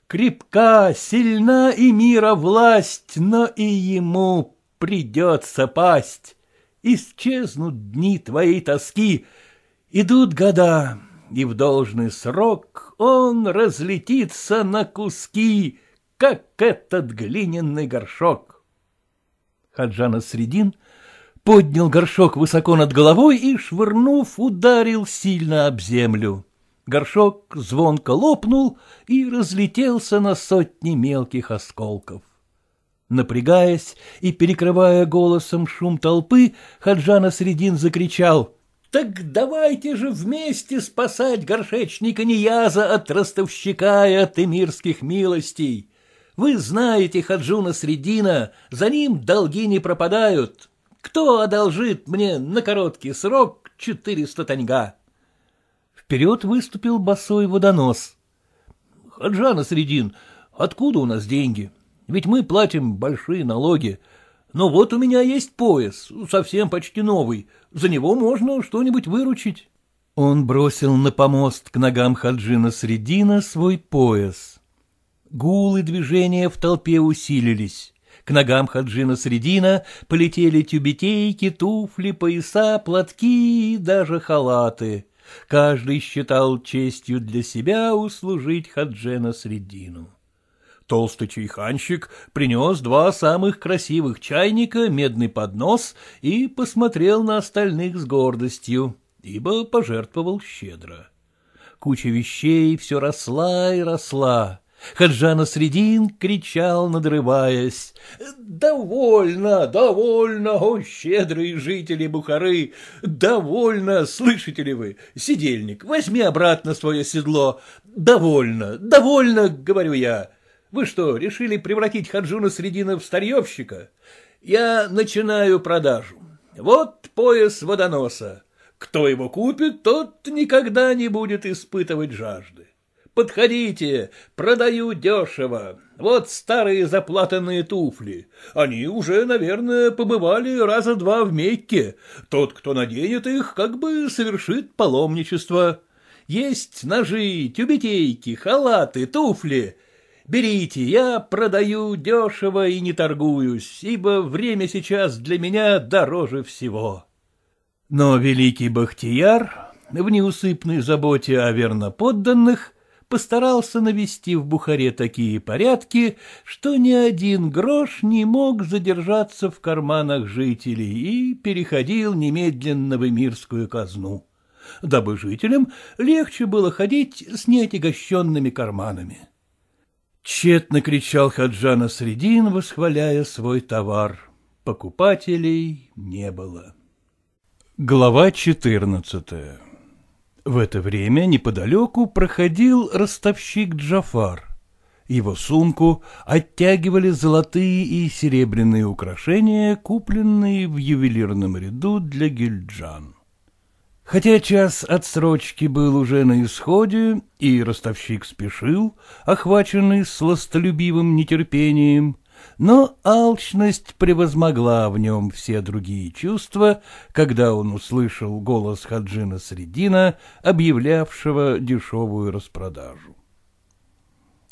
Крепка, сильна и мира власть, но и ему придется пасть. Исчезнут дни твоей тоски — Идут года, и в должный срок он разлетится на куски, как этот глиняный горшок. Хаджана Средин поднял горшок высоко над головой и, швырнув, ударил сильно об землю. Горшок звонко лопнул и разлетелся на сотни мелких осколков. Напрягаясь и перекрывая голосом шум толпы, Хаджана Средин закричал — так давайте же вместе спасать горшечника Нияза от ростовщика и от эмирских милостей. Вы знаете Хаджуна Средина, за ним долги не пропадают. Кто одолжит мне на короткий срок четыреста таньга? Вперед выступил босой водонос. — Хаджана Средин, откуда у нас деньги? Ведь мы платим большие налоги. Но вот у меня есть пояс, совсем почти новый. За него можно что-нибудь выручить. Он бросил на помост к ногам Хаджина Средина свой пояс. Гулы и движения в толпе усилились. К ногам Хаджина Средина полетели тюбетейки, туфли, пояса, платки и даже халаты. Каждый считал честью для себя услужить хаджина Средину. Толстый чайханщик принес два самых красивых чайника, медный поднос и посмотрел на остальных с гордостью, ибо пожертвовал щедро. Куча вещей все росла и росла. Хаджана Средин кричал, надрываясь. «Довольно, довольно, о, щедрые жители Бухары! Довольно, слышите ли вы, сидельник, возьми обратно свое седло! Довольно, довольно, — говорю я!» Вы что, решили превратить Хаджуна Средина в старьевщика? Я начинаю продажу. Вот пояс водоноса. Кто его купит, тот никогда не будет испытывать жажды. Подходите, продаю дешево. Вот старые заплатанные туфли. Они уже, наверное, побывали раза два в Мекке. Тот, кто наденет их, как бы совершит паломничество. Есть ножи, тюбетейки, халаты, туфли — Берите, я продаю дешево и не торгуюсь, ибо время сейчас для меня дороже всего. Но великий Бахтияр, в неусыпной заботе о верноподданных, постарался навести в Бухаре такие порядки, что ни один грош не мог задержаться в карманах жителей и переходил немедленно в эмирскую казну, дабы жителям легче было ходить с неотягощенными карманами. Тщетно кричал Хаджана Средин, восхваляя свой товар. Покупателей не было. Глава четырнадцатая В это время неподалеку проходил ростовщик Джафар. Его сумку оттягивали золотые и серебряные украшения, купленные в ювелирном ряду для гильджан. Хотя час отсрочки был уже на исходе, и ростовщик спешил, охваченный сластолюбивым нетерпением, но алчность превозмогла в нем все другие чувства, когда он услышал голос Хаджина Средина, объявлявшего дешевую распродажу.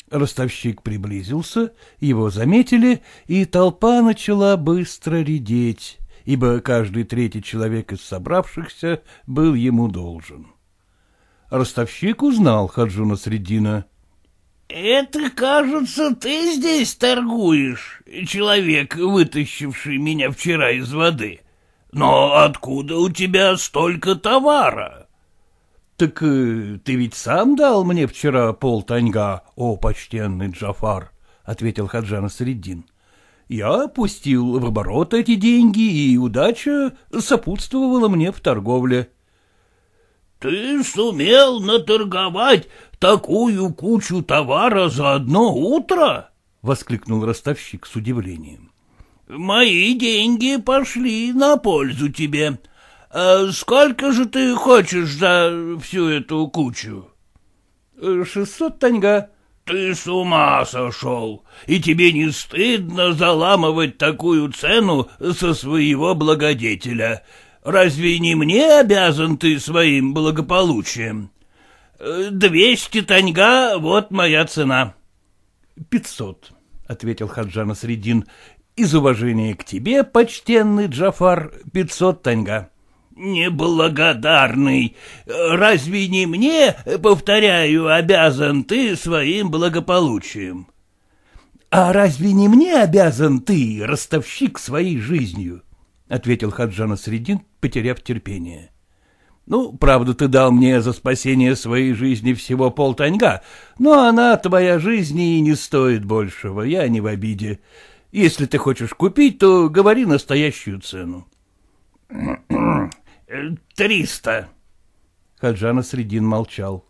Ростовщик приблизился, его заметили, и толпа начала быстро редеть ибо каждый третий человек из собравшихся был ему должен. Ростовщик узнал Хаджуна Средина. — Это, кажется, ты здесь торгуешь, человек, вытащивший меня вчера из воды. Но откуда у тебя столько товара? — Так э, ты ведь сам дал мне вчера пол полтаньга, о почтенный Джафар, — ответил Хаджан Средин. Я пустил в оборот эти деньги, и удача сопутствовала мне в торговле. — Ты сумел наторговать такую кучу товара за одно утро? — воскликнул ростовщик с удивлением. — Мои деньги пошли на пользу тебе. А сколько же ты хочешь за всю эту кучу? — Шестьсот таньга ты с ума сошел, и тебе не стыдно заламывать такую цену со своего благодетеля. Разве не мне обязан ты своим благополучием? Двести таньга — вот моя цена. — Пятьсот, — ответил Хаджана Средин. — Из уважения к тебе, почтенный Джафар, пятьсот таньга. — «Неблагодарный! Разве не мне, повторяю, обязан ты своим благополучием?» «А разве не мне обязан ты, ростовщик, своей жизнью?» — ответил Хаджана Средин, потеряв терпение. «Ну, правда, ты дал мне за спасение своей жизни всего полтаньга, но она, твоя жизнь, и не стоит большего, я не в обиде. Если ты хочешь купить, то говори настоящую цену». Э, — Триста. Хаджана Средин молчал.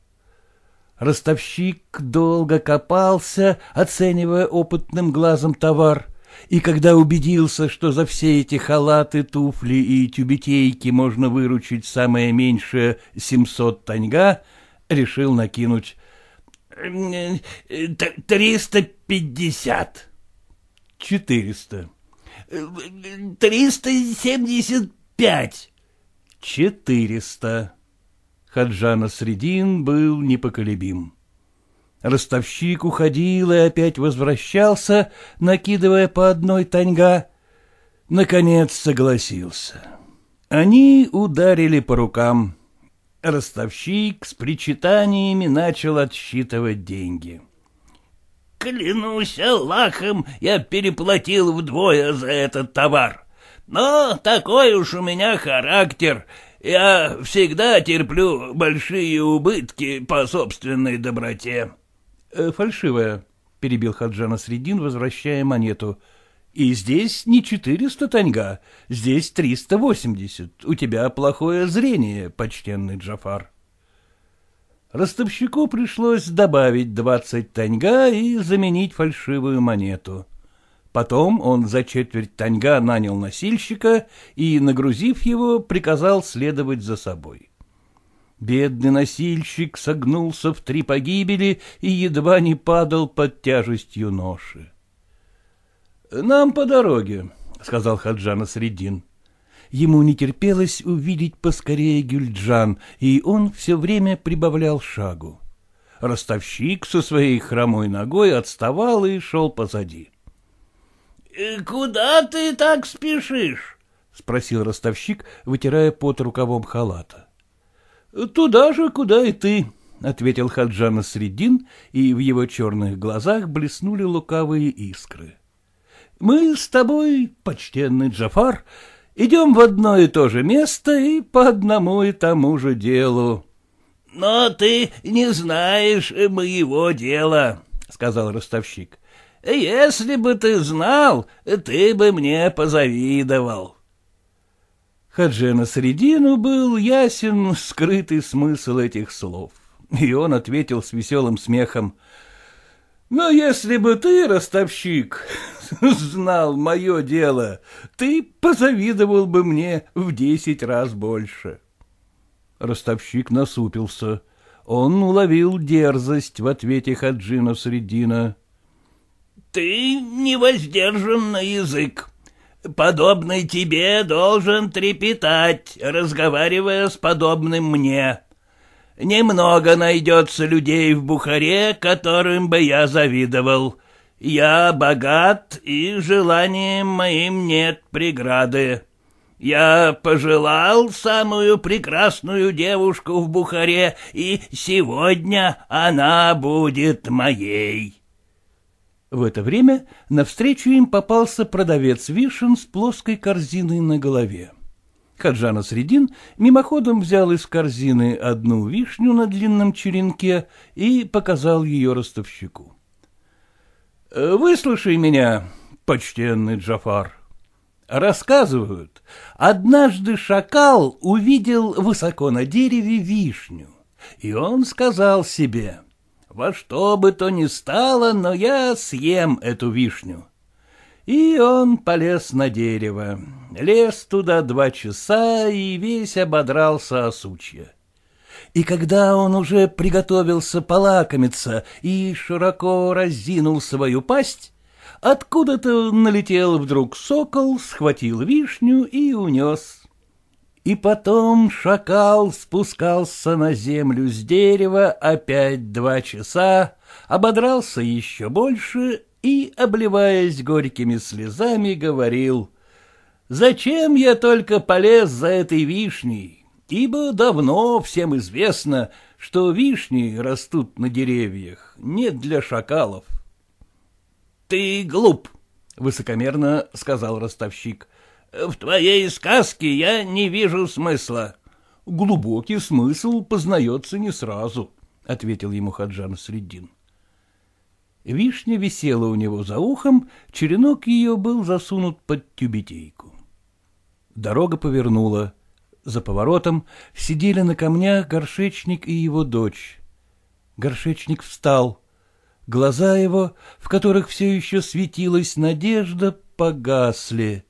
Ростовщик долго копался, оценивая опытным глазом товар, и когда убедился, что за все эти халаты, туфли и тюбетейки можно выручить самое меньшее семьсот таньга, решил накинуть э, триста пятьдесят. Четыреста. Э, триста семьдесят пять четыреста. Хаджана Средин был непоколебим. Ростовщик уходил и опять возвращался, накидывая по одной таньга. Наконец согласился. Они ударили по рукам. Ростовщик с причитаниями начал отсчитывать деньги. «Клянусь Аллахом, я переплатил вдвое за этот товар!» Но такой уж у меня характер. Я всегда терплю большие убытки по собственной доброте. Э, — Фальшивая, — перебил Хаджана Средин, возвращая монету. — И здесь не четыреста таньга, здесь триста восемьдесят. У тебя плохое зрение, почтенный Джафар. Ростовщику пришлось добавить двадцать таньга и заменить фальшивую монету. — Потом он за четверть таньга нанял носильщика и, нагрузив его, приказал следовать за собой. Бедный носильщик согнулся в три погибели и едва не падал под тяжестью ноши. — Нам по дороге, — сказал Хаджана Средин. Ему не терпелось увидеть поскорее Гюльджан, и он все время прибавлял шагу. Ростовщик со своей хромой ногой отставал и шел позади. Э, — Куда ты так спешишь? — спросил ростовщик, вытирая под рукавом халата. — Туда же, куда и ты, — ответил Хаджана Средин, и в его черных глазах блеснули лукавые искры. — Мы с тобой, почтенный Джафар, идем в одно и то же место и по одному и тому же делу. — Но ты не знаешь моего дела, — сказал ростовщик. Если бы ты знал, ты бы мне позавидовал. Хаджи на середину был ясен скрытый смысл этих слов, и он ответил с веселым смехом. «Но если бы ты, ростовщик, знал мое дело, ты позавидовал бы мне в десять раз больше». Ростовщик насупился. Он уловил дерзость в ответе Хаджина Средина. Ты не невоздержан на язык. Подобный тебе должен трепетать, разговаривая с подобным мне. Немного найдется людей в Бухаре, которым бы я завидовал. Я богат, и желанием моим нет преграды. Я пожелал самую прекрасную девушку в Бухаре, и сегодня она будет моей. В это время навстречу им попался продавец вишен с плоской корзиной на голове. Хаджана Средин мимоходом взял из корзины одну вишню на длинном черенке и показал ее ростовщику. «Э, — Выслушай меня, почтенный Джафар. Рассказывают, однажды шакал увидел высоко на дереве вишню, и он сказал себе — во что бы то ни стало, но я съем эту вишню. И он полез на дерево, лез туда два часа и весь ободрался о сучья. И когда он уже приготовился полакомиться и широко разинул свою пасть, откуда-то налетел вдруг сокол, схватил вишню и унес. И потом шакал спускался на землю с дерева опять два часа, ободрался еще больше и, обливаясь горькими слезами, говорил «Зачем я только полез за этой вишней? Ибо давно всем известно, что вишни растут на деревьях, не для шакалов». «Ты глуп», — высокомерно сказал ростовщик. В твоей сказке я не вижу смысла. — Глубокий смысл познается не сразу, — ответил ему Хаджан Средин. Вишня висела у него за ухом, черенок ее был засунут под тюбетейку. Дорога повернула. За поворотом сидели на камнях горшечник и его дочь. Горшечник встал. Глаза его, в которых все еще светилась надежда, погасли.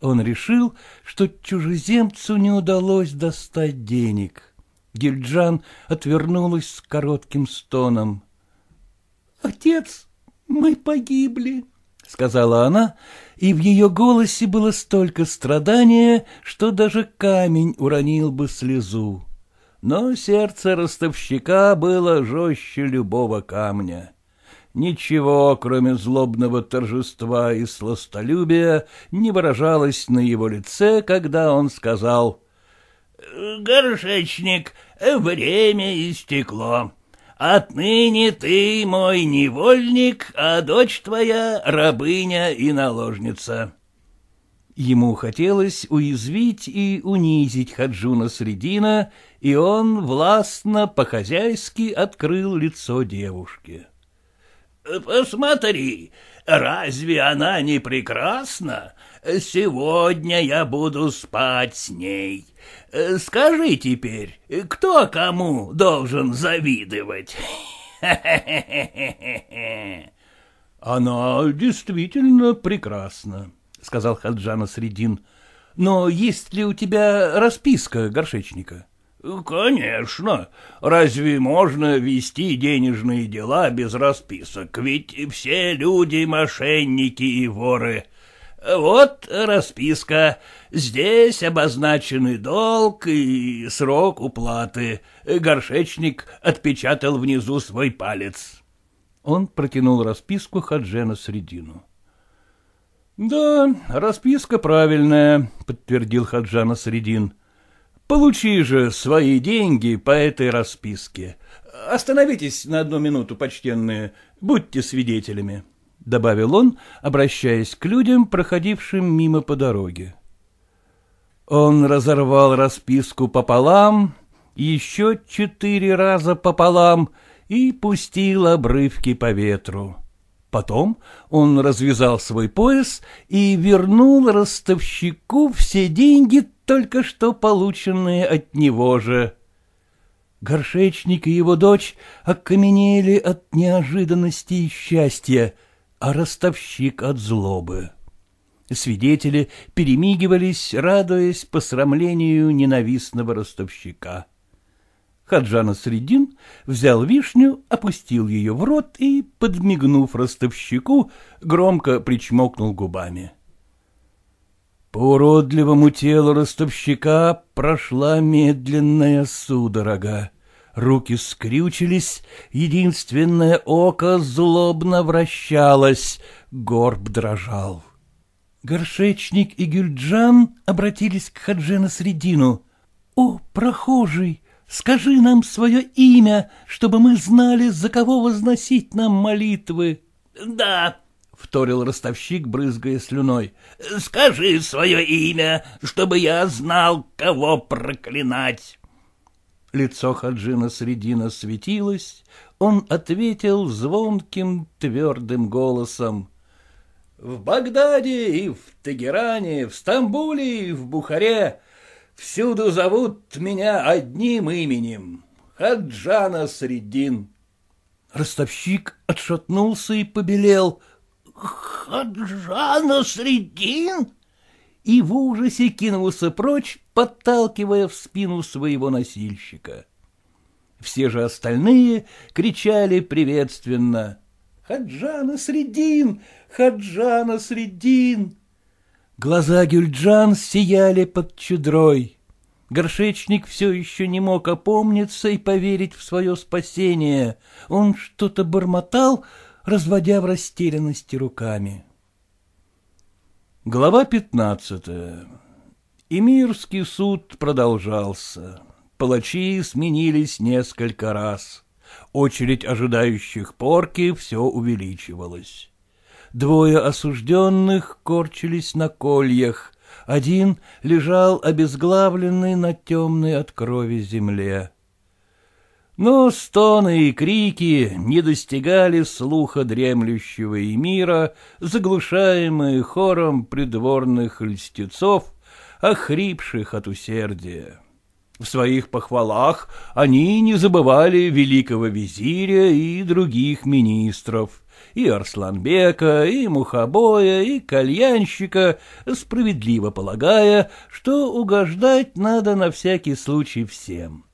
Он решил, что чужеземцу не удалось достать денег. Гильджан отвернулась с коротким стоном. — Отец, мы погибли, — сказала она, и в ее голосе было столько страдания, что даже камень уронил бы слезу. Но сердце ростовщика было жестче любого камня. — Ничего, кроме злобного торжества и сластолюбия, не выражалось на его лице, когда он сказал «Горшечник, время истекло. Отныне ты мой невольник, а дочь твоя рабыня и наложница». Ему хотелось уязвить и унизить Хаджуна Средина, и он властно по-хозяйски открыл лицо девушки. Посмотри, разве она не прекрасна? Сегодня я буду спать с ней. Скажи теперь, кто кому должен завидовать? <laughs> Она действительно прекрасна, сказал Хаджана Средин. Но есть ли у тебя расписка горшечника? — Конечно. Разве можно вести денежные дела без расписок? Ведь все люди мошенники и воры. Вот расписка. Здесь обозначены долг и срок уплаты. Горшечник отпечатал внизу свой палец. Он протянул расписку Хаджена Средину. — Да, расписка правильная, — подтвердил Хаджана Средин. Получи же свои деньги по этой расписке. Остановитесь на одну минуту, почтенные, будьте свидетелями», — добавил он, обращаясь к людям, проходившим мимо по дороге. Он разорвал расписку пополам, еще четыре раза пополам и пустил обрывки по ветру. Потом он развязал свой пояс и вернул ростовщику все деньги только что полученные от него же. Горшечник и его дочь окаменели от неожиданности и счастья, а ростовщик от злобы. Свидетели перемигивались, радуясь посрамлению ненавистного ростовщика. Хаджана Средин взял вишню, опустил ее в рот и, подмигнув ростовщику, громко причмокнул губами. По уродливому телу ростовщика прошла медленная судорога. Руки скрючились, единственное око злобно вращалось, горб дрожал. Горшечник и Гюльджан обратились к Хадже на средину. «О, прохожий, скажи нам свое имя, чтобы мы знали, за кого возносить нам молитвы». «Да, — вторил ростовщик, брызгая слюной. — Скажи свое имя, чтобы я знал, кого проклинать. Лицо Хаджина Средина светилось, он ответил звонким твердым голосом. — В Багдаде и в Тегеране, в Стамбуле и в Бухаре всюду зовут меня одним именем — Хаджана Средин. Ростовщик отшатнулся и побелел — Хаджа Насреддин? И в ужасе кинулся прочь, подталкивая в спину своего носильщика. Все же остальные кричали приветственно. «Хаджана Средин! Хаджана Средин!» Глаза Гюльджан сияли под чудрой. Горшечник все еще не мог опомниться и поверить в свое спасение. Он что-то бормотал, разводя в растерянности руками. Глава пятнадцатая. Эмирский суд продолжался. Палачи сменились несколько раз. Очередь ожидающих порки все увеличивалась. Двое осужденных корчились на кольях, один лежал обезглавленный на темной от крови земле. Но стоны и крики не достигали слуха дремлющего и мира, заглушаемые хором придворных льстецов, охрипших от усердия. В своих похвалах они не забывали великого визиря и других министров, и Арсланбека, и Мухобоя, и Кальянщика, справедливо полагая, что угождать надо на всякий случай всем.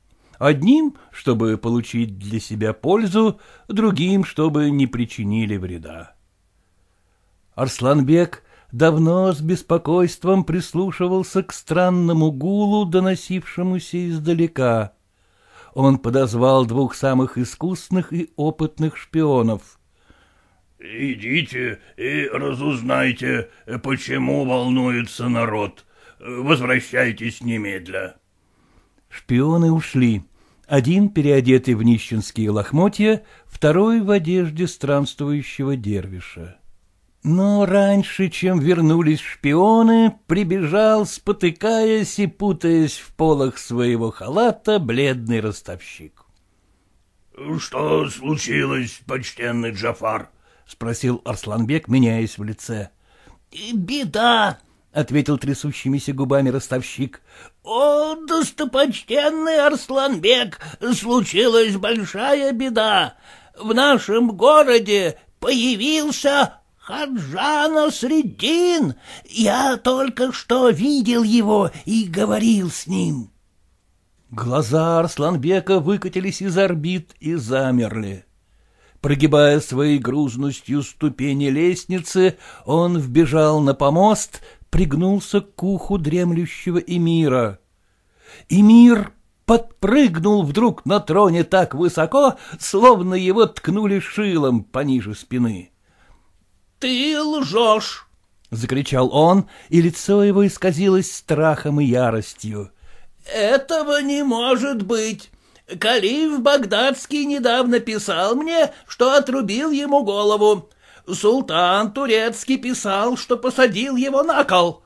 Одним, чтобы получить для себя пользу, другим, чтобы не причинили вреда. Арсланбек давно с беспокойством прислушивался к странному гулу, доносившемуся издалека. Он подозвал двух самых искусных и опытных шпионов. — Идите и разузнайте, почему волнуется народ. Возвращайтесь немедля. Шпионы ушли один переодетый в нищенские лохмотья, второй в одежде странствующего дервиша. Но раньше, чем вернулись шпионы, прибежал, спотыкаясь и путаясь в полах своего халата, бледный ростовщик. — Что случилось, почтенный Джафар? — спросил Арсланбек, меняясь в лице. — Беда! — ответил трясущимися губами ростовщик. — О, достопочтенный Арсланбек, случилась большая беда. В нашем городе появился Хаджана Средин. Я только что видел его и говорил с ним. Глаза Арсланбека выкатились из орбит и замерли. Прогибая своей грузностью ступени лестницы, он вбежал на помост, пригнулся к уху дремлющего эмира. Эмир подпрыгнул вдруг на троне так высоко, словно его ткнули шилом пониже спины. — Ты лжешь! — закричал он, и лицо его исказилось страхом и яростью. — Этого не может быть! Калиф Багдадский недавно писал мне, что отрубил ему голову, Султан турецкий писал, что посадил его на кол.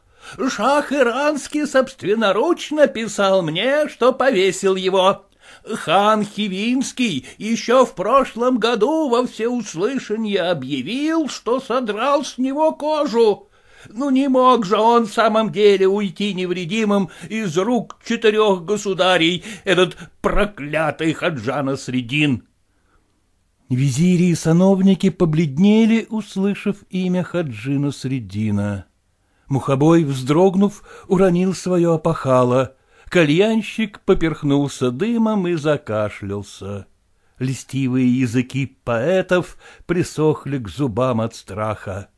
Шах иранский собственноручно писал мне, что повесил его. Хан Хивинский еще в прошлом году во всеуслышание объявил, что содрал с него кожу. Ну не мог же он в самом деле уйти невредимым из рук четырех государей, этот проклятый Хаджана Средин. Визири и сановники побледнели, услышав имя Хаджина Средина. Мухобой, вздрогнув, уронил свое опахало. Кальянщик поперхнулся дымом и закашлялся. Листивые языки поэтов присохли к зубам от страха.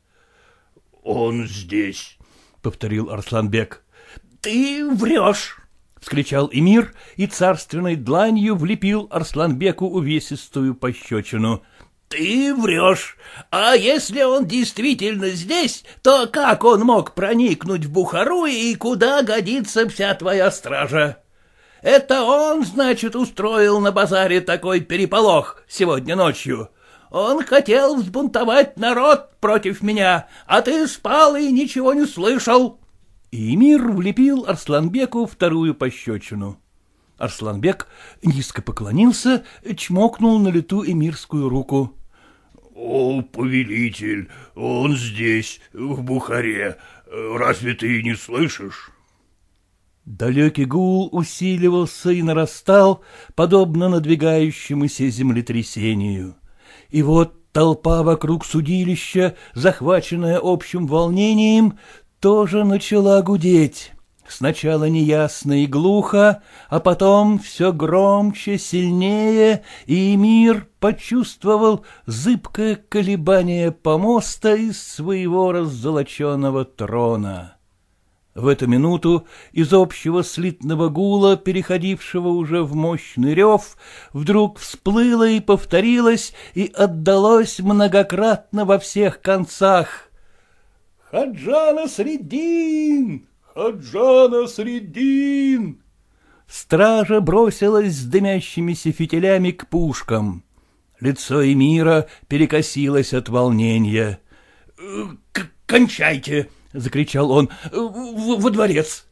— Он здесь, — повторил Арсланбек. — Ты врешь, — вскричал эмир и царственной дланью влепил Арсланбеку увесистую пощечину. «Ты врешь! А если он действительно здесь, то как он мог проникнуть в Бухару и куда годится вся твоя стража? Это он, значит, устроил на базаре такой переполох сегодня ночью. Он хотел взбунтовать народ против меня, а ты спал и ничего не слышал». И Эмир влепил Арсланбеку вторую пощечину. Арсланбек низко поклонился, чмокнул на лету эмирскую руку. — О, повелитель, он здесь, в Бухаре. Разве ты не слышишь? Далекий гул усиливался и нарастал, подобно надвигающемуся землетрясению. И вот толпа вокруг судилища, захваченная общим волнением, тоже начала гудеть. Сначала неясно и глухо, а потом все громче, сильнее, и мир почувствовал зыбкое колебание помоста из своего раззолоченного трона. В эту минуту из общего слитного гула, переходившего уже в мощный рев, вдруг всплыло и повторилось, и отдалось многократно во всех концах — «Хаджана Средин! Хаджана Средин!» Стража бросилась с дымящимися фитилями к пушкам. Лицо Эмира перекосилось от волнения. «Кончайте!» — закричал он. «Во дворец!»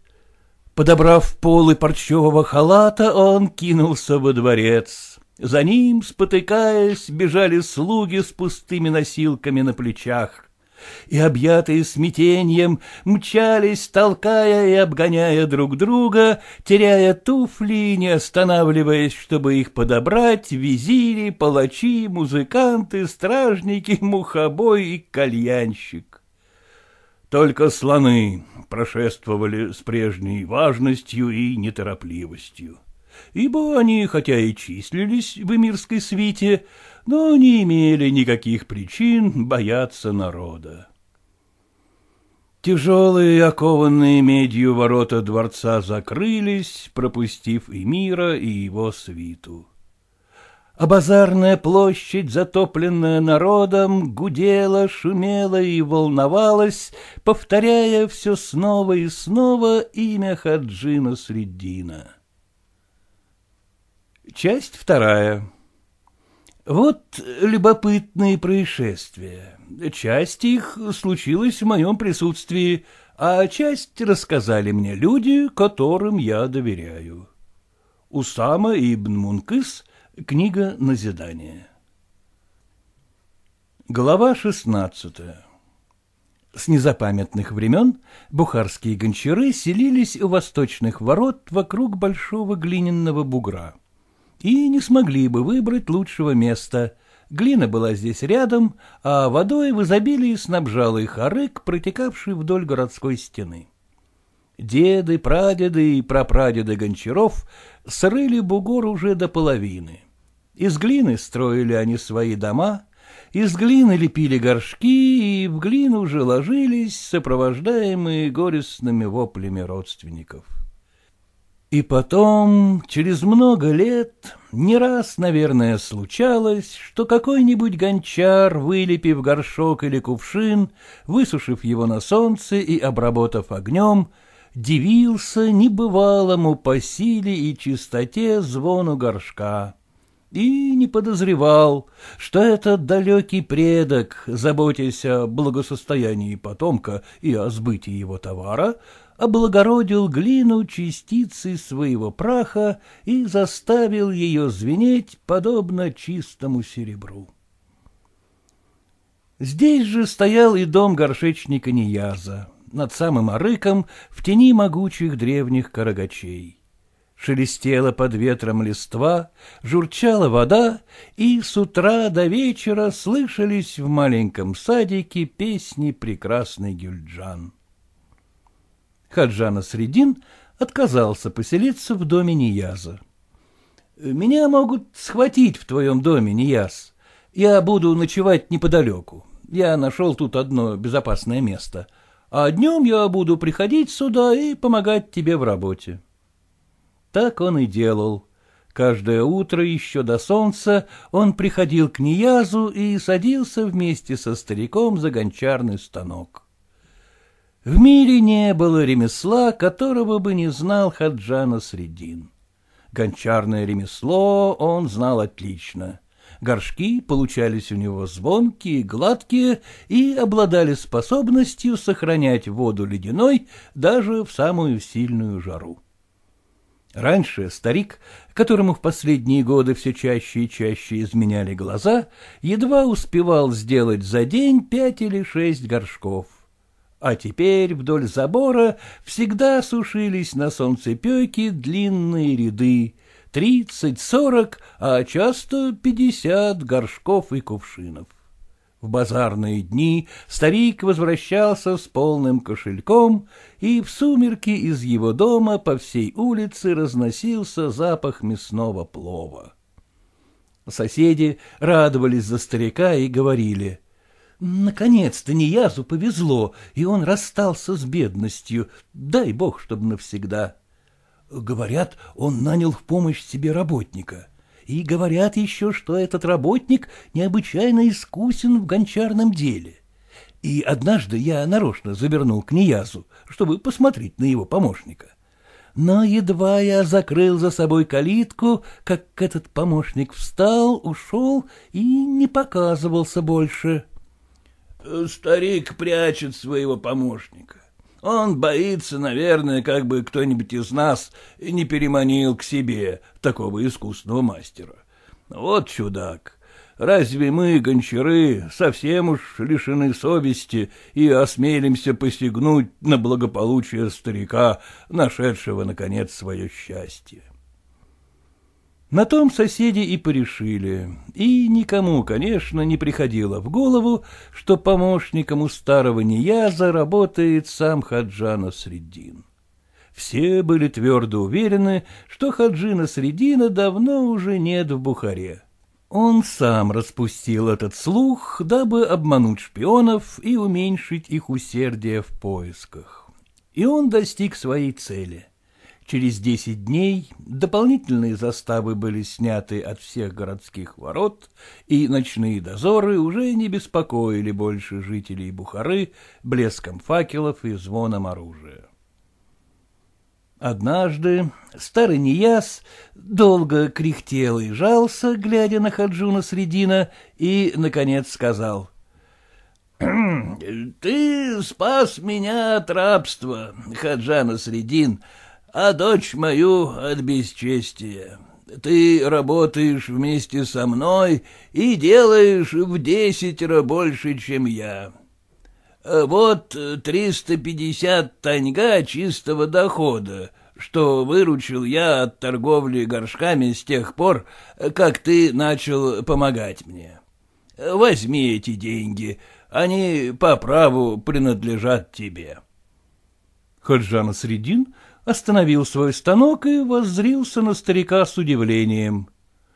Подобрав полы парчевого халата, он кинулся во дворец. За ним, спотыкаясь, бежали слуги с пустыми носилками на плечах и, объятые смятением, мчались, толкая и обгоняя друг друга, теряя туфли, не останавливаясь, чтобы их подобрать, визири, палачи, музыканты, стражники, мухобой и кальянщик. Только слоны прошествовали с прежней важностью и неторопливостью. Ибо они, хотя и числились в эмирской свите, но не имели никаких причин бояться народа. Тяжелые, окованные медью ворота дворца закрылись, пропустив и мира, и его свиту. А базарная площадь, затопленная народом, гудела, шумела и волновалась, повторяя все снова и снова имя Хаджина Среддина. Часть вторая. Вот любопытные происшествия. Часть их случилась в моем присутствии, а часть рассказали мне люди, которым я доверяю. Усама ибн Мункис книга назидания. Глава шестнадцатая С незапамятных времен бухарские гончары селились у восточных ворот вокруг большого глиняного бугра — и не смогли бы выбрать лучшего места. Глина была здесь рядом, а водой в изобилии снабжал их арык, протекавший вдоль городской стены. Деды, прадеды и прапрадеды гончаров срыли бугор уже до половины. Из глины строили они свои дома, из глины лепили горшки и в глину уже ложились, сопровождаемые горестными воплями родственников. И потом, через много лет, не раз, наверное, случалось, что какой-нибудь гончар, вылепив горшок или кувшин, высушив его на солнце и обработав огнем, дивился небывалому по силе и чистоте звону горшка. И не подозревал, что этот далекий предок, заботясь о благосостоянии потомка и о сбытии его товара, облагородил глину частицы своего праха и заставил ее звенеть, подобно чистому серебру. Здесь же стоял и дом горшечника Нияза над самым арыком, в тени могучих древних карагачей. Шелестела под ветром листва, журчала вода, и с утра до вечера слышались в маленьком садике песни прекрасной Гюльджан. Хаджана Средин отказался поселиться в доме Нияза. «Меня могут схватить в твоем доме, Нияз. Я буду ночевать неподалеку. Я нашел тут одно безопасное место. А днем я буду приходить сюда и помогать тебе в работе». Так он и делал. Каждое утро еще до солнца он приходил к Ниязу и садился вместе со стариком за гончарный станок. В мире не было ремесла, которого бы не знал Хаджана Средин. Гончарное ремесло он знал отлично. Горшки получались у него звонкие, гладкие и обладали способностью сохранять воду ледяной даже в самую сильную жару. Раньше старик, которому в последние годы все чаще и чаще изменяли глаза, едва успевал сделать за день пять или шесть горшков. А теперь вдоль забора всегда сушились на солнцепеке длинные ряды — тридцать, сорок, а часто пятьдесят горшков и кувшинов. В базарные дни старик возвращался с полным кошельком, и в сумерки из его дома по всей улице разносился запах мясного плова. Соседи радовались за старика и говорили — Наконец-то Ниязу повезло, и он расстался с бедностью, дай бог, чтобы навсегда. Говорят, он нанял в помощь себе работника. И говорят еще, что этот работник необычайно искусен в гончарном деле. И однажды я нарочно завернул к Ниязу, чтобы посмотреть на его помощника. Но едва я закрыл за собой калитку, как этот помощник встал, ушел и не показывался больше. Старик прячет своего помощника. Он боится, наверное, как бы кто-нибудь из нас не переманил к себе такого искусного мастера. Вот чудак. Разве мы, гончары, совсем уж лишены совести и осмелимся посягнуть на благополучие старика, нашедшего, наконец, свое счастье? На том соседи и порешили, и никому, конечно, не приходило в голову, что помощником у старого нея заработает сам Хаджана Средин. Все были твердо уверены, что Хаджина Средина давно уже нет в Бухаре. Он сам распустил этот слух, дабы обмануть шпионов и уменьшить их усердие в поисках. И он достиг своей цели. Через десять дней дополнительные заставы были сняты от всех городских ворот, и ночные дозоры уже не беспокоили больше жителей Бухары блеском факелов и звоном оружия. Однажды старый Нияс долго кряхтел и жался, глядя на Хаджуна Средина, и, наконец, сказал — «Ты спас меня от рабства, Хаджана Средин, а дочь мою от бесчестия. Ты работаешь вместе со мной и делаешь в десять раз больше, чем я. А вот триста пятьдесят таньга чистого дохода, что выручил я от торговли горшками с тех пор, как ты начал помогать мне. Возьми эти деньги, они по праву принадлежат тебе. Хаджан Средин — остановил свой станок и воззрился на старика с удивлением.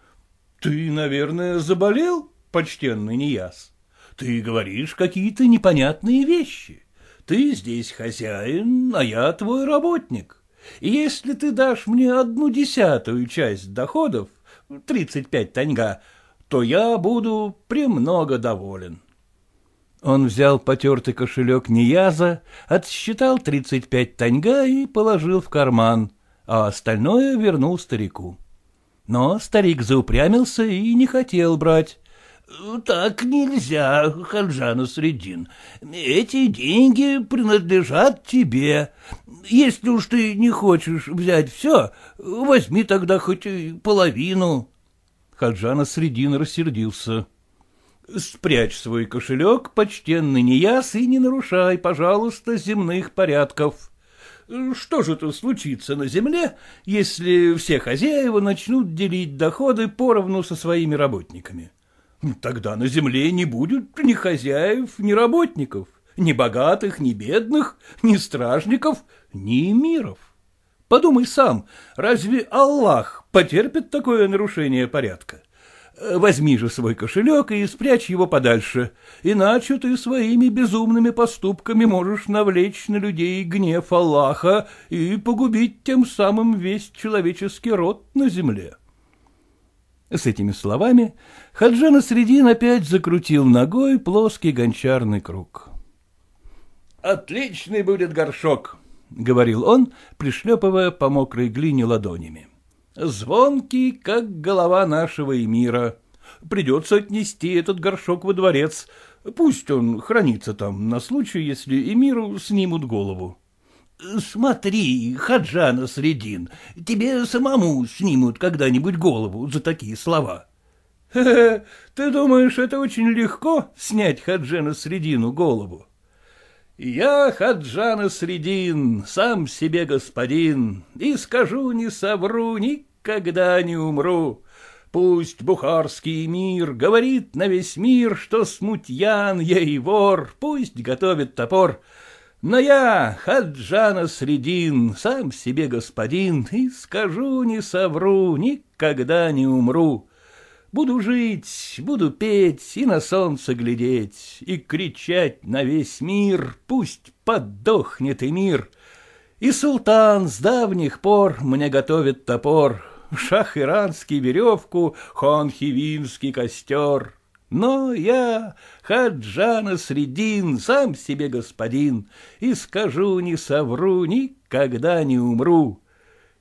— Ты, наверное, заболел, почтенный неяс? Ты говоришь какие-то непонятные вещи. Ты здесь хозяин, а я твой работник. если ты дашь мне одну десятую часть доходов, тридцать пять таньга, то я буду премного доволен. — он взял потертый кошелек Нияза, отсчитал 35 таньга и положил в карман, а остальное вернул старику. Но старик заупрямился и не хотел брать. — Так нельзя, Ханжану Средин. Эти деньги принадлежат тебе. Если уж ты не хочешь взять все, возьми тогда хоть половину. Хаджана Средин рассердился. — Спрячь свой кошелек, почтенный неяс, и не нарушай, пожалуйста, земных порядков. Что же тут случится на земле, если все хозяева начнут делить доходы поровну со своими работниками? Тогда на земле не будет ни хозяев, ни работников, ни богатых, ни бедных, ни стражников, ни миров. Подумай сам, разве Аллах потерпит такое нарушение порядка? — Возьми же свой кошелек и спрячь его подальше, иначе ты своими безумными поступками можешь навлечь на людей гнев Аллаха и погубить тем самым весь человеческий род на земле. С этими словами Хаджана Средин опять закрутил ногой плоский гончарный круг. «Отличный будет горшок», — говорил он, пришлепывая по мокрой глине ладонями звонкий, как голова нашего эмира. Придется отнести этот горшок во дворец, пусть он хранится там на случай, если эмиру снимут голову. «Смотри, Хаджана Средин, тебе самому снимут когда-нибудь голову за такие слова». Хе -хе, ты думаешь, это очень легко — снять Хаджана Средину голову?» «Я Хаджана Средин, сам себе господин, и скажу, не совру, никогда когда не умру, Пусть бухарский мир говорит на весь мир, что смутьян я и вор, пусть готовит топор. Но я, Хаджана Средин, сам себе господин, и скажу, не совру, никогда не умру. Буду жить, буду петь и на солнце глядеть, и кричать на весь мир, пусть подохнет и мир. И султан с давних пор мне готовит топор, шах иранский веревку, хонхивинский костер. Но я, Хаджана Средин, сам себе господин, и скажу, не совру, никогда не умру.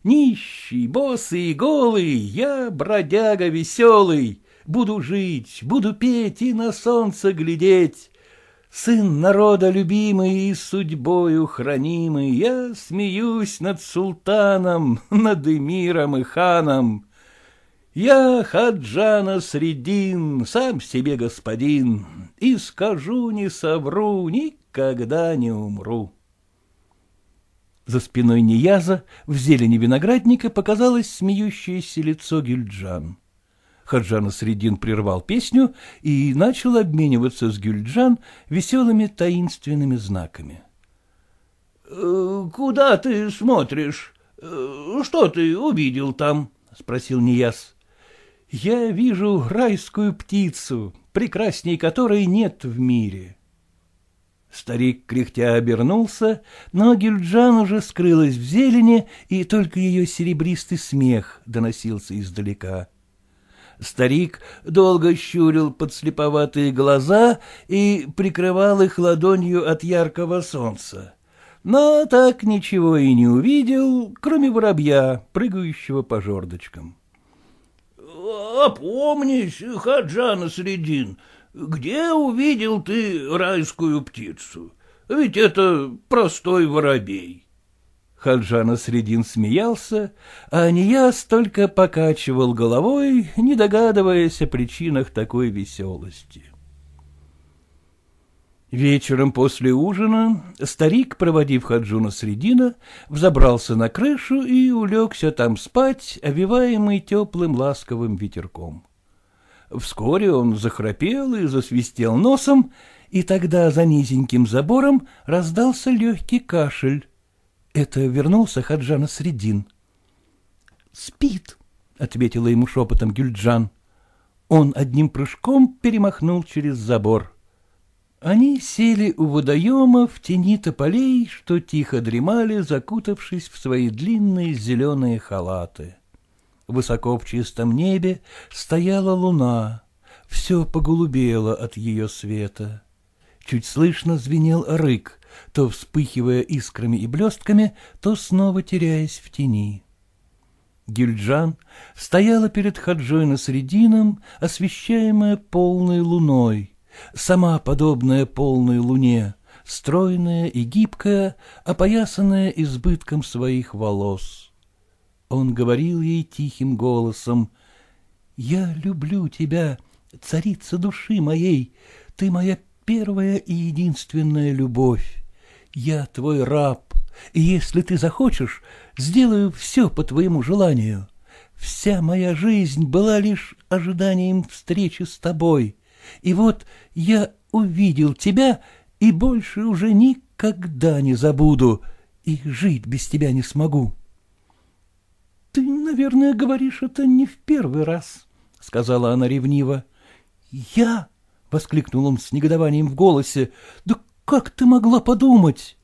Нищий, босый и голый, я бродяга веселый, буду жить, буду петь и на солнце глядеть, Сын народа любимый и судьбою хранимый, Я смеюсь над султаном, над эмиром и ханом. Я хаджана средин, сам себе господин, И скажу, не совру, никогда не умру. За спиной Нияза в зелени виноградника показалось смеющееся лицо Гюльджан. Хаджан Средин прервал песню и начал обмениваться с Гюльджан веселыми таинственными знаками. «Э, — Куда ты смотришь? Э, что ты увидел там? — спросил Нияс. — Я вижу райскую птицу, прекрасней которой нет в мире. Старик кряхтя обернулся, но Гюльджан уже скрылась в зелени, и только ее серебристый смех доносился издалека. — Старик долго щурил подслеповатые глаза и прикрывал их ладонью от яркого солнца. Но так ничего и не увидел, кроме воробья, прыгающего по жердочкам. «А — Опомнись, Хаджан Средин, где увидел ты райскую птицу? Ведь это простой воробей. Хаджана Средин смеялся, а Нияс только покачивал головой, не догадываясь о причинах такой веселости. Вечером после ужина старик, проводив Хаджуна Средина, взобрался на крышу и улегся там спать, овиваемый теплым ласковым ветерком. Вскоре он захрапел и засвистел носом, и тогда за низеньким забором раздался легкий кашель, это вернулся Хаджан Средин. «Спит», — ответила ему шепотом Гюльджан. Он одним прыжком перемахнул через забор. Они сели у водоема в тени тополей, что тихо дремали, закутавшись в свои длинные зеленые халаты. Высоко в чистом небе стояла луна, все поголубело от ее света. Чуть слышно звенел рык, то вспыхивая искрами и блестками, то снова теряясь в тени. Гюльджан стояла перед Хаджой на средином, освещаемая полной луной, сама подобная полной луне, стройная и гибкая, опоясанная избытком своих волос. Он говорил ей тихим голосом, «Я люблю тебя, царица души моей, ты моя первая и единственная любовь. «Я твой раб, и если ты захочешь, сделаю все по твоему желанию. Вся моя жизнь была лишь ожиданием встречи с тобой, и вот я увидел тебя и больше уже никогда не забуду, и жить без тебя не смогу». «Ты, наверное, говоришь это не в первый раз», — сказала она ревниво. «Я?» — воскликнул он с негодованием в голосе. «Да как ты могла подумать?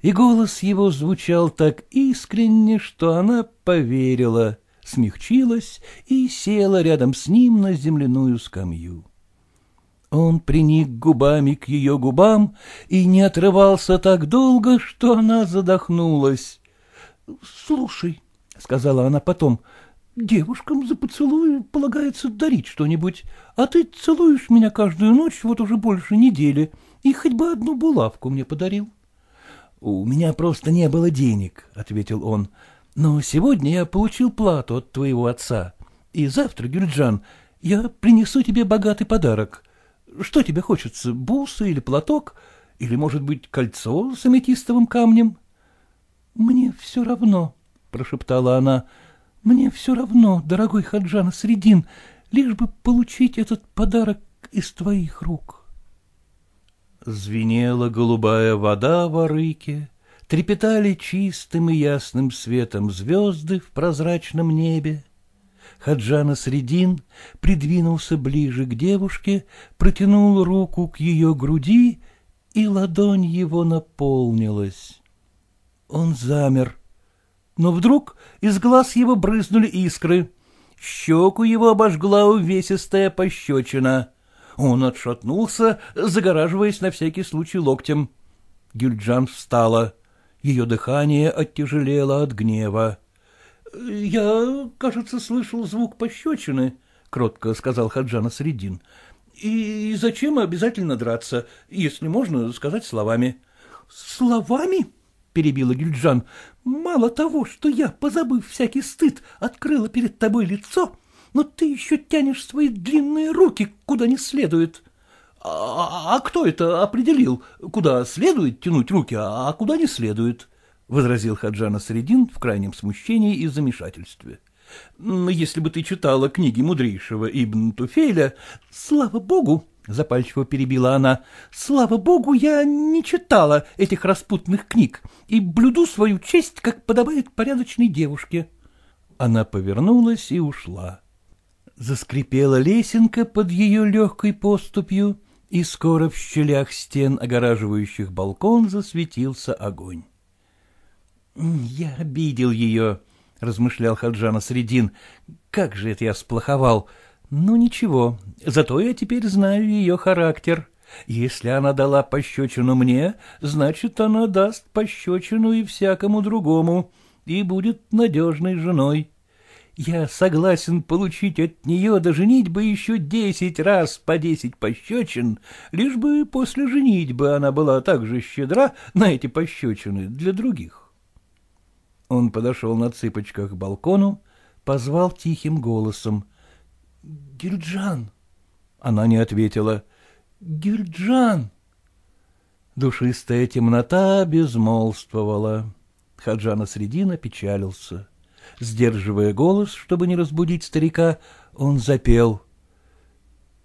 И голос его звучал так искренне, что она поверила, смягчилась и села рядом с ним на земляную скамью. Он приник губами к ее губам и не отрывался так долго, что она задохнулась. — Слушай, — сказала она потом, — девушкам за поцелуй полагается дарить что-нибудь, а ты целуешь меня каждую ночь вот уже больше недели. — и хоть бы одну булавку мне подарил. — У меня просто не было денег, — ответил он, — но сегодня я получил плату от твоего отца, и завтра, Гюльджан, я принесу тебе богатый подарок. Что тебе хочется, бусы или платок, или, может быть, кольцо с аметистовым камнем? — Мне все равно, — прошептала она, — мне все равно, дорогой Хаджан Средин, лишь бы получить этот подарок из твоих рук. Звенела голубая вода в арыке, Трепетали чистым и ясным светом звезды в прозрачном небе. Хаджана Средин придвинулся ближе к девушке, протянул руку к ее груди, и ладонь его наполнилась. Он замер, но вдруг из глаз его брызнули искры. Щеку его обожгла увесистая пощечина. Он отшатнулся, загораживаясь на всякий случай локтем. Гюльджан встала. Ее дыхание оттяжелело от гнева. — Я, кажется, слышал звук пощечины, — кротко сказал Хаджана Средин. — И зачем обязательно драться, если можно сказать словами? — Словами? — перебила Гюльджан. — Мало того, что я, позабыв всякий стыд, открыла перед тобой лицо, — но ты еще тянешь свои длинные руки куда не следует. А, а, а кто это определил, куда следует тянуть руки, а, а куда не следует? — возразил Хаджана Средин в крайнем смущении и замешательстве. — Если бы ты читала книги мудрейшего Ибн Туфеля, слава богу, — запальчиво перебила она, — слава богу, я не читала этих распутных книг и блюду свою честь, как подобает порядочной девушке. Она повернулась и ушла. Заскрипела лесенка под ее легкой поступью, и скоро в щелях стен, огораживающих балкон, засветился огонь. «Я обидел ее», — размышлял Хаджана Средин. «Как же это я сплоховал? Ну, ничего, зато я теперь знаю ее характер. Если она дала пощечину мне, значит, она даст пощечину и всякому другому, и будет надежной женой». Я согласен получить от нее до бы еще десять раз по десять пощечин, лишь бы после женитьбы она была так же щедра на эти пощечины для других. Он подошел на цыпочках к балкону, позвал тихим голосом. — Гюльджан! Она не ответила. — Гюльджан! Душистая темнота безмолвствовала. Хаджана Средина печалился. — Сдерживая голос, чтобы не разбудить старика, он запел.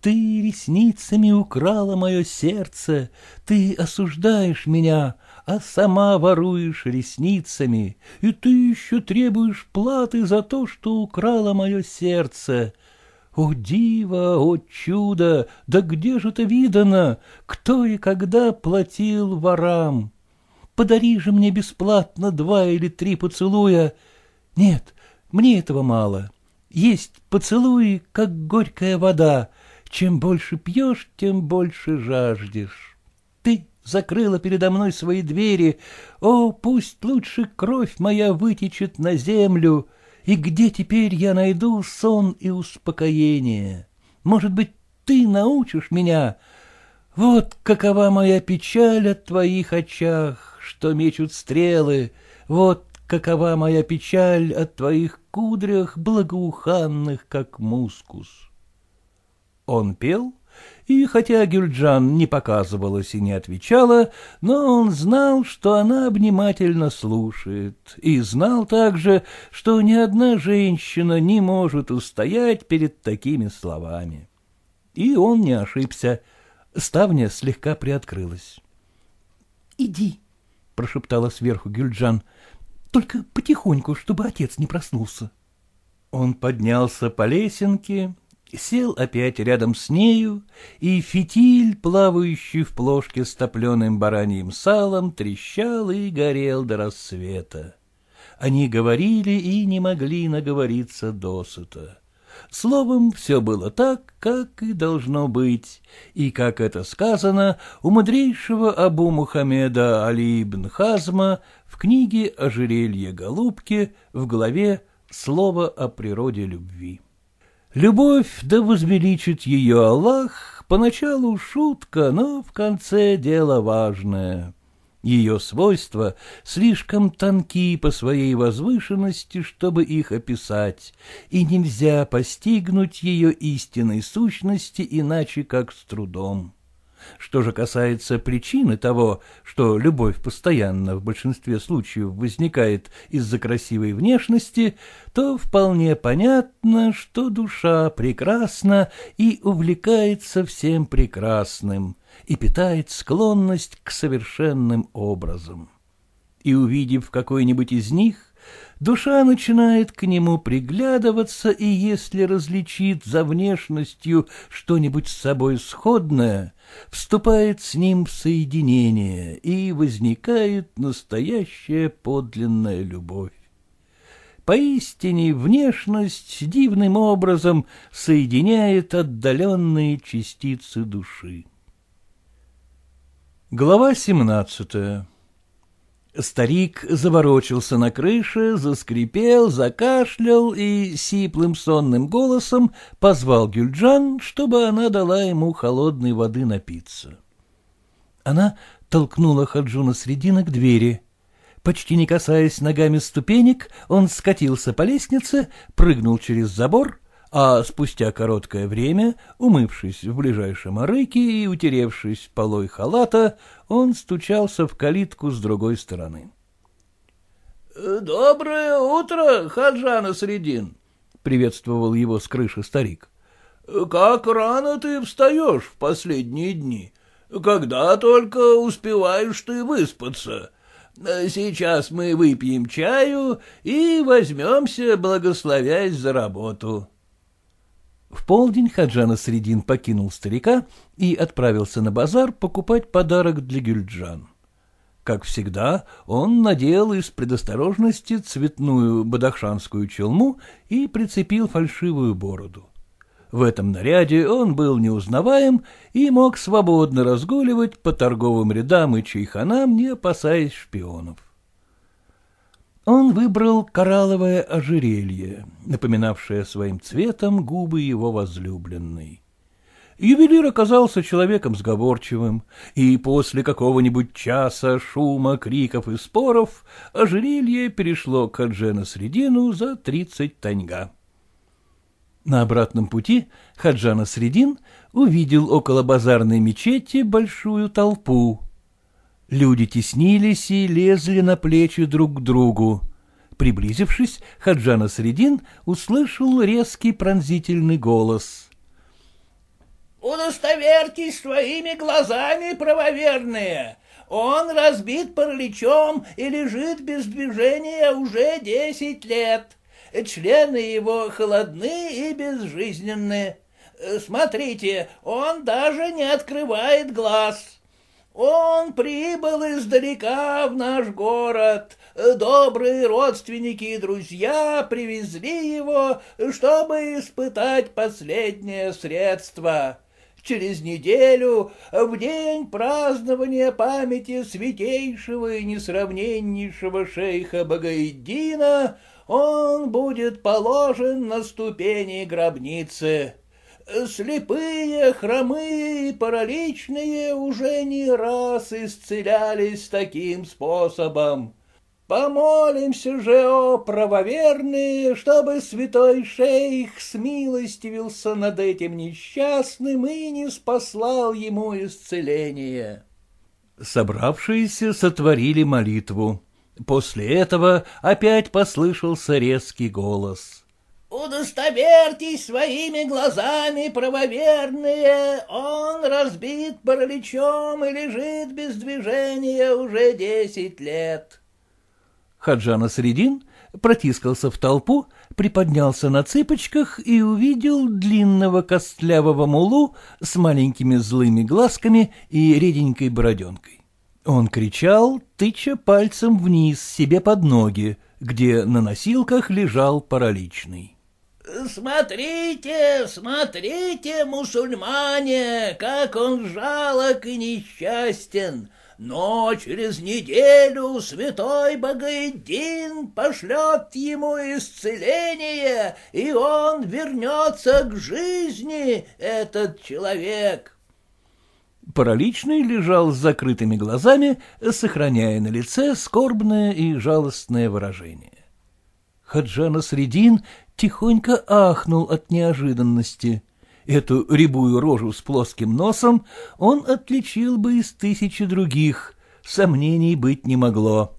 «Ты ресницами украла мое сердце, ты осуждаешь меня, а сама воруешь ресницами, и ты еще требуешь платы за то, что украла мое сердце». О диво, о чудо, да где же это видано, кто и когда платил ворам? Подари же мне бесплатно два или три поцелуя, нет, мне этого мало. Есть поцелуи, как горькая вода. Чем больше пьешь, тем больше жаждешь. Ты закрыла передо мной свои двери. О, пусть лучше кровь моя вытечет на землю. И где теперь я найду сон и успокоение? Может быть, ты научишь меня? Вот какова моя печаль от твоих очах, что мечут стрелы. Вот какова моя печаль от твоих кудрях, благоуханных, как мускус. Он пел, и хотя Гюльджан не показывалась и не отвечала, но он знал, что она обнимательно слушает, и знал также, что ни одна женщина не может устоять перед такими словами. И он не ошибся. Ставня слегка приоткрылась. — Иди, — прошептала сверху Гюльджан, — только потихоньку, чтобы отец не проснулся. Он поднялся по лесенке, сел опять рядом с нею, и фитиль, плавающий в плошке с топленым бараньим салом, трещал и горел до рассвета. Они говорили и не могли наговориться досыта. Словом, все было так, как и должно быть, и, как это сказано, у мудрейшего Абу Мухаммеда Али ибн Хазма в книге «Ожерелье голубки» в главе «Слово о природе любви». Любовь, да возвеличит ее Аллах, поначалу шутка, но в конце дело важное. Ее свойства слишком тонки по своей возвышенности, чтобы их описать, и нельзя постигнуть ее истинной сущности иначе, как с трудом. Что же касается причины того, что любовь постоянно в большинстве случаев возникает из-за красивой внешности, то вполне понятно, что душа прекрасна и увлекается всем прекрасным, и питает склонность к совершенным образам. И увидев какой-нибудь из них, Душа начинает к нему приглядываться, и если различит за внешностью что-нибудь с собой сходное, вступает с ним в соединение, и возникает настоящая подлинная любовь. Поистине внешность дивным образом соединяет отдаленные частицы души. Глава семнадцатая Старик заворочился на крыше, заскрипел, закашлял и сиплым сонным голосом позвал Гюльджан, чтобы она дала ему холодной воды напиться. Она толкнула Хаджуна Средина к двери. Почти не касаясь ногами ступенек, он скатился по лестнице, прыгнул через забор, а спустя короткое время, умывшись в ближайшем арыке и утеревшись полой халата, он стучался в калитку с другой стороны. «Э, — Доброе утро, Хаджана Средин! — приветствовал его с крыши старик. «Э, — Как рано ты встаешь в последние дни! Когда только успеваешь ты выспаться! Э, сейчас мы выпьем чаю и возьмемся, благословясь за работу. — в полдень Хаджана Средин покинул старика и отправился на базар покупать подарок для Гюльджан. Как всегда, он надел из предосторожности цветную бадахшанскую челму и прицепил фальшивую бороду. В этом наряде он был неузнаваем и мог свободно разгуливать по торговым рядам и чайханам, не опасаясь шпионов. Он выбрал коралловое ожерелье, напоминавшее своим цветом губы его возлюбленной. Ювелир оказался человеком сговорчивым, и после какого-нибудь часа шума, криков и споров ожерелье перешло к Хадже средину за тридцать таньга. На обратном пути Хаджана Средин увидел около базарной мечети большую толпу. Люди теснились и лезли на плечи друг к другу. Приблизившись, Хаджана Средин услышал резкий пронзительный голос. «Удостоверьтесь своими глазами, правоверные! Он разбит параличом и лежит без движения уже десять лет. Члены его холодны и безжизненны. Э, смотрите, он даже не открывает глаз». Он прибыл издалека в наш город. Добрые родственники и друзья привезли его, чтобы испытать последнее средство. Через неделю, в день празднования памяти святейшего и несравненнейшего шейха Багаиддина, он будет положен на ступени гробницы. Слепые, хромые параличные уже не раз исцелялись таким способом. Помолимся же, о правоверные, чтобы святой шейх смилостивился над этим несчастным и не спаслал ему исцеление. Собравшиеся сотворили молитву. После этого опять послышался резкий голос — Удостоверьтесь своими глазами, правоверные, он разбит параличом и лежит без движения уже десять лет. Хаджана Средин протискался в толпу, приподнялся на цыпочках и увидел длинного костлявого мулу с маленькими злыми глазками и реденькой бороденкой. Он кричал, тыча пальцем вниз себе под ноги, где на носилках лежал параличный. «Смотрите, смотрите, мусульмане, как он жалок и несчастен, но через неделю святой Багаидин пошлет ему исцеление, и он вернется к жизни, этот человек». Параличный лежал с закрытыми глазами, сохраняя на лице скорбное и жалостное выражение. Хаджана Средин тихонько ахнул от неожиданности. Эту рябую рожу с плоским носом он отличил бы из тысячи других, сомнений быть не могло.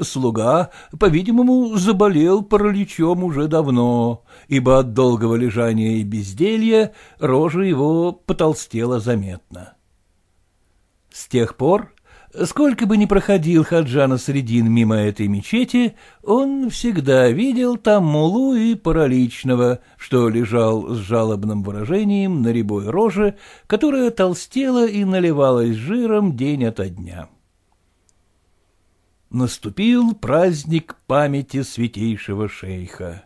Слуга, по-видимому, заболел параличом уже давно, ибо от долгого лежания и безделья рожа его потолстела заметно. С тех пор Сколько бы ни проходил Хаджана Средин мимо этой мечети, он всегда видел там мулу и параличного, что лежал с жалобным выражением на рябой роже, которая толстела и наливалась жиром день ото дня. Наступил праздник памяти святейшего шейха.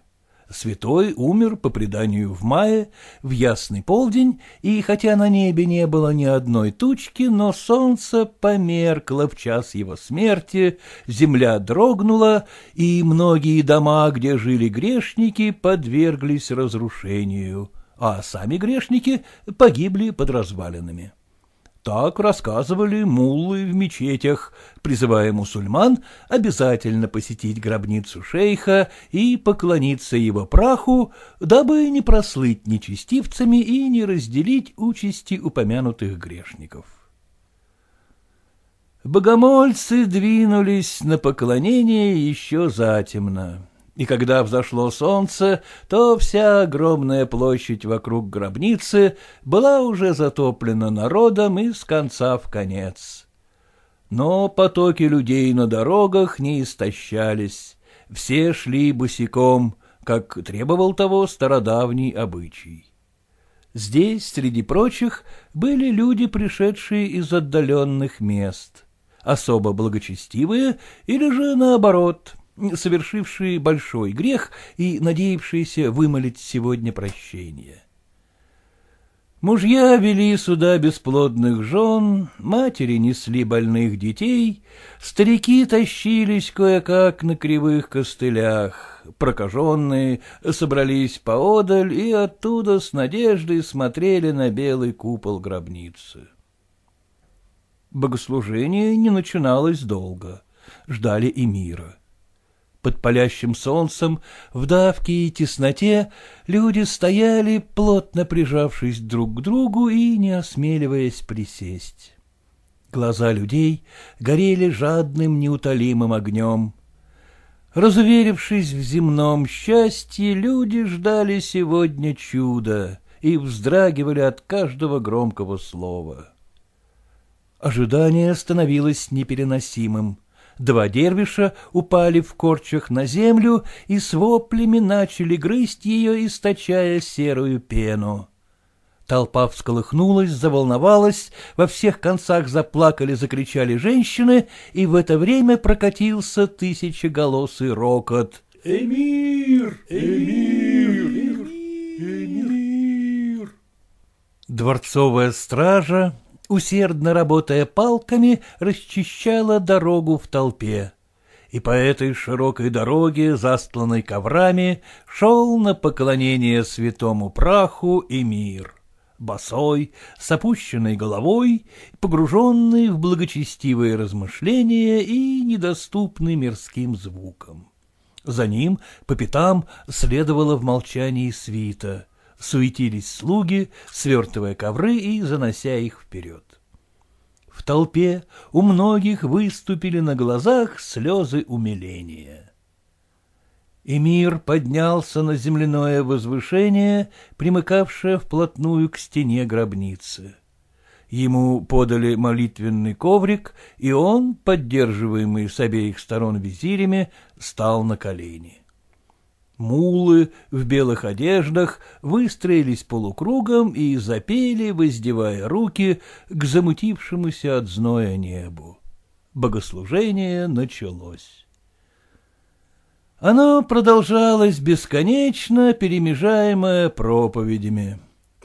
Святой умер по преданию в мае, в ясный полдень, и хотя на небе не было ни одной тучки, но солнце померкло в час его смерти, земля дрогнула, и многие дома, где жили грешники, подверглись разрушению, а сами грешники погибли под развалинами. Так рассказывали муллы в мечетях, призывая мусульман обязательно посетить гробницу шейха и поклониться его праху, дабы не прослыть нечестивцами и не разделить участи упомянутых грешников. Богомольцы двинулись на поклонение еще затемно и когда взошло солнце, то вся огромная площадь вокруг гробницы была уже затоплена народом из конца в конец. Но потоки людей на дорогах не истощались, все шли босиком, как требовал того стародавний обычай. Здесь, среди прочих, были люди, пришедшие из отдаленных мест, особо благочестивые или же, наоборот, совершивший большой грех и надеявшиеся вымолить сегодня прощение. Мужья вели сюда бесплодных жен, матери несли больных детей, старики тащились кое-как на кривых костылях, прокаженные собрались поодаль и оттуда с надеждой смотрели на белый купол гробницы. Богослужение не начиналось долго, ждали и мира под палящим солнцем, в давке и тесноте, люди стояли, плотно прижавшись друг к другу и не осмеливаясь присесть. Глаза людей горели жадным неутолимым огнем. Разуверившись в земном счастье, люди ждали сегодня чуда и вздрагивали от каждого громкого слова. Ожидание становилось непереносимым. Два дервиша упали в корчах на землю и с воплями начали грызть ее, источая серую пену. Толпа всколыхнулась, заволновалась, во всех концах заплакали, закричали женщины, и в это время прокатился тысячеголосый рокот. «Эмир! Эмир! Эмир!», Эмир! Дворцовая стража, усердно работая палками, расчищала дорогу в толпе. И по этой широкой дороге, застланной коврами, шел на поклонение святому праху и мир босой, с опущенной головой, погруженный в благочестивые размышления и недоступный мирским звукам. За ним по пятам следовало в молчании свита суетились слуги, свертывая ковры и занося их вперед. В толпе у многих выступили на глазах слезы умиления. Эмир поднялся на земляное возвышение, примыкавшее вплотную к стене гробницы. Ему подали молитвенный коврик, и он, поддерживаемый с обеих сторон визирями, стал на колени. Мулы в белых одеждах выстроились полукругом и запели, воздевая руки к замутившемуся от зноя небу. Богослужение началось. Оно продолжалось бесконечно, перемежаемое проповедями.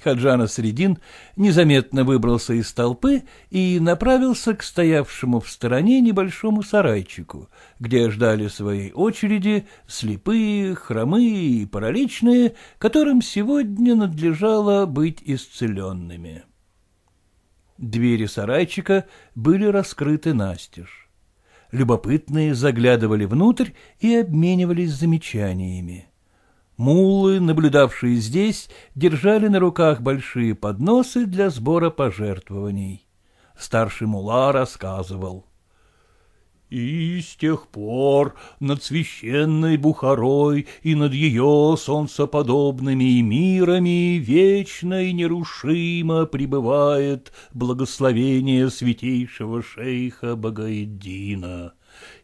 Хаджана Средин незаметно выбрался из толпы и направился к стоявшему в стороне небольшому сарайчику, где ждали своей очереди слепые, хромые и параличные, которым сегодня надлежало быть исцеленными. Двери сарайчика были раскрыты настежь. Любопытные заглядывали внутрь и обменивались замечаниями. Мулы, наблюдавшие здесь, держали на руках большие подносы для сбора пожертвований. Старший мула рассказывал. И с тех пор над священной Бухарой и над ее солнцеподобными мирами вечно и нерушимо пребывает благословение святейшего шейха Багаеддина.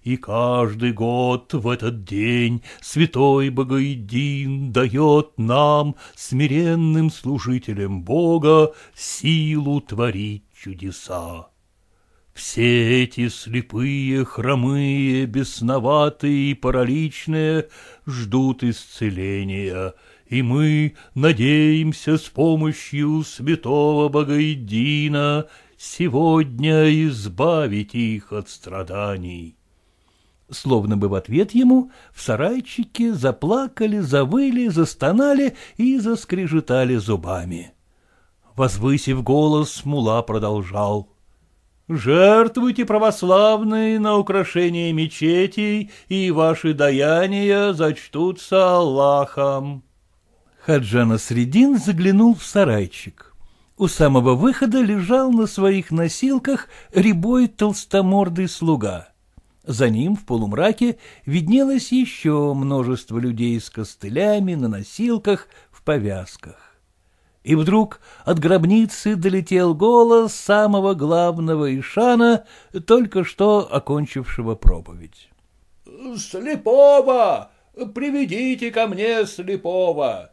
И каждый год в этот день святой Богоедин дает нам, смиренным служителям Бога, силу творить чудеса. Все эти слепые, хромые, бесноватые и параличные ждут исцеления, и мы надеемся с помощью святого Богоедина сегодня избавить их от страданий. Словно бы в ответ ему в сарайчике заплакали, завыли, застонали и заскрежетали зубами. Возвысив голос, Мула продолжал. «Жертвуйте, православные, на украшение мечетей, и ваши даяния зачтутся Аллахом». Хаджана Средин заглянул в сарайчик. У самого выхода лежал на своих носилках рябой толстомордый слуга. За ним в полумраке виднелось еще множество людей с костылями, на носилках, в повязках. И вдруг от гробницы долетел голос самого главного Ишана, только что окончившего проповедь. «Слепого! Приведите ко мне слепого!»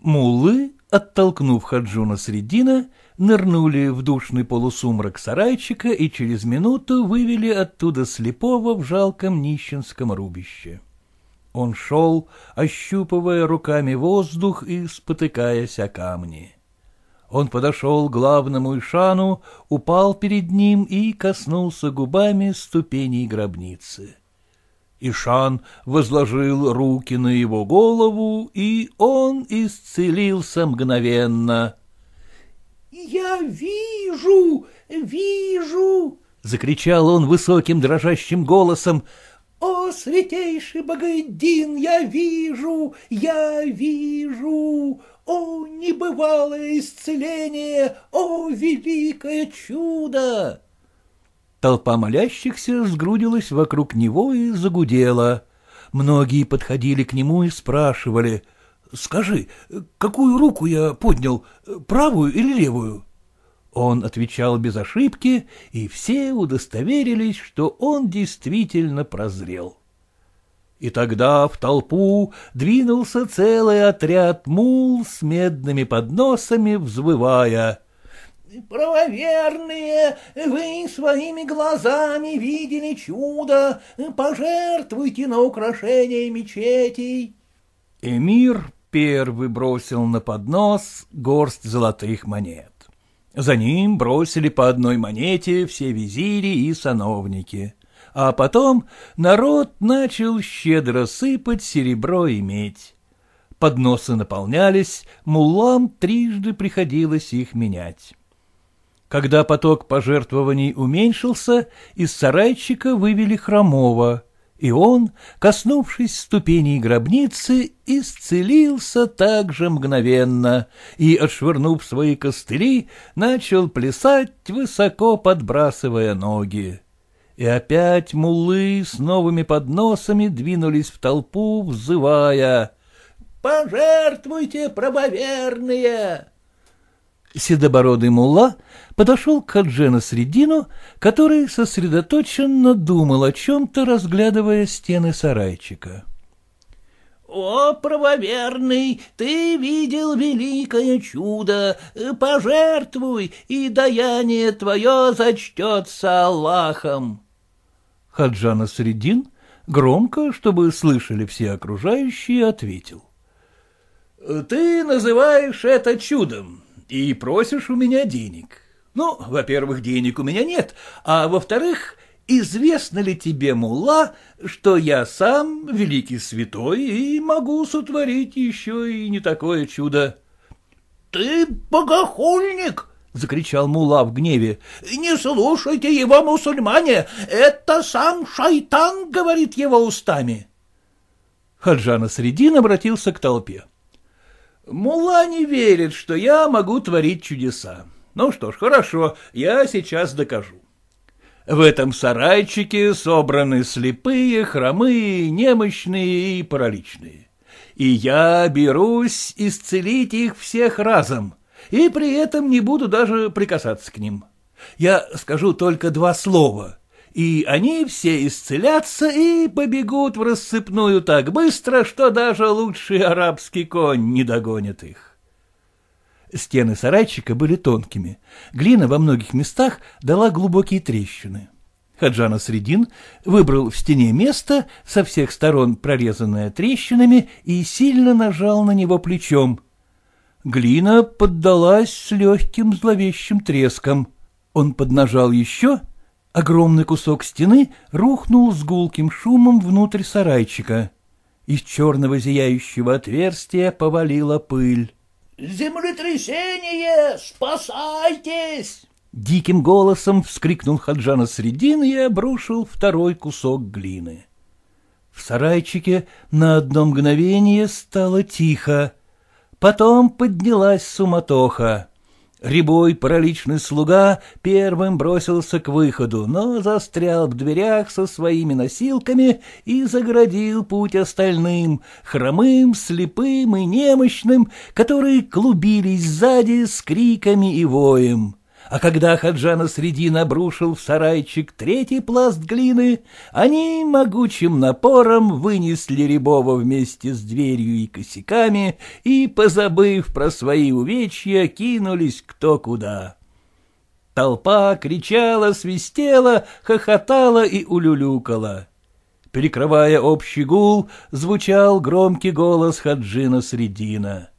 Мулы оттолкнув Хаджуна Средина, нырнули в душный полусумрак сарайчика и через минуту вывели оттуда слепого в жалком нищенском рубище. Он шел, ощупывая руками воздух и спотыкаясь о камни. Он подошел к главному Ишану, упал перед ним и коснулся губами ступеней гробницы. Ишан возложил руки на его голову, и он исцелился мгновенно — «Я вижу, вижу!» — закричал он высоким дрожащим голосом. «О, святейший Багайдин, я вижу, я вижу! О, небывалое исцеление! О, великое чудо!» Толпа молящихся сгрудилась вокруг него и загудела. Многие подходили к нему и спрашивали — «Скажи, какую руку я поднял, правую или левую?» Он отвечал без ошибки, и все удостоверились, что он действительно прозрел. И тогда в толпу двинулся целый отряд мул с медными подносами, взвывая — правоверные, вы своими глазами видели чудо, пожертвуйте на украшение мечетей. Эмир первый бросил на поднос горсть золотых монет. За ним бросили по одной монете все визири и сановники. А потом народ начал щедро сыпать серебро и медь. Подносы наполнялись, мулам трижды приходилось их менять. Когда поток пожертвований уменьшился, из сарайчика вывели хромого. И он, коснувшись ступеней гробницы, исцелился так же мгновенно и, отшвырнув свои костыли, начал плясать, высоко подбрасывая ноги. И опять мулы с новыми подносами двинулись в толпу, взывая «Пожертвуйте, правоверные!» седобородый мулла подошел к Хадже на средину, который сосредоточенно думал о чем-то, разглядывая стены сарайчика. «О, правоверный, ты видел великое чудо, пожертвуй, и даяние твое зачтется Аллахом!» Хаджана Средин громко, чтобы слышали все окружающие, ответил. «Ты называешь это чудом и просишь у меня денег. Ну, во-первых, денег у меня нет, а во-вторых, известно ли тебе, мула, что я сам великий святой и могу сотворить еще и не такое чудо? — Ты богохульник! —— закричал Мула в гневе. — Не слушайте его, мусульмане! Это сам шайтан говорит его устами! Хаджана Средин обратился к толпе. — Мула не верит, что я могу творить чудеса. Ну что ж, хорошо, я сейчас докажу. В этом сарайчике собраны слепые, хромые, немощные и параличные. И я берусь исцелить их всех разом, и при этом не буду даже прикасаться к ним. Я скажу только два слова — и они все исцелятся и побегут в рассыпную так быстро, что даже лучший арабский конь не догонит их. Стены сарайчика были тонкими, глина во многих местах дала глубокие трещины. Хаджана Средин выбрал в стене место, со всех сторон прорезанное трещинами, и сильно нажал на него плечом. Глина поддалась с легким зловещим треском. Он поднажал еще — огромный кусок стены рухнул с гулким шумом внутрь сарайчика. Из черного зияющего отверстия повалила пыль. «Землетрясение! Спасайтесь!» Диким голосом вскрикнул Хаджана Средин и обрушил второй кусок глины. В сарайчике на одно мгновение стало тихо. Потом поднялась суматоха. Рябой, параличный слуга, первым бросился к выходу, но застрял в дверях со своими носилками и заградил путь остальным, хромым, слепым и немощным, которые клубились сзади с криками и воем а когда Хаджана Средин обрушил в сарайчик третий пласт глины, они могучим напором вынесли Рябова вместе с дверью и косяками и, позабыв про свои увечья, кинулись кто куда. Толпа кричала, свистела, хохотала и улюлюкала. Перекрывая общий гул, звучал громкий голос Хаджина Средина. —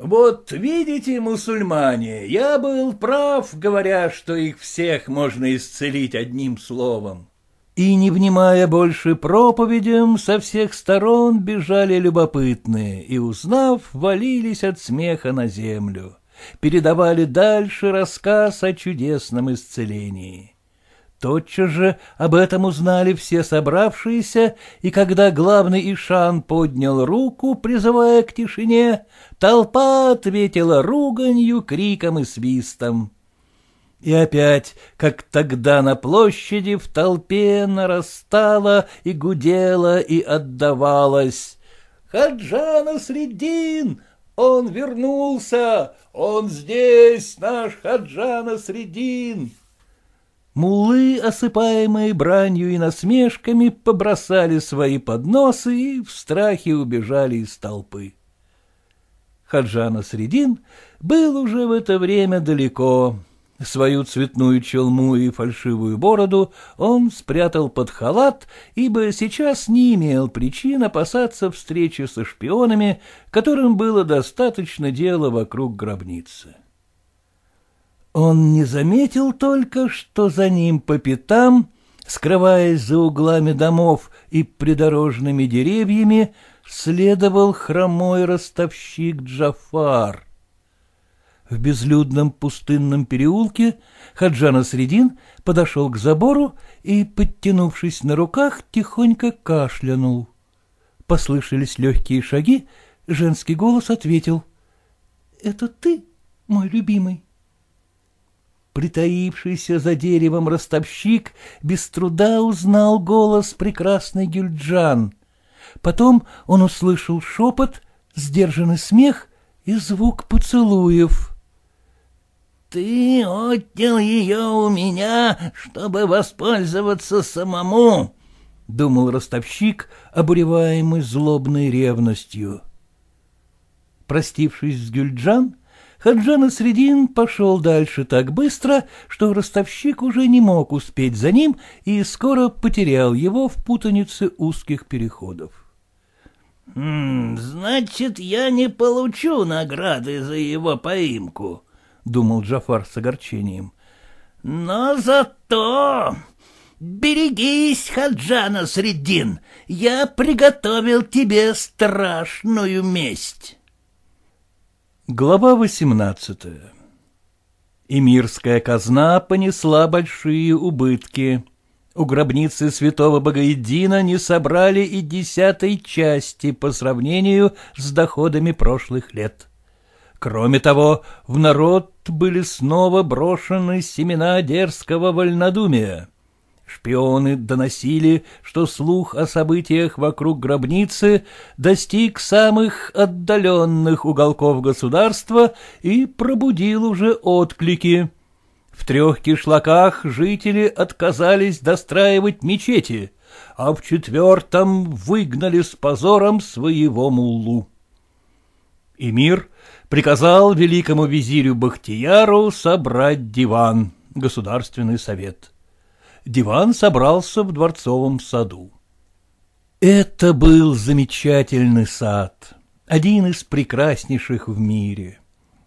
вот видите, мусульмане, я был прав, говоря, что их всех можно исцелить одним словом. И, не внимая больше проповедям, со всех сторон бежали любопытные и, узнав, валились от смеха на землю. Передавали дальше рассказ о чудесном исцелении. Тотчас же об этом узнали все собравшиеся, и когда главный Ишан поднял руку, призывая к тишине, толпа ответила руганью, криком и свистом. И опять, как тогда на площади, в толпе нарастала и гудела и отдавалась. «Хаджана Средин! Он вернулся! Он здесь, наш Хаджана Средин!» Мулы, осыпаемые бранью и насмешками, побросали свои подносы и в страхе убежали из толпы. Хаджана Средин был уже в это время далеко. Свою цветную челму и фальшивую бороду он спрятал под халат, ибо сейчас не имел причин опасаться встречи со шпионами, которым было достаточно дела вокруг гробницы. Он не заметил только, что за ним по пятам, скрываясь за углами домов и придорожными деревьями, следовал хромой ростовщик Джафар. В безлюдном пустынном переулке Хаджана Средин подошел к забору и, подтянувшись на руках, тихонько кашлянул. Послышались легкие шаги, женский голос ответил. — Это ты, мой любимый? Притаившийся за деревом ростовщик без труда узнал голос прекрасной Гюльджан. Потом он услышал шепот, сдержанный смех и звук поцелуев. «Ты отнял ее у меня, чтобы воспользоваться самому», — думал ростовщик, обуреваемый злобной ревностью. Простившись с Гюльджан, — Хаджана Средин пошел дальше так быстро, что ростовщик уже не мог успеть за ним и скоро потерял его в путанице узких переходов. «М значит я не получу награды за его поимку», — думал Джафар с огорчением. «Но зато...» «Берегись, Хаджана Средин, я приготовил тебе страшную месть». Глава 18 Эмирская казна понесла большие убытки. У гробницы святого Богоедина не собрали и десятой части по сравнению с доходами прошлых лет. Кроме того, в народ были снова брошены семена дерзкого вольнодумия. Шпионы доносили, что слух о событиях вокруг гробницы достиг самых отдаленных уголков государства и пробудил уже отклики. В трех кишлаках жители отказались достраивать мечети, а в четвертом выгнали с позором своего муллу. Эмир приказал великому визирю Бахтияру собрать диван, государственный совет — диван собрался в дворцовом саду. Это был замечательный сад, один из прекраснейших в мире.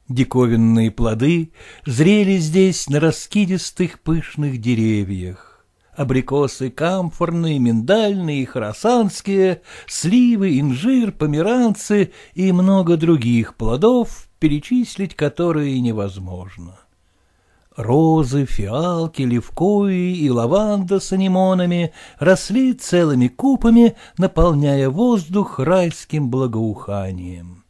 Диковинные плоды зрели здесь на раскидистых пышных деревьях. Абрикосы камфорные, миндальные, хоросанские, сливы, инжир, померанцы и много других плодов, перечислить которые невозможно. Розы, фиалки, левкои и лаванда с анимонами росли целыми купами, наполняя воздух райским благоуханием.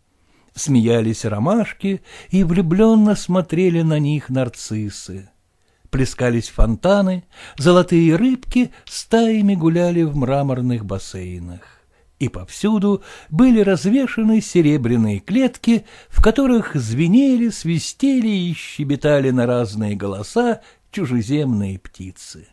Смеялись ромашки и влюбленно смотрели на них нарциссы. Плескались фонтаны, золотые рыбки стаями гуляли в мраморных бассейнах и повсюду были развешаны серебряные клетки, в которых звенели, свистели и щебетали на разные голоса чужеземные птицы.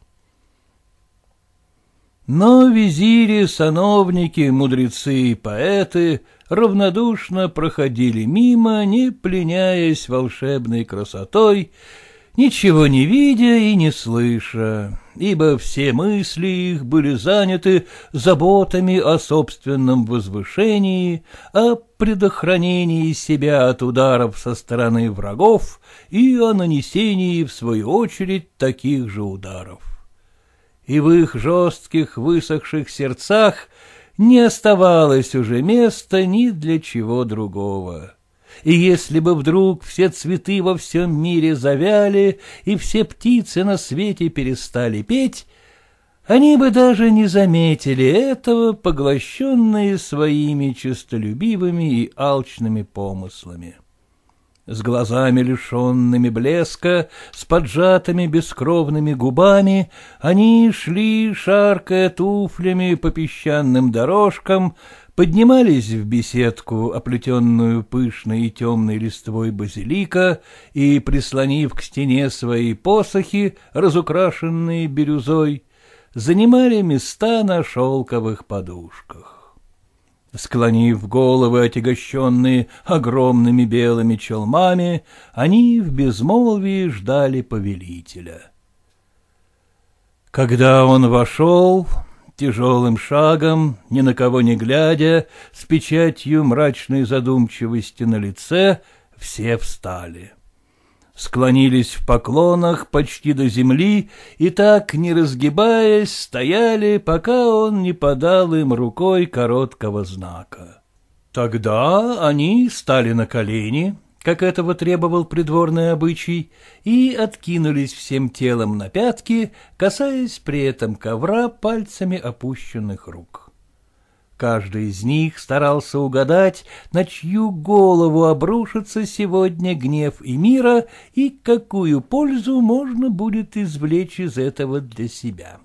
Но визири, сановники, мудрецы и поэты равнодушно проходили мимо, не пленяясь волшебной красотой, ничего не видя и не слыша, ибо все мысли их были заняты заботами о собственном возвышении, о предохранении себя от ударов со стороны врагов и о нанесении, в свою очередь, таких же ударов. И в их жестких высохших сердцах не оставалось уже места ни для чего другого и если бы вдруг все цветы во всем мире завяли, и все птицы на свете перестали петь, они бы даже не заметили этого, поглощенные своими честолюбивыми и алчными помыслами. С глазами, лишенными блеска, с поджатыми бескровными губами, они шли, шаркая туфлями по песчаным дорожкам, поднимались в беседку, оплетенную пышной и темной листвой базилика, и, прислонив к стене свои посохи, разукрашенные бирюзой, занимали места на шелковых подушках. Склонив головы, отягощенные огромными белыми челмами, они в безмолвии ждали повелителя. Когда он вошел, Тяжелым шагом, ни на кого не глядя, с печатью мрачной задумчивости на лице, все встали. Склонились в поклонах почти до земли и так, не разгибаясь, стояли, пока он не подал им рукой короткого знака. Тогда они стали на колени, как этого требовал придворный обычай, и откинулись всем телом на пятки, касаясь при этом ковра пальцами опущенных рук. Каждый из них старался угадать, на чью голову обрушится сегодня гнев и мира и какую пользу можно будет извлечь из этого для себя.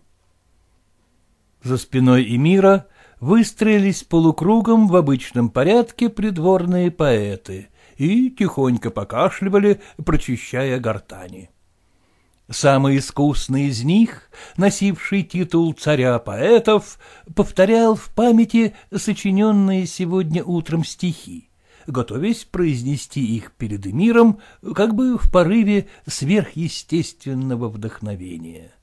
За спиной Эмира выстроились полукругом в обычном порядке придворные поэты, и тихонько покашливали, прочищая гортани. Самый искусный из них, носивший титул царя поэтов, повторял в памяти сочиненные сегодня утром стихи, готовясь произнести их перед миром, как бы в порыве сверхъестественного вдохновения.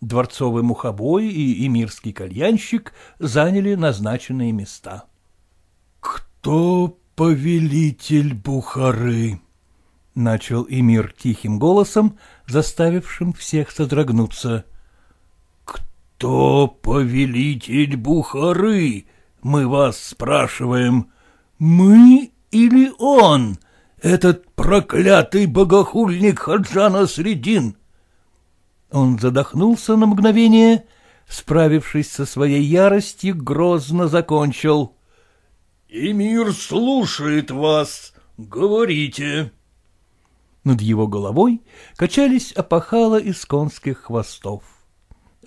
Дворцовый мухобой и эмирский кальянщик заняли назначенные места. — Кто «Повелитель Бухары!» — начал Эмир тихим голосом, заставившим всех содрогнуться. «Кто повелитель Бухары? Мы вас спрашиваем. Мы или он, этот проклятый богохульник Хаджана Средин?» Он задохнулся на мгновение, справившись со своей яростью, грозно закончил. «Эмир слушает вас. Говорите». Над его головой качались опахала из конских хвостов.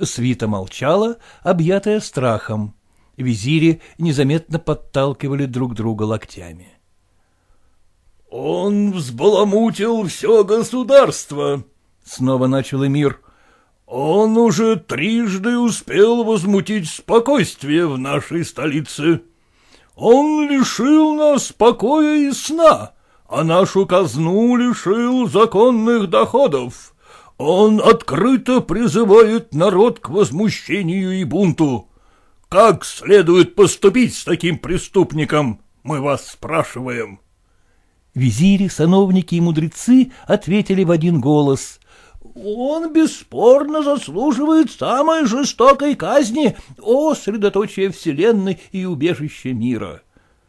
Свита молчала, объятая страхом. Визири незаметно подталкивали друг друга локтями. — Он взбаламутил все государство, — снова начал Эмир. — Он уже трижды успел возмутить спокойствие в нашей столице. — он лишил нас покоя и сна, а нашу казну лишил законных доходов. Он открыто призывает народ к возмущению и бунту. Как следует поступить с таким преступником, мы вас спрашиваем. Визири, сановники и мудрецы ответили в один голос — он бесспорно заслуживает самой жестокой казни, о средоточие вселенной и убежище мира.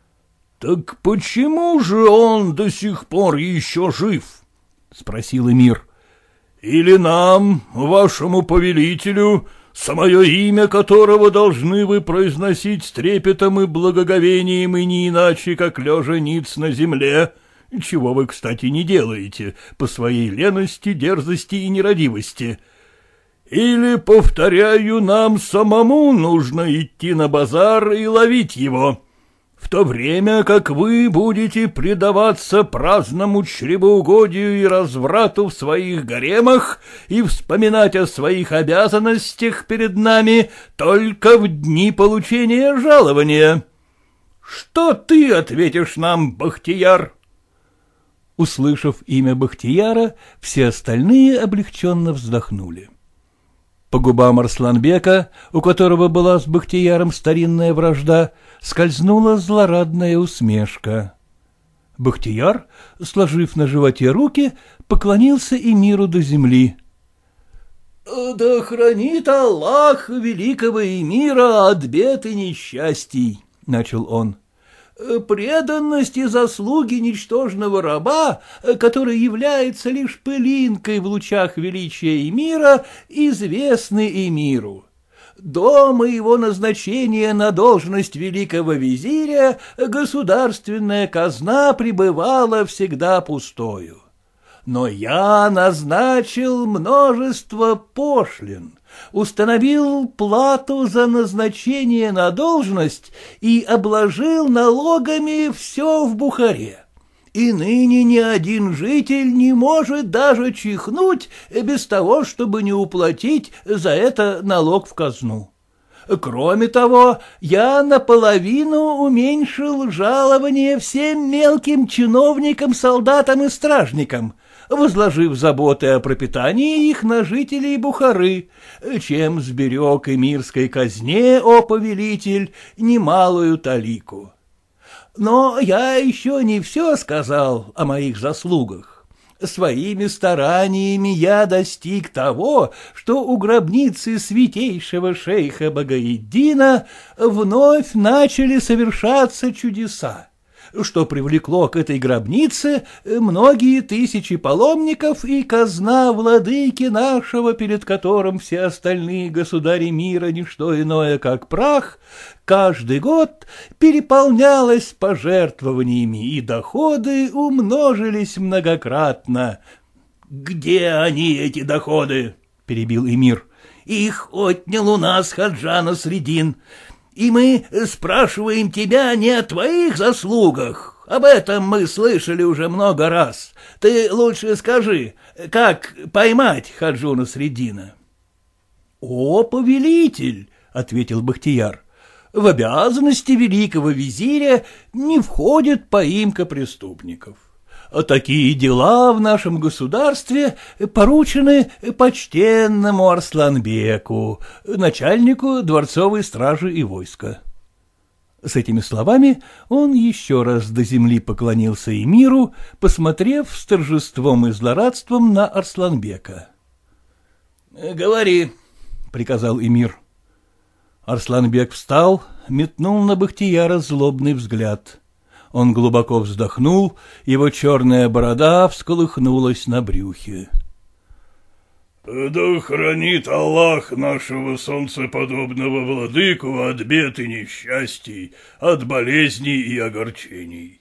— Так почему же он до сих пор еще жив? — спросил Эмир. — Или нам, вашему повелителю, самое имя которого должны вы произносить с трепетом и благоговением, и не иначе, как лежа ниц на земле, — чего вы, кстати, не делаете по своей лености, дерзости и нерадивости. Или, повторяю, нам самому нужно идти на базар и ловить его, в то время как вы будете предаваться праздному чревоугодию и разврату в своих гаремах и вспоминать о своих обязанностях перед нами только в дни получения жалования. Что ты ответишь нам, Бахтияр? — Услышав имя Бахтияра, все остальные облегченно вздохнули. По губам Арсланбека, у которого была с Бахтияром старинная вражда, скользнула злорадная усмешка. Бахтияр, сложив на животе руки, поклонился и миру до земли. — Да хранит Аллах великого и мира от бед и несчастий! — начал он. — Э, преданность и заслуги ничтожного раба, э, который является лишь пылинкой в лучах величия и мира, известны и миру. До моего назначения на должность великого визиря государственная казна пребывала всегда пустою. Но я назначил множество пошлин, установил плату за назначение на должность и обложил налогами все в Бухаре. И ныне ни один житель не может даже чихнуть без того, чтобы не уплатить за это налог в казну. Кроме того, я наполовину уменьшил жалование всем мелким чиновникам, солдатам и стражникам — возложив заботы о пропитании их на жителей Бухары, чем сберег и мирской казне, о повелитель, немалую талику. Но я еще не все сказал о моих заслугах. Своими стараниями я достиг того, что у гробницы святейшего шейха Багаиддина вновь начали совершаться чудеса что привлекло к этой гробнице э, многие тысячи паломников и казна владыки нашего, перед которым все остальные государи мира не что иное, как прах, каждый год переполнялась пожертвованиями, и доходы умножились многократно. — Где они, эти доходы? — перебил Эмир. — Их отнял у нас Хаджана Средин. И мы э, спрашиваем тебя не о твоих заслугах. Об этом мы слышали уже много раз. Ты лучше скажи, как поймать Хаджуна Средина? — О, повелитель! — ответил Бахтияр. — В обязанности великого визиря не входит поимка преступников. А такие дела в нашем государстве поручены почтенному Арсланбеку, начальнику дворцовой стражи и войска. С этими словами он еще раз до земли поклонился и миру, посмотрев с торжеством и злорадством на Арсланбека. — Говори, — приказал Эмир. Арсланбек встал, метнул на Бахтияра злобный взгляд — он глубоко вздохнул, его черная борода всколыхнулась на брюхе. «Да хранит Аллах нашего солнцеподобного владыку от бед и несчастий, от болезней и огорчений.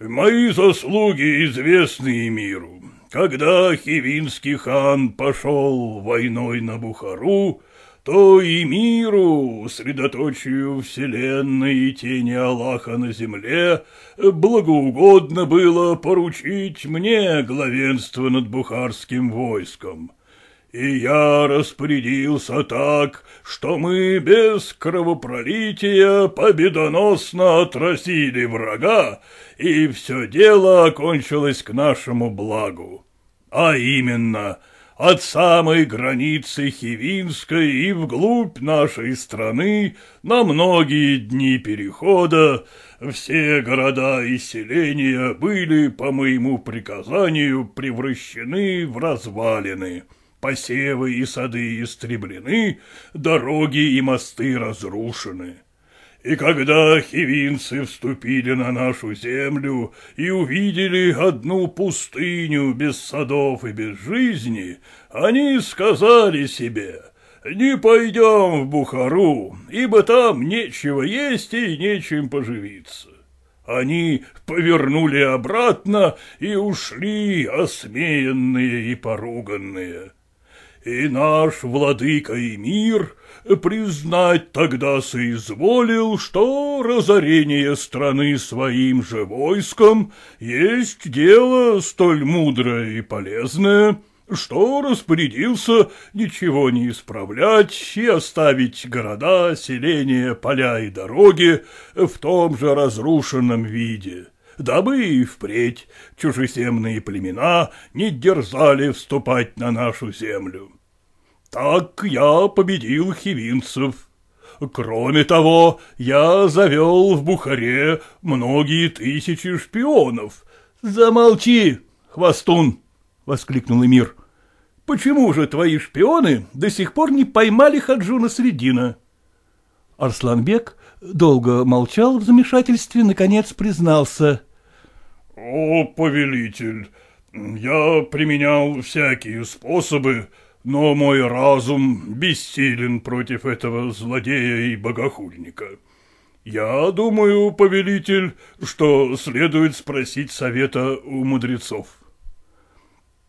Мои заслуги известны и миру. Когда Хивинский хан пошел войной на Бухару, то и миру, средоточию вселенной и тени Аллаха на земле, благоугодно было поручить мне главенство над бухарским войском. И я распорядился так, что мы без кровопролития победоносно отразили врага, и все дело окончилось к нашему благу. А именно — от самой границы Хивинской и вглубь нашей страны на многие дни перехода все города и селения были, по моему приказанию, превращены в развалины, посевы и сады истреблены, дороги и мосты разрушены. И когда хивинцы вступили на нашу землю и увидели одну пустыню без садов и без жизни, они сказали себе, «Не пойдем в Бухару, ибо там нечего есть и нечем поживиться». Они повернули обратно и ушли, осмеянные и поруганные. И наш владыка и мир — признать тогда соизволил, что разорение страны своим же войском есть дело столь мудрое и полезное, что распорядился ничего не исправлять и оставить города, селения, поля и дороги в том же разрушенном виде, дабы и впредь чужеземные племена не дерзали вступать на нашу землю. Так я победил хивинцев. Кроме того, я завел в Бухаре многие тысячи шпионов. Замолчи, хвостун! — воскликнул Эмир. — Почему же твои шпионы до сих пор не поймали Хаджуна Средина? Арсланбек долго молчал в замешательстве, наконец признался. — О, повелитель, я применял всякие способы, но мой разум бессилен против этого злодея и богохульника. Я думаю, повелитель, что следует спросить совета у мудрецов.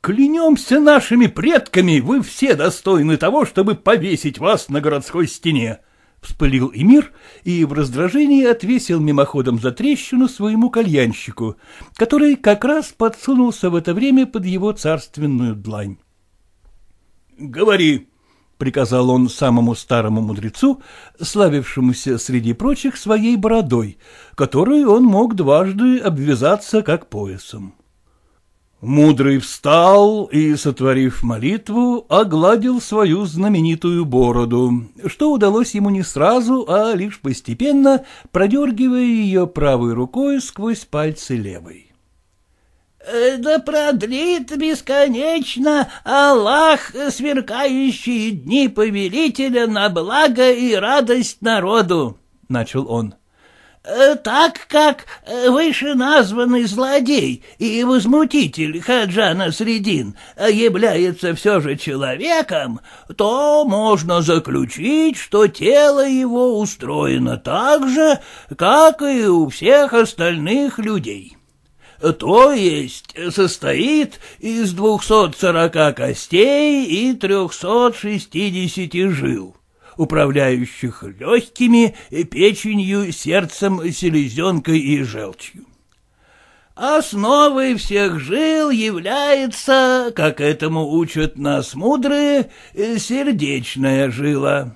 Клянемся нашими предками, вы все достойны того, чтобы повесить вас на городской стене, — вспылил Эмир и в раздражении отвесил мимоходом за трещину своему кальянщику, который как раз подсунулся в это время под его царственную длань. Говори, — приказал он самому старому мудрецу, славившемуся среди прочих своей бородой, которую он мог дважды обвязаться как поясом. Мудрый встал и, сотворив молитву, огладил свою знаменитую бороду, что удалось ему не сразу, а лишь постепенно, продергивая ее правой рукой сквозь пальцы левой. Э, да продлит бесконечно Аллах сверкающие дни повелителя на благо и радость народу, — начал он. «Э, так как э, вышеназванный злодей и возмутитель Хаджана Средин является все же человеком, то можно заключить, что тело его устроено так же, как и у всех остальных людей то есть состоит из 240 костей и 360 жил, управляющих легкими, печенью, сердцем, селезенкой и желчью. Основой всех жил является, как этому учат нас мудрые, сердечная жила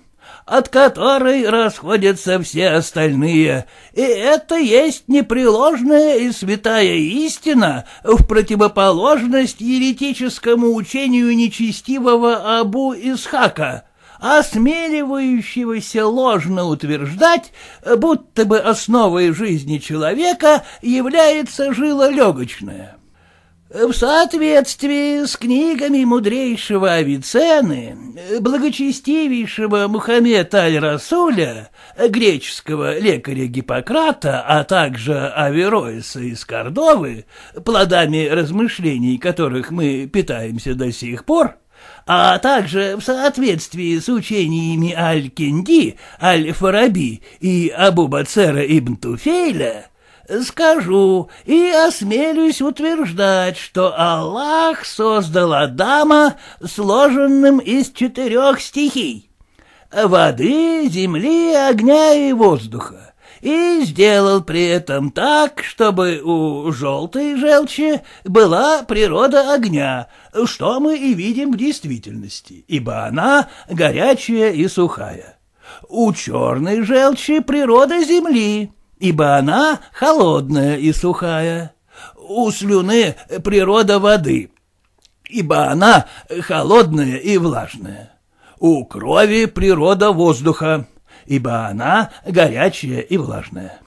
от которой расходятся все остальные, и это есть непреложная и святая истина в противоположность еретическому учению нечестивого Абу Исхака, осмеливающегося ложно утверждать, будто бы основой жизни человека является жила легочная. В соответствии с книгами мудрейшего Авиценны, благочестивейшего Мухаммеда Аль-Расуля, греческого лекаря Гиппократа, а также Авероиса из Кордовы, плодами размышлений которых мы питаемся до сих пор, а также в соответствии с учениями аль кенди Аль-Фараби и Абу-Бацера ибн Туфейля, скажу и осмелюсь утверждать, что Аллах создал Адама сложенным из четырех стихий — воды, земли, огня и воздуха, и сделал при этом так, чтобы у желтой желчи была природа огня, что мы и видим в действительности, ибо она горячая и сухая. У черной желчи природа земли, ибо она холодная и сухая. У слюны природа воды, ибо она холодная и влажная. У крови природа воздуха, ибо она горячая и влажная.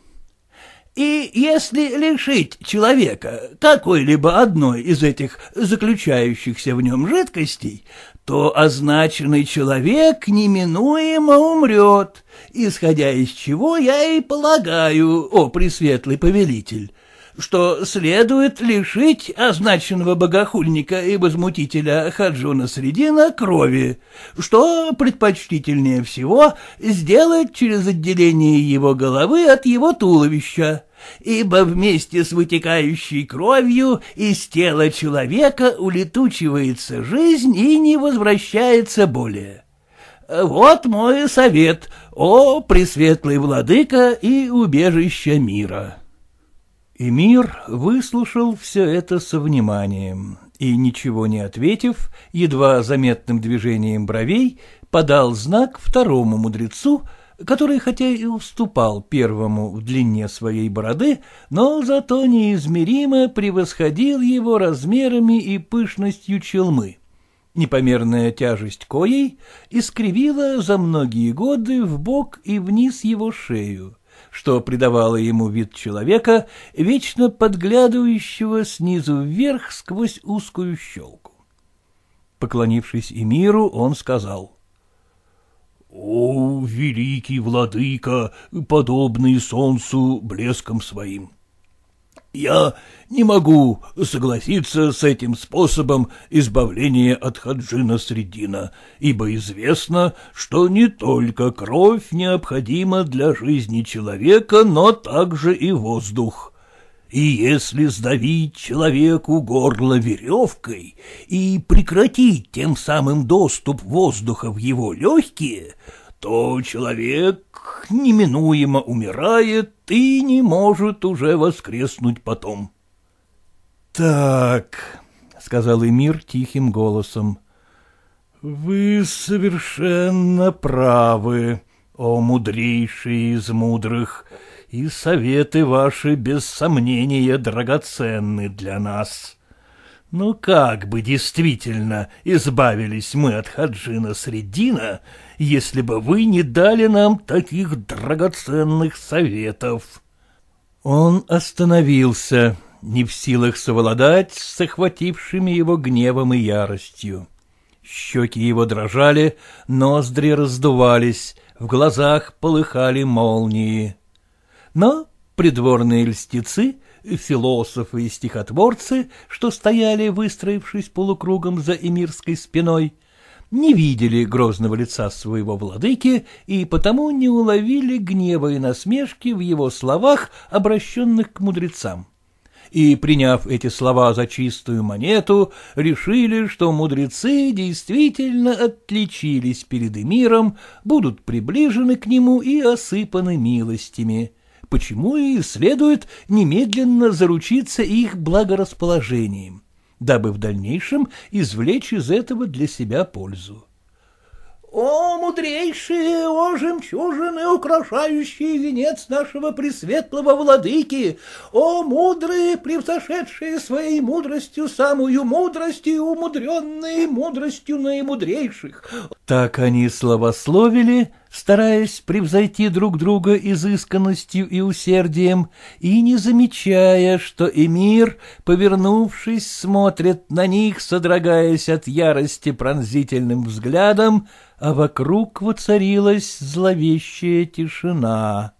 И если лишить человека какой-либо одной из этих заключающихся в нем жидкостей, то означенный человек неминуемо умрет, исходя из чего я и полагаю, о пресветлый повелитель, что следует лишить означенного богохульника и возмутителя Хаджуна Средина крови, что предпочтительнее всего сделать через отделение его головы от его туловища, ибо вместе с вытекающей кровью из тела человека улетучивается жизнь и не возвращается более. Вот мой совет, «О, пресветлый владыка и убежище мира!» И мир выслушал все это со вниманием и, ничего не ответив, едва заметным движением бровей, подал знак второму мудрецу, который хотя и уступал первому в длине своей бороды, но зато неизмеримо превосходил его размерами и пышностью челмы непомерная тяжесть коей искривила за многие годы в бок и вниз его шею, что придавало ему вид человека, вечно подглядывающего снизу вверх сквозь узкую щелку. Поклонившись Эмиру, он сказал — «О, великий владыка, подобный солнцу блеском своим! Я не могу согласиться с этим способом избавления от хаджина Средина, ибо известно, что не только кровь необходима для жизни человека, но также и воздух. И если сдавить человеку горло веревкой и прекратить тем самым доступ воздуха в его легкие, то человек неминуемо умирает ты не может уже воскреснуть потом. — Так, — сказал Эмир тихим голосом, — вы совершенно правы, о мудрейший из мудрых, и советы ваши, без сомнения, драгоценны для нас. Но как бы действительно избавились мы от Хаджина Средина, — если бы вы не дали нам таких драгоценных советов. Он остановился, не в силах совладать с охватившими его гневом и яростью. Щеки его дрожали, ноздри раздувались, в глазах полыхали молнии. Но придворные льстецы, философы и стихотворцы, что стояли, выстроившись полукругом за эмирской спиной, — не видели грозного лица своего владыки и потому не уловили гнева и насмешки в его словах, обращенных к мудрецам. И, приняв эти слова за чистую монету, решили, что мудрецы действительно отличились перед миром, будут приближены к нему и осыпаны милостями, почему и следует немедленно заручиться их благорасположением дабы в дальнейшем извлечь из этого для себя пользу. «О, мудрейшие, о, жемчужины, украшающие венец нашего пресветлого владыки! О, мудрые, превзошедшие своей мудростью самую мудрость и умудренные мудростью наимудрейших!» Так они словословили, стараясь превзойти друг друга изысканностью и усердием, и не замечая, что Эмир, повернувшись, смотрит на них, содрогаясь от ярости пронзительным взглядом, а вокруг воцарилась зловещая тишина.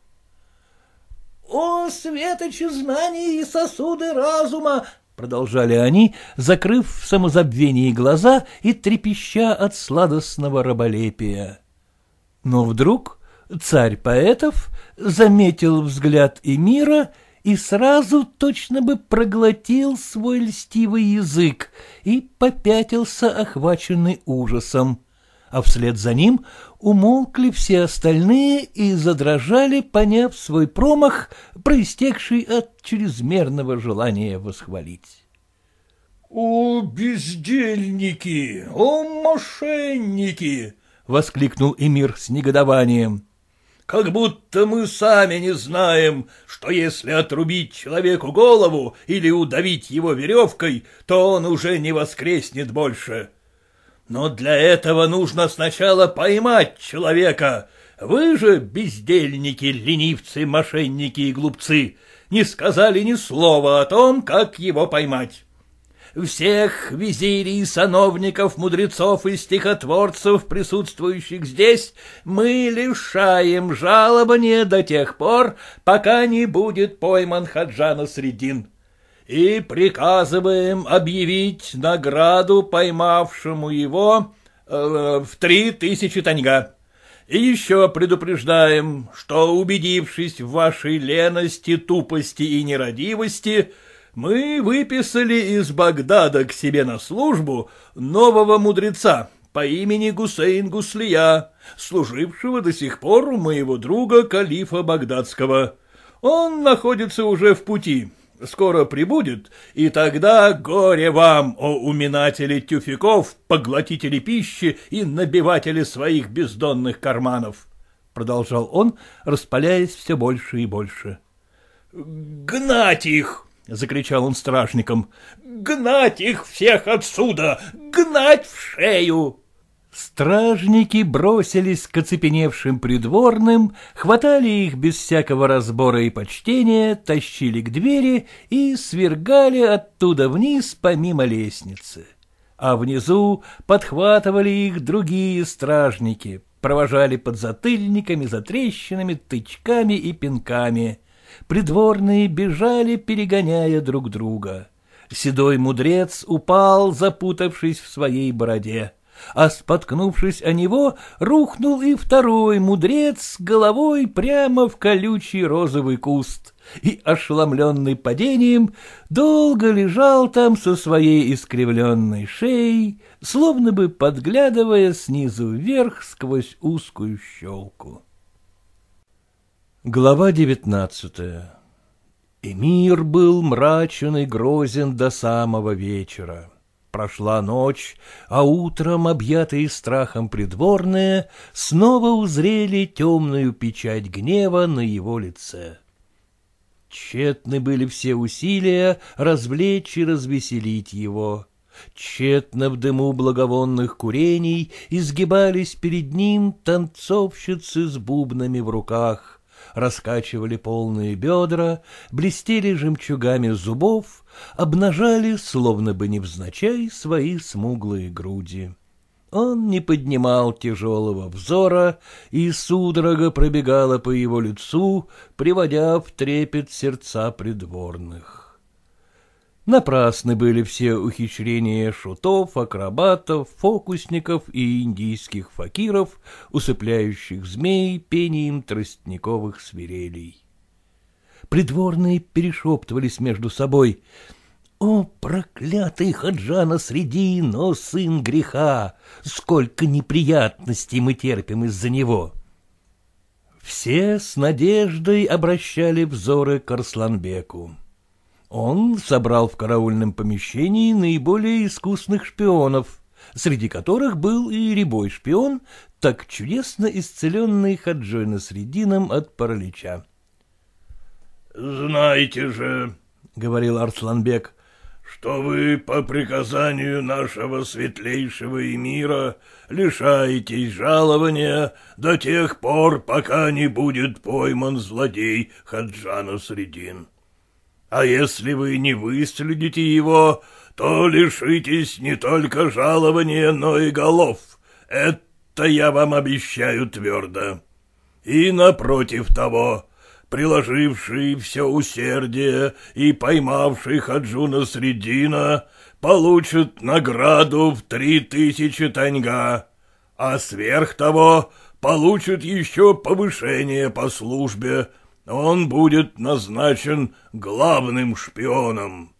«О, светочи знаний и сосуды разума!» продолжали они, закрыв в самозабвении глаза и трепеща от сладостного раболепия. Но вдруг царь поэтов заметил взгляд Эмира и сразу точно бы проглотил свой льстивый язык и попятился, охваченный ужасом. А вслед за ним умолкли все остальные и задрожали, поняв свой промах, проистекший от чрезмерного желания восхвалить. «О, бездельники! О, мошенники!» воскликнул Эмир с негодованием. «Как будто мы сами не знаем, что если отрубить человеку голову или удавить его веревкой, то он уже не воскреснет больше. Но для этого нужно сначала поймать человека. Вы же, бездельники, ленивцы, мошенники и глупцы, не сказали ни слова о том, как его поймать» всех визирей, сановников, мудрецов и стихотворцев, присутствующих здесь, мы лишаем жалования до тех пор, пока не будет пойман Хаджана Средин, и приказываем объявить награду поймавшему его э, в три тысячи таньга». И еще предупреждаем, что, убедившись в вашей лености, тупости и нерадивости, мы выписали из Багдада к себе на службу нового мудреца по имени Гусейн Гуслия, служившего до сих пор у моего друга калифа Багдадского. Он находится уже в пути, скоро прибудет, и тогда горе вам, о уминатели тюфяков, поглотители пищи и набиватели своих бездонных карманов!» Продолжал он, распаляясь все больше и больше. «Гнать их!» закричал он стражникам. «Гнать их всех отсюда! Гнать в шею!» Стражники бросились к оцепеневшим придворным, хватали их без всякого разбора и почтения, тащили к двери и свергали оттуда вниз помимо лестницы. А внизу подхватывали их другие стражники, провожали под затыльниками, затрещинами, тычками и пинками — Придворные бежали, перегоняя друг друга. Седой мудрец упал, запутавшись в своей бороде. А споткнувшись о него, рухнул и второй мудрец головой прямо в колючий розовый куст и, ошеломленный падением, долго лежал там со своей искривленной шеей, словно бы подглядывая снизу вверх сквозь узкую щелку. Глава девятнадцатая И мир был мрачен и грозен до самого вечера. Прошла ночь, а утром, объятые страхом придворные, снова узрели темную печать гнева на его лице. Тщетны были все усилия развлечь и развеселить его. Тщетно в дыму благовонных курений изгибались перед ним танцовщицы с бубнами в руках — раскачивали полные бедра, блестели жемчугами зубов, обнажали, словно бы невзначай, свои смуглые груди. Он не поднимал тяжелого взора, и судорога пробегала по его лицу, приводя в трепет сердца придворных. Напрасны были все ухищрения шутов, акробатов, фокусников и индийских факиров, усыпляющих змей пением тростниковых свирелей. Придворные перешептывались между собой. «О, проклятый Хаджана среди, но сын греха! Сколько неприятностей мы терпим из-за него!» Все с надеждой обращали взоры к Арсланбеку. Он собрал в караульном помещении наиболее искусных шпионов, среди которых был и рябой шпион, так чудесно исцеленный Хаджой Насредином от паралича. — Знаете же, — говорил Арсланбек, — что вы по приказанию нашего светлейшего эмира лишаетесь жалования до тех пор, пока не будет пойман злодей Хаджана Средин. — а если вы не выследите его, то лишитесь не только жалования, но и голов. Это я вам обещаю твердо. И напротив того, приложивший все усердие и поймавший Хаджуна Средина, получит награду в три тысячи таньга, а сверх того получит еще повышение по службе он будет назначен главным шпионом.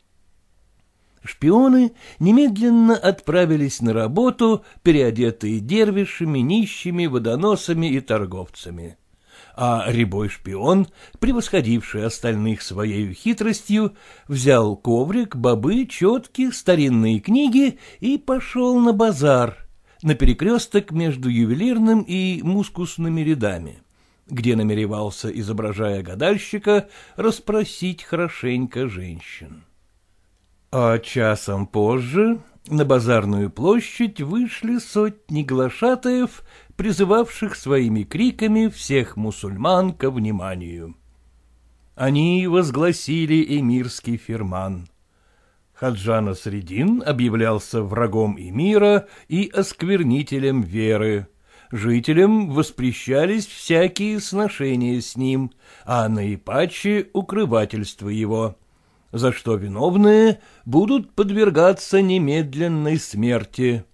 Шпионы немедленно отправились на работу, переодетые дервишами, нищими, водоносами и торговцами. А рябой шпион, превосходивший остальных своей хитростью, взял коврик, бобы, четки, старинные книги и пошел на базар, на перекресток между ювелирным и мускусными рядами где намеревался, изображая гадальщика, расспросить хорошенько женщин. А часом позже на базарную площадь вышли сотни глашатаев, призывавших своими криками всех мусульман ко вниманию. Они возгласили эмирский фирман. Хаджана Средин объявлялся врагом эмира и осквернителем веры — жителям воспрещались всякие сношения с ним, а наипаче укрывательство его, за что виновные будут подвергаться немедленной смерти.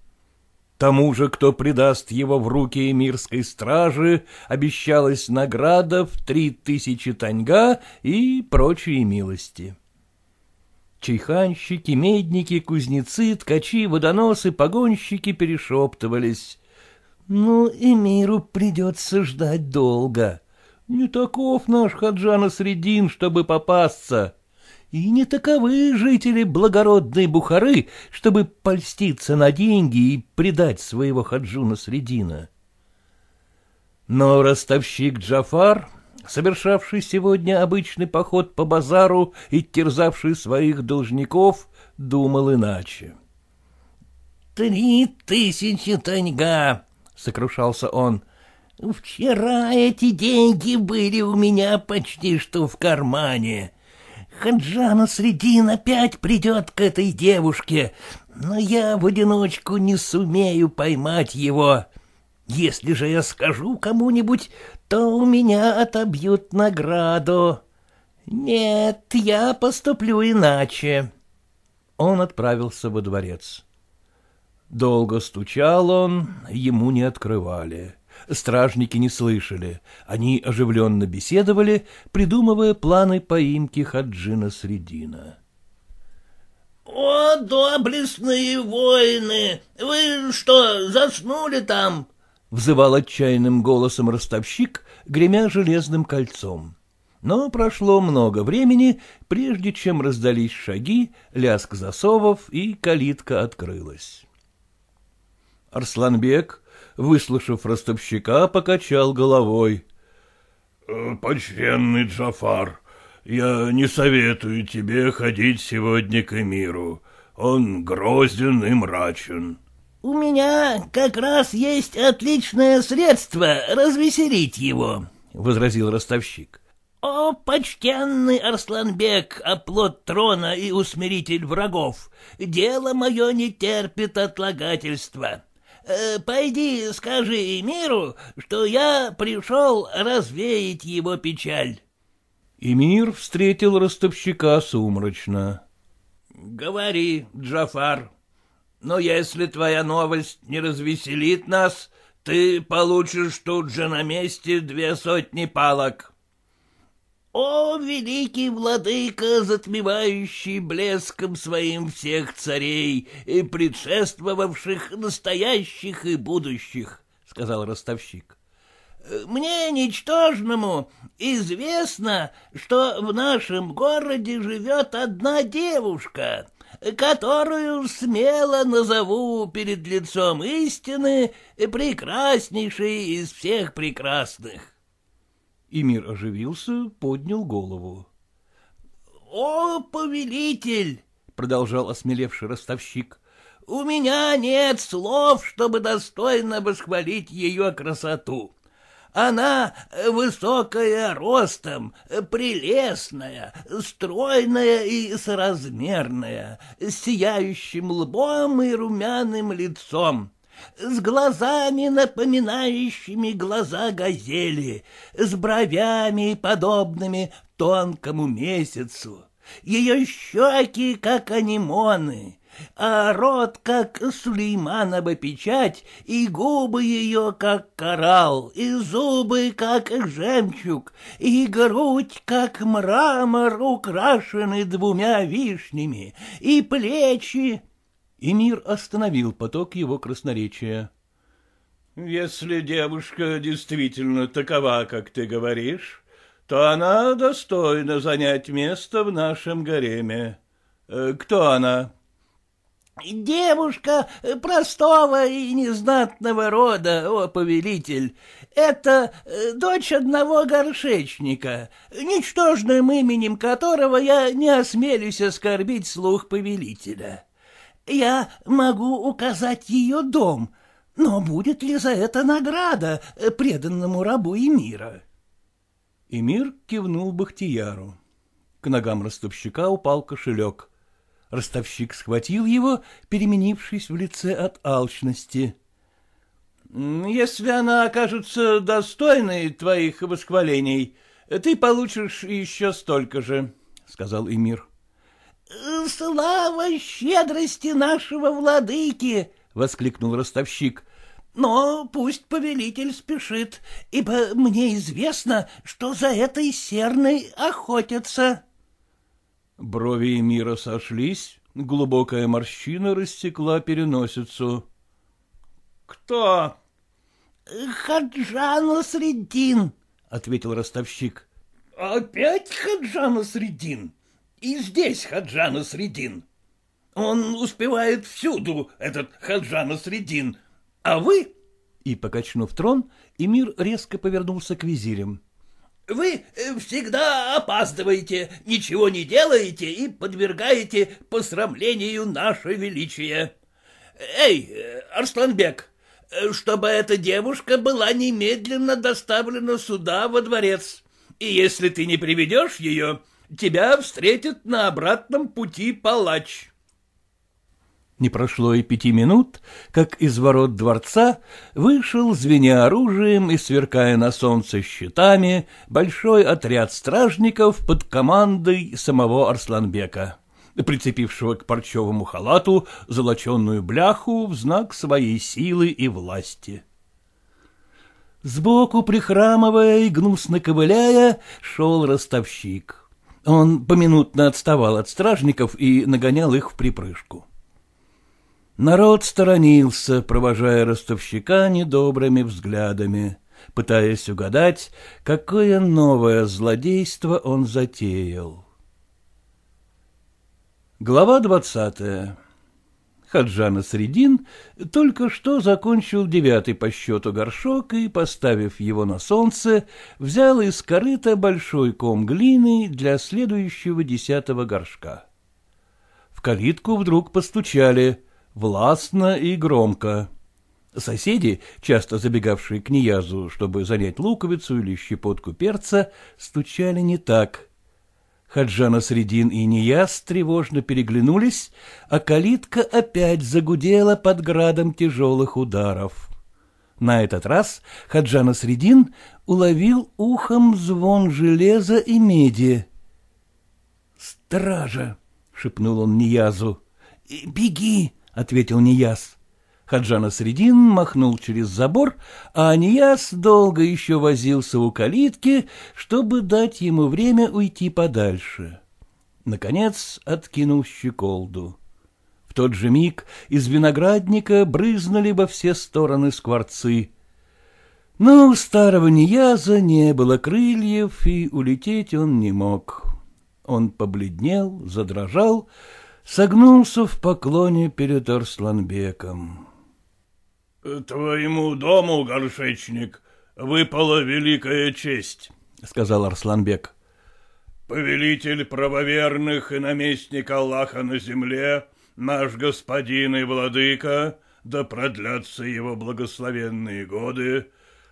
Тому же, кто предаст его в руки мирской стражи, обещалась награда в три тысячи таньга и прочие милости. Чайханщики, медники, кузнецы, ткачи, водоносы, погонщики перешептывались. Ну, и миру придется ждать долго. Не таков наш Хаджана Средин, чтобы попасться. И не таковы жители благородной Бухары, чтобы польститься на деньги и предать своего Хаджуна Средина. Но ростовщик Джафар, совершавший сегодня обычный поход по базару и терзавший своих должников, думал иначе. «Три тысячи таньга!» — сокрушался он. «Ну, «Вчера эти деньги были у меня почти что в кармане. Хаджана Средин опять придет к этой девушке, но я в одиночку не сумею поймать его. Если же я скажу кому-нибудь, то у меня отобьют награду. Нет, я поступлю иначе». Он отправился во дворец. Долго стучал он, ему не открывали. Стражники не слышали, они оживленно беседовали, придумывая планы поимки Хаджина Средина. — О, доблестные воины! Вы что, заснули там? — взывал отчаянным голосом ростовщик, гремя железным кольцом. Но прошло много времени, прежде чем раздались шаги, ляск засовов, и калитка открылась. Арсланбек, выслушав ростовщика, покачал головой. «Э, — Почтенный Джафар, я не советую тебе ходить сегодня к Эмиру. Он грозен и мрачен. — У меня как раз есть отличное средство развеселить его, — возразил ростовщик. — О, почтенный Арсланбек, оплот трона и усмиритель врагов, дело мое не терпит отлагательства. — Э, пойди скажи Эмиру, что я пришел развеять его печаль. Эмир встретил ростовщика сумрачно. — Говори, Джафар, но если твоя новость не развеселит нас, ты получишь тут же на месте две сотни палок. — о, великий владыка, затмевающий блеском своим всех царей, и э, предшествовавших настоящих и будущих, — сказал ростовщик. Э, — Мне, ничтожному, известно, что в нашем городе живет одна девушка, которую смело назову перед лицом истины э, прекраснейшей из всех прекрасных. И мир оживился, поднял голову. — О, повелитель! — продолжал осмелевший ростовщик. — У меня нет слов, чтобы достойно восхвалить ее красоту. Она высокая ростом, прелестная, стройная и соразмерная, с сияющим лбом и румяным лицом, с глазами, напоминающими глаза газели, с бровями, подобными тонкому месяцу. Ее щеки, как анимоны, а рот, как Сулейманова печать, и губы ее, как коралл, и зубы, как жемчуг, и грудь, как мрамор, украшены двумя вишнями, и плечи, и мир остановил поток его красноречия. — Если девушка действительно такова, как ты говоришь, то она достойна занять место в нашем гареме. Э, кто она? — Девушка простого и незнатного рода, о повелитель. Это э, дочь одного горшечника, ничтожным именем которого я не осмелюсь оскорбить слух повелителя. Я могу указать ее дом, но будет ли за это награда э, преданному рабу Эмира? Эмир кивнул Бахтияру. К ногам ростовщика упал кошелек. Ростовщик схватил его, переменившись в лице от алчности. — Если она окажется достойной твоих восхвалений, ты получишь еще столько же, — сказал Эмир. —— Слава щедрости нашего владыки! — воскликнул ростовщик. — Но пусть повелитель спешит, ибо мне известно, что за этой серной охотятся. Брови мира сошлись, глубокая морщина рассекла переносицу. — Кто? — Хаджан Насреддин, — ответил ростовщик. — Опять Хаджан Насреддин? — и здесь Хаджана Средин. Он успевает всюду, этот Хаджана Средин. А вы... И, покачнув трон, Эмир резко повернулся к визирям. — Вы э, всегда опаздываете, ничего не делаете и подвергаете посрамлению наше величие. Эй, э, Арсланбек, э, чтобы эта девушка была немедленно доставлена сюда во дворец. И если ты не приведешь ее, Тебя встретит на обратном пути палач. Не прошло и пяти минут, как из ворот дворца вышел, звеня оружием и сверкая на солнце щитами, большой отряд стражников под командой самого Арсланбека, прицепившего к парчевому халату золоченную бляху в знак своей силы и власти. Сбоку, прихрамывая и гнусно ковыляя, шел ростовщик. — он поминутно отставал от стражников и нагонял их в припрыжку. Народ сторонился, провожая ростовщика недобрыми взглядами, пытаясь угадать, какое новое злодейство он затеял. Глава двадцатая Хаджана Средин только что закончил девятый по счету горшок и, поставив его на солнце, взял из корыта большой ком глины для следующего десятого горшка. В калитку вдруг постучали, властно и громко. Соседи, часто забегавшие к неязу, чтобы занять луковицу или щепотку перца, стучали не так — Хаджана Средин и Нияс тревожно переглянулись, а калитка опять загудела под градом тяжелых ударов. На этот раз Хаджана Средин уловил ухом звон железа и меди. «Стража!» — шепнул он Ниязу. «Беги!» — ответил Нияз. Хаджана Средин махнул через забор, а Анияс долго еще возился у калитки, чтобы дать ему время уйти подальше. Наконец откинул щеколду. В тот же миг из виноградника брызнули во все стороны скворцы. Но у старого Нияза не было крыльев, и улететь он не мог. Он побледнел, задрожал, согнулся в поклоне перед Арсланбеком. — Твоему дому, горшечник, выпала великая честь, — сказал Арсланбек. — Повелитель правоверных и наместник Аллаха на земле, наш господин и владыка, да продлятся его благословенные годы,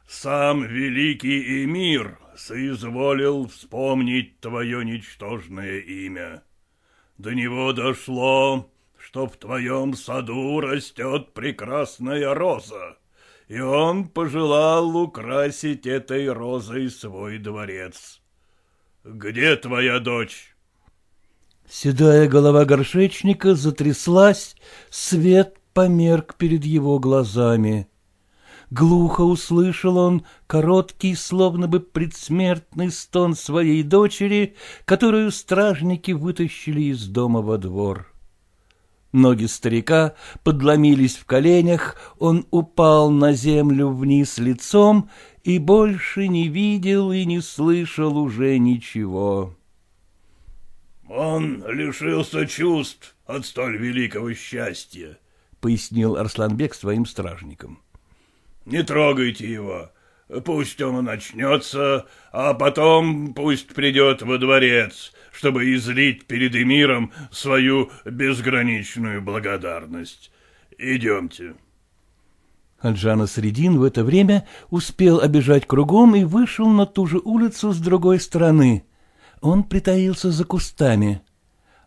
сам великий эмир соизволил вспомнить твое ничтожное имя. До него дошло, что в твоем саду растет прекрасная роза, и он пожелал украсить этой розой свой дворец. Где твоя дочь? Седая голова горшечника затряслась, свет померк перед его глазами. Глухо услышал он короткий, словно бы предсмертный стон своей дочери, которую стражники вытащили из дома во двор. Ноги старика подломились в коленях, он упал на землю вниз лицом и больше не видел и не слышал уже ничего. — Он лишился чувств от столь великого счастья, — пояснил Арсланбек своим стражникам. — Не трогайте его, пусть он начнется, а потом пусть придет во дворец, — чтобы излить перед эмиром свою безграничную благодарность. Идемте. Аджана Средин в это время успел обежать кругом и вышел на ту же улицу с другой стороны. Он притаился за кустами.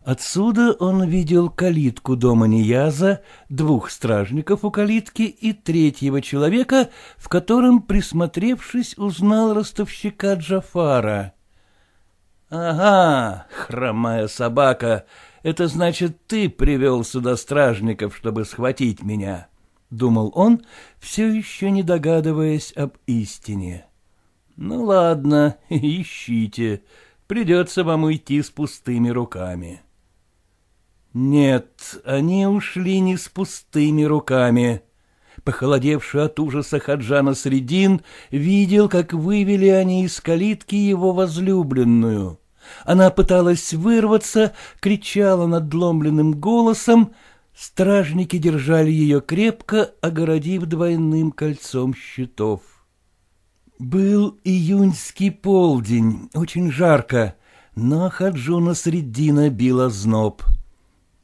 Отсюда он видел калитку дома Нияза, двух стражников у калитки и третьего человека, в котором, присмотревшись, узнал ростовщика Джафара. «Ага, хромая собака, это значит, ты привел сюда стражников, чтобы схватить меня», — думал он, все еще не догадываясь об истине. «Ну ладно, <laughs> ищите, придется вам идти с пустыми руками». Нет, они ушли не с пустыми руками похолодевший от ужаса Хаджана Средин, видел, как вывели они из калитки его возлюбленную. Она пыталась вырваться, кричала надломленным голосом, стражники держали ее крепко, огородив двойным кольцом щитов. Был июньский полдень, очень жарко, но Хаджуна Средина била зноб.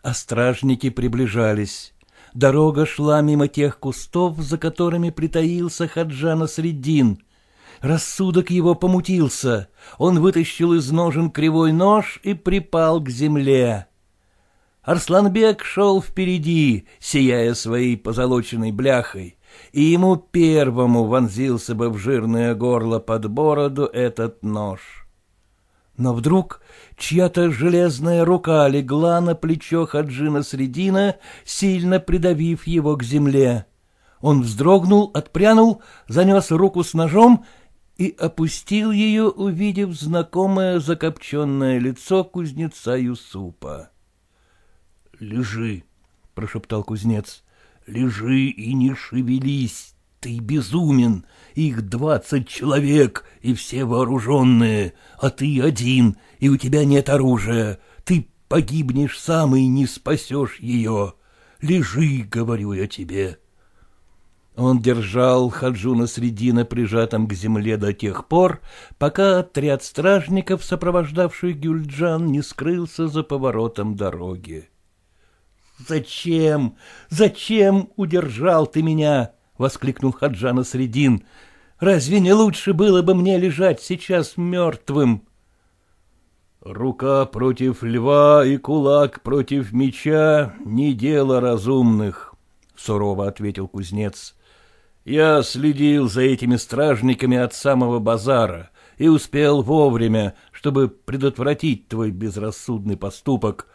А стражники приближались. Дорога шла мимо тех кустов, за которыми притаился Хаджана Средин. Рассудок его помутился. Он вытащил из ножен кривой нож и припал к земле. Арсланбек шел впереди, сияя своей позолоченной бляхой, и ему первому вонзился бы в жирное горло под бороду этот нож. Но вдруг чья-то железная рука легла на плечо Хаджина Средина, сильно придавив его к земле. Он вздрогнул, отпрянул, занес руку с ножом и опустил ее, увидев знакомое закопченное лицо кузнеца Юсупа. — Лежи, — прошептал кузнец, — лежи и не шевелись. Ты безумен, их двадцать человек, и все вооруженные, а ты один, и у тебя нет оружия, ты погибнешь сам и не спасешь ее. Лежи, говорю я тебе. Он держал Хаджуна Средина прижатым к земле до тех пор, пока отряд стражников, сопровождавший Гюльджан, не скрылся за поворотом дороги. «Зачем? Зачем удержал ты меня?» — воскликнул Хаджана Средин. «Разве не лучше было бы мне лежать сейчас мертвым?» «Рука против льва и кулак против меча — не дело разумных», — сурово ответил кузнец. «Я следил за этими стражниками от самого базара и успел вовремя, чтобы предотвратить твой безрассудный поступок.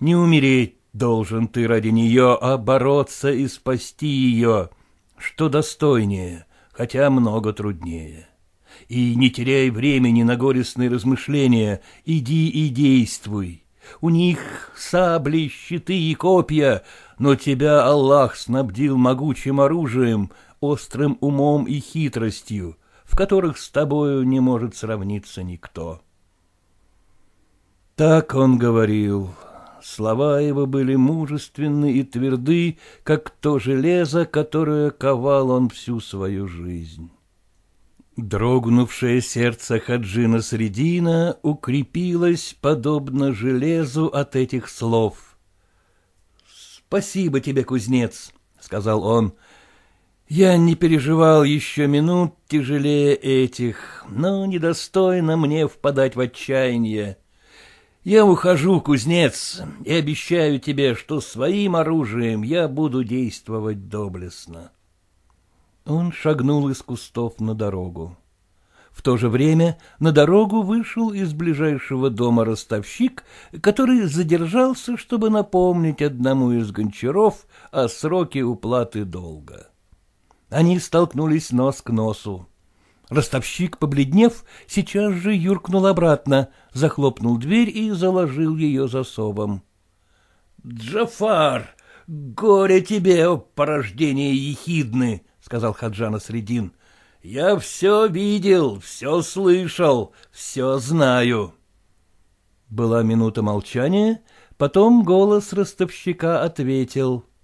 Не умереть должен ты ради нее, а бороться и спасти ее. Что достойнее, хотя много труднее. И, не теряй времени на горестные размышления, иди и действуй. У них сабли, щиты и копья, но тебя Аллах снабдил могучим оружием, острым умом и хитростью, в которых с тобою не может сравниться никто. Так он говорил, Слова его были мужественны и тверды, как то железо, которое ковал он всю свою жизнь. Дрогнувшее сердце Хаджина Средина укрепилось, подобно железу, от этих слов. «Спасибо тебе, кузнец», — сказал он. «Я не переживал еще минут тяжелее этих, но недостойно мне впадать в отчаяние». Я ухожу, кузнец, и обещаю тебе, что своим оружием я буду действовать доблестно. Он шагнул из кустов на дорогу. В то же время на дорогу вышел из ближайшего дома ростовщик, который задержался, чтобы напомнить одному из гончаров о сроке уплаты долга. Они столкнулись нос к носу. Ростовщик, побледнев, сейчас же юркнул обратно, захлопнул дверь и заложил ее засобом. — Джафар, горе тебе, порождение ехидны, — сказал Хаджана Средин. — Я все видел, все слышал, все знаю. Была минута молчания, потом голос ростовщика ответил —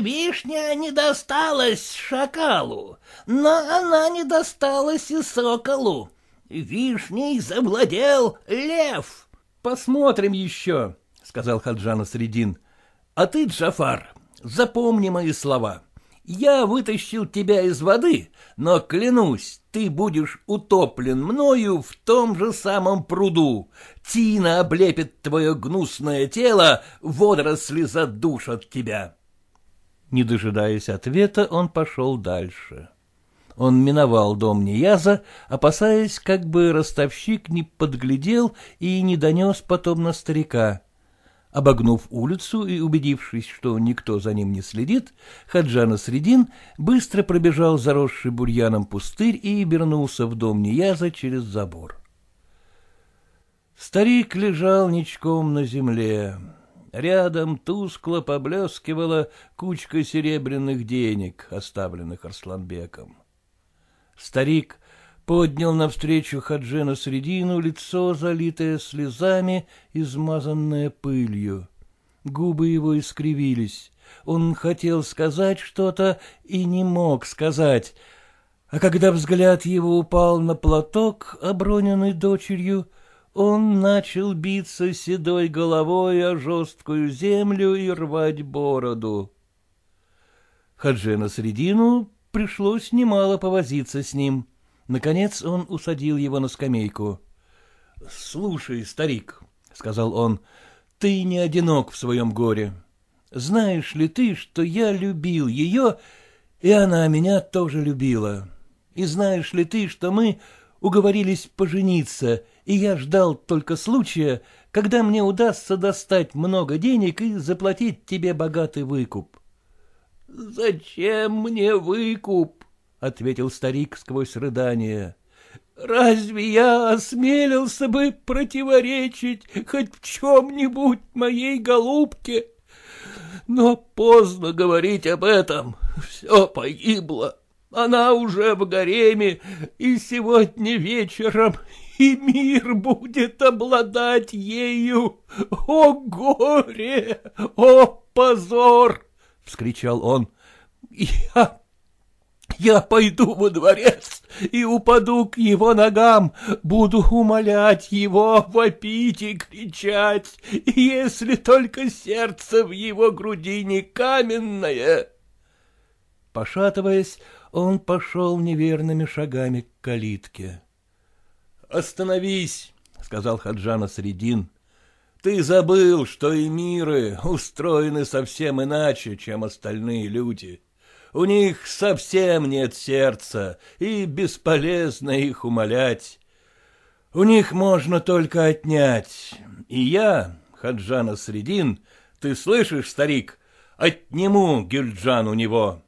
Вишня не досталась шакалу, но она не досталась и соколу. Вишней завладел лев. — Посмотрим еще, — сказал Хаджана Средин. — А ты, Джафар, запомни мои слова. Я вытащил тебя из воды, но, клянусь, ты будешь утоплен мною в том же самом пруду. Тина облепит твое гнусное тело, водоросли задушат тебя. Не дожидаясь ответа, он пошел дальше. Он миновал дом Нияза, опасаясь, как бы ростовщик не подглядел и не донес потом на старика. Обогнув улицу и убедившись, что никто за ним не следит, Хаджана Средин быстро пробежал заросший бурьяном пустырь и вернулся в дом Нияза через забор. Старик лежал ничком на земле. Рядом тускло поблескивала кучка серебряных денег, оставленных Арсланбеком. Старик поднял навстречу Хаджина Средину лицо, залитое слезами, измазанное пылью. Губы его искривились. Он хотел сказать что-то и не мог сказать. А когда взгляд его упал на платок, оброненный дочерью, он начал биться седой головой о жесткую землю и рвать бороду. на середину пришлось немало повозиться с ним. Наконец он усадил его на скамейку. — Слушай, старик, — сказал он, — ты не одинок в своем горе. Знаешь ли ты, что я любил ее, и она меня тоже любила? И знаешь ли ты, что мы уговорились пожениться, и я ждал только случая, когда мне удастся достать много денег и заплатить тебе богатый выкуп. — Зачем мне выкуп? — ответил старик сквозь рыдание. — Разве я осмелился бы противоречить хоть в чем-нибудь моей голубке? Но поздно говорить об этом, все погибло. Она уже в гареме, и сегодня вечером и мир будет обладать ею. О горе! О позор! — вскричал он. — Я... Я пойду во дворец и упаду к его ногам, буду умолять его, вопить и кричать, если только сердце в его груди не каменное. Пошатываясь, он пошел неверными шагами к калитке. — Остановись, — сказал Хаджана Средин. — Ты забыл, что и миры устроены совсем иначе, чем остальные люди. У них совсем нет сердца, и бесполезно их умолять. У них можно только отнять. И я, Хаджана Средин, ты слышишь, старик, отниму Гюльджан у него. —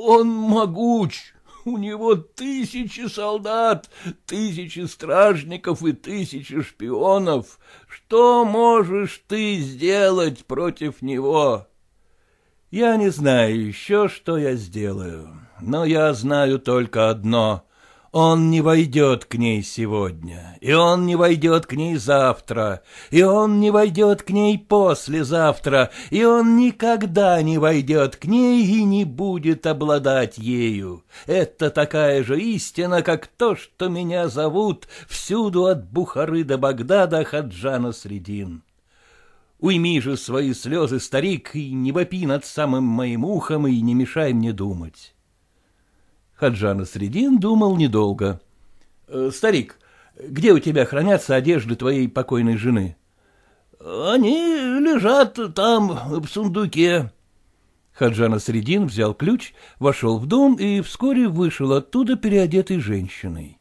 он могуч, у него тысячи солдат, тысячи стражников и тысячи шпионов. Что можешь ты сделать против него? Я не знаю еще, что я сделаю, но я знаю только одно. Он не войдет к ней сегодня, и он не войдет к ней завтра, и он не войдет к ней послезавтра, и он никогда не войдет к ней и не будет обладать ею. Это такая же истина, как то, что меня зовут всюду от Бухары до Багдада Хаджана Средин. Уйми же свои слезы, старик, и не вопи над самым моим ухом, и не мешай мне думать. Хаджана Средин думал недолго. «Э, — Старик, где у тебя хранятся одежды твоей покойной жены? — Они лежат там, в сундуке. Хаджана Средин взял ключ, вошел в дом и вскоре вышел оттуда переодетой женщиной.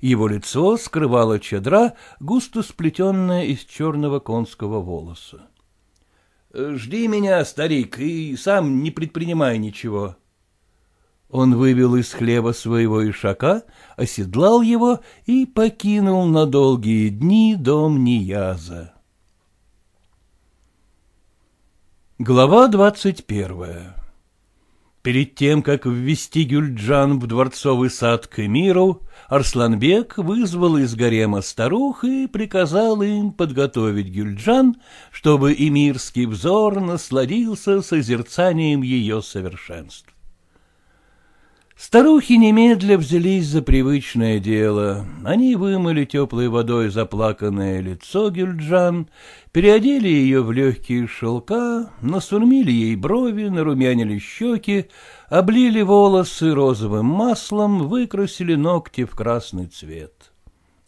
Его лицо скрывала чадра, густо сплетенная из черного конского волоса. — Жди меня, старик, и сам не предпринимай ничего. Он вывел из хлеба своего ишака, оседлал его и покинул на долгие дни дом Нияза. Глава двадцать первая Перед тем, как ввести Гюльджан в дворцовый сад к эмиру, Арсланбек вызвал из гарема старух и приказал им подготовить Гюльджан, чтобы эмирский взор насладился созерцанием ее совершенств. Старухи немедля взялись за привычное дело. Они вымыли теплой водой заплаканное лицо Гюльджан, переодели ее в легкие шелка, насурмили ей брови, нарумянили щеки, облили волосы розовым маслом, выкрасили ногти в красный цвет.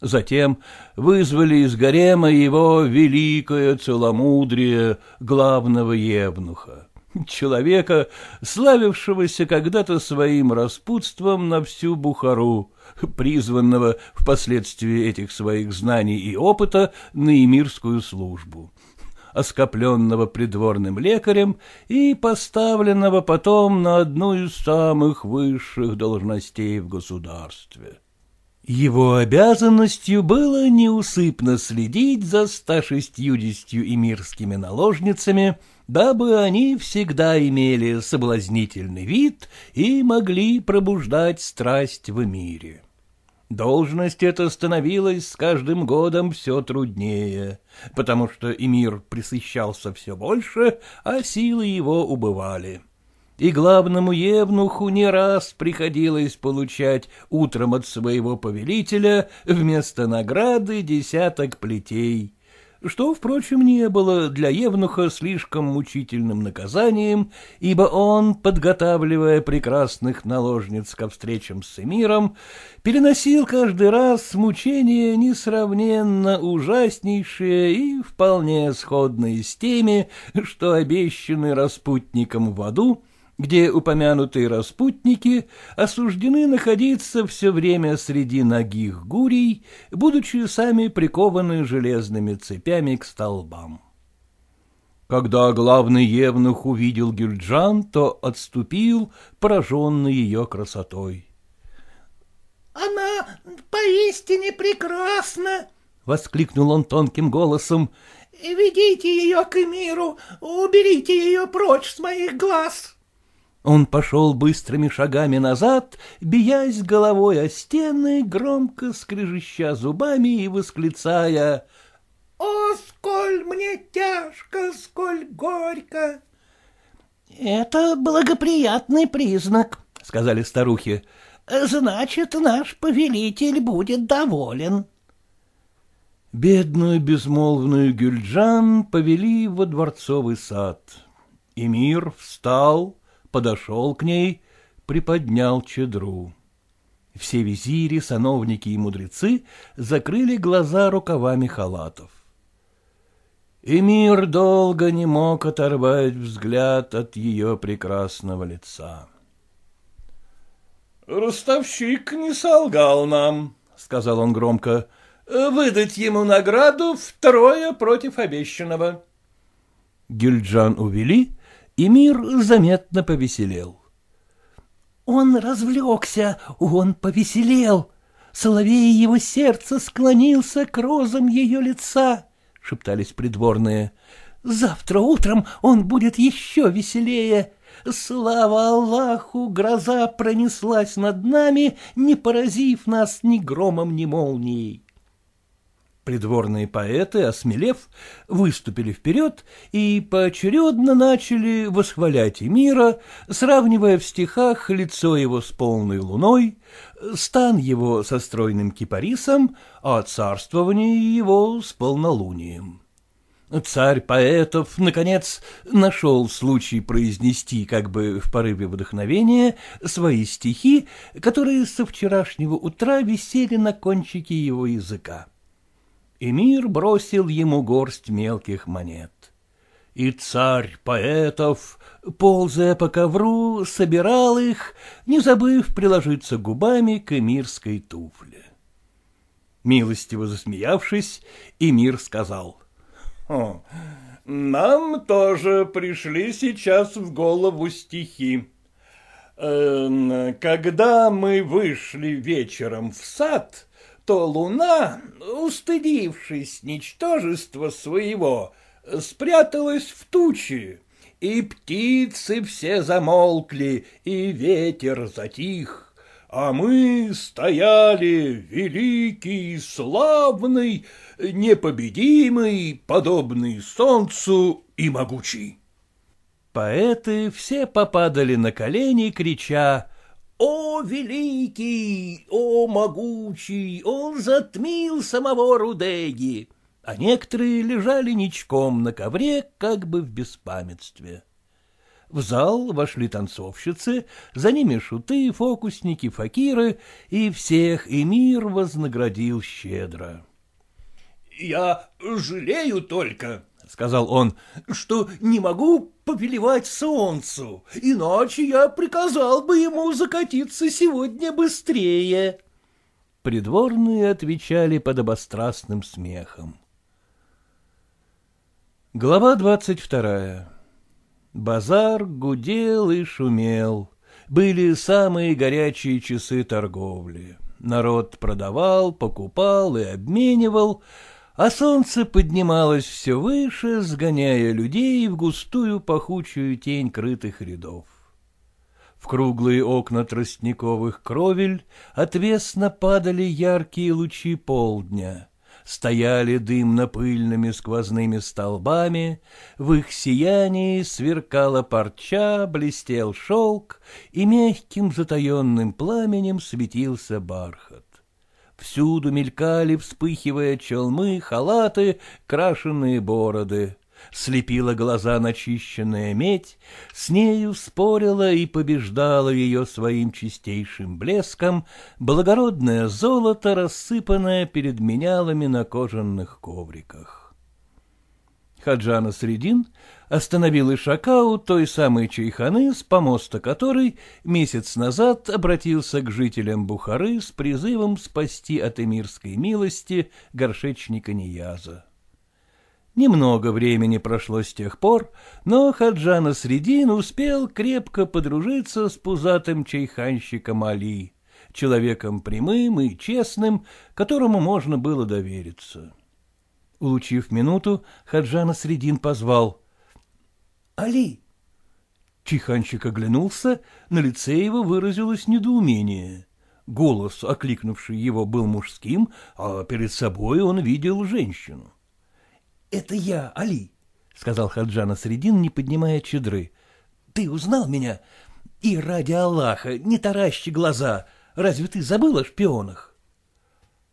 Затем вызвали из гарема его великое целомудрие главного евнуха. <laughs> человека, славившегося когда-то своим распутством на всю Бухару, призванного впоследствии этих своих знаний и опыта на эмирскую службу, оскопленного придворным лекарем и поставленного потом на одну из самых высших должностей в государстве. Его обязанностью было неусыпно следить за и мирскими наложницами, дабы они всегда имели соблазнительный вид и могли пробуждать страсть в мире. Должность эта становилась с каждым годом все труднее, потому что эмир присыщался все больше, а силы его убывали. — и главному евнуху не раз приходилось получать утром от своего повелителя вместо награды десяток плетей, что, впрочем, не было для евнуха слишком мучительным наказанием, ибо он, подготавливая прекрасных наложниц ко встречам с эмиром, переносил каждый раз мучения несравненно ужаснейшие и вполне сходные с теми, что обещаны распутникам в аду, где упомянутые распутники осуждены находиться все время среди ногих гурий, будучи сами прикованы железными цепями к столбам. Когда главный евнух увидел Гюльджан, то отступил, пораженный ее красотой. — Она поистине прекрасна! — воскликнул он тонким голосом. — Ведите ее к миру, уберите ее прочь с моих глаз! — он пошел быстрыми шагами назад, биясь головой о стены, громко скрежеща зубами и восклицая «О, сколь мне тяжко, сколь горько!» «Это благоприятный признак», — сказали старухи. «Значит, наш повелитель будет доволен». Бедную безмолвную Гюльджан повели во дворцовый сад. Эмир встал, подошел к ней, приподнял чедру. Все визири, сановники и мудрецы закрыли глаза рукавами халатов. Эмир долго не мог оторвать взгляд от ее прекрасного лица. «Ростовщик не солгал нам», — сказал он громко, — «выдать ему награду втрое против обещанного». Гильджан увели, и мир заметно повеселел. «Он развлекся, он повеселел, соловей его сердца склонился к розам ее лица», — шептались придворные. «Завтра утром он будет еще веселее. Слава Аллаху, гроза пронеслась над нами, не поразив нас ни громом, ни молнией». Придворные поэты, осмелев, выступили вперед и поочередно начали восхвалять Эмира, сравнивая в стихах лицо его с полной луной, стан его со стройным кипарисом, а царствование его с полнолунием. Царь поэтов, наконец, нашел случай произнести, как бы в порыве вдохновения, свои стихи, которые со вчерашнего утра висели на кончике его языка. Эмир бросил ему горсть мелких монет. И царь поэтов, ползая по ковру, собирал их, не забыв приложиться губами к эмирской туфле. Милостиво засмеявшись, Эмир сказал. «О, нам тоже пришли сейчас в голову стихи. Эм, когда мы вышли вечером в сад, что луна, устыдившись ничтожества своего, спряталась в тучи, и птицы все замолкли, и ветер затих. А мы стояли, великий, славный, непобедимый, подобный солнцу и могучий. Поэты все попадали на колени, крича о, великий, о, могучий, он затмил самого Рудеги, а некоторые лежали ничком на ковре, как бы в беспамятстве. В зал вошли танцовщицы, за ними шуты, фокусники, факиры, и всех и мир вознаградил щедро. — Я жалею только, — сказал он, — что не могу повелевать солнцу, иначе я приказал бы ему закатиться сегодня быстрее. Придворные отвечали под обострастным смехом. Глава двадцать вторая Базар гудел и шумел. Были самые горячие часы торговли. Народ продавал, покупал и обменивал, а солнце поднималось все выше, сгоняя людей в густую пахучую тень крытых рядов. В круглые окна тростниковых кровель отвесно падали яркие лучи полдня, стояли дымно-пыльными сквозными столбами, в их сиянии сверкала парча, блестел шелк, и мягким затаенным пламенем светился бархат. Всюду мелькали, вспыхивая челмы, халаты, крашеные бороды. Слепила глаза начищенная медь, с нею спорила и побеждала ее своим чистейшим блеском благородное золото, рассыпанное перед менялами на кожаных ковриках. Хаджана Средин остановил Ишакау той самой чайханы, с помоста которой месяц назад обратился к жителям Бухары с призывом спасти от эмирской милости горшечника Нияза. Немного времени прошло с тех пор, но Хаджана Средин успел крепко подружиться с пузатым чайханщиком Али, человеком прямым и честным, которому можно было довериться. Улучив минуту, Хаджана Средин позвал — Али. Чиханчик оглянулся, на лице его выразилось недоумение. Голос, окликнувший его, был мужским, а перед собой он видел женщину. — Это я, Али, — сказал Хаджана Средин, не поднимая чедры. — Ты узнал меня? И ради Аллаха, не таращи глаза, разве ты забыл о шпионах?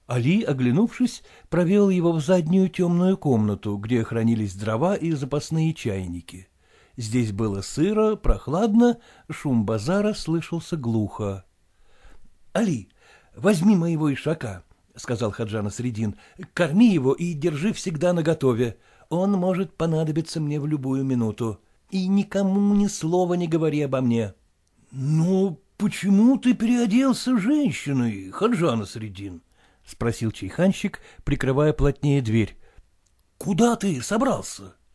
Али, оглянувшись, провел его в заднюю темную комнату, где хранились дрова и запасные чайники. — Здесь было сыро, прохладно, шум базара слышался глухо. — Али, возьми моего ишака, — сказал Хаджана Средин, — корми его и держи всегда наготове. Он может понадобиться мне в любую минуту. И никому ни слова не говори обо мне. — Ну, почему ты переоделся женщиной, Хаджана Средин? — спросил чайханщик, прикрывая плотнее дверь. — Куда ты собрался? —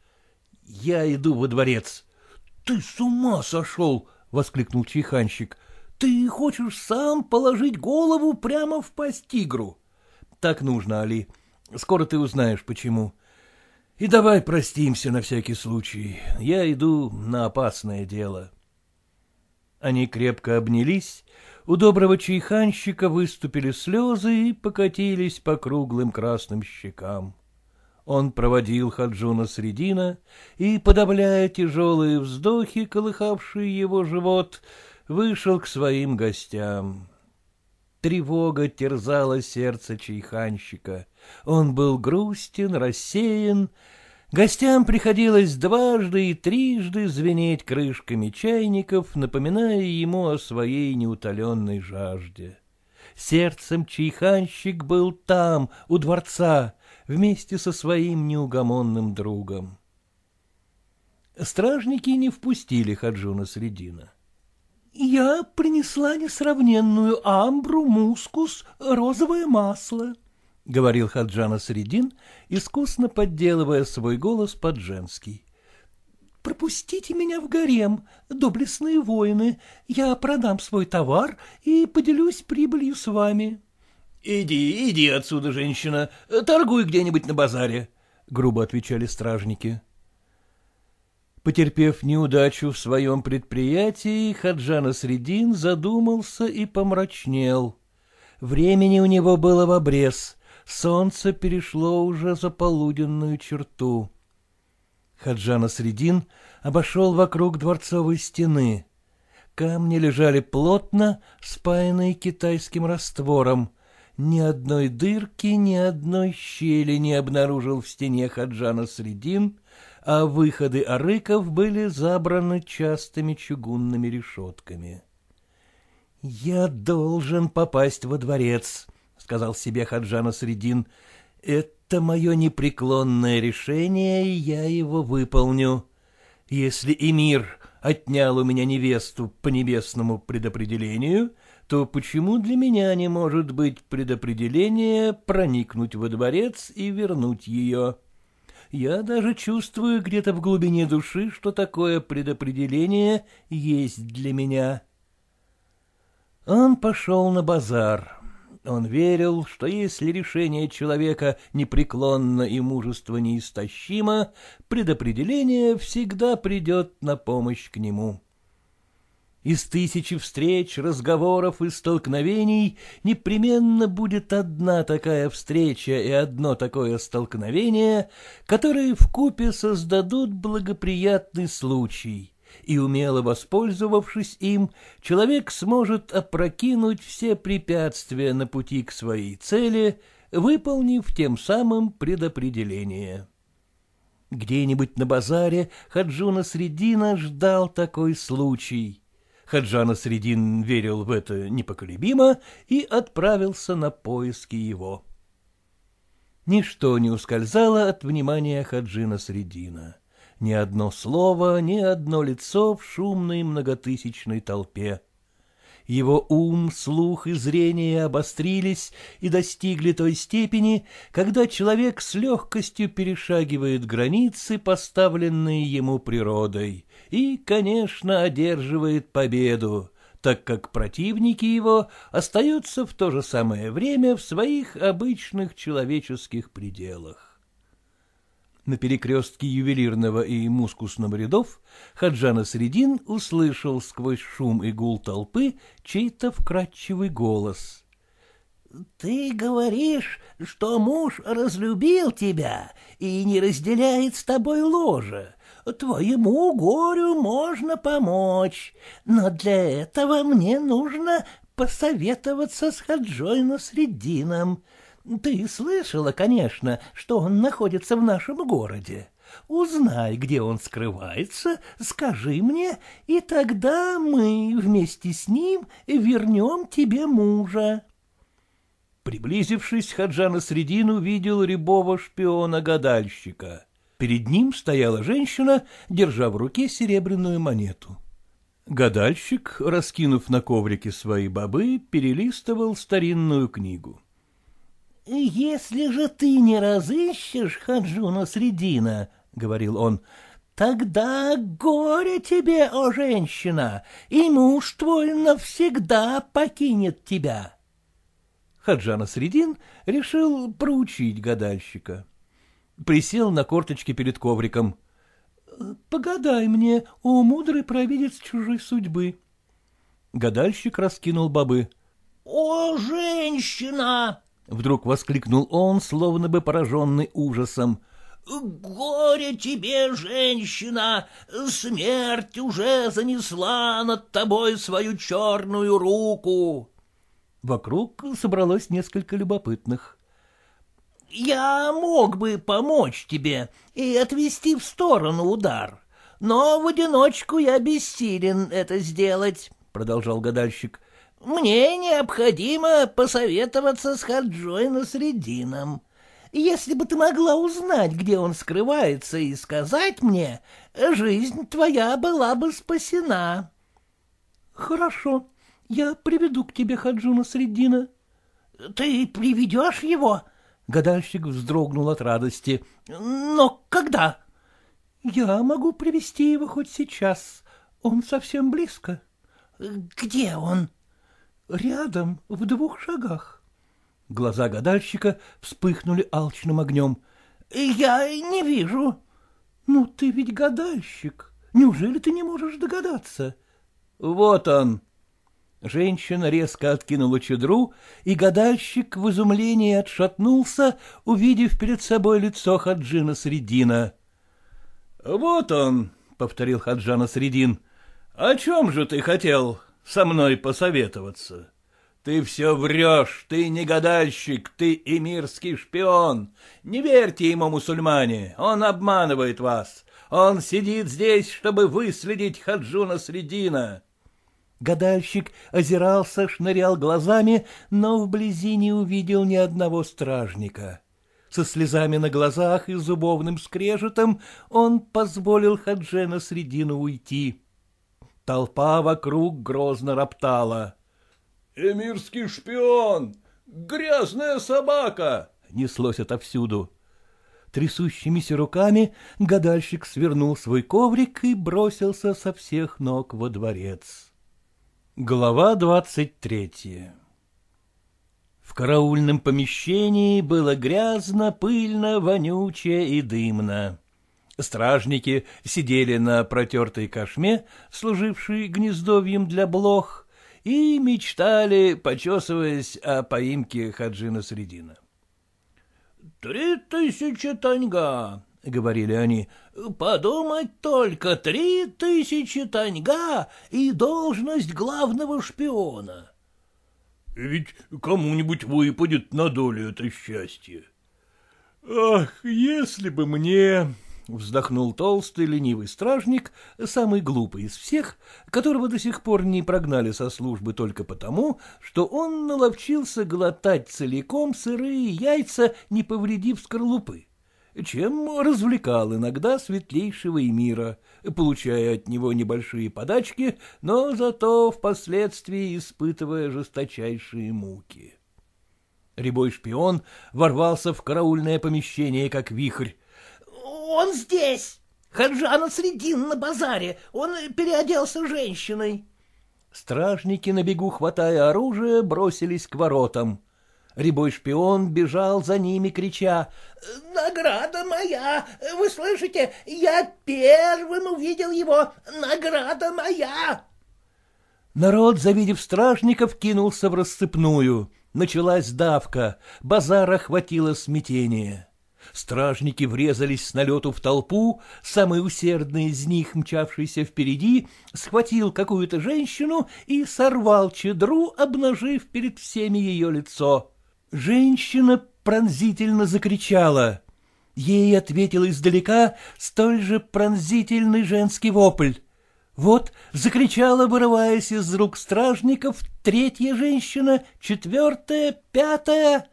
я иду во дворец. — Ты с ума сошел! — воскликнул чайханщик. — Ты хочешь сам положить голову прямо в постигру? — Так нужно, Али. Скоро ты узнаешь, почему. И давай простимся на всякий случай. Я иду на опасное дело. Они крепко обнялись, у доброго чайханщика выступили слезы и покатились по круглым красным щекам. Он проводил Хаджуна Средина и, подавляя тяжелые вздохи, колыхавшие его живот, вышел к своим гостям. Тревога терзала сердце чайханщика. Он был грустен, рассеян. Гостям приходилось дважды и трижды звенеть крышками чайников, напоминая ему о своей неутоленной жажде. Сердцем чайханщик был там, у дворца, вместе со своим неугомонным другом. Стражники не впустили Хаджуна Средина. — Я принесла несравненную амбру, мускус, розовое масло, — говорил Хаджана Средин, искусно подделывая свой голос под женский. — Пропустите меня в гарем, доблестные воины, я продам свой товар и поделюсь прибылью с вами. —— Иди, иди отсюда, женщина, торгуй где-нибудь на базаре, — грубо отвечали стражники. Потерпев неудачу в своем предприятии, Хаджана Средин задумался и помрачнел. Времени у него было в обрез, солнце перешло уже за полуденную черту. Хаджана Средин обошел вокруг дворцовой стены. Камни лежали плотно, спаянные китайским раствором, ни одной дырки, ни одной щели не обнаружил в стене Хаджана Средин, а выходы арыков были забраны частыми чугунными решетками. «Я должен попасть во дворец», — сказал себе Хаджана Средин. «Это мое непреклонное решение, и я его выполню. Если Эмир отнял у меня невесту по небесному предопределению, то почему для меня не может быть предопределение проникнуть во дворец и вернуть ее? Я даже чувствую где-то в глубине души, что такое предопределение есть для меня. Он пошел на базар. Он верил, что если решение человека непреклонно и мужество неистощимо, предопределение всегда придет на помощь к нему. Из тысячи встреч, разговоров и столкновений непременно будет одна такая встреча и одно такое столкновение, которые вкупе создадут благоприятный случай, и, умело воспользовавшись им, человек сможет опрокинуть все препятствия на пути к своей цели, выполнив тем самым предопределение. Где-нибудь на базаре Хаджуна Средина ждал такой случай — Хаджана Средин верил в это непоколебимо и отправился на поиски его. Ничто не ускользало от внимания Хаджина Средина. Ни одно слово, ни одно лицо в шумной многотысячной толпе. Его ум, слух и зрение обострились и достигли той степени, когда человек с легкостью перешагивает границы, поставленные ему природой, и, конечно, одерживает победу, так как противники его остаются в то же самое время в своих обычных человеческих пределах. На перекрестке ювелирного и мускусного рядов Хаджана Средин услышал сквозь шум и гул толпы чей-то вкрадчивый голос. — Ты говоришь, что муж разлюбил тебя и не разделяет с тобой ложа, Твоему горю можно помочь, но для этого мне нужно посоветоваться с Хаджой Насреддином. Ты слышала, конечно, что он находится в нашем городе. Узнай, где он скрывается, скажи мне, и тогда мы вместе с ним вернем тебе мужа. Приблизившись, Хаджа на средину видел рябого шпиона-гадальщика. Перед ним стояла женщина, держа в руке серебряную монету. Гадальщик, раскинув на коврике свои бобы, перелистывал старинную книгу. — Если же ты не разыщешь Хаджуна Средина, — говорил он, — тогда горе тебе, о женщина, и муж твой навсегда покинет тебя. Хаджана Средин решил проучить гадальщика. — присел на корточки перед ковриком. — Погадай мне, о мудрый провидец чужой судьбы. Гадальщик раскинул бобы. — О, женщина! — вдруг воскликнул он, словно бы пораженный ужасом. «Горе тебе, женщина! Смерть уже занесла над тобой свою черную руку!» Вокруг собралось несколько любопытных. Я мог бы помочь тебе и отвести в сторону удар, но в одиночку я бессилен это сделать, — продолжал гадальщик. — Мне необходимо посоветоваться с Хаджой Насредином. Если бы ты могла узнать, где он скрывается, и сказать мне, жизнь твоя была бы спасена. — Хорошо, я приведу к тебе Хаджуна Средина. — Ты приведешь его? — Гадальщик вздрогнул от радости. «Но когда?» «Я могу привести его хоть сейчас. Он совсем близко». «Где он?» «Рядом, в двух шагах». Глаза гадальщика вспыхнули алчным огнем. «Я не вижу». «Ну, ты ведь гадальщик. Неужели ты не можешь догадаться?» «Вот он!» Женщина резко откинула чедру, и гадальщик в изумлении отшатнулся, увидев перед собой лицо Хаджина Средина. — Вот он, — повторил Хаджана Средин, — о чем же ты хотел со мной посоветоваться? Ты все врешь, ты не гадальщик, ты эмирский шпион. Не верьте ему, мусульмане, он обманывает вас. Он сидит здесь, чтобы выследить Хаджуна Средина. Гадальщик озирался, шнырял глазами, но вблизи не увидел ни одного стражника. Со слезами на глазах и зубовным скрежетом он позволил Хадже на средину уйти. Толпа вокруг грозно роптала. — Эмирский шпион! Грязная собака! — неслось отовсюду. Трясущимися руками гадальщик свернул свой коврик и бросился со всех ног во дворец. Глава двадцать третья В караульном помещении было грязно, пыльно, вонючее и дымно. Стражники сидели на протертой кошме, служившей гнездовьем для блох, и мечтали, почесываясь о поимке Хаджина Средина. — Три тысячи таньга, — говорили они, Подумать только, три тысячи таньга и должность главного шпиона. Ведь кому-нибудь выпадет на долю это счастье. Ах, если бы мне... Вздохнул толстый, ленивый стражник, самый глупый из всех, которого до сих пор не прогнали со службы только потому, что он наловчился глотать целиком сырые яйца, не повредив скорлупы чем развлекал иногда светлейшего мира, получая от него небольшие подачки, но зато впоследствии испытывая жесточайшие муки. Рябой шпион ворвался в караульное помещение, как вихрь. «Он здесь! Хаджана Средин на базаре! Он переоделся женщиной!» Стражники, на бегу хватая оружие, бросились к воротам. Рябой шпион бежал за ними, крича «Награда моя! Вы слышите? Я первым увидел его! Награда моя!» Народ, завидев стражников, кинулся в рассыпную. Началась давка, базара хватило смятение. Стражники врезались с налету в толпу, самый усердный из них, мчавшийся впереди, схватил какую-то женщину и сорвал чедру, обнажив перед всеми ее лицо. Женщина пронзительно закричала. Ей ответил издалека столь же пронзительный женский вопль. Вот закричала, вырываясь из рук стражников, третья женщина, четвертая, пятая.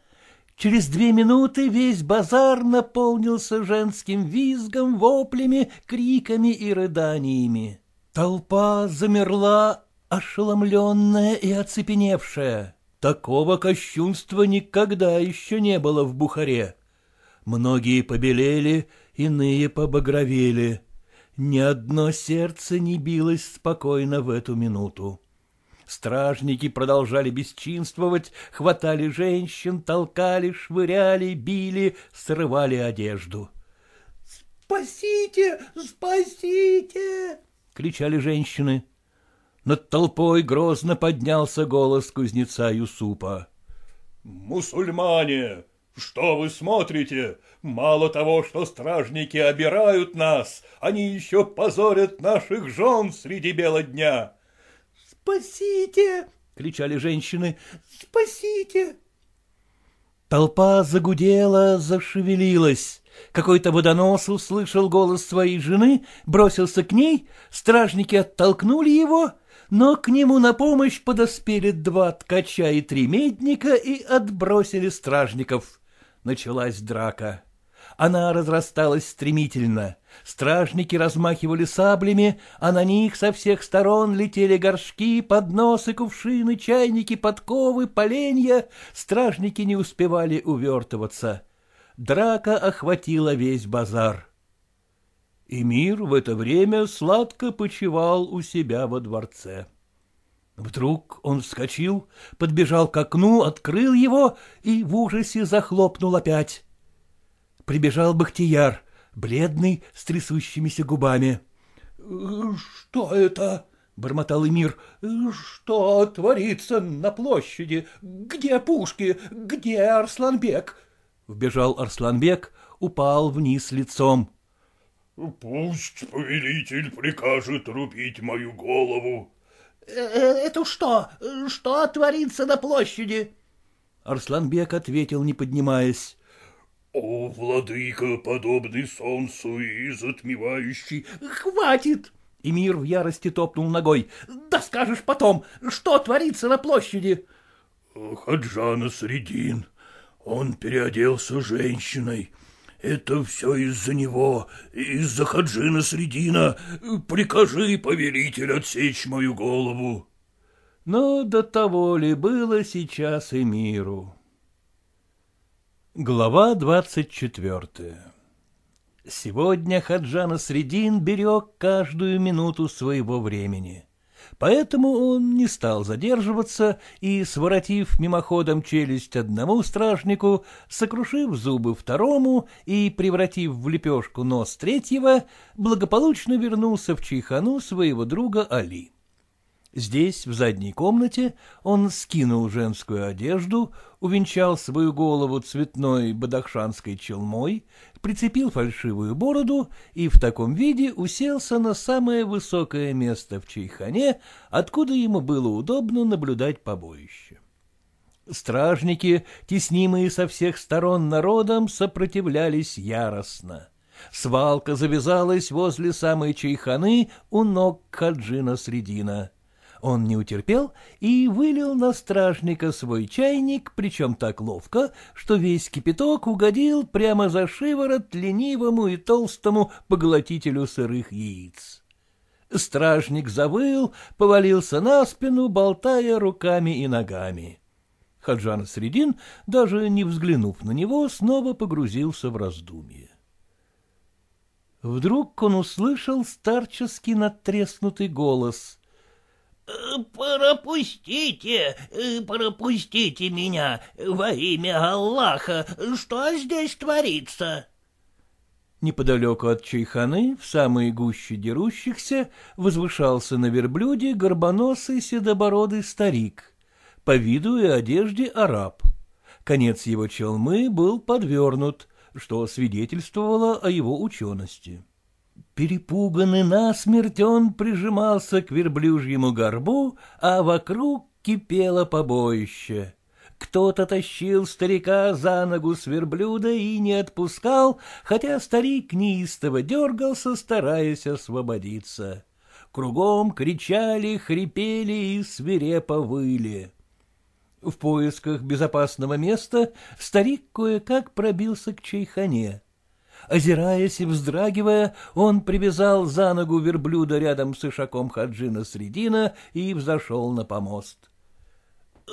Через две минуты весь базар наполнился женским визгом, воплями, криками и рыданиями. Толпа замерла, ошеломленная и оцепеневшая. Такого кощунства никогда еще не было в Бухаре. Многие побелели, иные побагровели. Ни одно сердце не билось спокойно в эту минуту. Стражники продолжали бесчинствовать, хватали женщин, толкали, швыряли, били, срывали одежду. «Спасите! Спасите!» — кричали женщины. Над толпой грозно поднялся голос кузнеца Юсупа. — Мусульмане, что вы смотрите? Мало того, что стражники обирают нас, они еще позорят наших жен среди бела дня. — Спасите! — кричали женщины. — Спасите! Толпа загудела, зашевелилась. Какой-то водонос услышал голос своей жены, бросился к ней, стражники оттолкнули его — но к нему на помощь подоспели два ткача и три медника и отбросили стражников. Началась драка. Она разрасталась стремительно. Стражники размахивали саблями, а на них со всех сторон летели горшки, подносы, кувшины, чайники, подковы, поленья. Стражники не успевали увертываться. Драка охватила весь базар. Эмир в это время сладко почивал у себя во дворце. Вдруг он вскочил, подбежал к окну, открыл его и в ужасе захлопнул опять. Прибежал Бахтияр, бледный, с трясущимися губами. — Что это? — бормотал Эмир. — Что творится на площади? Где пушки? Где Арсланбек? Вбежал Арсланбек, упал вниз лицом. Пусть повелитель прикажет рубить мою голову. Э, э, это что? Что творится на площади? Арсланбек ответил, не поднимаясь. О, владыка, подобный солнцу и затмевающий... Хватит! Эмир в ярости топнул ногой. Да скажешь потом, что творится на площади? Э, Хаджана Средин. Он переоделся женщиной. Это все из-за него, из-за Хаджина Средина. Прикажи, повелитель, отсечь мою голову. Но до того ли было сейчас и миру? Глава двадцать четвертая Сегодня Хаджана Средин берег каждую минуту своего времени. Поэтому он не стал задерживаться и, своротив мимоходом челюсть одному стражнику, сокрушив зубы второму и превратив в лепешку нос третьего, благополучно вернулся в чайхану своего друга Али. Здесь, в задней комнате, он скинул женскую одежду, увенчал свою голову цветной бадахшанской челмой, прицепил фальшивую бороду и в таком виде уселся на самое высокое место в чайхане, откуда ему было удобно наблюдать побоище. Стражники, теснимые со всех сторон народом, сопротивлялись яростно. Свалка завязалась возле самой чайханы у ног Хаджина Средина. Он не утерпел и вылил на стражника свой чайник, причем так ловко, что весь кипяток угодил прямо за шиворот ленивому и толстому поглотителю сырых яиц. Стражник завыл, повалился на спину, болтая руками и ногами. Хаджан Средин, даже не взглянув на него, снова погрузился в раздумье. Вдруг он услышал старческий надтреснутый голос — «Пропустите, пропустите меня, во имя Аллаха, что здесь творится?» Неподалеку от чайханы, в самой гуще дерущихся, возвышался на верблюде горбоносый седобородый старик, по виду и одежде араб. Конец его челмы был подвернут, что свидетельствовало о его учености. Перепуганный насмерть он прижимался к верблюжьему горбу, а вокруг кипело побоище. Кто-то тащил старика за ногу с верблюда и не отпускал, хотя старик неистово дергался, стараясь освободиться. Кругом кричали, хрипели и свирепо выли. В поисках безопасного места старик кое-как пробился к чайхане. Озираясь и вздрагивая, он привязал за ногу верблюда рядом с ишаком Хаджина Средина и взошел на помост. —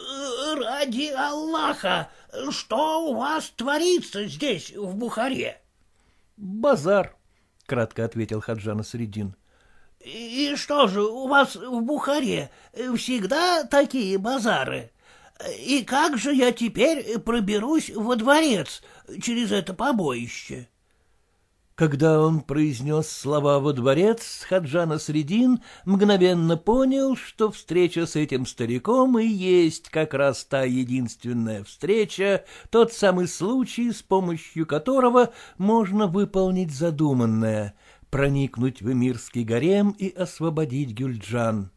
Ради Аллаха! Что у вас творится здесь, в Бухаре? — Базар, — кратко ответил Хаджана Средин. — И что же, у вас в Бухаре всегда такие базары? И как же я теперь проберусь во дворец через это побоище? — когда он произнес слова во дворец, Хаджана Средин мгновенно понял, что встреча с этим стариком и есть как раз та единственная встреча, тот самый случай, с помощью которого можно выполнить задуманное — проникнуть в эмирский гарем и освободить Гюльджан.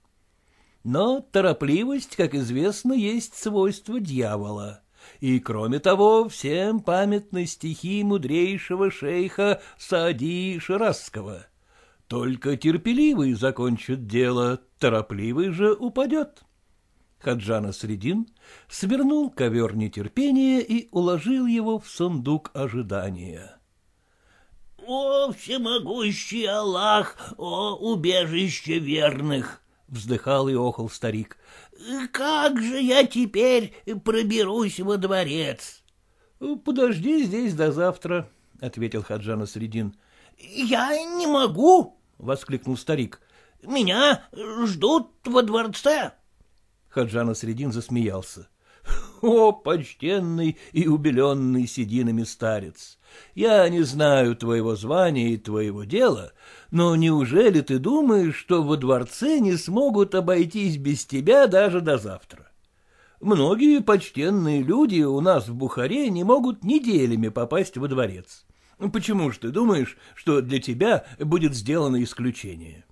Но торопливость, как известно, есть свойство дьявола и, кроме того, всем памятны стихи мудрейшего шейха Саади Ширасского. Только терпеливый закончит дело, торопливый же упадет. Хаджана Средин свернул ковер нетерпения и уложил его в сундук ожидания. «О, всемогущий Аллах, о, убежище верных!» — вздыхал и охал старик. Как же я теперь проберусь во дворец? — Подожди здесь до завтра, — ответил хаджана Средин. Я не могу, — воскликнул старик. — Меня ждут во дворце. Хаджана Средин засмеялся. — <laughs> О, почтенный и убеленный сединами старец! Я не знаю твоего звания и твоего дела, но неужели ты думаешь, что во дворце не смогут обойтись без тебя даже до завтра? Многие почтенные люди у нас в Бухаре не могут неделями попасть во дворец. Почему же ты думаешь, что для тебя будет сделано исключение?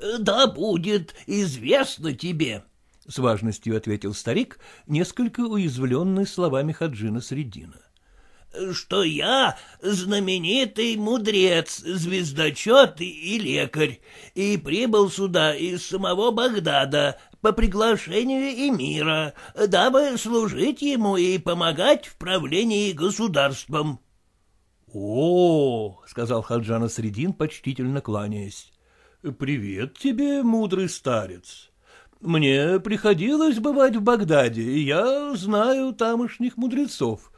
— Да будет известно тебе, — с важностью ответил старик, несколько уязвленный словами Хаджина Средина. — Что я знаменитый мудрец, звездочет и лекарь, и прибыл сюда из самого Багдада по приглашению эмира, дабы служить ему и помогать в правлении государством. — О, — сказал Хаджана Средин, почтительно кланяясь, — привет тебе, мудрый старец. — мне приходилось бывать в Багдаде, и я знаю тамошних мудрецов.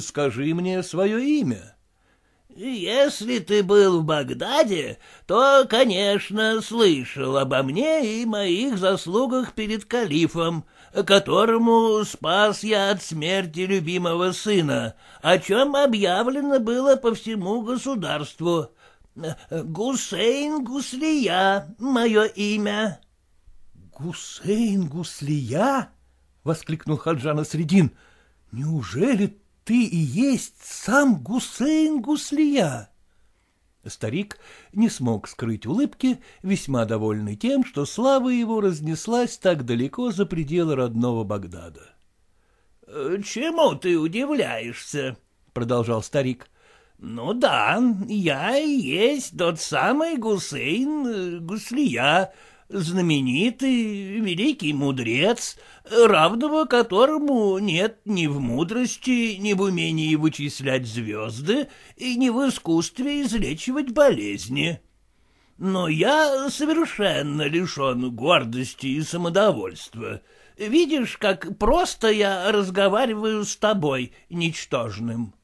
Скажи мне свое имя. Если ты был в Багдаде, то, конечно, слышал обо мне и моих заслугах перед калифом, которому спас я от смерти любимого сына, о чем объявлено было по всему государству. Гусейн Гуслия — мое имя. Гусейн Гуслия? — воскликнул Хаджана Средин. — Неужели ты и есть сам Гусейн Гуслия? Старик не смог скрыть улыбки, весьма довольный тем, что слава его разнеслась так далеко за пределы родного Багдада. — Чему ты удивляешься? — продолжал старик. — Ну да, я и есть тот самый Гусейн э, Гуслия, знаменитый, великий мудрец, равного которому нет ни в мудрости, ни в умении вычислять звезды и ни в искусстве излечивать болезни. Но я совершенно лишен гордости и самодовольства. Видишь, как просто я разговариваю с тобой, ничтожным.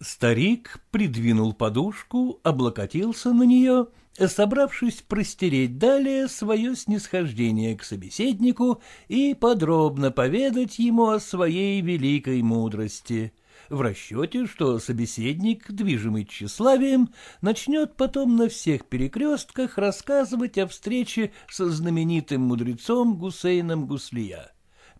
Старик придвинул подушку, облокотился на нее собравшись простереть далее свое снисхождение к собеседнику и подробно поведать ему о своей великой мудрости, в расчете, что собеседник, движимый тщеславием, начнет потом на всех перекрестках рассказывать о встрече со знаменитым мудрецом Гусейном Гуслия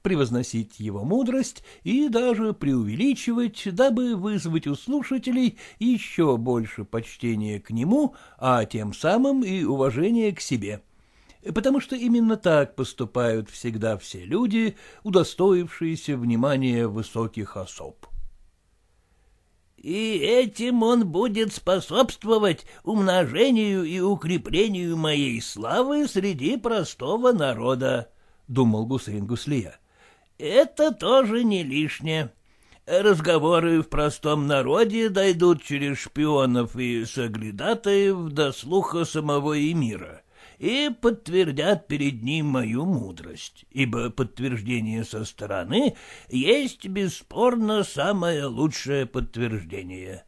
превозносить его мудрость и даже преувеличивать, дабы вызвать у слушателей еще больше почтения к нему, а тем самым и уважение к себе. Потому что именно так поступают всегда все люди, удостоившиеся внимания высоких особ. И этим он будет способствовать умножению и укреплению моей славы среди простого народа, — думал Гусейн Гуслия. Это тоже не лишнее. Разговоры в простом народе дойдут через шпионов и соглядатаев до слуха самого Эмира и подтвердят перед ним мою мудрость, ибо подтверждение со стороны есть бесспорно самое лучшее подтверждение.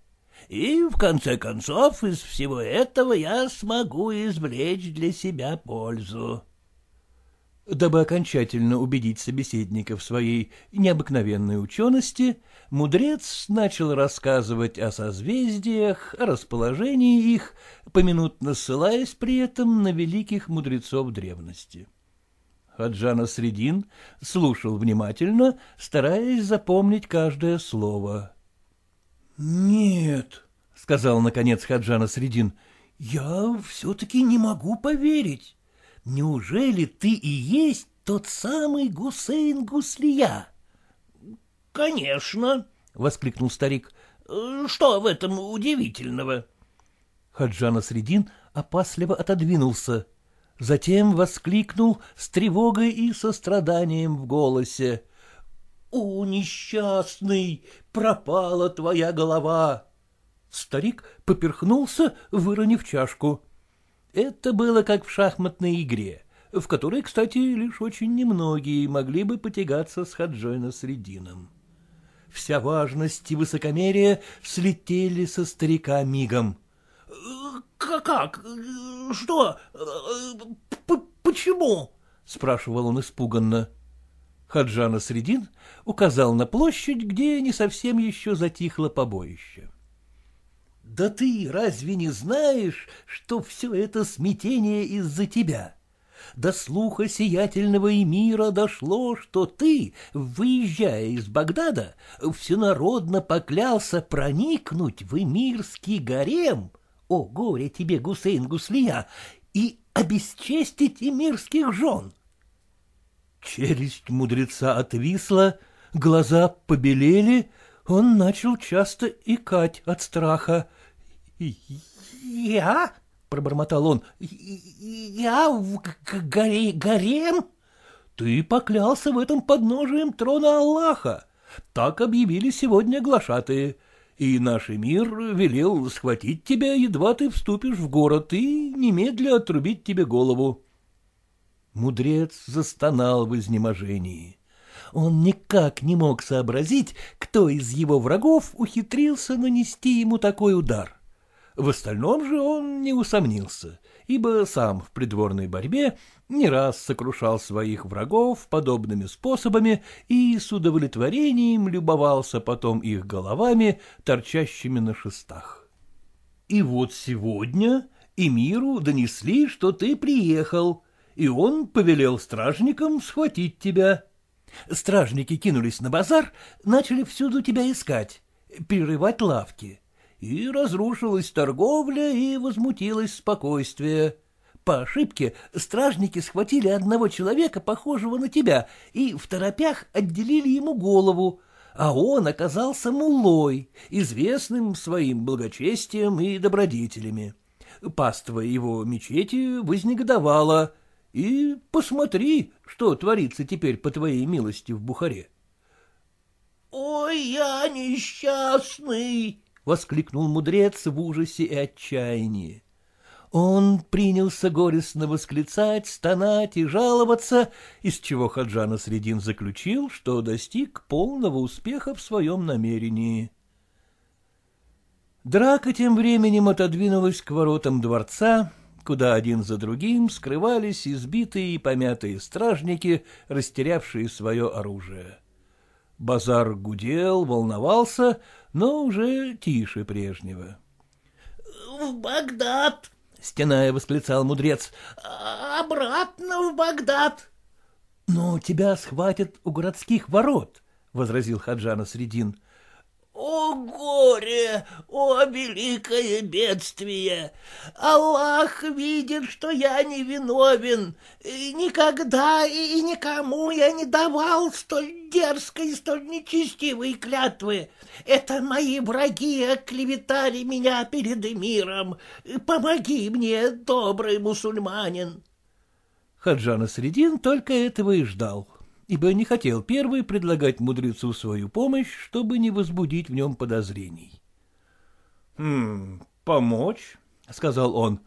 И, в конце концов, из всего этого я смогу извлечь для себя пользу. Дабы окончательно убедить собеседника в своей необыкновенной учености, мудрец начал рассказывать о созвездиях, о расположении их, поминутно ссылаясь при этом на великих мудрецов древности. Хаджана Средин слушал внимательно, стараясь запомнить каждое слово. — Нет, — сказал наконец Хаджана Средин, — я все-таки не могу поверить. Неужели ты и есть тот самый Гусейн Гуслия? — Конечно, — воскликнул старик. «Э, — Что в этом удивительного? Хаджана Средин опасливо отодвинулся. Затем воскликнул с тревогой и состраданием в голосе. — О, несчастный, пропала твоя голова! Старик поперхнулся, выронив чашку. Это было как в шахматной игре, в которой, кстати, лишь очень немногие могли бы потягаться с Хаджойна Насредином. Вся важность и высокомерие слетели со старика мигом. «Э, «Как? как что? П Почему?» — спрашивал он испуганно. Хаджана Средин указал на площадь, где не совсем еще затихло побоище. Да ты разве не знаешь, что все это смятение из-за тебя? До слуха сиятельного эмира дошло, что ты, выезжая из Багдада, всенародно поклялся проникнуть в эмирский гарем, о горе тебе, Гусейн Гуслия, и обесчестить эмирских жен. Челюсть мудреца отвисла, глаза побелели, он начал часто икать от страха. «Я?» — пробормотал он. «Я в горе, горем. «Ты поклялся в этом подножием трона Аллаха. Так объявили сегодня глашатые. И наш мир велел схватить тебя, едва ты вступишь в город, и немедля отрубить тебе голову». Мудрец застонал в изнеможении. Он никак не мог сообразить, кто из его врагов ухитрился нанести ему такой удар. В остальном же он не усомнился, ибо сам в придворной борьбе не раз сокрушал своих врагов подобными способами и с удовлетворением любовался потом их головами, торчащими на шестах. И вот сегодня Эмиру донесли, что ты приехал, и он повелел стражникам схватить тебя. Стражники кинулись на базар, начали всюду тебя искать, перерывать лавки и разрушилась торговля и возмутилось спокойствие. По ошибке стражники схватили одного человека, похожего на тебя, и в торопях отделили ему голову, а он оказался мулой, известным своим благочестием и добродетелями. Паства его мечети вознегодовала. И посмотри, что творится теперь по твоей милости в Бухаре. — Ой, я несчастный! — воскликнул мудрец в ужасе и отчаянии. Он принялся горестно восклицать, стонать и жаловаться, из чего Хаджана Средин заключил, что достиг полного успеха в своем намерении. Драка тем временем отодвинулась к воротам дворца, куда один за другим скрывались избитые и помятые стражники, растерявшие свое оружие. Базар гудел, волновался, но уже тише прежнего. — В Багдад! — стеная восклицал мудрец. — Обратно в Багдад! — Но тебя схватят у городских ворот, — возразил Хаджана Средин. «О горе! О великое бедствие! Аллах видит, что я не виновен. Никогда и никому я не давал столь дерзкой, столь нечестивой клятвы. Это мои враги оклеветали меня перед миром. Помоги мне, добрый мусульманин!» Хаджана Средин только этого и ждал. — ибо не хотел первый предлагать мудрецу свою помощь, чтобы не возбудить в нем подозрений. «Хм, помочь?» — сказал он.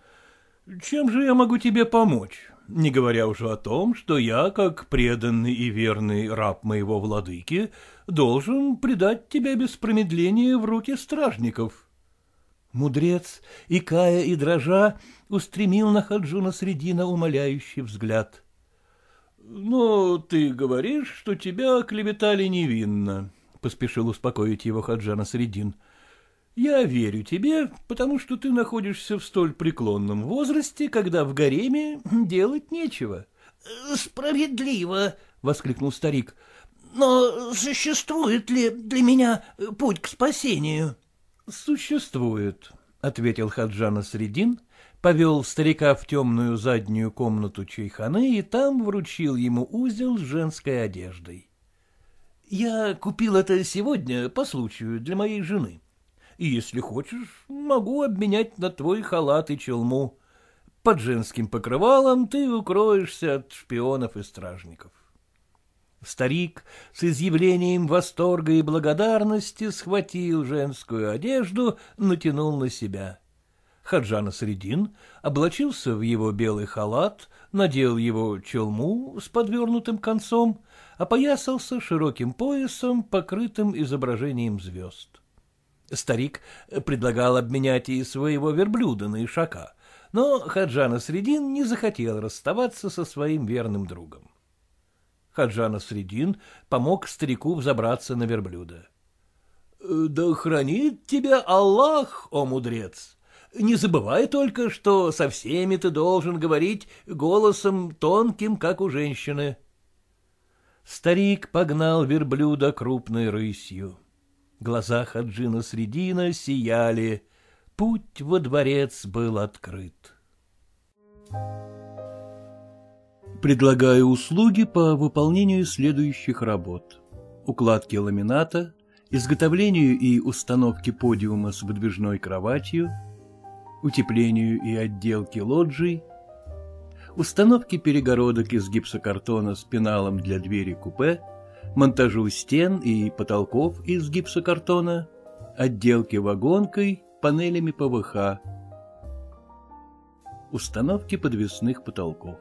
«Чем же я могу тебе помочь, не говоря уже о том, что я, как преданный и верный раб моего владыки, должен предать тебя без промедления в руки стражников?» Мудрец, икая и дрожа, устремил на Хаджуна Средина умоляющий взгляд. Но ты говоришь, что тебя клеветали невинно, — поспешил успокоить его Хаджана Средин. Я верю тебе, потому что ты находишься в столь преклонном возрасте, когда в гареме <clears throat> делать нечего. — Справедливо, — воскликнул старик. — Но существует ли для меня путь к спасению? — Существует, — ответил Хаджана Средин, — повел старика в темную заднюю комнату чайханы и там вручил ему узел с женской одеждой. — Я купил это сегодня по случаю для моей жены. И, если хочешь, могу обменять на твой халат и челму. Под женским покрывалом ты укроешься от шпионов и стражников. Старик с изъявлением восторга и благодарности схватил женскую одежду, натянул на себя — Хаджана Средин облачился в его белый халат, надел его челму с подвернутым концом, опоясался широким поясом, покрытым изображением звезд. Старик предлагал обменять и своего верблюда на ишака, но Хаджана Средин не захотел расставаться со своим верным другом. Хаджана Средин помог старику взобраться на верблюда. «Э, — Да хранит тебя Аллах, о мудрец! Не забывай только, что со всеми ты должен говорить голосом тонким, как у женщины. Старик погнал верблюда крупной рысью. Глаза Хаджина Средина сияли. Путь во дворец был открыт. Предлагаю услуги по выполнению следующих работ. Укладки ламината, изготовлению и установке подиума с выдвижной кроватью, утеплению и отделке лоджий, установке перегородок из гипсокартона с пеналом для двери купе, монтажу стен и потолков из гипсокартона, отделке вагонкой, панелями ПВХ, установке подвесных потолков.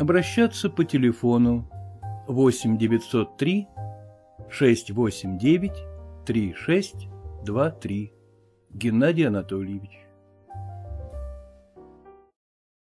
Обращаться по телефону 8 903 689 3623. Геннадий Анатольевич.